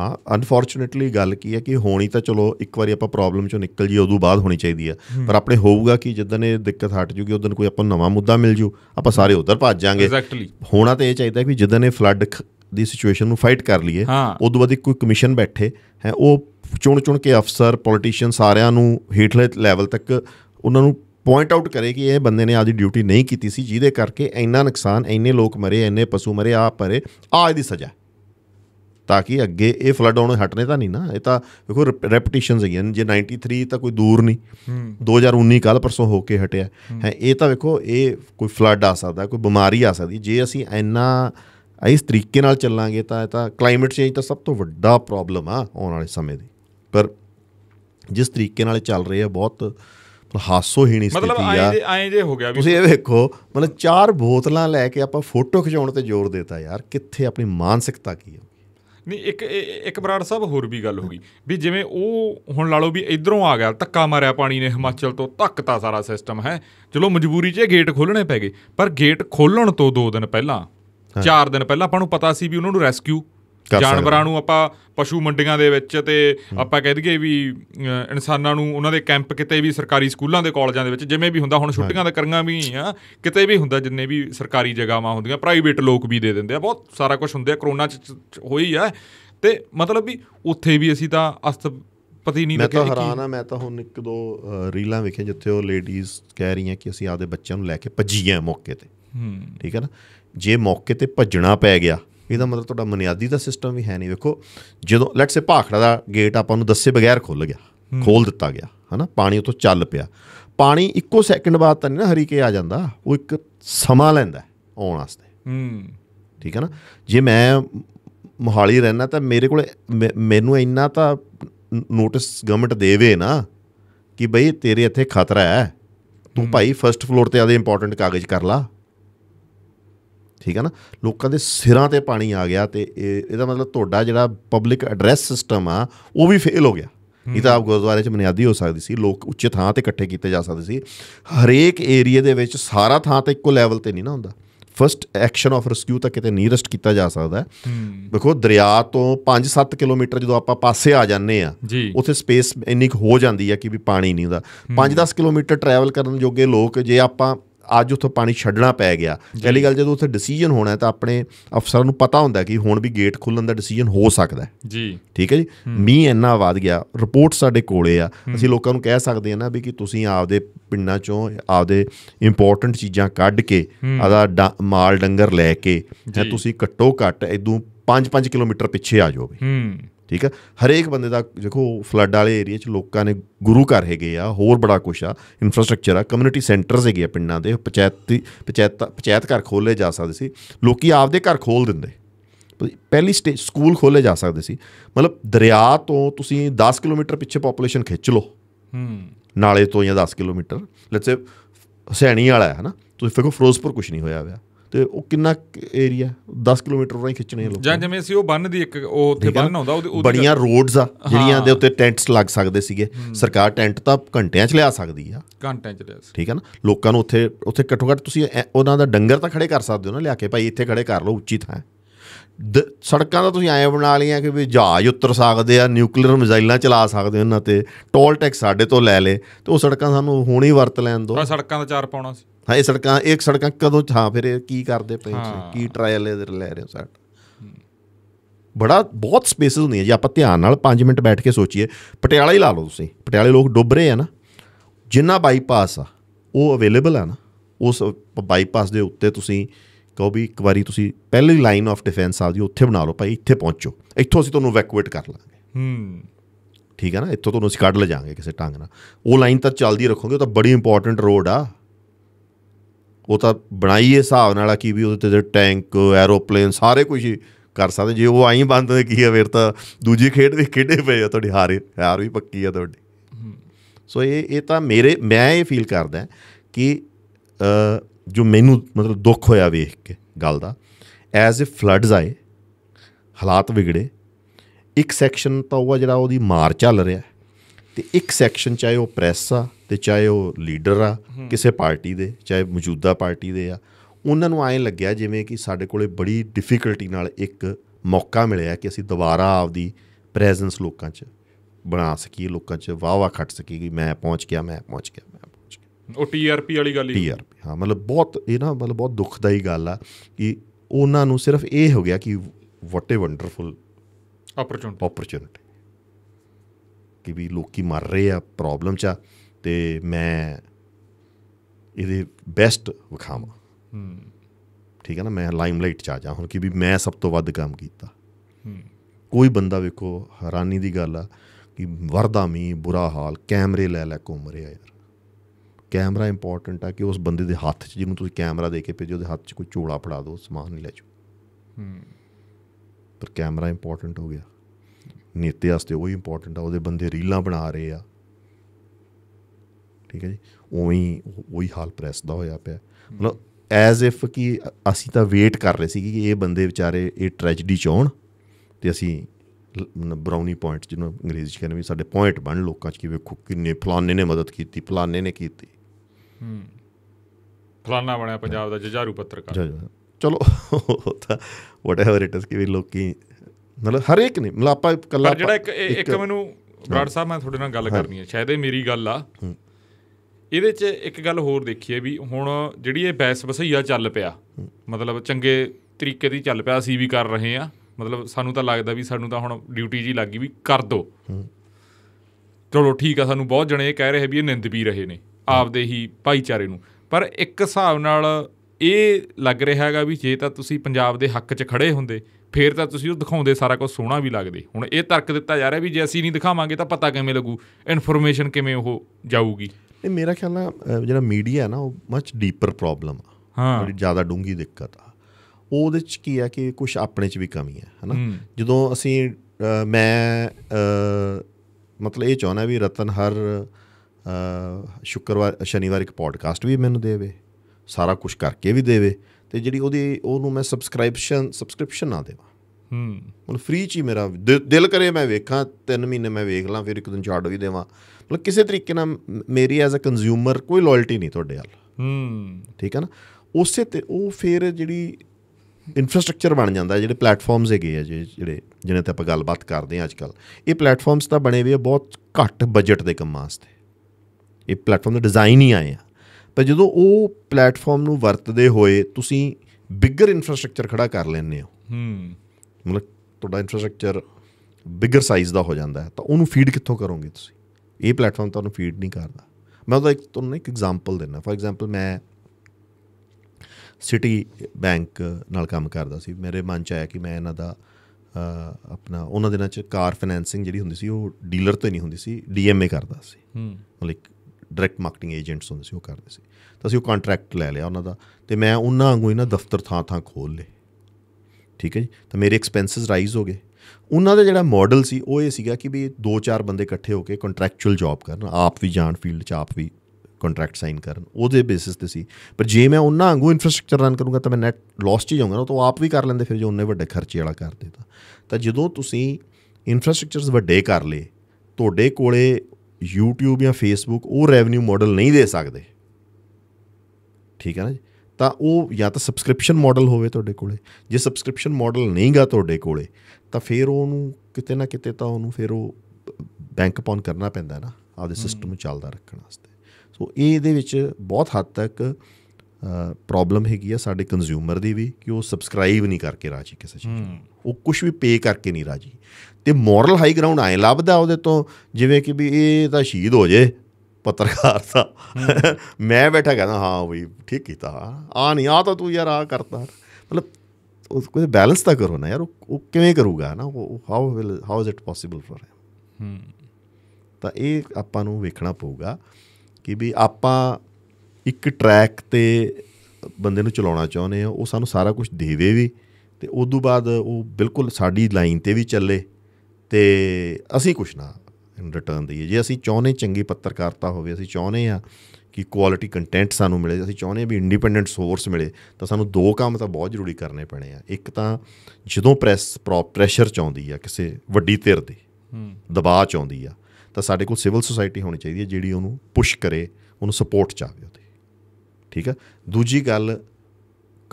ਹਾਂ ਅਨਫੋਰਚੂਨੇਟਲੀ ਗੱਲ ਕੀ ਹੈ ਕਿ ਹੋਣੀ ਤਾਂ ਚਲੋ ਇੱਕ ਵਾਰੀ ਆਪਾਂ ਪ੍ਰੋਬਲਮ ਚੋਂ ਨਿਕਲ ਜੀ ਉਦੋਂ ਬਾਅਦ ਹੋਣੀ ਚਾਹੀਦੀ ਆ ਪਰ ਆਪਣੇ ਹੋਊਗਾ ਕਿ ਜਦੋਂ ਇਹ ਦਿੱਕਤ ਹਟ ਜੂਗੀ ਉਦੋਂ ਕੋਈ ਆਪਾਂ ਨਵਾਂ ਮੁੱਦਾ ਮਿਲ ਜੂ ਆਪਾਂ ਸਾਰੇ ਉਧਰ ਭੱਜ ਜਾਾਂਗੇ ਹੋਣਾ ਤਾਂ ਇਹ ਚਾਹੀਦਾ ਕਿ ਜਦੋਂ ਇਹ ਫਲੱਡ ਦੀ ਸਿਚੁਏਸ਼ਨ ਨੂੰ ਫਾਈਟ ਕਰ ਲਈਏ ਉਦੋਂ ਬਾਅਦ ਕੋਈ ਕਮਿਸ਼ਨ ਬੈਠੇ ਹੈ ਉਹ ਚੁਣ ਚੁਣ ਕੇ ਅਫਸਰ ਪੋਲੀਟੀਸ਼ੀਅਨ ਸਾਰਿਆਂ ਨੂੰ ਹੇਠਲੇ ਲੈਵਲ ਤੱਕ ਉਹਨਾਂ ਨੂੰ ਪੁਆਇੰਟ ਆਊਟ ਕਰੇ ਕਿ ਇਹ ਬੰਦੇ ਨੇ ਆਜੀ ਡਿਊਟੀ ਨਹੀਂ ਕੀਤੀ ਸੀ ਜਿਹਦੇ ਕਰਕੇ ਇੰਨਾ ਨੁਕਸਾਨ ਇੰਨੇ ਲੋਕ ਮਰੇ ਇੰਨੇ ਪਸ਼ੂ ਮਰੇ ਆ ਪਰੇ ਆ ਦੀ ਸਜ਼ਾ ਤਾਂ ਕਿ ਅੱਗੇ ਇਹ ਫਲੱਡ ਆਉਣੇ ਹਟਨੇ ਤਾਂ ਨਹੀਂ ਨਾ ਇਹ ਤਾਂ ਵੇਖੋ ਰੈਪੀਟੀਸ਼ਨਸ ਹੈਗੀਆਂ ਜੇ 93 ਤਾਂ ਕੋਈ ਦੂਰ ਨਹੀਂ 2019 ਕੱਲ ਪਰਸੋਂ ਹੋ ਕੇ ਹਟਿਆ ਹੈ ਇਹ ਤਾਂ ਵੇਖੋ ਇਹ ਕੋਈ ਫਲੱਡ ਆ ਸਕਦਾ ਕੋਈ ਬਿਮਾਰੀ ਆ ਸਕਦੀ ਜੇ ਅਸੀਂ ਇੰਨਾ ਇਸ ਤਰੀਕੇ ਨਾਲ ਚੱਲਾਂਗੇ ਤਾਂ ਇਹ ਤਾਂ ਕਲਾਈਮੇਟ ਚੇਂਜ ਤਾਂ ਸਭ ਤੋਂ ਵੱਡਾ ਪ੍ਰੋਬਲਮ ਆ ਆਉਣ ਵਾਲੇ ਸਮੇਂ ਦੀ ਪਰ ਜਿਸ ਤਰੀਕੇ ਨਾਲ ਚੱਲ ਰਹੇ ਆ ਬਹੁਤ ਹਾਸੋਹੀਣੀ ਸਥਿਤੀ ਆ ਮਤਲਬ ਐਂ ਜੇ ਹੋ ਗਿਆ ਵੀ ਤੁਸੀਂ ਇਹ ਵੇਖੋ ਮਤਲਬ ਚਾਰ ਬੋਤਲਾਂ ਲੈ ਕੇ ਆਪਾਂ ਫੋਟੋ ਖਿਚਾਉਣ ਤੇ ਜ਼ੋਰ ਦੇਤਾ ਯਾਰ ਕਿੱਥੇ ਆਪਣੀ ਮਾਨਸਿਕਤਾ ਕੀ ਹੈ ਨਹੀਂ ਇੱਕ ਇੱਕ ਬਰਾੜ ਸਾਹਿਬ ਹੋਰ ਵੀ ਗੱਲ ਹੋ ਗਈ ਵੀ ਜਿਵੇਂ ਉਹ ਹੁਣ ਲਾ ਲਓ ਵੀ ਇਧਰੋਂ ਆ ਗਿਆ ਧੱਕਾ ਮਾਰਿਆ ਪਾਣੀ ਨੇ ਹਿਮਾਚਲ ਤੋਂ ਧੱਕਤਾ ਸਾਰਾ ਸਿਸਟਮ ਹੈ ਚਲੋ ਮਜਬੂਰੀ 'ਚ ਗੇਟ ਖੋਲਣੇ ਪੈ ਗਏ ਪਰ ਗੇਟ ਖੋਲਣ ਤੋਂ 2 ਦਿਨ ਪਹਿਲਾਂ 4 ਦਿਨ ਪਹਿਲਾਂ ਆਪਾਂ ਨੂੰ ਪਤਾ ਸੀ ਵੀ ਉਹਨਾਂ ਨੂੰ ਰੈਸਕਿਊ ਜਾਨਵਰਾਂ ਨੂੰ ਆਪਾਂ ਪਸ਼ੂ ਮੰਡੀਆਂ ਦੇ ਵਿੱਚ ਤੇ ਆਪਾਂ ਕਹਿ ਦਈਏ ਵੀ ਇਨਸਾਨਾਂ ਨੂੰ ਉਹਨਾਂ ਦੇ ਕੈਂਪ ਕਿਤੇ ਵੀ ਸਰਕਾਰੀ ਸਕੂਲਾਂ ਦੇ ਕਾਲਜਾਂ ਦੇ ਵਿੱਚ ਜਿਵੇਂ ਵੀ ਹੁੰਦਾ ਹੁਣ ਛੁੱਟੀਆਂ ਤਾਂ ਕਰੀਆਂ ਵੀ ਆ ਕਿਤੇ ਵੀ ਹੁੰਦਾ ਜਿੰਨੇ ਵੀ ਸਰਕਾਰੀ ਜਗ੍ਹਾਵਾਂ ਹੁੰਦੀਆਂ ਪ੍ਰਾਈਵੇਟ ਲੋਕ ਵੀ ਦੇ ਦਿੰਦੇ ਆ ਬਹੁਤ ਸਾਰਾ ਕੁਝ ਹੁੰਦਾ ਕਰੋਨਾ ਚ ਹੋਈ ਆ ਤੇ ਮਤਲਬ ਵੀ ਉੱਥੇ ਵੀ ਅਸੀਂ ਤਾਂ ਅਸਤ ਪਤੀ ਨਹੀਂ ਲੱਗਿਆ ਮੈਂ ਤਾਂ ਹੈਰਾਨ ਆ ਮੈਂ ਤਾਂ ਹੁਣ ਇੱਕ ਦੋ ਰੀਲਾਂ ਵੇਖੀਆਂ ਜਿੱਥੇ ਉਹ ਲੇਡੀਜ਼ ਕਹਿ ਰਹੀਆਂ ਕਿ ਅਸੀਂ ਆਪਦੇ ਬੱਚਿਆਂ ਨੂੰ ਲੈ ਕੇ ਭੱਜੀਏ ਮੌਕੇ ਤੇ ਹੂੰ ਠੀਕ ਹੈ ਨਾ ਜੇ ਮੌਕੇ ਤੇ ਭੱਜਣਾ ਪੈ ਗਿਆ ਇਹਦਾ ਮਤਲਬ ਤੁਹਾਡਾ ਮਨਿਆਦੀ ਦਾ ਸਿਸਟਮ ਵੀ ਹੈ ਨਹੀਂ ਵੇਖੋ ਜਦੋਂ ਲੈਟਸ ਸੇ ਭਾਖੜਾ ਦਾ ਗੇਟ ਆਪਾਂ ਨੂੰ ਦੱਸੇ ਬਗੈਰ ਖੁੱਲ ਗਿਆ ਖੋਲ ਦਿੱਤਾ ਗਿਆ ਹਨਾ ਪਾਣੀ ਉਤੋਂ ਚੱਲ ਪਿਆ ਪਾਣੀ ਇੱਕੋ ਸੈਕਿੰਡ ਬਾਅਦ ਤਾਂ ਨਹੀਂ ਨਾ ਹਰੀ ਕੇ ਆ ਜਾਂਦਾ ਉਹ ਇੱਕ ਸਮਾਂ ਲੈਂਦਾ ਆਉਣ ਵਾਸਤੇ ਹੂੰ ਠੀਕ ਹੈ ਨਾ ਜੇ ਮੈਂ ਮੋਹਾਲੀ ਰਹਿਣਾ ਤਾਂ ਮੇਰੇ ਕੋਲ ਮੈਨੂੰ ਇੰਨਾ ਤਾਂ ਨੋਟਿਸ ਗਵਰਨਮੈਂਟ ਦੇਵੇ ਨਾ ਕਿ ਬਈ ਤੇਰੇ ਇੱਥੇ ਖਤਰਾ ਹੈ ਤੂੰ ਭਾਈ ਫਰਸਟ ਫਲੋਰ ਤੇ ਆਦੇ ਇੰਪੋਰਟੈਂਟ ਕਾਗਜ਼ ਕਰ ਲਾ ਠੀਕ ਹੈ ਨਾ ਲੋਕਾਂ ਦੇ ਸਿਰਾਂ ਤੇ ਪਾਣੀ ਆ ਗਿਆ ਤੇ ਇਹਦਾ ਮਤਲਬ ਤੁਹਾਡਾ ਜਿਹੜਾ ਪਬਲਿਕ ਐਡਰੈਸ ਸਿਸਟਮ ਆ ਉਹ ਵੀ ਫੇਲ ਹੋ ਗਿਆ ਇਹ ਤਾਂ ਆਪ ਗੁਰਦੁਆਰੇ 'ਚ ਬੁਨਿਆਦੀ ਹੋ ਸਕਦੀ ਸੀ ਲੋਕ ਉੱਚੇ ਥਾਂ ਤੇ ਇਕੱਠੇ ਕੀਤੇ ਜਾ ਸਕਦੇ ਸੀ ਹਰੇਕ ਏਰੀਆ ਦੇ ਵਿੱਚ ਸਾਰਾ ਥਾਂ ਤੇ ਇੱਕੋ ਲੈਵਲ ਤੇ ਨਹੀਂ ਨਾ ਹੁੰਦਾ ਫਰਸਟ ਐਕਸ਼ਨ ਆਫ ਰੈਸਕਿਊ ਤਾਂ ਕਿਤੇ ਨੀਰੈਸਟ ਕੀਤਾ ਜਾ ਸਕਦਾ ਹੈ ਦਰਿਆ ਤੋਂ 5-7 ਕਿਲੋਮੀਟਰ ਜਦੋਂ ਆਪਾਂ ਪਾਸੇ ਆ ਜਾਂਦੇ ਆ ਉੱਥੇ ਸਪੇਸ ਇੰਨੀ ਕੁ ਹੋ ਜਾਂਦੀ ਹੈ ਕਿ ਵੀ ਪਾਣੀ ਨਹੀਂ ਹੁੰਦਾ 5-10 ਕਿਲੋਮੀਟਰ ਟਰੈਵਲ ਕਰਨ ਜੋਗੇ ਲੋਕ ਜੇ ਆਪਾਂ ਅੱਜ ਉੱਥੋਂ ਪਾਣੀ ਛੱਡਣਾ ਪੈ ਗਿਆ ਪਹਿਲੀ ਗੱਲ ਜਦੋਂ ਉੱਥੇ ਡਿਸੀਜਨ ਹੋਣਾ ਤਾਂ ਆਪਣੇ ਅਫਸਰਾਂ ਨੂੰ ਪਤਾ ਹੁੰਦਾ ਕਿ ਹੁਣ ਵੀ ਗੇਟ ਖੁੱਲਣ ਦਾ ਡਿਸੀਜਨ ਹੋ ਸਕਦਾ ਹੈ ਜੀ ਠੀਕ ਹੈ ਜੀ ਮੀਂਹ ਇੰਨਾ ਵਧ ਗਿਆ ਰਿਪੋਰਟ ਸਾਡੇ ਕੋਲੇ ਆ ਅਸੀਂ ਲੋਕਾਂ ਨੂੰ ਕਹਿ ਸਕਦੇ ਆ ਨਾ ਵੀ ਕਿ ਤੁਸੀਂ ਆਪਦੇ ਪਿੰਡਾਂ ਚੋਂ ਆਪਦੇ ਇੰਪੋਰਟੈਂਟ ਚੀਜ਼ਾਂ ਕੱਢ ਕੇ ਆਦਾ ਮਾਲ ਡੰਗਰ ਲੈ ਕੇ ਤੁਸੀਂ ਘੱਟੋ ਘੱਟ ਇਦੋਂ 5-5 ਕਿਲੋਮੀਟਰ ਪਿੱਛੇ ਆ ਜਾਓ ਵੀ ਹੂੰ ਠੀਕ ਹੈ ਹਰੇਕ ਬੰਦੇ ਦਾ ਦੇਖੋ ਫਲੱਡ ਵਾਲੇ ਏਰੀਆ 'ਚ ਲੋਕਾਂ ਨੇ ਗੁਰੂ ਘਰ ਹੈਗੇ ਆ ਹੋਰ ਬੜਾ ਕੁਛ ਆ ਇਨਫਰਾਸਟ੍ਰਕਚਰ ਆ ਕਮਿਊਨਿਟੀ ਸੈਂਟਰਸ ਹੈਗੇ ਆ ਪਿੰਡਾਂ ਦੇ ਪੰਚਾਇਤੀ ਪੰਚਾਇਤ ਪੰਚਾਇਤ ਘਰ ਖੋਲੇ ਜਾ ਸਕਦੇ ਸੀ ਲੋਕੀ ਆਪਦੇ ਘਰ ਖੋਲ ਦਿੰਦੇ ਪਹਿਲੀ ਸਟੇਜ ਸਕੂਲ ਖੋਲੇ ਜਾ ਸਕਦੇ ਸੀ ਮਤਲਬ ਦਰਿਆ ਤੋਂ ਤੁਸੀਂ 10 ਕਿਲੋਮੀਟਰ ਪਿੱਛੇ ਪੋਪੂਲੇਸ਼ਨ ਖਿੱਚ ਲਓ ਹੂੰ ਨਾਲੇ ਤੋਂ ਜਾਂ 10 ਕਿਲੋਮੀਟਰ ਲੈਟਸ ਸੇ ਹਸੈਣੀ ਵਾਲਾ ਹੈ ਨਾ ਤੁਸੀਂ ਕੋ ਫਿਰੋਜ਼ਪੁਰ ਕੁਝ ਨਹੀਂ ਹੋਇਆ ਹੋਇਆ ਤੇ ਉਹ ਕਿੰਨਾ ਏਰੀਆ 10 ਕਿਲੋਮੀਟਰ ਉਰਾਂ ਹੀ ਖਿੱਚਣੇ ਲੋਕ ਜਾਂ ਜਿਵੇਂ ਸੀ ਉਹ ਬੰਨ ਦੀ ਇੱਕ ਉਹ ਉੱਥੇ ਬੰਨ ਆਉਂਦਾ ਉਹਦੇ ਬੜੀਆਂ ਰੋਡਸ ਆ ਜਿਹੜੀਆਂ ਦੇ ਉੱਤੇ ਟੈਂਟਸ ਲੱਗ ਸਕਦੇ ਸੀਗੇ ਸਰਕਾਰ ਟੈਂਟ ਤਾਂ ਘੰਟਿਆਂ 'ਚ ਲਿਆ ਸਕਦੀ ਆ ਘੰਟਿਆਂ 'ਚ ਲਿਆ ਠੀਕ ਆ ਨਾ ਲੋਕਾਂ ਨੂੰ ਉੱਥੇ ਉੱਥੇ ਘੱਟੋ ਘੱਟ ਤੁਸੀਂ ਉਹਨਾਂ ਦਾ ਡੰਗਰ ਤਾਂ ਖੜੇ ਕਰ ਸਕਦੇ ਹੋ ਨਾ ਲਿਆ ਕੇ ਭਾਈ ਇੱਥੇ ਖੜੇ ਕਰ ਲਓ ਉੱਚੀ ਥਾਂ ਸੜਕਾਂ ਦਾ ਤੁਸੀਂ ਐ ਬਣਾ ਲਈਆਂ ਕਿ ਵੀ ਜਹਾਜ਼ ਉਤਰ ਸਕਦੇ ਆ ਨਿਊਕਲੀਅਰ ਮਿਜ਼ਾਈਲਾਂ ਚਲਾ ਸਕਦੇ ਉਹਨਾਂ ਤੇ ਟੋਲ ਟੈਕਸ ਸਾਡੇ ਤੋਂ ਲੈ ਲੇ ਤੇ ਉਹ ਸੜਕਾਂ ਸਾਨੂੰ ਹੁਣੇ ਵਰਤ ਲੈਣ ਦੋ ਸੜਕਾਂ ਦਾ ਚਾਰ ਪਾਉਣਾ ਸੀ ਹਾਂ ਇਹ ਸੜਕਾਂ ਇੱਕ ਸੜਕਾਂ ਕਦੋਂ ਹਾਂ ਫਿਰ ਇਹ ਕੀ ਕਰਦੇ ਪਏ ਸੀ ਕੀ ਟ੍ਰਾਇਲ ਇਹਦੇ ਲੈ ਰਹੇ ਹੋ ਸਾਡ ਬੜਾ ਬਹੁਤ ਸਪੇਸਸ ਹੁੰਦੀਆਂ ਜੇ ਆਪਾਂ ਧਿਆਨ ਨਾਲ 5 ਮਿੰਟ ਬੈਠ ਕੇ ਸੋਚੀਏ ਪਟਿਆਲਾ ਹੀ ਲਾ ਲਓ ਤੁਸੀਂ ਪਟਿਆਲੇ ਲੋਕ ਡੁੱਬ ਰਹੇ ਆ ਨਾ ਜਿੰਨਾ ਬਾਈਪਾਸ ਆ ਉਹ ਅਵੇਲੇਬਲ ਆ ਨਾ ਉਸ ਬਾਈਪਾਸ ਦੇ ਉੱਤੇ ਤੁਸੀਂ ਕਹੋ ਵੀ ਇੱਕ ਵਾਰੀ ਤੁਸੀਂ ਪਹਿਲੀ ਲਾਈਨ ਆਫ ਡਿਫੈਂਸ ਆ ਆਪਦੀ ਉੱਥੇ ਬਣਾ ਲਓ ਭਾਈ ਇੱਥੇ ਪਹੁੰਚੋ ਇੱਥੋਂ ਅਸੀਂ ਤੁਹਾਨੂੰ ਵੈਕੂਏਟ ਕਰ ਲਾਂਗੇ ਹੂੰ ਠੀਕ ਆ ਨਾ ਇੱਥੋਂ ਤੁਹਾਨੂੰ ਅਸੀਂ ਕੱਢ ਲੈ ਜਾਾਂਗੇ ਕਿਸੇ ਢੰਗ ਨਾਲ ਉਹ ਲਾਈਨ ਤਾਂ ਚੱਲਦੀ ਰੱਖੋਗੇ ਉਹ ਤਾਂ ਬੜੀ ਇੰਪੋਰਟੈਂਟ ਰੋਡ ਆ ਉਹ ਤਾਂ ਬਣਾਈ ਹਿਸਾਬ ਨਾਲ ਆ ਕਿ ਵੀ ਉਹਦੇ ਤੇ ਟੈਂਕ ਐਰੋਪਲੇਨ ਸਾਰੇ ਕੁਝ ਕਰ ਸਕਦੇ ਜੇ ਉਹ ਆਈ ਬੰਦ ਕੀ ਆ ਫਿਰ ਤਾਂ ਦੂਜੀ ਖੇਡ ਵੀ ਖੇਡੇ ਪਏ ਆ ਤੁਹਾਡੀ ਹਾਰ ਹਾਰ ਵੀ ਪੱਕੀ ਆ ਤੁਹਾਡੀ ਸੋ ਇਹ ਇਹ ਤਾਂ ਮੇਰੇ ਮੈਂ ਇਹ ਫੀਲ ਕਰਦਾ ਕਿ ਜੋ ਮੈਨੂੰ ਮਤਲਬ ਦੁੱਖ ਹੋਇਆ ਵੇਖ ਕੇ ਗੱਲ ਦਾ ਐਜ਼ ਅ ਫਲੱਡਸ ਆਏ ਹਾਲਾਤ ਵਿਗੜੇ ਇੱਕ ਸੈਕਸ਼ਨ ਤਾਂ ਉਹ ਜਿਹੜਾ ਉਹਦੀ ਮਾਰ ਚੱਲ ਰਿਹਾ ਤੇ ਇੱਕ ਸੈਕਸ਼ਨ ਚਾਹੇ ਉਹ ਪ੍ਰੈਸ ਆ ਤੇ ਚਾਹੇ ਉਹ ਲੀਡਰ ਆ ਕਿਸੇ ਪਾਰਟੀ ਦੇ ਚਾਹੇ ਮੌਜੂਦਾ ਪਾਰਟੀ ਦੇ ਆ ਉਹਨਾਂ ਨੂੰ ਐਂ ਲੱਗਿਆ ਜਿਵੇਂ ਕਿ ਸਾਡੇ ਕੋਲੇ ਬੜੀ ਡਿਫਿਕਲਟੀ ਨਾਲ ਇੱਕ ਮੌਕਾ ਮਿਲਿਆ ਕਿ ਅਸੀਂ ਦੁਬਾਰਾ ਆਪਦੀ ਪ੍ਰੈਜ਼ੈਂਸ ਲੋਕਾਂ 'ਚ ਬਣਾ ਸਕੀਏ ਲੋਕਾਂ 'ਚ ਵਾਵਾ ਖੱਟ ਸਕੀਏ ਕਿ ਮੈਂ ਪਹੁੰਚ ਗਿਆ ਮੈਂ ਪਹੁੰਚ ਗਿਆ ਮੈਂ ਪਹੁੰਚ ਗਿਆ ਉਹ ਟੀਆਰਪੀ ਵਾਲੀ ਗੱਲ ਹੀ ਟੀਆਰਪੀ ਹਾਂ ਮਤਲਬ ਬਹੁਤ ਇਹ ਨਾ ਮਤਲਬ ਬਹੁਤ ਦੁਖਦਾਈ ਗੱਲ ਆ ਕਿ ਉਹਨਾਂ ਨੂੰ ਸਿਰਫ ਇਹ ਹੋ ਗਿਆ ਕਿ what a wonderful opportunity opportunity ਕਿ ਵੀ ਲੋਕੀ ਮਰ ਰਹੇ ਆ ਪ੍ਰੋਬਲਮ 'ਚ ਆ ਤੇ ਮੈਂ ਇਹਦੇ ਬੈਸਟ ਵਿਖਾਵਾਂ ਹੂੰ ਠੀਕ ਹੈ ਨਾ ਮੈਂ ਲਾਈਮਲਾਈਟ ਚ ਆ ਜਾ ਹੁਣ ਕਿ ਵੀ ਮੈਂ ਸਭ ਤੋਂ ਵੱਧ ਕੰਮ ਕੀਤਾ ਹੂੰ ਕੋਈ ਬੰਦਾ ਵੇਖੋ ਹੈਰਾਨੀ ਦੀ ਗੱਲ ਆ ਕਿ ਵਰਦਾ ਮੀ ਬੁਰਾ ਹਾਲ ਕੈਮਰੇ ਲੈ ਲੈ ਘੁੰਮ ਰਿਹਾ ਯਾਰ ਕੈਮਰਾ ਇੰਪੋਰਟੈਂਟ ਆ ਕਿ ਉਸ ਬੰਦੇ ਦੇ ਹੱਥ 'ਚ ਜਿਹਨੂੰ ਤੁਸੀਂ ਕੈਮਰਾ ਦੇ ਕੇ ਭੇਜੋ ਉਹਦੇ ਹੱਥ 'ਚ ਕੋਈ ਝੋਲਾ ਫੜਾ ਦਿਓ ਸਮਾਨ ਨਹੀਂ ਲੈ ਜਾਓ ਹੂੰ ਪਰ ਕੈਮਰਾ ਇੰਪੋਰਟੈਂਟ ਹੋ ਗਿਆ ਨੀਤੀ ਵਾਸਤੇ ਉਹ ਇੰਪੋਰਟੈਂਟ ਆ ਉਹਦੇ ਬੰਦੇ ਰੀਲਾਂ ਬਣਾ ਰਹੇ ਆ ਠੀਕ ਹੈ ਜੀ ਉਵੇਂ ਹੀ ਉਹੀ ਹਾਲ ਪ੍ਰੈਸ ਦਾ ਹੋਇਆ ਪਿਆ ਮਤਲਬ ਐਜ਼ ਇਫ ਕਿ ਅਸੀਂ ਤਾਂ ਵੇਟ ਕਰ ਰਹੇ ਸੀ ਕਿ ਇਹ ਬੰਦੇ ਵਿਚਾਰੇ ਇਹ ਟ੍ਰੈਜੇਡੀ ਚੋਂ ਤੇ ਅਸੀਂ ਬਰਾਉਨੀ ਪੁਆਇੰਟ ਜਿਹਨੂੰ ਅੰਗਰੇਜ਼ੀ ਚ ਕਹਿੰਦੇ ਵੀ ਸਾਡੇ ਪੁਆਇੰਟ ਬਣ ਲੋਕਾਂ ਚ ਕਿ ਵੇਖੋ ਕਿੰਨੇ ਫਲਾਨੇ ਨੇ ਮਦਦ ਕੀਤੀ ਫਲਾਨੇ ਨੇ ਕੀਤੀ ਹੂੰ ਫਲਾਨਾ ਬਣਿਆ ਪੰਜਾਬ ਦਾ ਜਜਾਰੂ ਪੱਤਰਕਾਰ ਚਲੋ ਉਹ ਵਾਟ ਐਵਰ ਇਟ ਇਜ਼ ਕਿ ਵੀ ਲੋਕੀ ਮਤਲਬ ਹਰ ਇੱਕ ਨੇ ਮਤਲਬ ਆਪਾਂ ਇਕੱਲਾ ਜਿਹੜਾ ਇੱਕ ਇੱਕ ਮੈਨੂੰ ਬਰਾੜ ਸਾਹਿਬ ਮੈਂ ਤੁਹਾਡੇ ਨਾਲ ਗੱਲ ਕਰਨੀ ਹੈ ਸ਼ਾਇਦ ਇਹ ਮੇਰੀ ਗੱਲ ਆ ਹੂੰ ਇਹਦੇ 'ਚ ਇੱਕ ਗੱਲ ਹੋਰ ਦੇਖੀਏ ਵੀ ਹੁਣ ਜਿਹੜੀ ਇਹ ਬੈਸ ਵਸਈਆ ਚੱਲ ਪਿਆ ਮਤਲਬ ਚੰਗੇ ਤਰੀਕੇ ਦੀ ਚੱਲ ਪਿਆ ਸੀ ਵੀ ਕਰ ਰਹੇ ਆ ਮਤਲਬ ਸਾਨੂੰ ਤਾਂ ਲੱਗਦਾ ਵੀ ਸਾਨੂੰ ਤਾਂ ਹੁਣ ਡਿਊਟੀ ਜੀ ਲੱਗੀ ਵੀ ਕਰ ਦੋ ਚਲੋ ਠੀਕ ਆ ਸਾਨੂੰ ਬਹੁਤ ਜਣੇ ਇਹ ਕਹਿ ਰਹੇ ਵੀ ਇਹ ਨਿੰਦ ਵੀ ਰਹੇ ਨੇ ਆਪਦੇ ਹੀ ਭਾਈਚਾਰੇ ਨੂੰ ਪਰ ਇੱਕ ਹਿਸਾਬ ਨਾਲ ਇਹ ਲੱਗ ਰਿਹਾ ਹੈਗਾ ਵੀ ਜੇ ਤਾਂ ਤੁਸੀਂ ਪੰਜਾਬ ਦੇ ਹੱਕ 'ਚ ਖੜੇ ਹੁੰਦੇ ਫੇਰ ਤਾਂ ਤੁਸੀਂ ਉਹ ਦਿਖਾਉਂਦੇ ਸਾਰਾ ਕੁਝ ਸੋਹਣਾ ਵੀ ਲੱਗਦੇ ਹੁਣ ਇਹ ਤਰਕ ਦਿੱਤਾ ਜਾ ਰਿਹਾ ਵੀ ਜੇ ਅਸੀਂ ਨਹੀਂ ਦਿਖਾਵਾਂਗੇ ਤਾਂ ਪਤਾ ਕਿਵੇਂ ਲੱਗੂ ਇਨਫੋਰਮੇਸ਼ਨ ਕਿਵੇਂ ਉਹ ਜਾਊਗੀ ਨਹੀਂ ਮੇਰਾ ਖਿਆਲ ਨਾਲ ਜਿਹੜਾ ਮੀਡੀਆ ਹੈ ਨਾ ਉਹ ਮੱਚ ਡੀਪਰ ਪ੍ਰੋਬਲਮ ਆ ਹਾਂ ਬੜੀ ਜ਼ਿਆਦਾ ਡੂੰਗੀ ਦਿੱਕਤ ਆ ਉਹਦੇ ਚ ਕੀ ਆ ਕਿ ਕੁਝ ਆਪਣੇ ਚ ਵੀ ਕਮੀ ਹੈ ਹਨਾ ਜਦੋਂ ਅਸੀਂ ਮੈਂ ਮਤਲਬ ਇਹ ਚਾਹਣਾ ਵੀ ਰਤਨ ਹਰ ਸ਼ੁੱਕਰਵਾਰ ਸ਼ਨੀਵਾਰ ਇੱਕ ਪੋਡਕਾਸਟ ਵੀ ਮੈਨੂੰ ਦੇਵੇ ਸਾਰਾ ਕੁਝ ਕਰਕੇ ਵੀ ਦੇਵੇ ਤੇ ਜਿਹੜੀ ਉਹਦੀ ਉਹਨੂੰ ਮੈਂ ਸਬਸਕ੍ਰਿਪਸ਼ਨ ਸਬਸਕ੍ਰਿਪਸ਼ਨ ਨਾ ਦੇਵਾਂ ਹੂੰ ਮਤਲਬ ਫ੍ਰੀ ਚ ਹੀ ਮੇਰਾ ਦਿਲ ਕਰੇ ਮੈਂ ਵੇਖਾਂ 3 ਮਹੀਨੇ ਮੈਂ ਵੇਖ ਲਾਂ ਫਿਰ ਇੱਕ ਦਿਨ ਛੱਡ ਵੀ ਦੇਵਾਂ ਮਤਲਬ ਕਿਸੇ ਤਰੀਕੇ ਨਾਲ ਮੇਰੀ ਐਜ਼ ਅ ਕੰਜ਼ਿਊਮਰ ਕੋਈ ਲਾਇਲਟੀ ਨਹੀਂ ਤੁਹਾਡੇ ਨਾਲ ਹੂੰ ਠੀਕ ਹੈ ਨਾ ਉਸੇ ਤੇ ਉਹ ਫਿਰ ਜਿਹੜੀ ਇਨਫਰਾਸਟ੍ਰਕਚਰ ਬਣ ਜਾਂਦਾ ਜਿਹੜੇ ਪਲੇਟਫਾਰਮਸ ਹੈਗੇ ਆ ਜਿਹੜੇ ਜਿਹਨਾਂ ਤੇ ਆਪਾਂ ਗੱਲਬਾਤ ਕਰਦੇ ਆ ਅੱਜਕੱਲ ਇਹ ਪਲੇਟਫਾਰਮਸ ਤਾਂ ਬਣੇ ਹੋਏ ਆ ਬਹੁਤ ਘੱਟ ਬਜਟ ਦੇ ਕੰਮਾਂ ਵਾਸਤੇ ਇਹ ਪਲੇਟਫਾਰਮ ਦਾ ਡਿਜ਼ਾਈਨ ਹੀ ਆਏ ਆ ਪਰ ਜਦੋਂ ਉਹ ਪਲੇਟਫਾਰਮ ਨੂੰ ਵਰਤਦੇ ਹੋਏ ਤੁਸੀਂ ਬਿਗਰ ਇਨਫਰਾਸਟ੍ਰਕਚਰ ਖੜਾ ਕਰ ਲੈਂਦੇ ਹੋ ਹੂੰ ਮਤਲਬ ਤੁਹਾਡਾ ਇਨਫਰਾਸਟ੍ਰਕਚਰ ਬਿਗਰ ਸਾਈਜ਼ ਦਾ ਹੋ ਜਾਂਦਾ ਹੈ ਤਾਂ ਉਹਨੂੰ ਫੀਡ ਕਿੱਥੋਂ ਕਰੋਗੇ ਤੁਸੀਂ ਇਹ ਪਲੇਟਫਾਰਮ ਤੁਹਾਨੂੰ ਫੀਡ ਨਹੀਂ ਕਰਦਾ ਮੈਂ ਉਹਦਾ ਇੱਕ ਤੁਹਾਨੂੰ ਇੱਕ ਐਗਜ਼ਾਮਪਲ ਦਿੰਦਾ ਫਾਰ ਐਗਜ਼ਾਮਪਲ ਮੈਂ ਸਿਟੀ ਬੈਂਕ ਨਾਲ ਕੰਮ ਕਰਦਾ ਸੀ ਮੇਰੇ ਮਨ ਚ ਆਇਆ ਕਿ ਮੈਂ ਇਹਨਾਂ ਦਾ ਆਪਣਾ ਉਹਨਾਂ ਦਿਨਾਂ ਚ ਕਾਰ ਫਾਈਨੈਂਸਿੰਗ ਜਿਹੜੀ ਹੁੰਦੀ ਸੀ ਉਹ ਡੀਲਰ ਤੋਂ ਨਹੀਂ ਹੁੰਦੀ ਸੀ ਡੀਐਮਏ ਕਰਦਾ ਸੀ ਹਮ ਮਤਲਬ ਇੱਕ ਡਾਇਰੈਕਟ ਮਾਰਕੀਟਿੰਗ ਏਜੰਟਸ ਹੁੰਦੇ ਸੀ ਉਹ ਕਰਦੇ ਸੀ ਤਾਂ ਅਸੀਂ ਉਹ ਕੰਟਰੈਕਟ ਲੈ ਲਿਆ ਉਹਨਾਂ ਦਾ ਤੇ ਮੈਂ ਉਹਨਾਂ ਵਾਂਗੂ ਇਹਨਾਂ ਦਫ਼ਤਰ ਥਾਂ ਥਾਂ ਖੋਲ ਲਏ ਠੀਕ ਹੈ ਜੀ ਤਾਂ ਮੇਰੇ ਐਕਸਪੈਂਸਸ ਰਾਈਜ਼ ਹੋ ਗਏ ਉਹਨਾਂ ਦਾ ਜਿਹੜਾ ਮਾਡਲ ਸੀ ਉਹ ਇਹ ਸੀਗਾ ਕਿ ਵੀ ਦੋ ਚਾਰ ਬੰਦੇ ਇਕੱਠੇ ਹੋ ਕੇ ਕੰਟਰੈਕਚੁਅਲ ਜੌਬ ਕਰਨ ਆਪ ਵੀ ਜਾਣ ਫੀਲਡ 'ਚ ਆਪ ਵੀ ਕੰਟਰੈਕਟ ਸਾਈਨ ਕਰਨ ਉਹਦੇ ਬੇਸਿਸ ਤੇ ਸੀ ਪਰ ਜੇ ਮੈਂ ਉਹਨਾਂ ਵਾਂਗੂ ਇਨਫਰਾਸਟ੍ਰਕਚਰ ਰਨ ਕਰੂੰਗਾ ਤਾਂ ਮੈਂ ਨੈਟ ਲਾਸ 'ਚ ਜਾਊਂਗਾ ਨਾ ਤਾਂ ਉਹ ਆਪ ਵੀ ਕਰ ਲੈਂਦੇ ਫਿਰ ਜੋ ਉਹਨੇ ਵੱਡੇ ਖਰਚੇ ਵਾਲਾ ਕਰ ਦਿੱਤਾ ਤਾਂ ਜਦੋਂ ਤੁਸੀਂ ਇਨਫਰਾਸਟ੍ਰਕਚਰਸ ਵੱਡੇ ਕਰ ਲਏ ਤੁਹਾਡੇ ਕੋਲੇ YouTube ਜਾਂ Facebook ਉਹ ਰੈਵਨਿਊ ਮਾਡਲ ਨਹੀਂ ਦੇ ਸਕਦੇ ਠੀਕ ਹੈ ਨਾ ਜੀ ਤਾਂ ਉਹ ਜਾਂ ਤਾਂ ਸਬਸਕ੍ਰਿਪਸ਼ਨ ਮਾਡਲ ਹੋਵੇ ਤੁਹਾਡੇ ਕੋਲੇ ਜੇ ਸਬਸਕ੍ਰਿਪਸ਼ਨ ਮਾਡਲ ਨਹੀਂਗਾ ਤੁਹਾਡੇ ਕੋਲੇ ਤਾਂ ਫਿਰ ਉਹਨੂੰ ਕਿਤੇ ਨਾ ਕਿਤੇ ਤਾਂ ਉਹਨੂੰ ਫਿਰ ਉਹ ਬੈਂਕ ਅਪਨ ਕਰਨਾ ਪੈਂਦਾ ਨਾ ਆਪਦੇ ਸਿਸਟਮ ਨੂੰ ਚੱਲਦਾ ਰੱਖਣ ਵਾਸਤੇ ਸੋ ਇਹ ਇਹਦੇ ਵਿੱਚ ਬਹੁਤ ਹੱਦ ਤੱਕ ਪ੍ਰੋਬਲਮ ਹੈਗੀ ਆ ਸਾਡੇ ਕੰਜ਼ਿਊਮਰ ਦੀ ਵੀ ਕਿ ਉਹ ਸਬਸਕ੍ਰਾਈਬ ਨਹੀਂ ਕਰਕੇ ਰਾਜੀ ਕਿਸੇ ਚੀਜ਼ ਉਹ ਕੁਝ ਵੀ ਪੇ ਕਰਕੇ ਨਹੀਂ ਰਾਜੀ ਤੇ ਮੋਰਲ ਹਾਈ ਗਰਾਉਂਡ ਆਏ ਲੱਭਦਾ ਉਹਦੇ ਤੋਂ ਜਿਵੇਂ ਕਿ ਵੀ ਇਹ ਤਾਂ ਸ਼ਹੀਦ ਹੋ ਜੇ ਪੱਤਰਕਾਰ ਦਾ ਮੈਂ ਬੈਠਾ ਕਹਿੰਦਾ ਹਾਂ ਬਈ ਠੀਕ ਕੀਤਾ ਆ ਨਹੀਂ ਆ ਤਾਂ ਤੂੰ ਯਾਰ ਆ ਕਰਦਾ ਮਤਲਬ ਉਸ ਕੋਈ ਬੈਲੈਂਸ ਤਾਂ ਕਰੋ ਨਾ ਯਾਰ ਉਹ ਕਿਵੇਂ ਕਰੂਗਾ ਨਾ ਉਹ how will how is it possible for him hmm ਤਾਂ ਇਹ ਆਪਾਂ ਨੂੰ ਵੇਖਣਾ ਪਊਗਾ ਕਿ ਵੀ ਆਪਾਂ ਇੱਕ ਟਰੈਕ ਤੇ ਬੰਦੇ ਨੂੰ ਚਲਾਉਣਾ ਚਾਹੁੰਦੇ ਆ ਉਹ ਸਾਨੂੰ ਸਾਰਾ ਕੁਝ ਦੇਵੇ ਵੀ ਤੇ ਉਸ ਤੋਂ ਬਾਅਦ ਉਹ ਬਿਲਕੁਲ ਸਾਡੀ ਲਾਈਨ ਤੇ ਵੀ ਚੱਲੇ ਤੇ ਅਸੀਂ ਕੁਛ ਨਾ ਰਿਟਰਨ ਦਈਏ ਜੇ ਅਸੀਂ ਚਾਹੁੰਦੇ ਚੰਗੀ ਪੱਤਰਕਾਰਤਾ ਹੋਵੇ ਅਸੀਂ ਚਾਹੁੰਦੇ ਆ ਕਿ ਕੁਆਲਿਟੀ ਕੰਟੈਂਟ ਸਾਨੂੰ ਮਿਲੇ ਅਸੀਂ ਚਾਹੁੰਦੇ ਵੀ ਇੰਡੀਪੈਂਡੈਂਟ ਸੋਰਸ ਮਿਲੇ ਤਾਂ ਸਾਨੂੰ ਦੋ ਕੰਮ ਤਾਂ ਬਹੁਤ ਜ਼ਰੂਰੀ ਕਰਨੇ ਪੈਣੇ ਆ ਇੱਕ ਤਾਂ ਜਦੋਂ ਪ੍ਰੈਸ ਪ੍ਰੈਸ਼ਰ ਚਾਉਂਦੀ ਆ ਕਿਸੇ ਵੱਡੀ ਧਿਰ ਦੀ ਹੂੰ ਦਬਾਅ ਚਾਉਂਦੀ ਆ ਤਾਂ ਸਾਡੇ ਕੋਲ ਸਿਵਲ ਸੁਸਾਇਟੀ ਹੋਣੀ ਚਾਹੀਦੀ ਹੈ ਜਿਹੜੀ ਉਹਨੂੰ ਪੁਸ਼ ਕਰੇ ਉਹਨੂੰ ਸਪੋਰਟ ਚਾਹਵੇ ਉਹਦੀ ਠੀਕ ਆ ਦੂਜੀ ਗੱਲ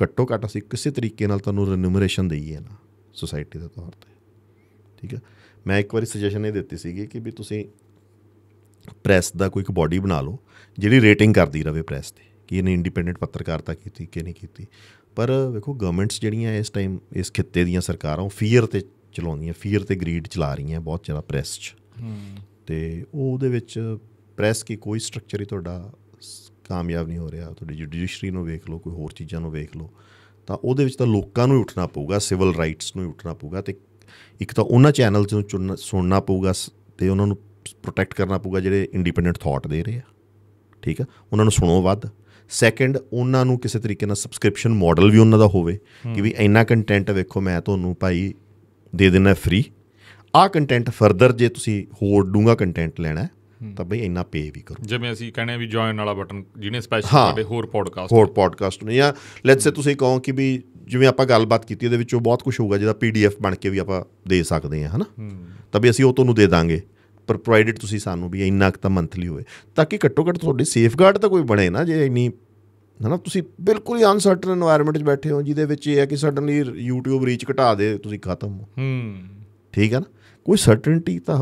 ਘੱਟੋ ਘੱਟ ਅਸੀਂ ਕਿਸੇ ਤਰੀਕੇ ਨਾਲ ਤੁਹਾਨੂੰ ਰੈਨਿਊਮਰੇਸ਼ਨ ਦੇਈਏ ਨਾ ਸੁਸਾਇਟੀ ਦੇ ਤੌਰ ਤੇ ਠੀਕ ਆ ਮੈਂ ਇੱਕ ਵਾਰੀ ਸੁਜੈਸ਼ਨ ਇਹ ਦਿੱਤੀ ਸੀਗੀ ਕਿ ਵੀ ਤੁਸੀਂ ਪ੍ਰੈਸ ਦਾ ਕੋਈ ਇੱਕ ਬਾਡੀ ਬਣਾ ਲਓ ਜਿਹੜੀ ਰੇਟਿੰਗ ਕਰਦੀ ਰਹੇ ਪ੍ਰੈਸ ਦੀ ਕਿ ਇਹਨੇ ਇੰਡੀਪੈਂਡੈਂਟ ਪੱਤਰਕਾਰਤਾ ਕੀਤੀ ਕਿ ਨਹੀਂ ਕੀਤੀ ਪਰ ਵੇਖੋ ਗਵਰਨਮੈਂਟਸ ਜਿਹੜੀਆਂ ਇਸ ਟਾਈਮ ਇਸ ਖਿੱਤੇ ਦੀਆਂ ਸਰਕਾਰਾਂ ਫੀਅਰ ਤੇ ਚਲਾਉਂਦੀਆਂ ਫੀਅਰ ਤੇ ਗਰੀਡ ਚਲਾ ਰਹੀਆਂ ਬਹੁਤ ਜ਼ਿਆਦਾ ਪ੍ਰੈਸ 'ਚ ਤੇ ਉਹ ਉਹਦੇ ਵਿੱਚ ਪ੍ਰੈਸ ਕੀ ਕੋਈ ਸਟਰਕਚਰ ਹੀ ਤੁਹਾਡਾ ਕਾਮਯਾਬ ਨਹੀਂ ਹੋ ਰਿਹਾ ਤੁਹਾਡੀ ਜੁਡੀਸ਼ਰੀ ਨੂੰ ਵੇਖ ਲਓ ਕੋਈ ਹੋਰ ਚੀਜ਼ਾਂ ਨੂੰ ਵੇਖ ਲਓ ਤਾਂ ਉਹਦੇ ਵਿੱਚ ਤਾਂ ਲੋਕਾਂ ਨੂੰ ਹੀ ਉੱਠਣਾ ਪਊਗਾ ਸਿਵਲ ਰਾਈਟਸ ਨੂੰ ਹੀ ਉੱਠਣਾ ਪਊਗਾ ਤੇ ਇੱਕ ਤਾਂ ਉਹਨਾਂ ਚੈਨਲਸ ਨੂੰ ਸੁਣਨਾ ਪਊਗਾ ਤੇ ਉਹਨਾਂ ਨੂੰ ਪ੍ਰੋਟੈਕਟ ਕਰਨਾ ਪਊਗਾ ਜਿਹੜੇ ਇੰਡੀਪੈਂਡੈਂਟ ਥਾਟ ਦੇ ਰਹੇ ਆ ਠੀਕ ਆ ਉਹਨਾਂ ਨੂੰ ਸੁਣੋ ਵੱਧ ਸੈਕੰਡ ਉਹਨਾਂ ਨੂੰ ਕਿਸੇ ਤਰੀਕੇ ਨਾਲ ਸਬਸਕ੍ਰਿਪਸ਼ਨ ਮਾਡਲ ਵੀ ਉਹਨਾਂ ਦਾ ਹੋਵੇ ਕਿ ਵੀ ਇੰਨਾ ਕੰਟੈਂਟ ਵੇਖੋ ਮੈਂ ਤੁਹਾਨੂੰ ਭਾਈ ਦੇ ਦੇਣਾ ਫ੍ਰੀ ਆ ਕੰਟੈਂਟ ਫਰਦਰ ਜੇ ਤੁਸੀਂ ਹੋਰ ਡੂੰਗਾ ਕੰਟੈਂਟ ਲੈਣਾ ਤਾਂ ਬਈ ਇੰਨਾ ਪੇ ਵੀ ਕਰੋ ਜਿਵੇਂ ਅਸੀਂ ਕਹਿੰਦੇ ਆ ਵੀ ਜੁਆਇਨ ਵਾਲਾ ਬਟਨ ਜਿਹਨੇ ਸਪੈਸ਼ਲ ਤੁਹਾਡੇ ਹੋਰ ਪੋਡਕਾਸਟ ਹੋਰ ਪੋਡਕਾਸਟ ਨੇ ਜਾਂ ਲੈਟਸ ਸੇ ਤੁਸੀਂ ਕਹੋ ਕਿ ਵੀ ਜਿਵੇਂ ਆਪਾਂ ਗੱਲਬਾਤ ਕੀਤੀ ਇਹਦੇ ਵਿੱਚੋਂ ਬਹੁਤ ਕੁਝ ਹੋਊਗਾ ਜਿਹਦਾ ਪੀਡੀਐਫ ਬਣ ਕੇ ਵੀ ਆਪਾਂ ਦੇ ਸਕਦੇ ਹਾਂ ਹਨਾ ਤਾਂ ਵੀ ਅਸੀਂ ਉਹ ਤੁਹਾਨੂੰ ਦੇ ਦਾਂਗੇ ਪਰ ਪ੍ਰੋਵਾਈਡਡ ਤੁਸੀਂ ਸਾਨੂੰ ਵੀ ਇੰਨਾ ਕੁ ਤਾਂ ਮੰਥਲੀ ਹੋਵੇ ਤਾਂ ਕਿ ਘੱਟੋ ਘੱਟ ਤੁਹਾਡੀ ਸੇਫਗਾਰਡ ਤਾਂ ਕੋਈ ਬਣੇ ਨਾ ਜੇ ਇੰਨੀ ਹਨਾ ਤੁਸੀਂ ਬਿਲਕੁਲ ਹੀ ਅਨਸਰਟਨ এনवायरमेंट 'ਚ ਬੈਠੇ ਹੋ ਜਿਹਦੇ ਵਿੱਚ ਇਹ ਹੈ ਕਿ ਸਡਨਲੀ YouTube ਰੀਚ ਘਟਾ ਦੇ ਤੁਸੀਂ ਖਤਮ ਹੋ ਹੂੰ ਠੀਕ ਹੈ ਨਾ ਕੋਈ ਸਰਟਨਟੀ ਤਾਂ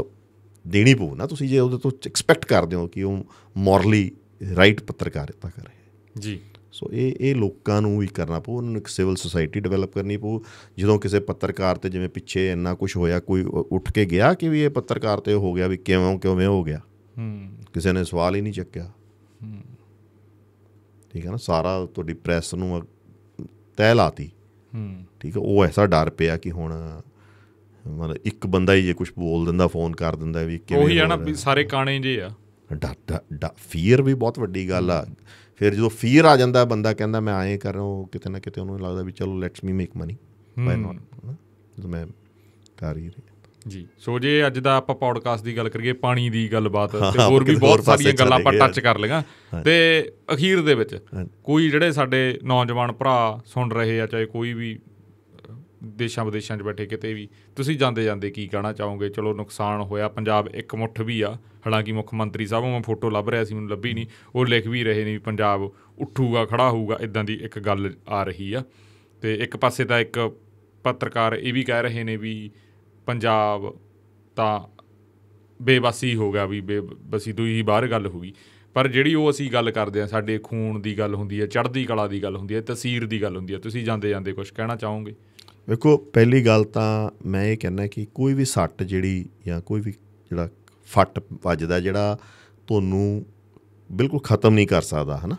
ਦੇਣੀ ਪਊ ਨਾ ਤੁਸੀਂ ਜੇ ਉਹਦੇ ਤੋਂ ਐਕਸਪੈਕਟ ਕਰਦੇ ਹੋ ਕਿ ਉਹ ਮੋਰਲੀ ਰਾਈਟ ਪੱਤਰਕਾਰਤਾ ਕਰੇ ਜੀ ਸੋ ਇਹ ਇਹ ਲੋਕਾਂ ਨੂੰ ਵੀ ਕਰਨਾ ਪਊ ਉਹਨਾਂ ਨੂੰ ਇੱਕ ਸਿਵਲ ਸੁਸਾਇਟੀ ਡਿਵੈਲਪ ਕਰਨੀ ਪਊ ਜਦੋਂ ਕਿਸੇ ਪੱਤਰਕਾਰ ਤੇ ਜਿਵੇਂ ਪਿੱਛੇ ਇੰਨਾ ਕੁਝ ਹੋਇਆ ਕੋਈ ਉੱਠ ਕੇ ਗਿਆ ਕਿ ਵੀ ਇਹ ਪੱਤਰਕਾਰ ਤੇ ਹੋ ਗਿਆ ਵੀ ਕਿਵੇਂ ਕਿਵੇਂ ਹੋ ਗਿਆ ਹੂੰ ਕਿਸੇ ਨੇ ਸਵਾਲ ਹੀ ਨਹੀਂ ਚੱਕਿਆ ਹੂੰ ਠੀਕ ਹੈ ਨਾ ਸਾਰਾ ਤੁਹਾਡੀ ਪ੍ਰੈਸ ਨੂੰ ਤਹਿ ਲਾਤੀ ਹੂੰ ਠੀਕ ਹੈ ਉਹ ਐਸਾ ਡਰ ਪਿਆ ਕਿ ਹੁਣ ਮਤਲਬ ਇੱਕ ਬੰਦਾ ਹੀ ਜੇ ਕੁਝ ਬੋਲ ਦਿੰਦਾ ਫੋਨ ਕਰ ਦਿੰਦਾ ਵੀ ਕਿਵੇਂ ਉਹ ਹੀ ਆ ਨਾ ਸਾਰੇ ਕਾਣੇ ਜੇ ਆ ਡਰ ਫੀਅਰ ਵੀ ਬਹੁਤ ਵੱਡੀ ਗੱਲ ਆ ਫਿਰ ਜਦੋਂ ਫੀਅਰ ਆ ਜਾਂਦਾ ਬੰਦਾ ਕਹਿੰਦਾ ਮੈਂ ਆਏ ਕਰ ਉਹ ਕਿਤੇ ਨਾ ਕਿਤੇ ਉਹਨੂੰ ਲੱਗਦਾ ਵੀ ਚਲੋ let's me make money by not ਜਦੋਂ ਮੈਂ ਕਰ ਹੀ ਰਿਹਾ ਜੀ ਸੋ ਜੇ ਅੱਜ ਦਾ ਆਪਾਂ ਪੌਡਕਾਸਟ ਦੀ ਗੱਲ ਕਰੀਏ ਪਾਣੀ ਦੀ ਗੱਲਬਾਤ ਤੇ ਹੋਰ ਵੀ ਬਹੁਤ ਸਾਰੀਆਂ ਗੱਲਾਂ ਆਪਾਂ ਟੱਚ ਕਰ ਲਈਆਂ ਤੇ ਅਖੀਰ ਦੇ ਵਿੱਚ ਕੋਈ ਜਿਹੜੇ ਸਾਡੇ ਨੌਜਵਾਨ ਭਰਾ ਸੁਣ ਰਹੇ ਆ ਚਾਹੇ ਕੋਈ ਵੀ ਦੇਸ਼ਾਂ ਵਿਦੇਸ਼ਾਂ 'ਚ ਬੈਠੇ ਕਿਤੇ ਵੀ ਤੁਸੀਂ ਜਾਂਦੇ ਜਾਂਦੇ ਕੀ ਕਹਿਣਾ ਚਾਹੋਗੇ ਚਲੋ ਨੁਕਸਾਨ ਹੋਇਆ ਪੰਜਾਬ ਇੱਕ ਮੁੱਠ ਵੀ ਆ ਹਾਲਾਂਕਿ ਮੁੱਖ ਮੰਤਰੀ ਸਾਹਿਬ ਉਹ ਫੋਟੋ ਲੱਭ ਰਿਹਾ ਸੀ ਮੈਨੂੰ ਲੱਭੀ ਨਹੀਂ ਉਹ ਲਿਖ ਵੀ ਰਹੇ ਨੇ ਪੰਜਾਬ ਉੱਠੂਗਾ ਖੜਾ ਹੋਊਗਾ ਇਦਾਂ ਦੀ ਇੱਕ ਗੱਲ ਆ ਰਹੀ ਆ ਤੇ ਇੱਕ ਪਾਸੇ ਤਾਂ ਇੱਕ ਪੱਤਰਕਾਰ ਇਹ ਵੀ ਕਹਿ ਰਹੇ ਨੇ ਵੀ ਪੰਜਾਬ ਤਾਂ ਬੇਵਸੀ ਹੋ ਗਿਆ ਵੀ ਬੇਵਸੀ ਤੋਂ ਹੀ ਬਾਹਰ ਗੱਲ ਹੋ ਗਈ ਪਰ ਜਿਹੜੀ ਉਹ ਅਸੀਂ ਗੱਲ ਕਰਦੇ ਆ ਸਾਡੇ ਖੂਨ ਦੀ ਗੱਲ ਹੁੰਦੀ ਹੈ ਚੜ੍ਹਦੀ ਕਲਾ ਦੀ ਗੱਲ ਹੁੰਦੀ ਹੈ ਤਸਵੀਰ ਦੀ ਗੱਲ ਹੁੰਦੀ ਹੈ ਤੁਸੀਂ ਜਾਂਦੇ ਜਾਂਦੇ ਕੁਝ ਕਹਿਣਾ ਚਾਹੋਗੇ ਵੇਖੋ ਪਹਿਲੀ ਗੱਲ ਤਾਂ ਮੈਂ ਇਹ ਕਹਿਣਾ ਕਿ ਕੋਈ ਵੀ ਸੱਟ ਜਿਹੜੀ ਜਾਂ ਕੋਈ ਵੀ ਜਿਹੜਾ ਫੱਟ ਵੱਜਦਾ ਜਿਹੜਾ ਤੁਹਾਨੂੰ ਬਿਲਕੁਲ ਖਤਮ ਨਹੀਂ ਕਰ ਸਕਦਾ ਹਨਾ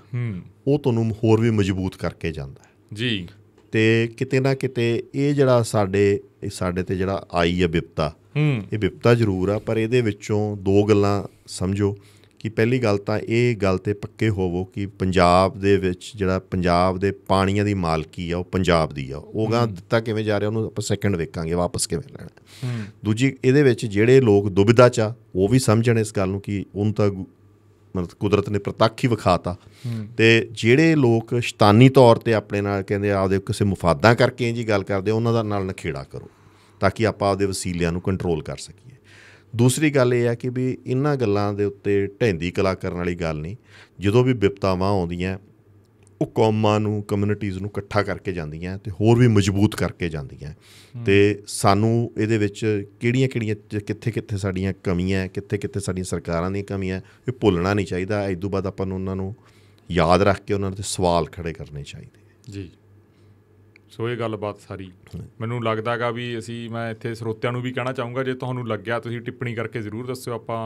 ਉਹ ਤੁਹਾਨੂੰ ਹੋਰ ਵੀ ਮਜ਼ਬੂਤ ਕਰਕੇ ਜਾਂਦਾ ਜੀ ਤੇ ਕਿਤੇ ਨਾ ਕਿਤੇ ਇਹ ਜਿਹੜਾ ਸਾਡੇ ਸਾਡੇ ਤੇ ਜਿਹੜਾ ਆਈ ਹੈ ਵਿਪਤਾ ਇਹ ਵਿਪਤਾ ਜ਼ਰੂਰ ਆ ਪਰ ਇਹਦੇ ਵਿੱਚੋਂ ਦੋ ਗੱਲਾਂ ਸਮਝੋ ਕਿ ਪਹਿਲੀ ਗੱਲ ਤਾਂ ਇਹ ਗੱਲ ਤੇ ਪੱਕੇ ਹੋਵੋ ਕਿ ਪੰਜਾਬ ਦੇ ਵਿੱਚ ਜਿਹੜਾ ਪੰਜਾਬ ਦੇ ਪਾਣੀਆਂ ਦੀ ਮਾਲਕੀ ਆ ਉਹ ਪੰਜਾਬ ਦੀ ਆ ਉਹ ਗਾਂ ਦਿੱਤਾ ਕਿਵੇਂ ਜਾ ਰਿਹਾ ਉਹਨੂੰ ਆਪਾਂ ਸੈਕਿੰਡ ਵੇਖਾਂਗੇ ਵਾਪਸ ਕਿਵੇਂ ਲੈਣਾ ਦੂਜੀ ਇਹਦੇ ਵਿੱਚ ਜਿਹੜੇ ਲੋਕ ਦੁਬਿਧਾ ਚ ਉਹ ਵੀ ਸਮਝਣ ਇਸ ਗੱਲ ਨੂੰ ਕਿ ਉਹਨੂੰ ਤਾਂ ਮਤਲਬ ਕੁਦਰਤ ਨੇ ਪ੍ਰਤੱਖ ਹੀ ਵਿਖਾਤਾ ਤੇ ਜਿਹੜੇ ਲੋਕ ਸ਼ਤਾਨੀ ਤੌਰ ਤੇ ਆਪਣੇ ਨਾਲ ਕਹਿੰਦੇ ਆਪਦੇ ਕਿਸੇ ਮੁਫਾਦਾਂ ਕਰਕੇ ਜੀ ਗੱਲ ਕਰਦੇ ਉਹਨਾਂ ਦਾ ਨਾਲ ਨਖੇੜਾ ਕਰੋ ਤਾਂ ਕਿ ਆਪਾਂ ਆਪਦੇ ਵਸੀਲਿਆਂ ਨੂੰ ਕੰਟਰੋਲ ਕਰ ਸਕੀਏ ਦੂਸਰੀ ਗੱਲ ਇਹ ਆ ਕਿ ਵੀ ਇਹਨਾਂ ਗੱਲਾਂ ਦੇ ਉੱਤੇ ਢੈਂਦੀ ਕਲਾ ਕਰਨ ਵਾਲੀ ਗੱਲ ਨਹੀਂ ਜਦੋਂ ਵੀ ਵਿਪਤਾਵਾਂ ਆਉਂਦੀਆਂ ਉਹ ਕੌਮਾਂ ਨੂੰ ਕਮਿਊਨਿਟੀਆਂ ਨੂੰ ਇਕੱਠਾ ਕਰਕੇ ਜਾਂਦੀਆਂ ਤੇ ਹੋਰ ਵੀ ਮਜ਼ਬੂਤ ਕਰਕੇ ਜਾਂਦੀਆਂ ਤੇ ਸਾਨੂੰ ਇਹਦੇ ਵਿੱਚ ਕਿਹੜੀਆਂ-ਕਿਹੜੀਆਂ ਕਿੱਥੇ-ਕਿੱਥੇ ਸਾਡੀਆਂ ਕਮੀਆਂ ਕਿੱਥੇ-ਕਿੱਥੇ ਸਾਡੀਆਂ ਸਰਕਾਰਾਂ ਦੀਆਂ ਕਮੀਆਂ ਇਹ ਭੁੱਲਣਾ ਨਹੀਂ ਚਾਹੀਦਾ ਇਸ ਤੋਂ ਬਾਅਦ ਆਪਾਂ ਨੂੰ ਉਹਨਾਂ ਨੂੰ ਯਾਦ ਰੱਖ ਕੇ ਉਹਨਾਂ ਤੇ ਸਵਾਲ ਖੜੇ ਕਰਨੇ ਚਾਹੀਦੇ ਜੀ ਸੋ ਇਹ ਗੱਲਬਾਤ ਸਾਰੀ ਮੈਨੂੰ ਲੱਗਦਾਗਾ ਵੀ ਅਸੀਂ ਮੈਂ ਇੱਥੇ ਸਰੋਤਿਆਂ ਨੂੰ ਵੀ ਕਹਿਣਾ ਚਾਹੂੰਗਾ ਜੇ ਤੁਹਾਨੂੰ ਲੱਗਿਆ ਤੁਸੀਂ ਟਿੱਪਣੀ ਕਰਕੇ ਜ਼ਰੂਰ ਦੱਸਿਓ ਆਪਾਂ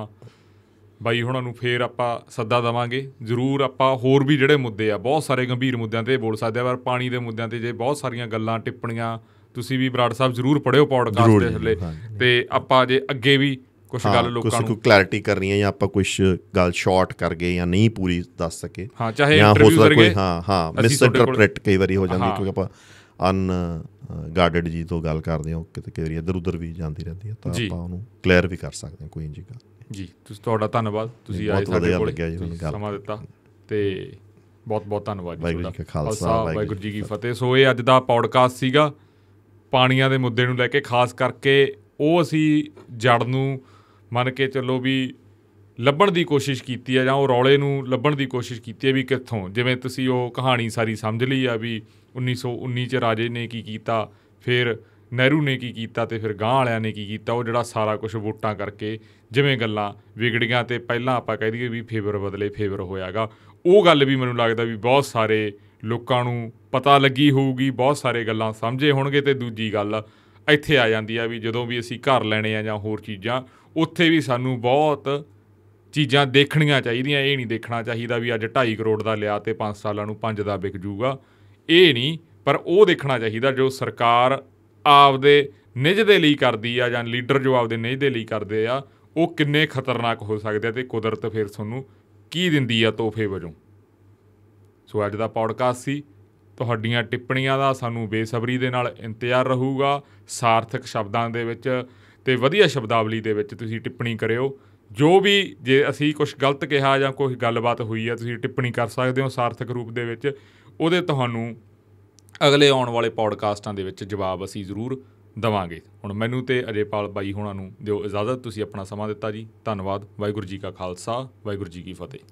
ਬਾਈ ਹੁਣਾਂ ਨੂੰ ਫੇਰ ਆਪਾਂ ਸੱਦਾ ਦਵਾਂਗੇ ਜ਼ਰੂਰ ਆਪਾਂ ਹੋਰ ਵੀ ਜਿਹੜੇ ਮੁੱਦੇ ਆ ਬਹੁਤ ਸਾਰੇ ਗੰਭੀਰ ਮੁੱਦਿਆਂ ਤੇ ਬੋਲ ਸਕਦੇ ਆ ਪਰ ਪਾਣੀ ਦੇ ਮੁੱਦਿਆਂ ਤੇ ਜੇ ਬਹੁਤ ਸਾਰੀਆਂ ਗੱਲਾਂ ਟਿੱਪਣੀਆਂ ਤੁਸੀਂ ਵੀ ਬਰਾੜ ਸਾਹਿਬ ਜ਼ਰੂਰ ਪੜਿਓ ਪੌਡਕਾਸਟ ਦੇ ਥੱਲੇ ਤੇ ਆਪਾਂ ਜੇ ਅੱਗੇ ਵੀ ਕੁਝ ਗੱਲ ਲੋਕਾਂ ਨੂੰ ਕੋਈ ਕਲੈਰਿਟੀ ਕਰਨੀ ਹੈ ਜਾਂ ਆਪਾਂ ਕੁਝ ਗੱਲ ਸ਼ਾਰਟ ਕਰ ਗਏ ਜਾਂ ਨਹੀਂ ਪੂਰੀ ਦੱਸ ਸਕੇ ਹਾਂ ਚਾਹੇ ਇੰਟਰਵਿਊ ਕਰ ਗਏ ਹਾਂ ਹਾਂ ਮਿਸ ਇੰਟਰਪ੍ਰੀਟ ਕਈ ਵਾਰੀ ਹੋ ਜਾਂਦੀ ਕਿਉਂਕਿ ਆਪਾਂ ਅਨ ਗਾਰਡਡ ਜੀ ਤੋਂ ਗੱਲ ਕਰਦੇ ਹਾਂ ਕਿਤੇ ਕਿਤੇ ਇੱਧਰ ਉੱਧਰ ਵੀ ਜਾਂਦੀ ਰਹਿੰਦੀ ਹੈ ਤਾਂ ਆਪਾਂ ਉਹਨੂੰ ਕਲੀਅਰ ਵੀ ਕਰ ਸਕਦੇ ਹਾਂ ਕੋਈ ਇੰਜੀ ਗੱਲ ਜੀ ਤੁਸੀਂ ਤੁਹਾਡਾ ਧੰਨਵਾਦ ਤੁਸੀਂ ਆਏ ਸਾਡੇ ਕੋਲ ਸਮਾਂ ਦਿੱਤਾ ਤੇ ਬਹੁਤ ਬਹੁਤ ਧੰਨਵਾਦ ਜੀ ਤੁਹਾਡਾ ਖਾਲਸਾ ਵਾਹਿਗੁਰੂ ਜੀ ਕੀ ਫਤਿਹ ਸੋ ਇਹ ਅੱਜ ਦਾ ਪੌਡਕਾਸਟ ਸੀਗਾ ਪਾਣੀਆਂ ਦੇ ਮੁੱਦੇ ਨੂੰ ਲੈ ਕੇ ਖਾਸ ਕਰਕੇ ਉਹ ਅਸੀਂ ਜੜ ਨੂੰ ਮੰਨ ਕੇ ਚੱਲੋ ਵੀ ਲੱਭਣ ਦੀ ਕੋਸ਼ਿਸ਼ ਕੀਤੀ ਹੈ ਜਾਂ ਉਹ ਰੌਲੇ ਨੂੰ ਲੱਭਣ ਦੀ ਕੋਸ਼ਿਸ਼ ਕੀਤੀ ਹੈ ਵੀ ਕਿੱਥੋਂ ਜਿਵੇਂ ਤੁਸੀਂ ਉਹ ਕਹਾਣੀ ਸਾਰੀ ਸਮਝ ਲਈ ਆ ਵੀ 1919 ਚ ਰਾਜੇ ਨੇ ਕੀ ਕੀਤਾ ਫਿਰ ਨਹਿਰੂ ਨੇ ਕੀ ਕੀਤਾ ਤੇ ਫਿਰ ਗਾਂ ਵਾਲਿਆਂ ਨੇ ਕੀ ਕੀਤਾ ਉਹ ਜਿਹੜਾ ਸਾਰਾ ਕੁਝ ਵੋਟਾਂ ਕਰਕੇ ਜਿਵੇਂ ਗੱਲਾਂ ਵਿਗੜੀਆਂ ਤੇ ਪਹਿਲਾਂ ਆਪਾਂ ਕਹਿ ਦਈਏ ਵੀ ਫੇਵਰ ਬਦਲੇ ਫੇਵਰ ਹੋਇਆਗਾ ਉਹ ਗੱਲ ਵੀ ਮੈਨੂੰ ਲੱਗਦਾ ਵੀ ਬਹੁਤ ਸਾਰੇ ਲੋਕਾਂ ਨੂੰ ਪਤਾ ਲੱਗੀ ਹੋਊਗੀ ਬਹੁਤ ਸਾਰੇ ਗੱਲਾਂ ਸਮਝੇ ਹੋਣਗੇ ਤੇ ਦੂਜੀ ਗੱਲ ਇੱਥੇ ਆ ਜਾਂਦੀ ਆ ਵੀ ਜਦੋਂ ਵੀ ਅਸੀਂ ਘਰ ਲੈਣੇ ਆ ਜਾਂ ਹੋਰ ਚੀਜ਼ਾਂ ਉੱਥੇ ਵੀ ਸਾਨੂੰ ਬਹੁਤ ਚੀਜ਼ਾਂ ਦੇਖਣੀਆਂ ਚਾਹੀਦੀਆਂ ਇਹ ਨਹੀਂ ਦੇਖਣਾ ਚਾਹੀਦਾ ਵੀ ਅੱਜ 2.5 ਕਰੋੜ ਦਾ ਲਿਆ ਤੇ 5 ਸਾਲਾਂ ਨੂੰ 5 ਦਾ ਵਿਕ ਜੂਗਾ ਇਹ ਨਹੀਂ ਪਰ ਉਹ ਦੇਖਣਾ ਚਾਹੀਦਾ ਜੋ ਸਰਕਾਰ ਆਪਦੇ ਨਿਜ ਦੇ ਲਈ ਕਰਦੀ ਆ ਜਾਂ ਲੀਡਰ ਜੋ ਆਪਦੇ ਨਿਜ ਦੇ ਲਈ ਕਰਦੇ ਆ ਉਹ ਕਿੰਨੇ ਖਤਰਨਾਕ ਹੋ ਸਕਦੇ ਆ ਤੇ ਕੁਦਰਤ ਫਿਰ ਤੁਹਾਨੂੰ ਕੀ ਦਿੰਦੀ ਆ ਤੋਹਫੇ ਵਜੋਂ ਸੋ ਅੱਜ ਦਾ ਪੌਡਕਾਸਟ ਸੀ ਤੁਹਾਡੀਆਂ ਟਿੱਪਣੀਆਂ ਦਾ ਸਾਨੂੰ ਬੇਸਬਰੀ ਦੇ ਨਾਲ ਇੰਤਜ਼ਾਰ ਰਹੂਗਾ ਸਾਰਥਕ ਸ਼ਬਦਾਂ ਦੇ ਵਿੱਚ ਤੇ ਵਧੀਆ ਸ਼ਬਦਾਵਲੀ ਦੇ ਵਿੱਚ ਤੁਸੀਂ ਟਿੱਪਣੀ ਕਰਿਓ ਜੋ ਵੀ ਜੇ ਅਸੀਂ ਕੁਝ ਗਲਤ ਕਿਹਾ ਜਾਂ ਕੋਈ ਗੱਲਬਾਤ ਹੋਈ ਆ ਤੁਸੀਂ ਟਿੱਪਣੀ ਕਰ ਸਕਦੇ ਹੋ ਸਾਰਥਕ ਰੂਪ ਦੇ ਵਿੱਚ ਉਹਦੇ ਤੁਹਾਨੂੰ ਅਗਲੇ ਆਉਣ ਵਾਲੇ ਪੌਡਕਾਸਟਾਂ ਦੇ ਵਿੱਚ ਜਵਾਬ ਅਸੀਂ ਜ਼ਰੂਰ ਦਵਾਂਗੇ ਹੁਣ ਮੈਨੂੰ ਤੇ ਅਜੇਪਾਲ ਬਾਈ ਹੁਣਾਂ ਨੂੰ ਦਿਓ ਇਜਾਜ਼ਤ ਤੁਸੀਂ ਆਪਣਾ ਸਮਾਂ ਦਿੱਤਾ ਜੀ ਧੰਨਵਾਦ ਵਾਹਿਗੁਰੂ ਜੀ ਕਾ ਖਾਲਸਾ ਵਾਹਿਗੁਰੂ ਜੀ ਕੀ ਫਤਿਹ